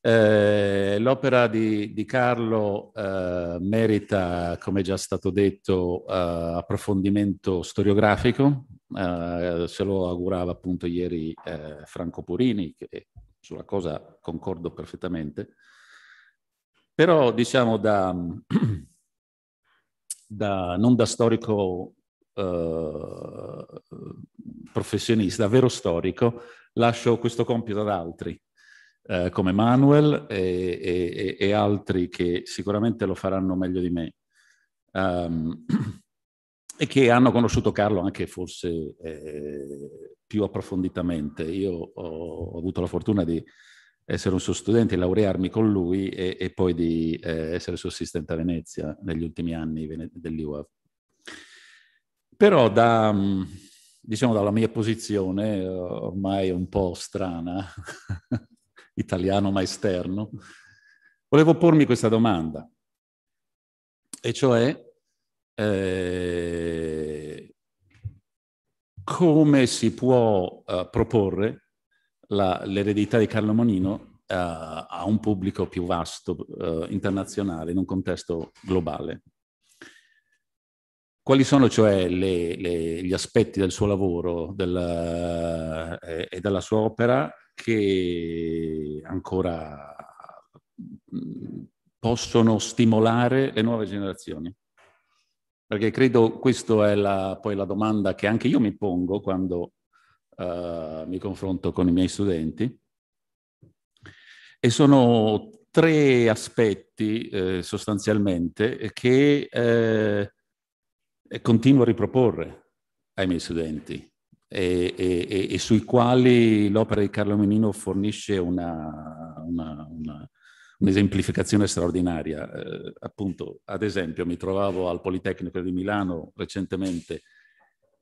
eh, l'opera di, di Carlo eh, merita, come già stato detto, eh, approfondimento storiografico. Eh, se lo augurava appunto ieri eh, Franco Purini, che sulla cosa concordo perfettamente, però diciamo da, da non da storico eh, professionista, vero storico, lascio questo compito ad altri. Eh, come Manuel e, e, e, altri che sicuramente lo faranno meglio di me um, e che hanno conosciuto Carlo anche forse eh, più approfonditamente. Io ho, ho avuto la fortuna di essere un suo studente, laurearmi con lui e, e poi di eh, essere suo assistente a Venezia negli ultimi anni dell'IUAV. Però da, mm, diciamo, dalla mia posizione eh, ormai un po' strana, italiano ma esterno, volevo pormi questa domanda, e cioè eh, come si può uh, proporre la, l'eredità di Carlo Monino uh, a un pubblico più vasto, uh, internazionale, in un contesto globale. Quali sono cioè le, le, gli aspetti del suo lavoro del, eh, e della sua opera che ancora mm, possono stimolare le nuove generazioni? Perché credo questa è la, poi la domanda che anche io mi pongo quando uh, mi confronto con i miei studenti. E sono tre aspetti eh, sostanzialmente che eh, continuo a riproporre ai miei studenti e, e, e, sui quali l'opera di Carlo Menino fornisce una, una, una, un'esemplificazione straordinaria. Eh, appunto, ad esempio, mi trovavo al Politecnico di Milano recentemente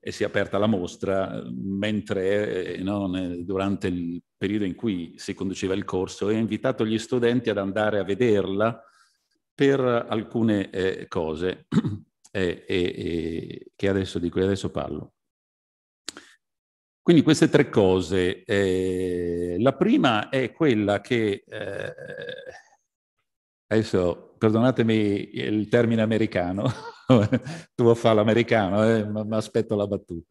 e si è aperta la mostra, mentre eh, no, durante il periodo in cui si conduceva il corso, e ho invitato gli studenti ad andare a vederla per alcune eh, cose eh, eh, adesso, di cui adesso parlo. Quindi queste tre cose. Eh, la prima è quella che eh, Adesso, perdonatemi il termine americano, tu vuoi fare l'americano, eh? ma aspetto la battuta.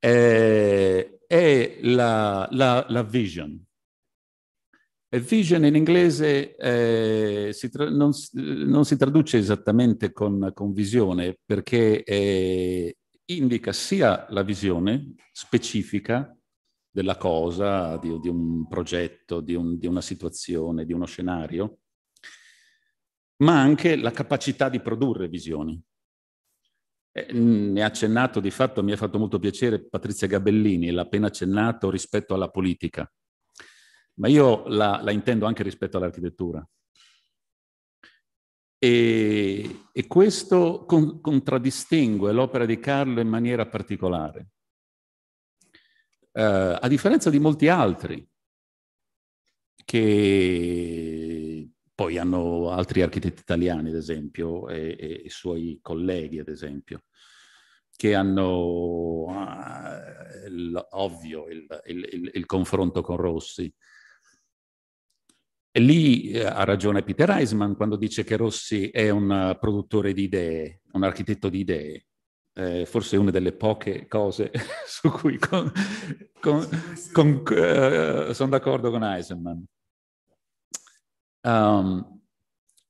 Eh, è la, la, la vision. E vision in inglese eh, si tra- non, non, si traduce esattamente con, con visione perché eh, indica sia la visione specifica della cosa, di, di un progetto, di, un, di, una situazione, di uno scenario, ma anche la capacità di produrre visioni. Eh, ne ha accennato di fatto, mi ha fatto molto piacere Patrizia Gabellini, l'ha appena accennato rispetto alla politica, ma io la, la intendo anche rispetto all'architettura. E, e questo con, contraddistingue l'opera di Carlo in maniera particolare, eh, a differenza di molti altri che poi hanno altri architetti italiani, ad esempio, e, e, e suoi colleghi, ad esempio, che hanno ah, ovvio il, il, il, confronto con Rossi. E lì eh, ha ragione Peter Eisman quando dice che Rossi è un produttore di idee, un architetto di idee. Eh, forse è una delle poche cose su cui con, con, con, eh, sono d'accordo con Eisenman. Um,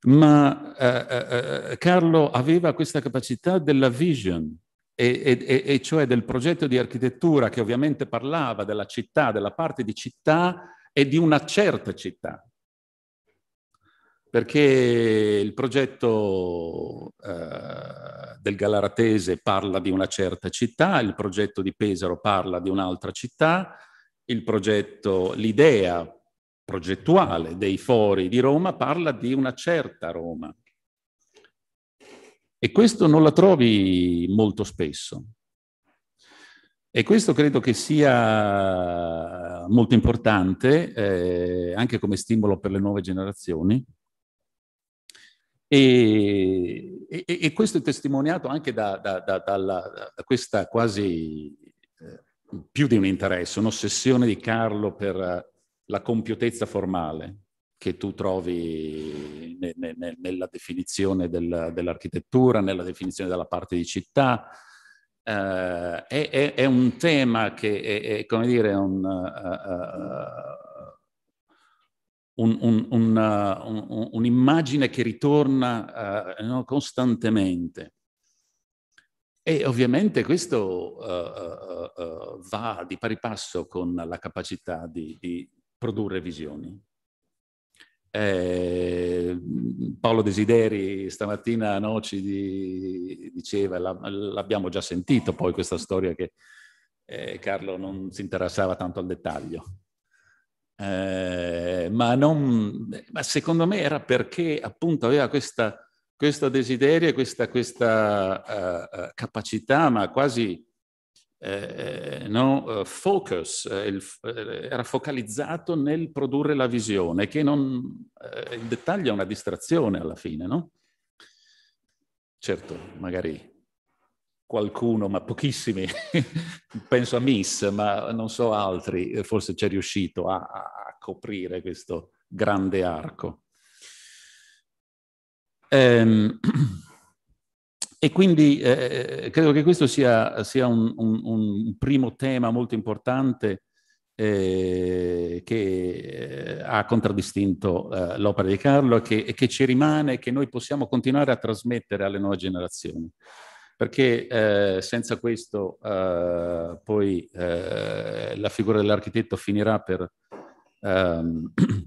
ma eh, eh, eh, Carlo aveva questa capacità della vision, e, e, e, cioè del progetto di architettura che ovviamente parlava della città, della parte di città e di una certa città. Perché il progetto eh, del Galaratese parla di una certa città, il progetto di Pesaro parla di un'altra città, il progetto, l'idea progettuale dei fori di Roma parla di una certa Roma. E questo non la trovi molto spesso. E questo credo che sia molto importante eh, anche come stimolo per le nuove generazioni. E, e, e questo è testimoniato anche da, da, da, dalla, da questa quasi eh, più di un interesse, un'ossessione di Carlo per la compiutezza formale che tu trovi ne, ne, nella definizione del, dell'architettura, nella definizione della parte di città. Eh, è, è, un tema che è, è come dire, un, uh, uh, un, un, un'immagine che ritorna uh, no, costantemente. E ovviamente questo uh, uh, uh, va di pari passo con la capacità di, di, produrre visioni. Eh, Paolo Desideri stamattina no, ci di, diceva, l'abbiamo già sentito poi questa storia che eh, Carlo non si interessava tanto al dettaglio. Eh, ma, non, ma, secondo me era perché appunto aveva questo desiderio e questa, questa uh, capacità, ma quasi eh, eh, no, eh, focus, eh, il, era focalizzato nel produrre la visione, che non, eh, il dettaglio è una distrazione alla fine, no? Certo, magari qualcuno, ma pochissimi, penso a Miss, ma non so altri, forse c'è riuscito a, a coprire questo grande arco. Ehm... E quindi eh, eh, credo che questo sia, sia un, un, un, primo tema molto importante eh, che eh, ha contraddistinto eh, l'opera di Carlo e che, che, ci rimane e che noi possiamo continuare a trasmettere alle nuove generazioni. Perché eh, senza questo poi la figura dell'architetto finirà per ehm,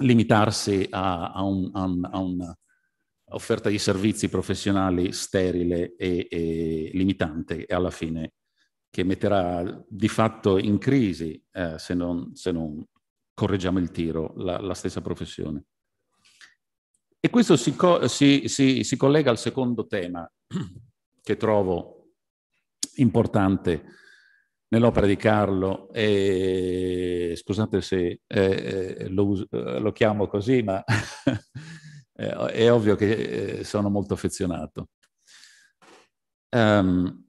limitarsi a, a un, a un a offerta di servizi professionali sterile e, e limitante e alla fine che metterà di fatto in crisi, eh, se, non, se, non, correggiamo il tiro, la, la stessa professione. E questo si, co- si, si, si, collega al secondo tema che trovo importante nell'opera di Carlo. E, scusate se eh, eh lo, eh, lo, chiamo così, ma Eh, è ovvio che eh, sono molto affezionato. Um, ehm,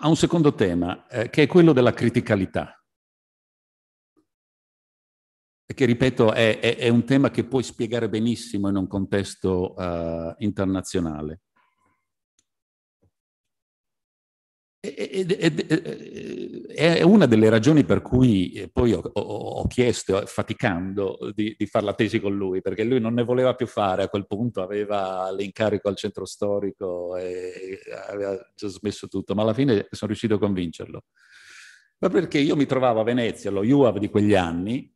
a un secondo tema, eh, che è quello della criticalità, che ripeto è, è, è, un tema che puoi spiegare benissimo in un contesto eh, internazionale. Ed, ed, ed, è una delle ragioni per cui eh, poi ho, ho, ho chiesto, faticando, di, di fare la tesi con lui, perché lui non ne voleva più fare a quel punto, aveva l'incarico al centro storico e aveva già smesso tutto, ma alla fine sono riuscito a convincerlo. Ma perché io mi trovavo a Venezia, lo UAV di quegli anni,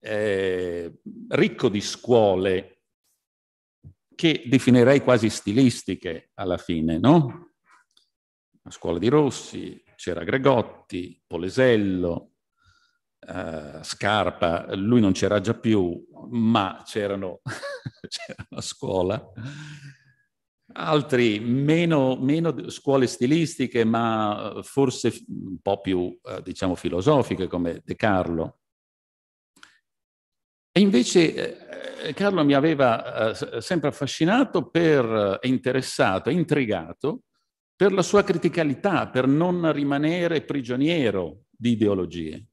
eh, ricco di scuole che definirei quasi stilistiche alla fine, no? la scuola di Rossi, c'era Gregotti, Polesello, eh, Scarpa, lui non c'era già più, ma c'erano, c'era la scuola. Altri meno, meno, scuole stilistiche, ma forse un po' più, eh, diciamo, filosofiche, come De Carlo. E invece eh, Carlo mi aveva eh, sempre affascinato per, eh, interessato, intrigato, per la sua criticalità, per non rimanere prigioniero di ideologie.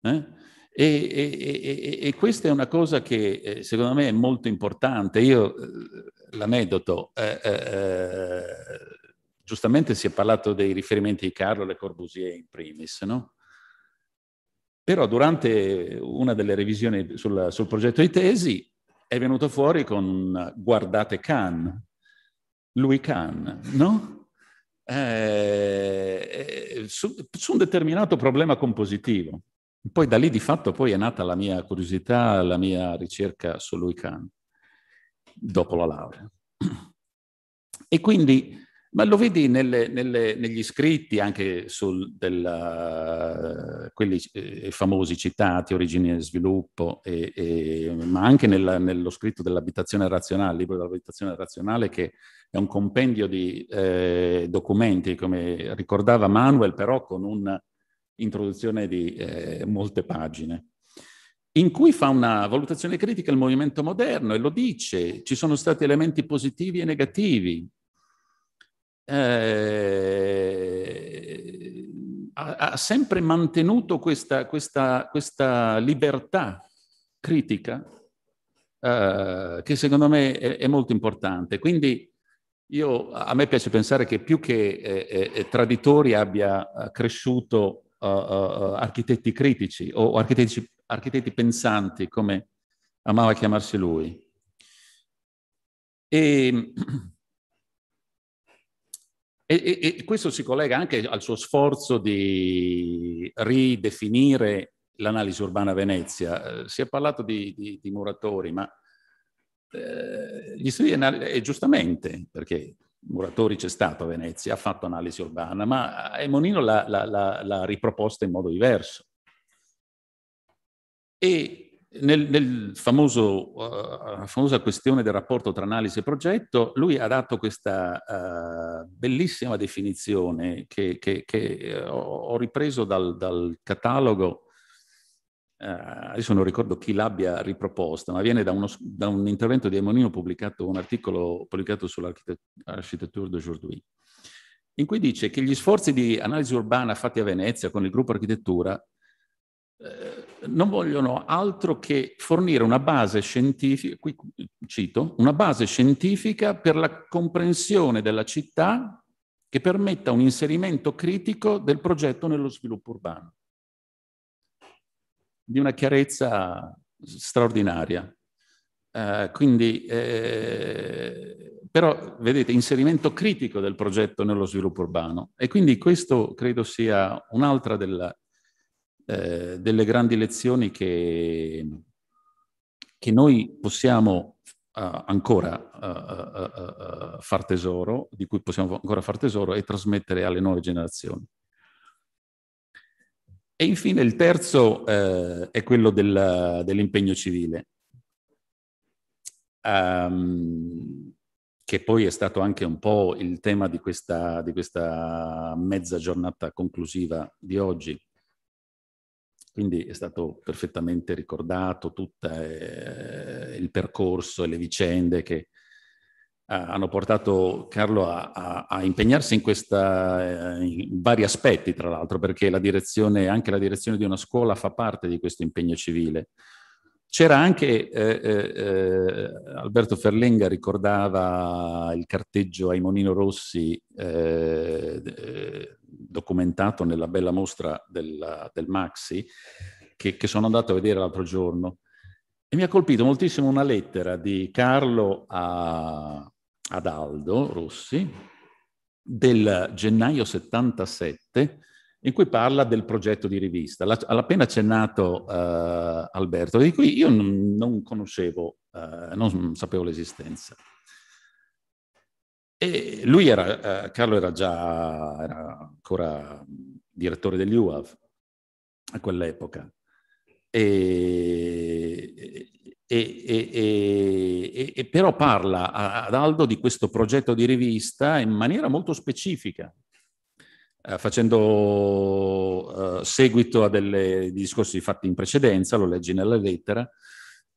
Eh? E, e, e, e, questa è una cosa che eh, secondo me è molto importante. Io eh, l'aneddoto, eh, eh, eh, giustamente si è parlato dei riferimenti di Carlo Le Corbusier in primis, no? Però durante una delle revisioni sul, sul progetto di tesi è venuto fuori con guardate Cannes, Louis Kahn, no? Eh, eh, su, su, un determinato problema compositivo. Poi da lì di fatto poi è nata la mia curiosità, la mia ricerca su Louis Kahn, dopo la laurea. E quindi ma lo vedi nelle, nelle, negli scritti anche su eh, quelli eh, famosi citati, origine e sviluppo, e, e, ma anche nella, nello scritto dell'abitazione razionale, il libro dell'abitazione razionale che è un compendio di eh, documenti, come ricordava Manuel, però con un'introduzione di eh, molte pagine in cui fa una valutazione critica al movimento moderno e lo dice, ci sono stati elementi positivi e negativi, eh, ha, ha, sempre mantenuto questa, questa, questa libertà critica eh, che secondo me è, è, molto importante. Quindi io, a me piace pensare che più che eh, eh, eh Traditori abbia eh, cresciuto architetti critici o architetti, architetti pensanti, come amava chiamarsi lui. E E, e, e questo si collega anche al suo sforzo di ridefinire l'analisi urbana a Venezia. Eh, si è parlato di, di, di muratori, ma eh, gli studi e eh, giustamente, perché Muratori c'è stato a Venezia, ha fatto analisi urbana, ma Emonino eh, l'ha, l'ha, l'ha riproposta in modo diverso. E nel, nel famoso, uh, famosa questione del rapporto tra analisi e progetto, lui ha dato questa uh, bellissima definizione che, che, che eh, ho ripreso dal, dal catalogo Uh, adesso non ricordo chi l'abbia riproposta, ma viene da, uno, da un intervento di Emonino pubblicato, un articolo pubblicato sull'architettura d'aujourd'hui, in cui dice che gli sforzi di analisi urbana fatti a Venezia con il gruppo architettura eh, non vogliono altro che fornire una base scientifica, qui cito, una base scientifica per la comprensione della città che permetta un inserimento critico del progetto nello sviluppo urbano. Di una chiarezza straordinaria. Eh, quindi, eh, però, vedete, inserimento critico del progetto nello sviluppo urbano. E quindi questo credo sia un'altra della, eh, delle grandi lezioni che, che noi possiamo uh, ancora uh, uh, far tesoro, di cui possiamo ancora far tesoro e trasmettere alle nuove generazioni. E infine il terzo eh, è quello del, dell'impegno civile, um, che poi è stato anche un po' il tema di questa, di questa mezza giornata conclusiva di oggi. Quindi è stato perfettamente ricordato tutto eh, il percorso e le vicende che eh, hanno portato Carlo a, a, a impegnarsi in, questa, eh, in, vari aspetti, tra l'altro, perché la direzione, anche la direzione di una scuola fa parte di questo impegno civile. C'era anche, eh, eh, Alberto Ferlenga ricordava il carteggio ai Monino Rossi eh, documentato nella bella mostra del, del Maxi, che, che, sono andato a vedere l'altro giorno. E mi ha colpito moltissimo una lettera di Carlo a, ad Aldo Rossi del gennaio 77, in cui parla del progetto di rivista. L'ha appena accennato uh, eh, Alberto, di cui io non, non conoscevo, uh, non sapevo l'esistenza. E lui era, eh, Carlo era già, era ancora direttore degli UAV a quell'epoca. E, e, e, però parla ad Aldo di questo progetto di rivista in maniera molto specifica, eh, facendo eh, seguito a dei discorsi fatti in precedenza, lo leggi nella lettera,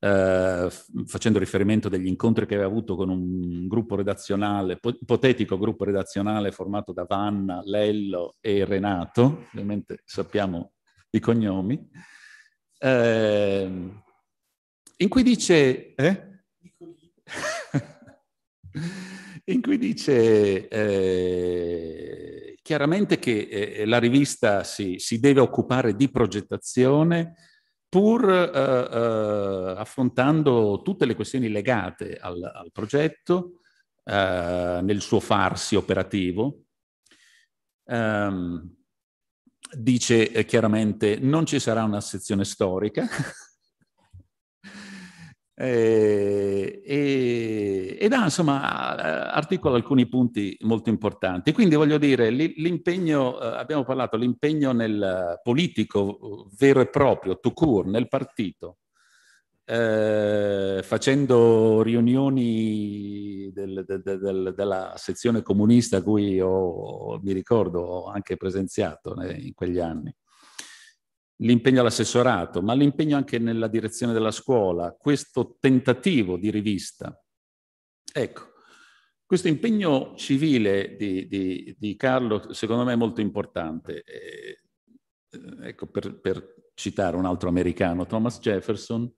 eh, facendo riferimento degli incontri che aveva avuto con un gruppo redazionale, po- ipotetico gruppo redazionale formato da Vanna, Lello e Renato, ovviamente sappiamo i cognomi, eh, in cui dice... Eh? in cui dice eh, chiaramente che eh, la rivista si, si, deve occupare di progettazione, pur eh, eh, affrontando tutte le questioni legate al, al progetto, eh, nel suo farsi operativo. Um, dice eh, chiaramente non ci sarà una sezione storica, Eh, e, da, insomma articola alcuni punti molto importanti. Quindi voglio dire, l'impegno, eh, abbiamo parlato, l'impegno nel politico vero e proprio, to cure, nel partito, eh, facendo riunioni del, del, del, della sezione comunista a cui ho, mi ricordo ho anche presenziato eh, in quegli anni l'impegno all'assessorato, ma l'impegno anche nella direzione della scuola, questo tentativo di rivista. Ecco, questo impegno civile di, di, di Carlo secondo me è molto importante. Eh, ecco, per, per, citare un altro americano, Thomas Jefferson,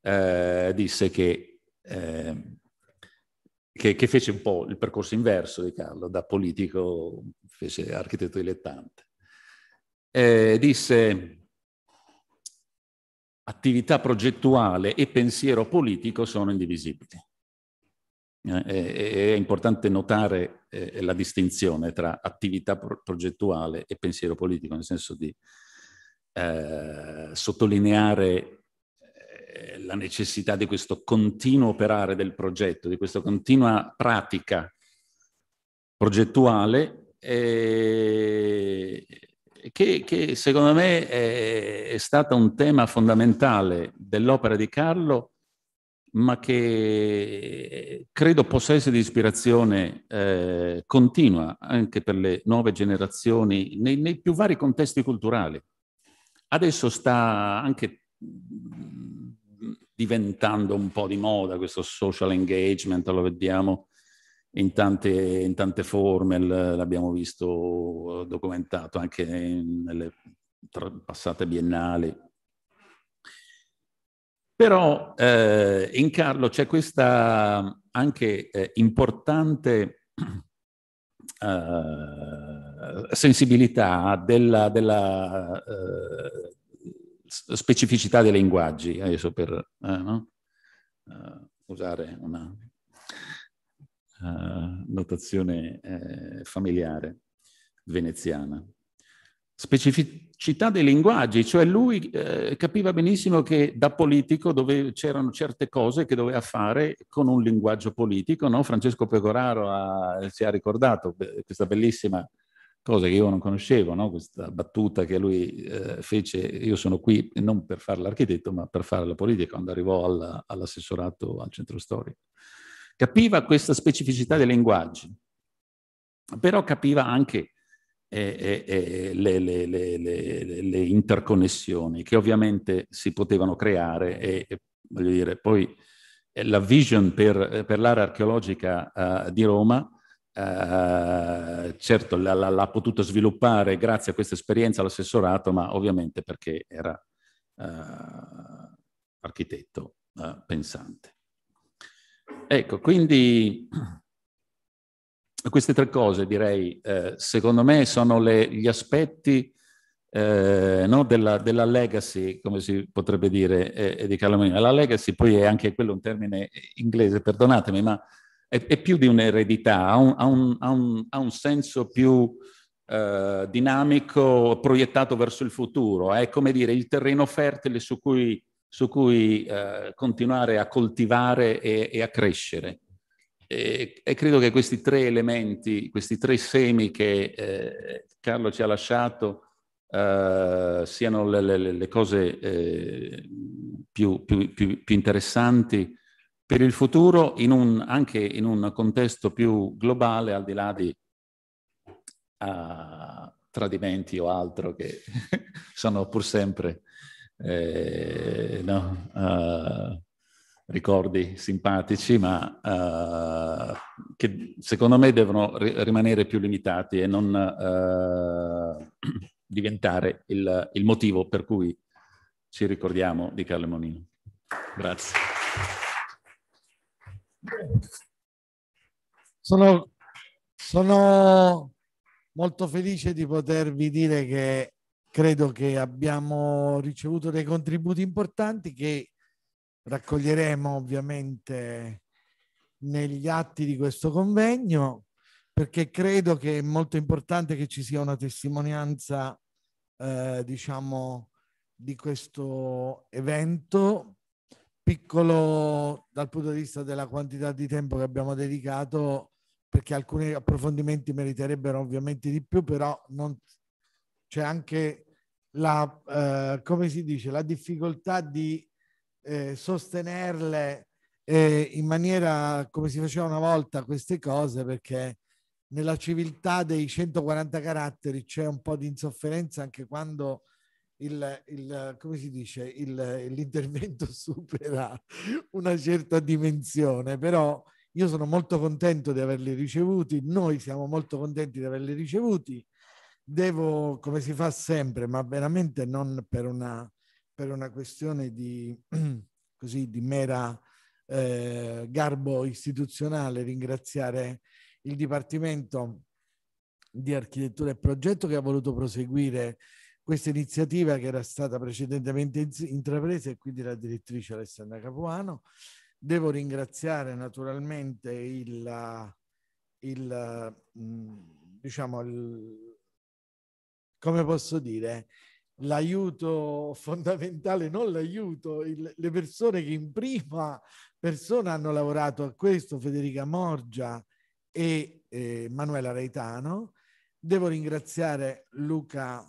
eh, disse che, eh, che, che fece un po' il percorso inverso di Carlo, da politico fece architetto dilettante. Eh, disse attività progettuale e pensiero politico sono indivisibili. Eh, è, importante notare eh, la distinzione tra attività progettuale e pensiero politico, nel senso di eh, sottolineare eh, la necessità di questo continuo operare del progetto, di questa continua pratica progettuale e, che, che secondo me è, è stato un tema fondamentale dell'opera di Carlo, ma che credo possa essere di ispirazione eh, continua anche per le nuove generazioni nei, nei, più vari contesti culturali. Adesso sta anche diventando un po' di moda questo social engagement, lo vediamo in tante, in tante forme, l'abbiamo visto documentato anche nelle passate biennali. Però eh, in Carlo c'è questa anche eh, importante eh, sensibilità della, della eh, specificità dei linguaggi, adesso per eh, no? Eh, usare una notazione eh, familiare veneziana. Specificità dei linguaggi, cioè lui eh, capiva benissimo che da politico c'erano certe cose che doveva fare con un linguaggio politico, no? Francesco Pecoraro ha, ci ha ricordato questa bellissima cosa che io non conoscevo, no? questa battuta che lui eh, fece, io sono qui non per fare l'architetto ma per fare la politica quando arrivò all'assessorato al centro storico. Capiva questa specificità dei linguaggi, però capiva anche eh, eh, eh le, le, le, le, interconnessioni che ovviamente si potevano creare e, e voglio dire, poi eh, la vision per, per l'area archeologica uh, di Roma Uh, certo l'ha, potuto sviluppare grazie a questa esperienza l'assessorato, ma ovviamente perché era uh, architetto uh, pensante. Ecco, quindi queste tre cose direi, eh, secondo me, sono le, gli aspetti eh, no, della, della, legacy, come si potrebbe dire, eh, eh di Calamina. La legacy poi è anche quello un termine inglese, perdonatemi, ma è, è più di un'eredità, ha un, ha un, ha un, ha un senso più eh, dinamico, proiettato verso il futuro. È come dire il terreno fertile su cui su cui eh, continuare a coltivare e, e a crescere. E, e, credo che questi tre elementi, questi tre semi che eh, Carlo ci ha lasciato, eh, siano le, le, le cose eh, più, più, più, più, interessanti per il futuro, in un, anche in un contesto più globale, al di là di uh, tradimenti o altro che sono pur sempre eh, no, uh, ricordi simpatici, ma uh, che secondo me devono ri- rimanere più limitati e non uh, diventare il, il, motivo per cui ci ricordiamo di Carlo Monino. Grazie. Sono, sono molto felice di potervi dire che credo che abbiamo ricevuto dei contributi importanti che raccoglieremo ovviamente negli atti di questo convegno perché credo che è molto importante che ci sia una testimonianza eh, diciamo di questo evento piccolo dal punto di vista della quantità di tempo che abbiamo dedicato perché alcuni approfondimenti meriterebbero ovviamente di più però non c'è anche la, eh, come si dice, la difficoltà di eh, sostenerle eh, in maniera come si faceva una volta queste cose, perché nella civiltà dei 140 caratteri c'è un po' di insofferenza anche quando il, il come si dice, il, l'intervento supera una certa dimensione, però io sono molto contento di averli ricevuti, noi siamo molto contenti di averli ricevuti devo, come si fa sempre, ma veramente non per una, per una questione di, così, di mera eh, garbo istituzionale, ringraziare il Dipartimento di Architettura e Progetto che ha voluto proseguire questa iniziativa che era stata precedentemente intrapresa e quindi la direttrice Alessandra Capuano. Devo ringraziare naturalmente il, il mm, diciamo, il, come posso dire, l'aiuto fondamentale, non l'aiuto, il, le persone che in prima persona hanno lavorato a questo, Federica Morgia e eh, Manuela Reitano. Devo ringraziare Luca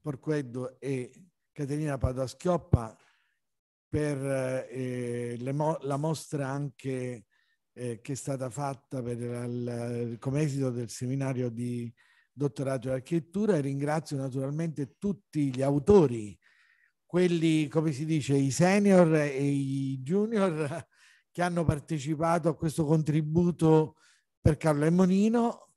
Porqueddo e Caterina Padoaschioppa per eh, mo- la mostra anche eh, che è stata fatta per il, come esito del seminario di dottorato di architettura e ringrazio naturalmente tutti gli autori, quelli, come si dice, i senior e i junior che hanno partecipato a questo contributo per Carlo e Monino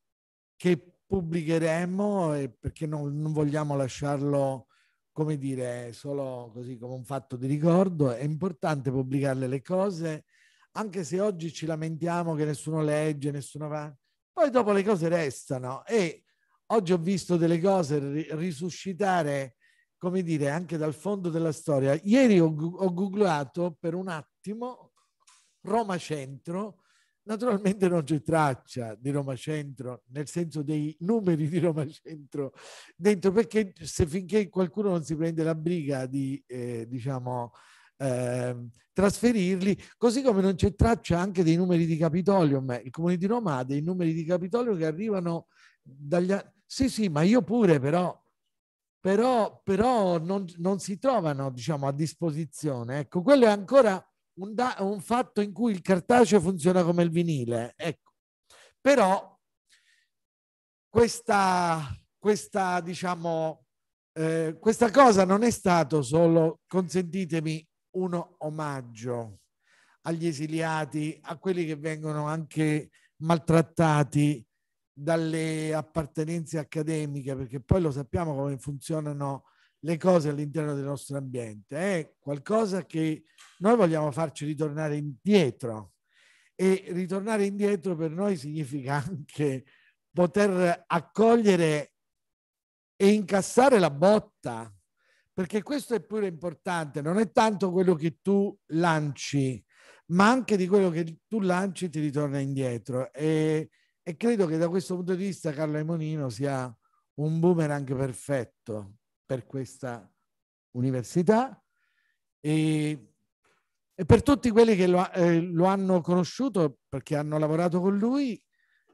che pubblicheremo e perché non, non vogliamo lasciarlo come dire, solo così come un fatto di ricordo, è importante pubblicarle le cose, anche se oggi ci lamentiamo che nessuno legge, nessuno va, poi dopo le cose restano e oggi ho visto delle cose risuscitare, come dire, anche dal fondo della storia. Ieri ho, ho googlato per un attimo Roma Centro, Naturalmente non c'è traccia di Roma Centro, nel senso dei numeri di Roma Centro dentro, perché se finché qualcuno non si prende la briga di, eh, diciamo, eh, trasferirli, così come non c'è traccia anche dei numeri di Capitolium, Il Comune di Roma ha dei numeri di Capitolium che arrivano dagli anni sì, sì, ma io pure però, però, però non, non si trovano diciamo, a disposizione. Ecco, quello è ancora un, da, un fatto in cui il cartaceo funziona come il vinile. Ecco. Però questa, questa, diciamo, eh, questa cosa non è stato solo, consentitemi, un omaggio agli esiliati, a quelli che vengono anche maltrattati dalle appartenenze accademiche, perché poi lo sappiamo come funzionano le cose all'interno del nostro ambiente, è qualcosa che noi vogliamo farci ritornare indietro e ritornare indietro per noi significa anche poter accogliere e incassare la botta, perché questo è pure importante, non è tanto quello che tu lanci, ma anche di quello che tu lanci ti ritorna indietro. E e credo che da questo punto di vista Carlo Aimonino sia un boomerang perfetto per questa università e, e per tutti quelli che lo, eh, lo hanno conosciuto perché hanno lavorato con lui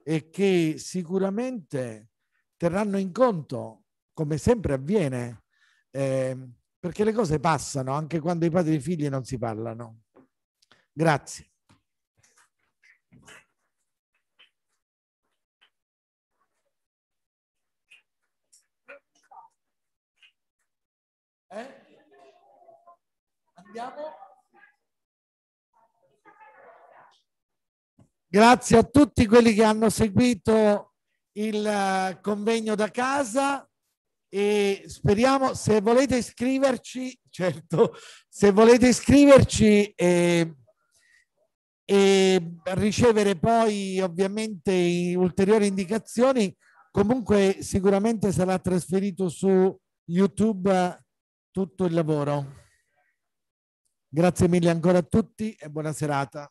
e che sicuramente terranno in conto, come sempre avviene, eh, perché le cose passano anche quando i padri e i figli non si parlano. Grazie. abbiamo? Grazie a tutti quelli che hanno seguito il eh, convegno da casa e speriamo se volete iscriverci, certo, se volete iscriverci e, e ricevere poi ovviamente ulteriori indicazioni, comunque sicuramente sarà trasferito su YouTube tutto il lavoro. Grazie mille ancora a tutti e buona serata.